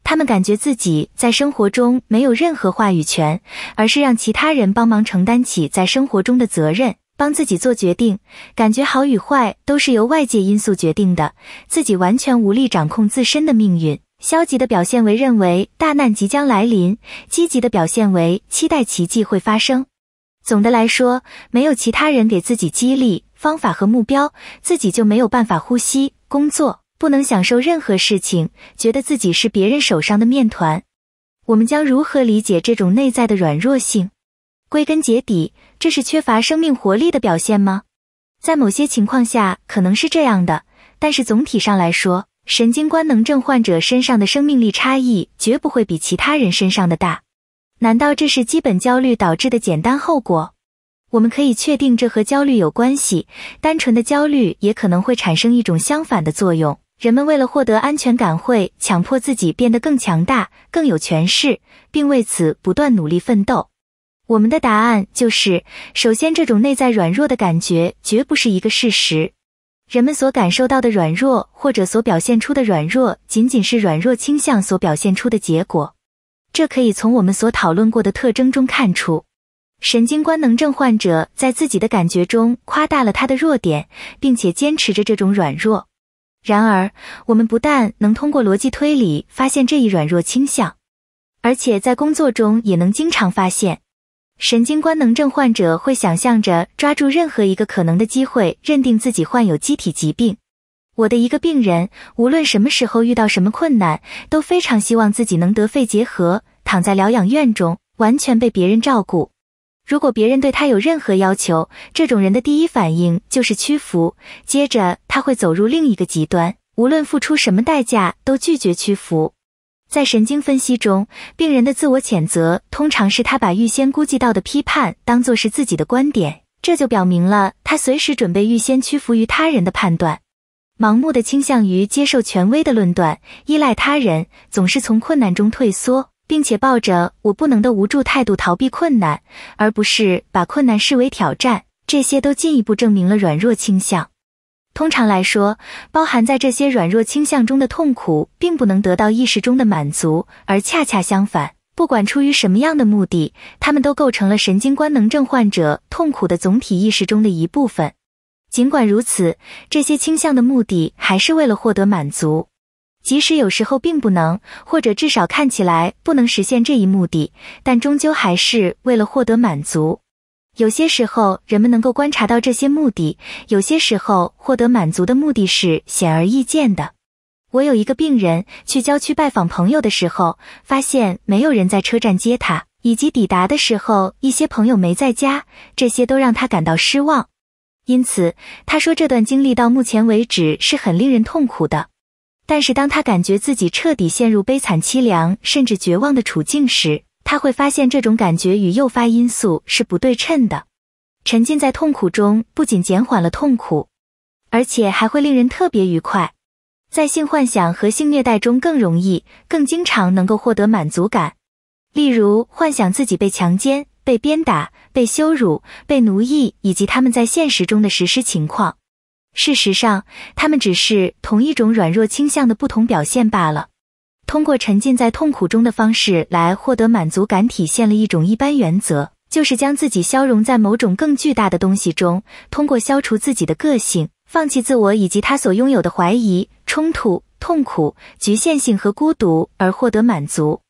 他们感觉自己在生活中没有任何话语权，而是让其他人帮忙承担起在生活中的责任，帮自己做决定。感觉好与坏都是由外界因素决定的，自己完全无力掌控自身的命运。消极的表现为认为大难即将来临；积极的表现为期待奇迹会发生。总的来说，没有其他人给自己激励方法和目标，自己就没有办法呼吸、工作。不能享受任何事情，觉得自己是别人手上的面团。我们将如何理解这种内在的软弱性？归根结底，这是缺乏生命活力的表现吗？在某些情况下可能是这样的，但是总体上来说，神经官能症患者身上的生命力差异绝不会比其他人身上的大。难道这是基本焦虑导致的简单后果？我们可以确定这和焦虑有关系。单纯的焦虑也可能会产生一种相反的作用。人们为了获得安全感，会强迫自己变得更强大、更有权势，并为此不断努力奋斗。我们的答案就是：首先，这种内在软弱的感觉绝不是一个事实。人们所感受到的软弱，或者所表现出的软弱，仅仅是软弱倾向所表现出的结果。这可以从我们所讨论过的特征中看出。神经官能症患者在自己的感觉中夸大了他的弱点，并且坚持着这种软弱。然而，我们不但能通过逻辑推理发现这一软弱倾向，而且在工作中也能经常发现，神经官能症患者会想象着抓住任何一个可能的机会，认定自己患有机体疾病。我的一个病人，无论什么时候遇到什么困难，都非常希望自己能得肺结核，躺在疗养院中，完全被别人照顾。如果别人对他有任何要求，这种人的第一反应就是屈服，接着他会走入另一个极端，无论付出什么代价都拒绝屈服。在神经分析中，病人的自我谴责通常是他把预先估计到的批判当作是自己的观点，这就表明了他随时准备预先屈服于他人的判断，盲目的倾向于接受权威的论断，依赖他人，总是从困难中退缩。并且抱着我不能的无助态度逃避困难，而不是把困难视为挑战，这些都进一步证明了软弱倾向。通常来说，包含在这些软弱倾向中的痛苦并不能得到意识中的满足，而恰恰相反，不管出于什么样的目的，他们都构成了神经官能症患者痛苦的总体意识中的一部分。尽管如此，这些倾向的目的还是为了获得满足。即使有时候并不能，或者至少看起来不能实现这一目的，但终究还是为了获得满足。有些时候人们能够观察到这些目的，有些时候获得满足的目的是显而易见的。我有一个病人去郊区拜访朋友的时候，发现没有人在车站接他，以及抵达的时候一些朋友没在家，这些都让他感到失望。因此，他说这段经历到目前为止是很令人痛苦的。但是，当他感觉自己彻底陷入悲惨、凄凉，甚至绝望的处境时，他会发现这种感觉与诱发因素是不对称的。沉浸在痛苦中不仅减缓了痛苦，而且还会令人特别愉快。在性幻想和性虐待中更容易、更经常能够获得满足感。例如，幻想自己被强奸、被鞭打、被羞辱、被奴役，以及他们在现实中的实施情况。事实上，他们只是同一种软弱倾向的不同表现罢了。通过沉浸在痛苦中的方式来获得满足感，体现了一种一般原则，就是将自己消融在某种更巨大的东西中，通过消除自己的个性、放弃自我以及他所拥有的怀疑、冲突、痛苦、局限性和孤独而获得满足。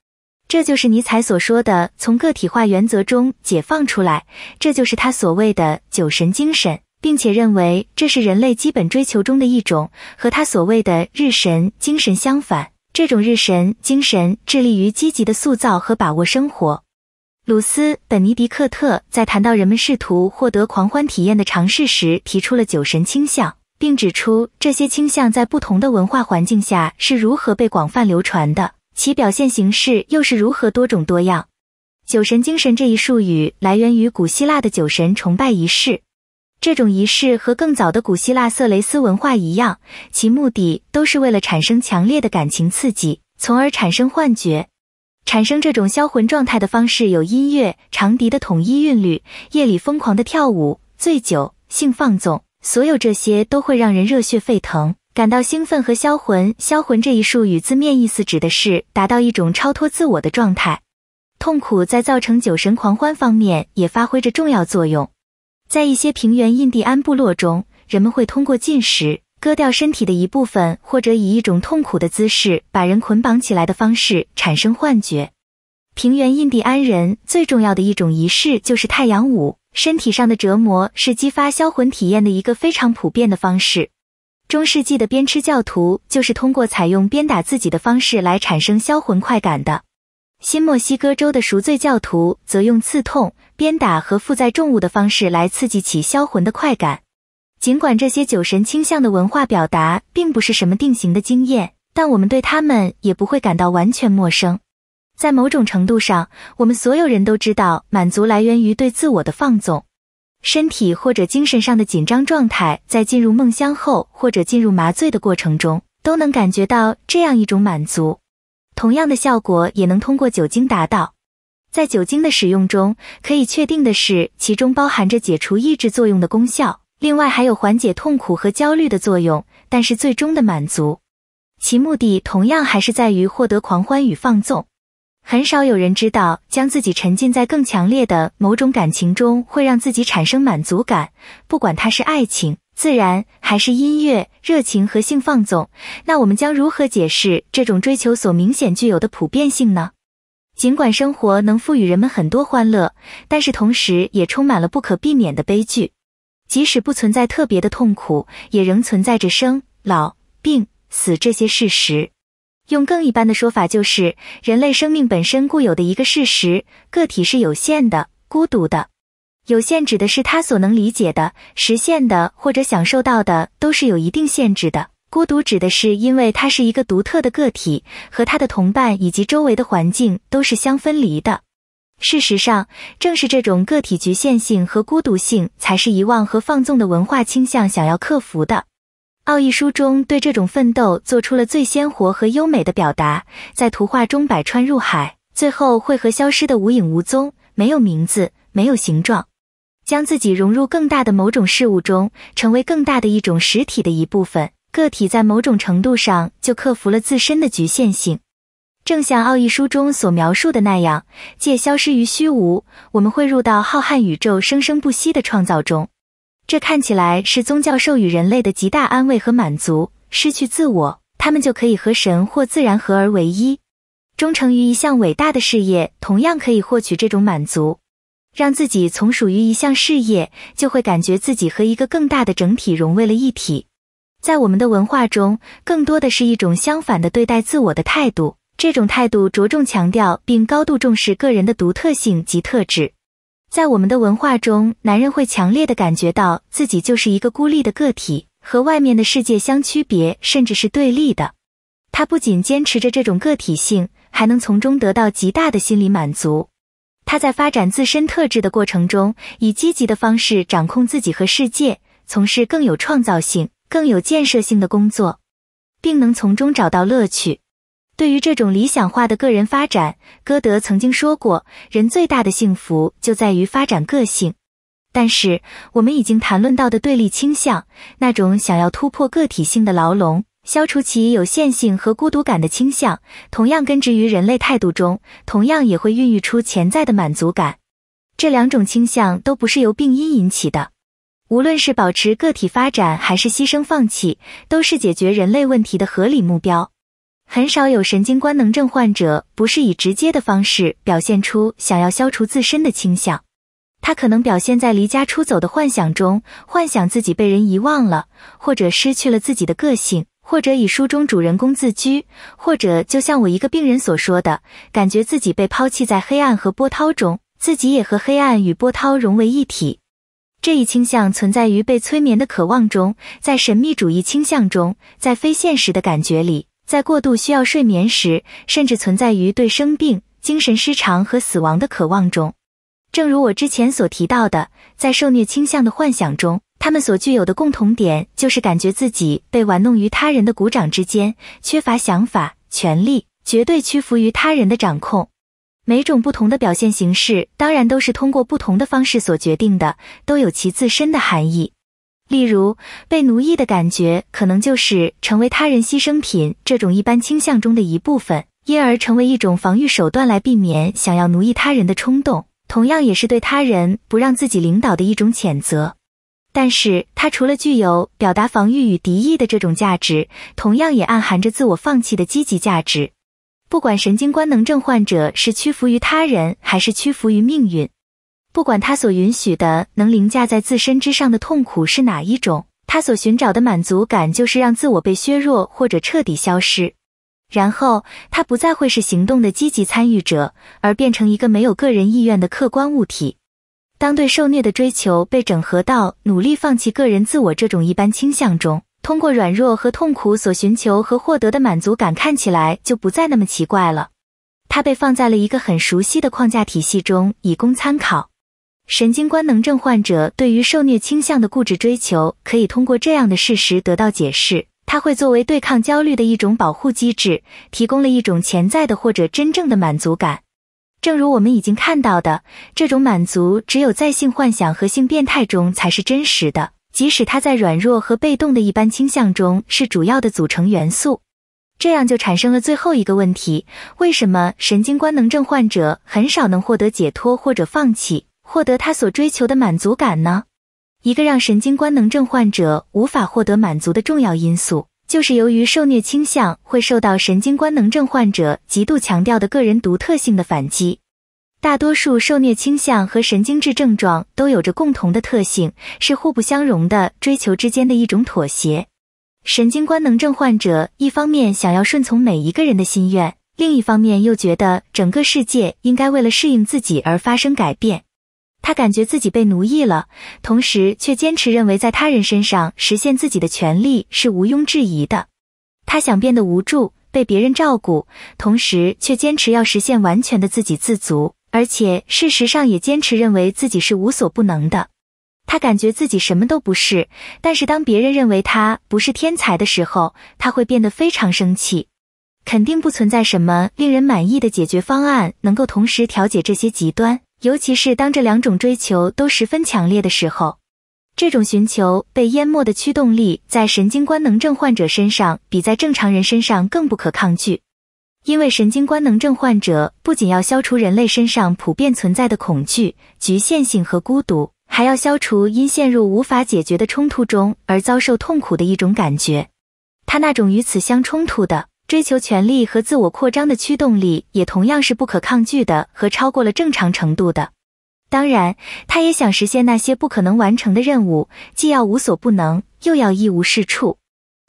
这就是尼采所说的从个体化原则中解放出来，这就是他所谓的酒神精神。并且认为这是人类基本追求中的一种，和他所谓的日神精神相反。这种日神精神致力于积极的塑造和把握生活。鲁斯·本尼迪克特在谈到人们试图获得狂欢体验的尝试时，提出了酒神倾向，并指出这些倾向在不同的文化环境下是如何被广泛流传的，其表现形式又是如何多种多样。酒神精神这一术语来源于古希腊的酒神崇拜仪式。这种仪式和更早的古希腊色雷斯文化一样，其目的都是为了产生强烈的感情刺激，从而产生幻觉。产生这种销魂状态的方式有音乐、长笛的统一韵律、夜里疯狂的跳舞、醉酒、性放纵，所有这些都会让人热血沸腾，感到兴奋和销魂。销魂这一术语字面意思指的是达到一种超脱自我的状态。痛苦在造成酒神狂欢方面也发挥着重要作用。在一些平原印第安部落中，人们会通过进食、割掉身体的一部分，或者以一种痛苦的姿势把人捆绑起来的方式产生幻觉。平原印第安人最重要的一种仪式就是太阳舞。身体上的折磨是激发销魂体验的一个非常普遍的方式。中世纪的鞭笞教徒就是通过采用鞭打自己的方式来产生销魂快感的。新墨西哥州的赎罪教徒则用刺痛、鞭打和负载重物的方式来刺激起销魂的快感。尽管这些酒神倾向的文化表达并不是什么定型的经验，但我们对他们也不会感到完全陌生。在某种程度上，我们所有人都知道，满足来源于对自我的放纵。身体或者精神上的紧张状态，在进入梦乡后或者进入麻醉的过程中，都能感觉到这样一种满足。同样的效果也能通过酒精达到，在酒精的使用中，可以确定的是，其中包含着解除抑制作用的功效，另外还有缓解痛苦和焦虑的作用。但是最终的满足，其目的同样还是在于获得狂欢与放纵。很少有人知道，将自己沉浸在更强烈的某种感情中，会让自己产生满足感，不管它是爱情。自然还是音乐，热情和性放纵，那我们将如何解释这种追求所明显具有的普遍性呢？尽管生活能赋予人们很多欢乐，但是同时也充满了不可避免的悲剧。即使不存在特别的痛苦，也仍存在着生、老、病、死这些事实。用更一般的说法，就是人类生命本身固有的一个事实：个体是有限的、孤独的。有限指的是他所能理解的、实现的或者享受到的都是有一定限制的。孤独指的是因为他是一个独特的个体，和他的同伴以及周围的环境都是相分离的。事实上，正是这种个体局限性和孤独性，才是遗忘和放纵的文化倾向想要克服的。奥义书中对这种奋斗做出了最鲜活和优美的表达，在图画中，百川入海，最后汇合，消失的无影无踪，没有名字，没有形状。将自己融入更大的某种事物中，成为更大的一种实体的一部分，个体在某种程度上就克服了自身的局限性。正像奥义书中所描述的那样，借消失于虚无，我们汇入到浩瀚宇宙生生不息的创造中。这看起来是宗教授予人类的极大安慰和满足。失去自我，他们就可以和神或自然合而为一。忠诚于一项伟大的事业，同样可以获取这种满足。让自己从属于一项事业，就会感觉自己和一个更大的整体融为了一体。在我们的文化中，更多的是一种相反的对待自我的态度，这种态度着重强调并高度重视个人的独特性及特质。在我们的文化中，男人会强烈的感觉到自己就是一个孤立的个体，和外面的世界相区别，甚至是对立的。他不仅坚持着这种个体性，还能从中得到极大的心理满足。他在发展自身特质的过程中，以积极的方式掌控自己和世界，从事更有创造性、更有建设性的工作，并能从中找到乐趣。对于这种理想化的个人发展，歌德曾经说过：“人最大的幸福就在于发展个性。”但是我们已经谈论到的对立倾向，那种想要突破个体性的牢笼。消除其有限性和孤独感的倾向，同样根植于人类态度中，同样也会孕育出潜在的满足感。这两种倾向都不是由病因引起的。无论是保持个体发展，还是牺牲放弃，都是解决人类问题的合理目标。很少有神经官能症患者不是以直接的方式表现出想要消除自身的倾向。他可能表现在离家出走的幻想中，幻想自己被人遗忘了，或者失去了自己的个性。或者以书中主人公自居，或者就像我一个病人所说的感觉自己被抛弃在黑暗和波涛中，自己也和黑暗与波涛融为一体。这一倾向存在于被催眠的渴望中，在神秘主义倾向中，在非现实的感觉里，在过度需要睡眠时，甚至存在于对生病、精神失常和死亡的渴望中。正如我之前所提到的，在受虐倾向的幻想中。他们所具有的共同点，就是感觉自己被玩弄于他人的鼓掌之间，缺乏想法、权力，绝对屈服于他人的掌控。每种不同的表现形式，当然都是通过不同的方式所决定的，都有其自身的含义。例如，被奴役的感觉，可能就是成为他人牺牲品这种一般倾向中的一部分，因而成为一种防御手段来避免想要奴役他人的冲动。同样，也是对他人不让自己领导的一种谴责。但是，它除了具有表达防御与敌意的这种价值，同样也暗含着自我放弃的积极价值。不管神经官能症患者是屈服于他人，还是屈服于命运，不管他所允许的能凌驾在自身之上的痛苦是哪一种，他所寻找的满足感就是让自我被削弱或者彻底消失，然后他不再会是行动的积极参与者，而变成一个没有个人意愿的客观物体。当对受虐的追求被整合到努力放弃个人自我这种一般倾向中，通过软弱和痛苦所寻求和获得的满足感看起来就不再那么奇怪了。它被放在了一个很熟悉的框架体系中，以供参考。神经官能症患者对于受虐倾向的固执追求，可以通过这样的事实得到解释：它会作为对抗焦虑的一种保护机制，提供了一种潜在的或者真正的满足感。正如我们已经看到的，这种满足只有在性幻想和性变态中才是真实的，即使它在软弱和被动的一般倾向中是主要的组成元素。这样就产生了最后一个问题：为什么神经官能症患者很少能获得解脱或者放弃，获得他所追求的满足感呢？一个让神经官能症患者无法获得满足的重要因素。就是由于受虐倾向会受到神经官能症患者极度强调的个人独特性的反击。大多数受虐倾向和神经质症状都有着共同的特性，是互不相容的追求之间的一种妥协。神经官能症患者一方面想要顺从每一个人的心愿，另一方面又觉得整个世界应该为了适应自己而发生改变。他感觉自己被奴役了，同时却坚持认为在他人身上实现自己的权利是毋庸置疑的。他想变得无助，被别人照顾，同时却坚持要实现完全的自给自足，而且事实上也坚持认为自己是无所不能的。他感觉自己什么都不是，但是当别人认为他不是天才的时候，他会变得非常生气。肯定不存在什么令人满意的解决方案能够同时调解这些极端。尤其是当这两种追求都十分强烈的时候，这种寻求被淹没的驱动力在神经官能症患者身上比在正常人身上更不可抗拒。因为神经官能症患者不仅要消除人类身上普遍存在的恐惧、局限性和孤独，还要消除因陷入无法解决的冲突中而遭受痛苦的一种感觉。他那种与此相冲突的。追求权力和自我扩张的驱动力，也同样是不可抗拒的和超过了正常程度的。当然，他也想实现那些不可能完成的任务，既要无所不能，又要一无是处。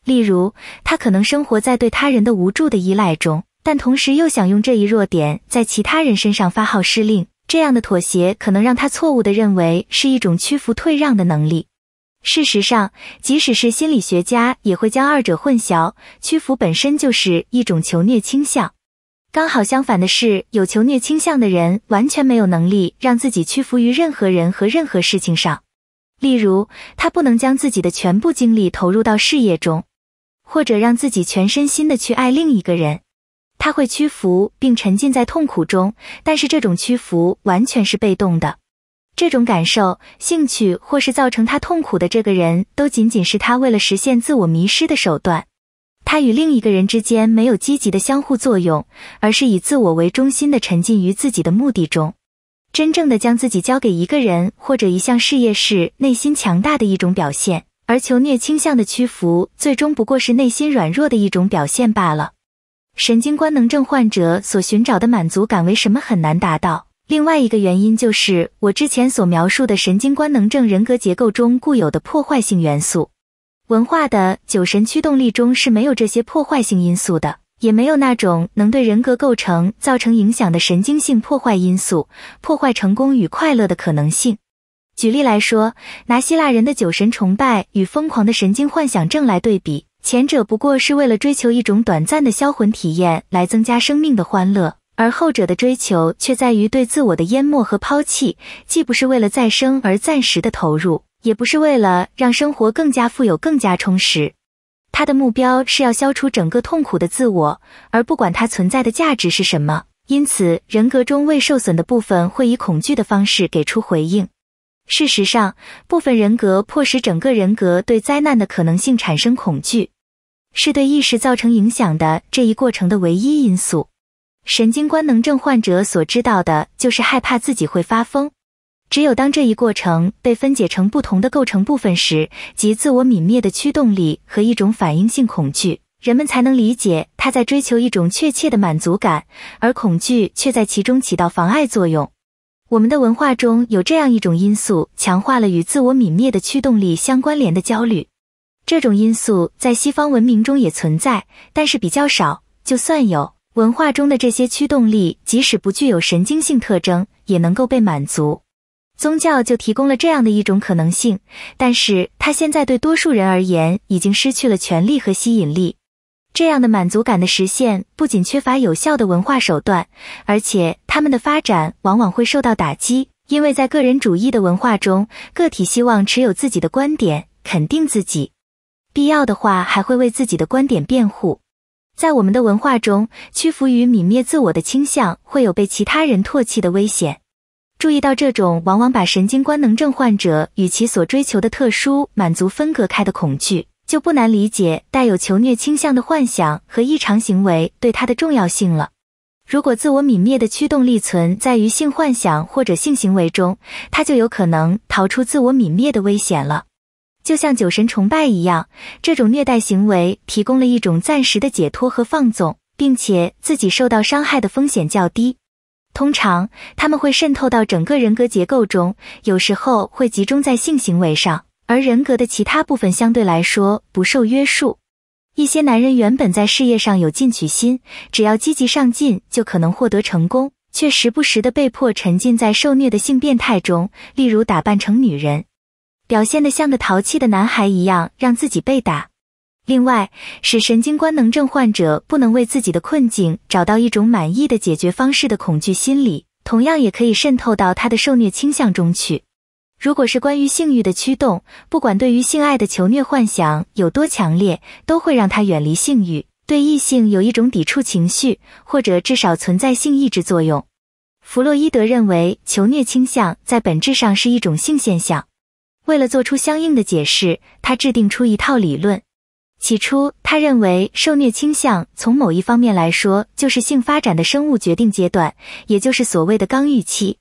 例如，他可能生活在对他人的无助的依赖中，但同时又想用这一弱点在其他人身上发号施令。这样的妥协可能让他错误地认为是一种屈服退让的能力。事实上，即使是心理学家也会将二者混淆。屈服本身就是一种求虐倾向。刚好相反的是，有求虐倾向的人完全没有能力让自己屈服于任何人和任何事情上。例如，他不能将自己的全部精力投入到事业中，或者让自己全身心的去爱另一个人。他会屈服并沉浸在痛苦中，但是这种屈服完全是被动的。这种感受、兴趣，或是造成他痛苦的这个人，都仅仅是他为了实现自我迷失的手段。他与另一个人之间没有积极的相互作用，而是以自我为中心的沉浸于自己的目的中。真正的将自己交给一个人或者一项事业，是内心强大的一种表现；而求虐倾向的屈服，最终不过是内心软弱的一种表现罢了。神经官能症患者所寻找的满足感，为什么很难达到？另外一个原因就是我之前所描述的神经官能症人格结构中固有的破坏性元素，文化的酒神驱动力中是没有这些破坏性因素的，也没有那种能对人格构成造成影响的神经性破坏因素，破坏成功与快乐的可能性。举例来说，拿希腊人的酒神崇拜与疯狂的神经幻想症来对比，前者不过是为了追求一种短暂的销魂体验来增加生命的欢乐。而后者的追求却在于对自我的淹没和抛弃，既不是为了再生而暂时的投入，也不是为了让生活更加富有、更加充实。他的目标是要消除整个痛苦的自我，而不管它存在的价值是什么。因此，人格中未受损的部分会以恐惧的方式给出回应。事实上，部分人格迫使整个人格对灾难的可能性产生恐惧，是对意识造成影响的这一过程的唯一因素。神经官能症患者所知道的就是害怕自己会发疯。只有当这一过程被分解成不同的构成部分时，即自我泯灭的驱动力和一种反应性恐惧，人们才能理解他在追求一种确切的满足感，而恐惧却在其中起到妨碍作用。我们的文化中有这样一种因素，强化了与自我泯灭的驱动力相关联的焦虑。这种因素在西方文明中也存在，但是比较少。就算有。文化中的这些驱动力，即使不具有神经性特征，也能够被满足。宗教就提供了这样的一种可能性，但是它现在对多数人而言已经失去了权力和吸引力。这样的满足感的实现，不仅缺乏有效的文化手段，而且他们的发展往往会受到打击，因为在个人主义的文化中，个体希望持有自己的观点，肯定自己，必要的话还会为自己的观点辩护。在我们的文化中，屈服于泯灭自我的倾向，会有被其他人唾弃的危险。注意到这种往往把神经官能症患者与其所追求的特殊满足分隔开的恐惧，就不难理解带有求虐倾向的幻想和异常行为对他的重要性了。如果自我泯灭的驱动力存在于性幻想或者性行为中，他就有可能逃出自我泯灭的危险了。就像酒神崇拜一样，这种虐待行为提供了一种暂时的解脱和放纵，并且自己受到伤害的风险较低。通常，他们会渗透到整个人格结构中，有时候会集中在性行为上，而人格的其他部分相对来说不受约束。一些男人原本在事业上有进取心，只要积极上进就可能获得成功，却时不时的被迫沉浸在受虐的性变态中，例如打扮成女人。表现得像个淘气的男孩一样，让自己被打。另外，使神经官能症患者不能为自己的困境找到一种满意的解决方式的恐惧心理，同样也可以渗透到他的受虐倾向中去。如果是关于性欲的驱动，不管对于性爱的求虐幻想有多强烈，都会让他远离性欲，对异性有一种抵触情绪，或者至少存在性抑制作用。弗洛伊德认为，求虐倾向在本质上是一种性现象。为了做出相应的解释，他制定出一套理论。起初，他认为受虐倾向从某一方面来说就是性发展的生物决定阶段，也就是所谓的刚欲期。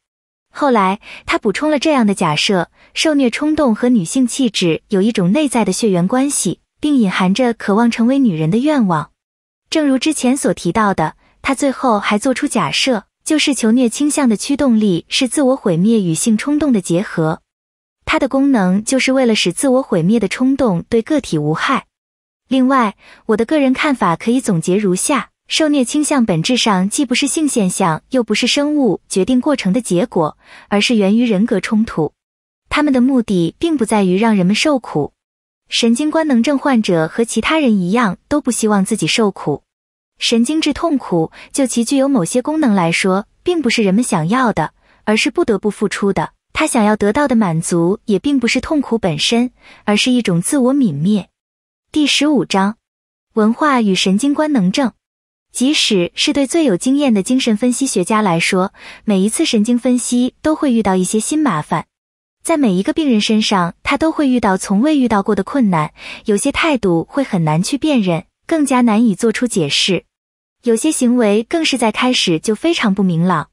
后来，他补充了这样的假设：受虐冲动和女性气质有一种内在的血缘关系，并隐含着渴望成为女人的愿望。正如之前所提到的，他最后还做出假设，就是求虐倾向的驱动力是自我毁灭与性冲动的结合。它的功能就是为了使自我毁灭的冲动对个体无害。另外，我的个人看法可以总结如下：受虐倾向本质上既不是性现象，又不是生物决定过程的结果，而是源于人格冲突。他们的目的并不在于让人们受苦。神经官能症患者和其他人一样，都不希望自己受苦。神经质痛苦就其具有某些功能来说，并不是人们想要的，而是不得不付出的。他想要得到的满足，也并不是痛苦本身，而是一种自我泯灭。第十五章，文化与神经官能症。即使是对最有经验的精神分析学家来说，每一次神经分析都会遇到一些新麻烦。在每一个病人身上，他都会遇到从未遇到过的困难。有些态度会很难去辨认，更加难以做出解释。有些行为更是在开始就非常不明朗。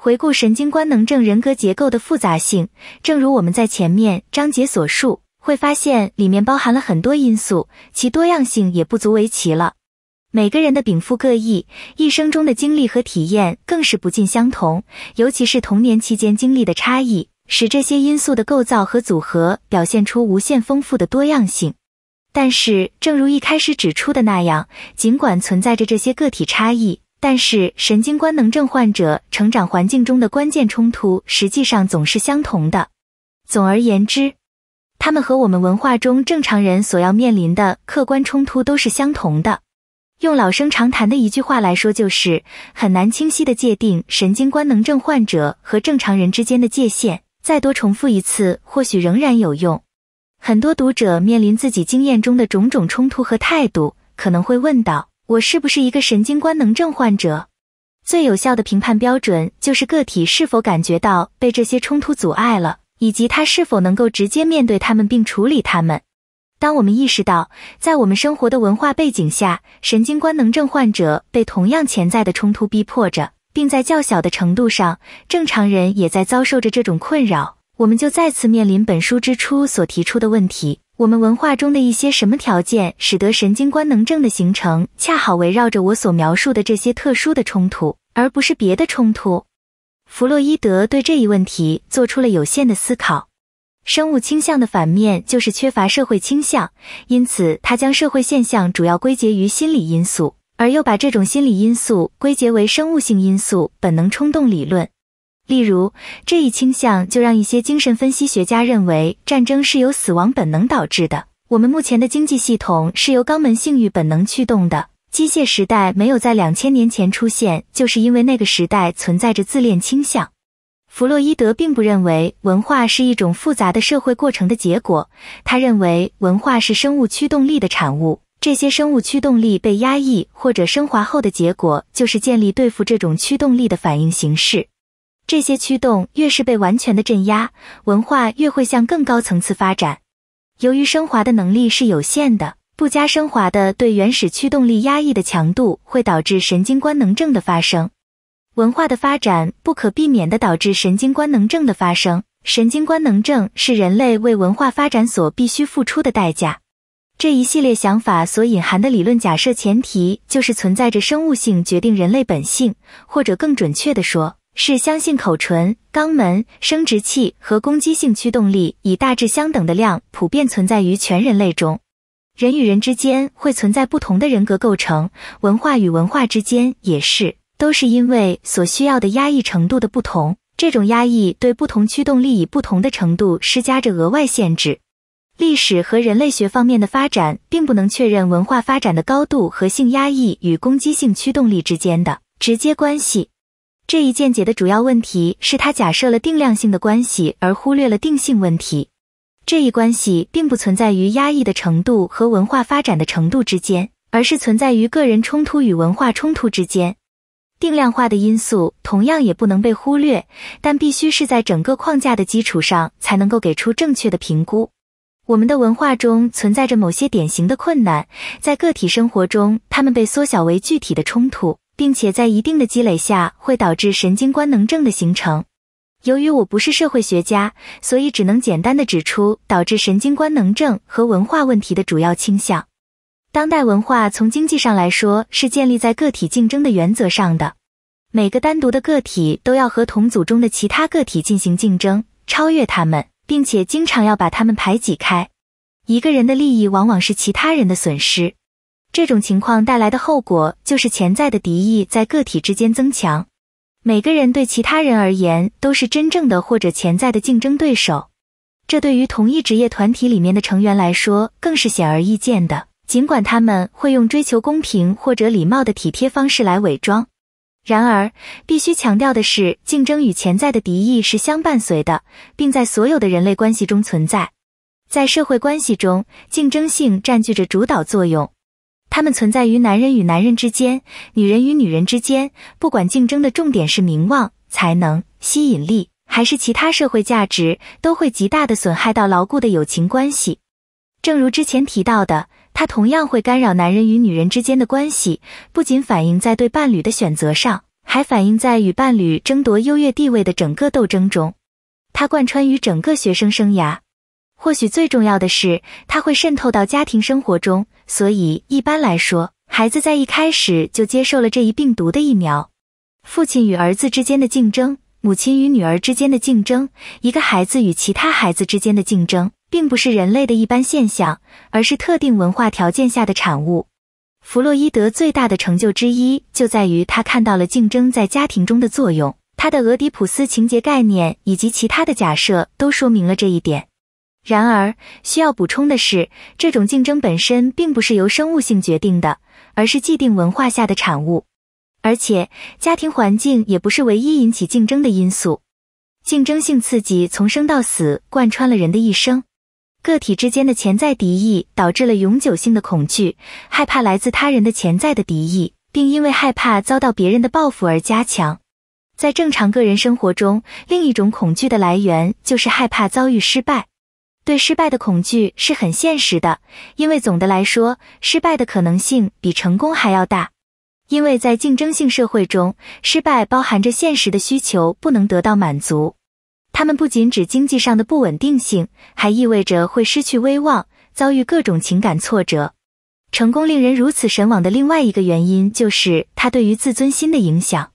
回顾神经官能症人格结构的复杂性，正如我们在前面章节所述，会发现里面包含了很多因素，其多样性也不足为奇了。每个人的禀赋各异，一生中的经历和体验更是不尽相同，尤其是童年期间经历的差异，使这些因素的构造和组合表现出无限丰富的多样性。但是，正如一开始指出的那样，尽管存在着这些个体差异，但是，神经官能症患者成长环境中的关键冲突，实际上总是相同的。总而言之，他们和我们文化中正常人所要面临的客观冲突都是相同的。用老生常谈的一句话来说，就是很难清晰的界定神经官能症患者和正常人之间的界限。再多重复一次，或许仍然有用。很多读者面临自己经验中的种种冲突和态度，可能会问道。我是不是一个神经官能症患者？最有效的评判标准就是个体是否感觉到被这些冲突阻碍了，以及他是否能够直接面对他们并处理他们。当我们意识到，在我们生活的文化背景下，神经官能症患者被同样潜在的冲突逼迫着，并在较小的程度上，正常人也在遭受着这种困扰。我们就再次面临本书之初所提出的问题：我们文化中的一些什么条件使得神经官能症的形成恰好围绕着我所描述的这些特殊的冲突，而不是别的冲突？弗洛伊德对这一问题做出了有限的思考。生物倾向的反面就是缺乏社会倾向，因此他将社会现象主要归结于心理因素，而又把这种心理因素归结为生物性因素、本能冲动理论。例如，这一倾向就让一些精神分析学家认为，战争是由死亡本能导致的。我们目前的经济系统是由肛门性欲本能驱动的。机械时代没有在两千年前出现，就是因为那个时代存在着自恋倾向。弗洛伊德并不认为文化是一种复杂的社会过程的结果，他认为文化是生物驱动力的产物。这些生物驱动力被压抑或者升华后的结果，就是建立对付这种驱动力的反应形式。这些驱动越是被完全的镇压，文化越会向更高层次发展。由于升华的能力是有限的，不加升华的对原始驱动力压抑的强度会导致神经官能症的发生。文化的发展不可避免地导致神经官能症的发生。神经官能症是人类为文化发展所必须付出的代价。这一系列想法所隐含的理论假设前提就是存在着生物性决定人类本性，或者更准确地说。是相信口唇、肛门、生殖器和攻击性驱动力以大致相等的量普遍存在于全人类中。人与人之间会存在不同的人格构成，文化与文化之间也是，都是因为所需要的压抑程度的不同。这种压抑对不同驱动力以不同的程度施加着额外限制。历史和人类学方面的发展并不能确认文化发展的高度和性压抑与攻击性驱动力之间的直接关系。这一见解的主要问题是，它假设了定量性的关系，而忽略了定性问题。这一关系并不存在于压抑的程度和文化发展的程度之间，而是存在于个人冲突与文化冲突之间。定量化的因素同样也不能被忽略，但必须是在整个框架的基础上才能够给出正确的评估。我们的文化中存在着某些典型的困难，在个体生活中，它们被缩小为具体的冲突。并且在一定的积累下，会导致神经官能症的形成。由于我不是社会学家，所以只能简单的指出导致神经官能症和文化问题的主要倾向。当代文化从经济上来说是建立在个体竞争的原则上的。每个单独的个体都要和同组中的其他个体进行竞争，超越他们，并且经常要把他们排挤开。一个人的利益往往是其他人的损失。这种情况带来的后果就是潜在的敌意在个体之间增强，每个人对其他人而言都是真正的或者潜在的竞争对手。这对于同一职业团体里面的成员来说更是显而易见的，尽管他们会用追求公平或者礼貌的体贴方式来伪装。然而，必须强调的是，竞争与潜在的敌意是相伴随的，并在所有的人类关系中存在。在社会关系中，竞争性占据着主导作用。他们存在于男人与男人之间、女人与女人之间，不管竞争的重点是名望、才能、吸引力，还是其他社会价值，都会极大的损害到牢固的友情关系。正如之前提到的，它同样会干扰男人与女人之间的关系，不仅反映在对伴侣的选择上，还反映在与伴侣争夺优越地位的整个斗争中。它贯穿于整个学生生涯。或许最重要的是，它会渗透到家庭生活中。所以，一般来说，孩子在一开始就接受了这一病毒的疫苗。父亲与儿子之间的竞争，母亲与女儿之间的竞争，一个孩子与其他孩子之间的竞争，并不是人类的一般现象，而是特定文化条件下的产物。弗洛伊德最大的成就之一就在于他看到了竞争在家庭中的作用。他的俄狄浦斯情节概念以及其他的假设都说明了这一点。然而，需要补充的是，这种竞争本身并不是由生物性决定的，而是既定文化下的产物。而且，家庭环境也不是唯一引起竞争的因素。竞争性刺激从生到死贯穿了人的一生。个体之间的潜在敌意导致了永久性的恐惧，害怕来自他人的潜在的敌意，并因为害怕遭到别人的报复而加强。在正常个人生活中，另一种恐惧的来源就是害怕遭遇失败。对失败的恐惧是很现实的，因为总的来说，失败的可能性比成功还要大。因为在竞争性社会中，失败包含着现实的需求不能得到满足，他们不仅指经济上的不稳定性，还意味着会失去威望，遭遇各种情感挫折。成功令人如此神往的另外一个原因，就是他对于自尊心的影响。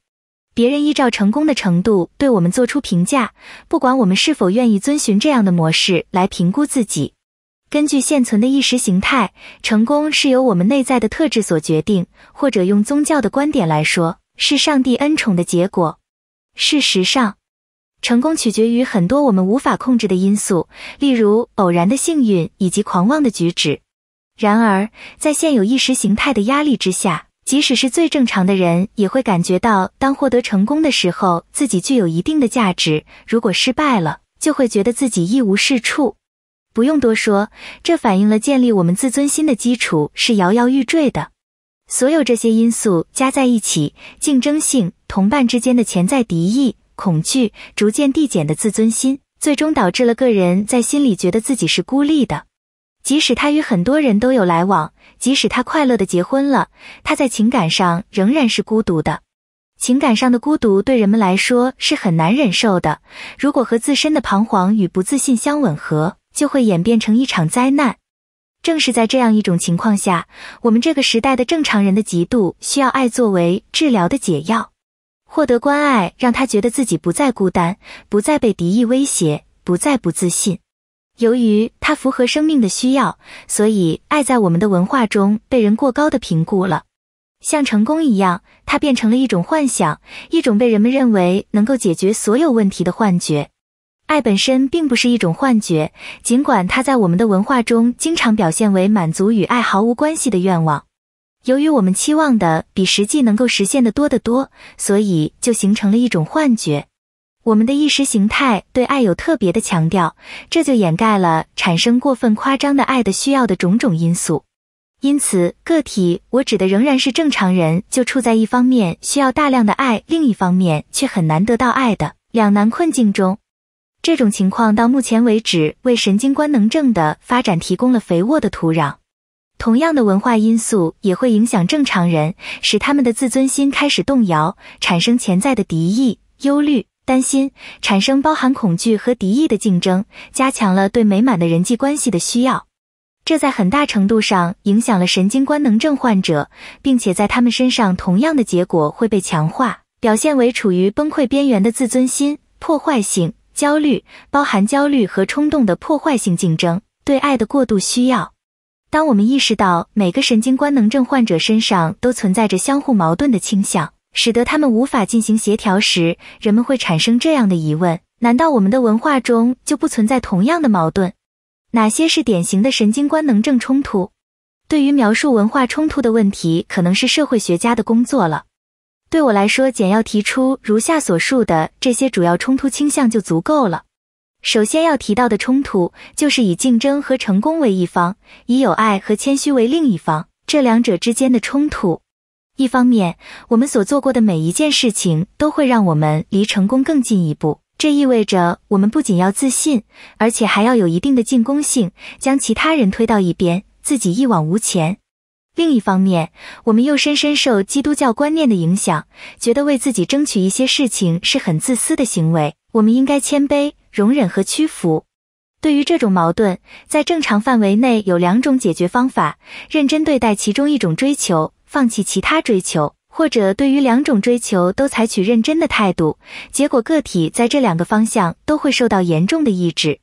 别人依照成功的程度对我们做出评价，不管我们是否愿意遵循这样的模式来评估自己。根据现存的意识形态，成功是由我们内在的特质所决定，或者用宗教的观点来说，是上帝恩宠的结果。事实上，成功取决于很多我们无法控制的因素，例如偶然的幸运以及狂妄的举止。然而，在现有意识形态的压力之下。即使是最正常的人，也会感觉到，当获得成功的时候，自己具有一定的价值；如果失败了，就会觉得自己一无是处。不用多说，这反映了建立我们自尊心的基础是摇摇欲坠的。所有这些因素加在一起，竞争性、同伴之间的潜在敌意、恐惧、逐渐递减的自尊心，最终导致了个人在心里觉得自己是孤立的。即使他与很多人都有来往，即使他快乐的结婚了，他在情感上仍然是孤独的。情感上的孤独对人们来说是很难忍受的。如果和自身的彷徨与不自信相吻合，就会演变成一场灾难。正是在这样一种情况下，我们这个时代的正常人的嫉妒需要爱作为治疗的解药。获得关爱，让他觉得自己不再孤单，不再被敌意威胁，不再不自信。由于它符合生命的需要，所以爱在我们的文化中被人过高的评估了。像成功一样，它变成了一种幻想，一种被人们认为能够解决所有问题的幻觉。爱本身并不是一种幻觉，尽管它在我们的文化中经常表现为满足与爱毫无关系的愿望。由于我们期望的比实际能够实现的多得多，所以就形成了一种幻觉。我们的意识形态对爱有特别的强调，这就掩盖了产生过分夸张的爱的需要的种种因素。因此，个体（我指的仍然是正常人）就处在一方面需要大量的爱，另一方面却很难得到爱的两难困境中。这种情况到目前为止为神经官能症的发展提供了肥沃的土壤。同样的文化因素也会影响正常人，使他们的自尊心开始动摇，产生潜在的敌意、忧虑。担心产生包含恐惧和敌意的竞争，加强了对美满的人际关系的需要，这在很大程度上影响了神经官能症患者，并且在他们身上同样的结果会被强化，表现为处于崩溃边缘的自尊心、破坏性焦虑、包含焦虑和冲动的破坏性竞争、对爱的过度需要。当我们意识到每个神经官能症患者身上都存在着相互矛盾的倾向。使得他们无法进行协调时，人们会产生这样的疑问：难道我们的文化中就不存在同样的矛盾？哪些是典型的神经官能症冲突？对于描述文化冲突的问题，可能是社会学家的工作了。对我来说，简要提出如下所述的这些主要冲突倾向就足够了。首先要提到的冲突，就是以竞争和成功为一方，以友爱和谦虚为另一方，这两者之间的冲突。一方面，我们所做过的每一件事情都会让我们离成功更进一步，这意味着我们不仅要自信，而且还要有一定的进攻性，将其他人推到一边，自己一往无前。另一方面，我们又深深受基督教观念的影响，觉得为自己争取一些事情是很自私的行为，我们应该谦卑、容忍和屈服。对于这种矛盾，在正常范围内有两种解决方法：认真对待其中一种追求。放弃其他追求，或者对于两种追求都采取认真的态度，结果个体在这两个方向都会受到严重的抑制。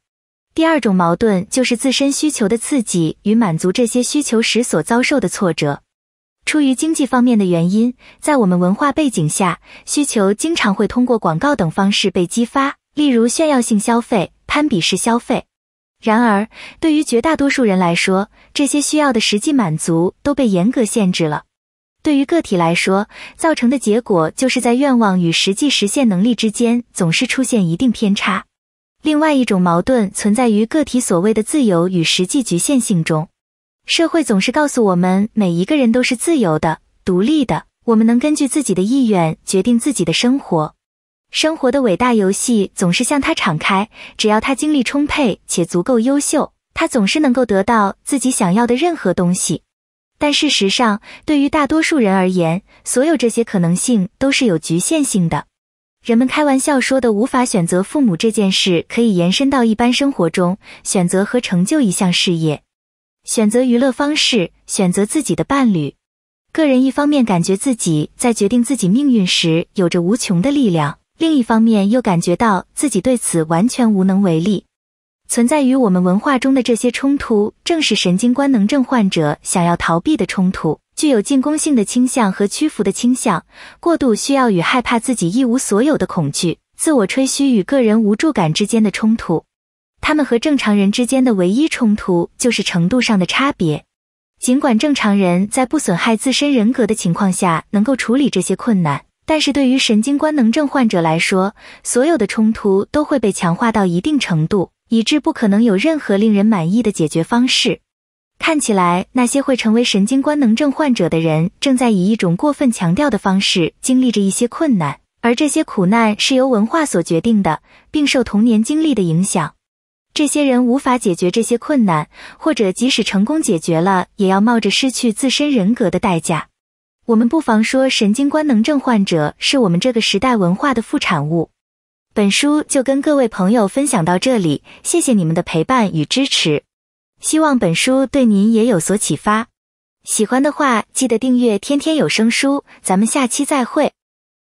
第二种矛盾就是自身需求的刺激与满足这些需求时所遭受的挫折。出于经济方面的原因，在我们文化背景下，需求经常会通过广告等方式被激发，例如炫耀性消费、攀比式消费。然而，对于绝大多数人来说，这些需要的实际满足都被严格限制了。对于个体来说，造成的结果就是在愿望与实际实现能力之间总是出现一定偏差。另外一种矛盾存在于个体所谓的自由与实际局限性中。社会总是告诉我们，每一个人都是自由的、独立的，我们能根据自己的意愿决定自己的生活。生活的伟大游戏总是向他敞开，只要他精力充沛且足够优秀，他总是能够得到自己想要的任何东西。但事实上，对于大多数人而言，所有这些可能性都是有局限性的。人们开玩笑说的“无法选择父母”这件事，可以延伸到一般生活中：选择和成就一项事业，选择娱乐方式，选择自己的伴侣。个人一方面感觉自己在决定自己命运时有着无穷的力量，另一方面又感觉到自己对此完全无能为力。存在于我们文化中的这些冲突，正是神经官能症患者想要逃避的冲突。具有进攻性的倾向和屈服的倾向，过度需要与害怕自己一无所有的恐惧，自我吹嘘与个人无助感之间的冲突。他们和正常人之间的唯一冲突就是程度上的差别。尽管正常人在不损害自身人格的情况下能够处理这些困难，但是对于神经官能症患者来说，所有的冲突都会被强化到一定程度。以致不可能有任何令人满意的解决方式。看起来，那些会成为神经官能症患者的人，正在以一种过分强调的方式经历着一些困难，而这些苦难是由文化所决定的，并受童年经历的影响。这些人无法解决这些困难，或者即使成功解决了，也要冒着失去自身人格的代价。我们不妨说，神经官能症患者是我们这个时代文化的副产物。本书就跟各位朋友分享到这里，谢谢你们的陪伴与支持，希望本书对您也有所启发。喜欢的话记得订阅天天有声书，咱们下期再会。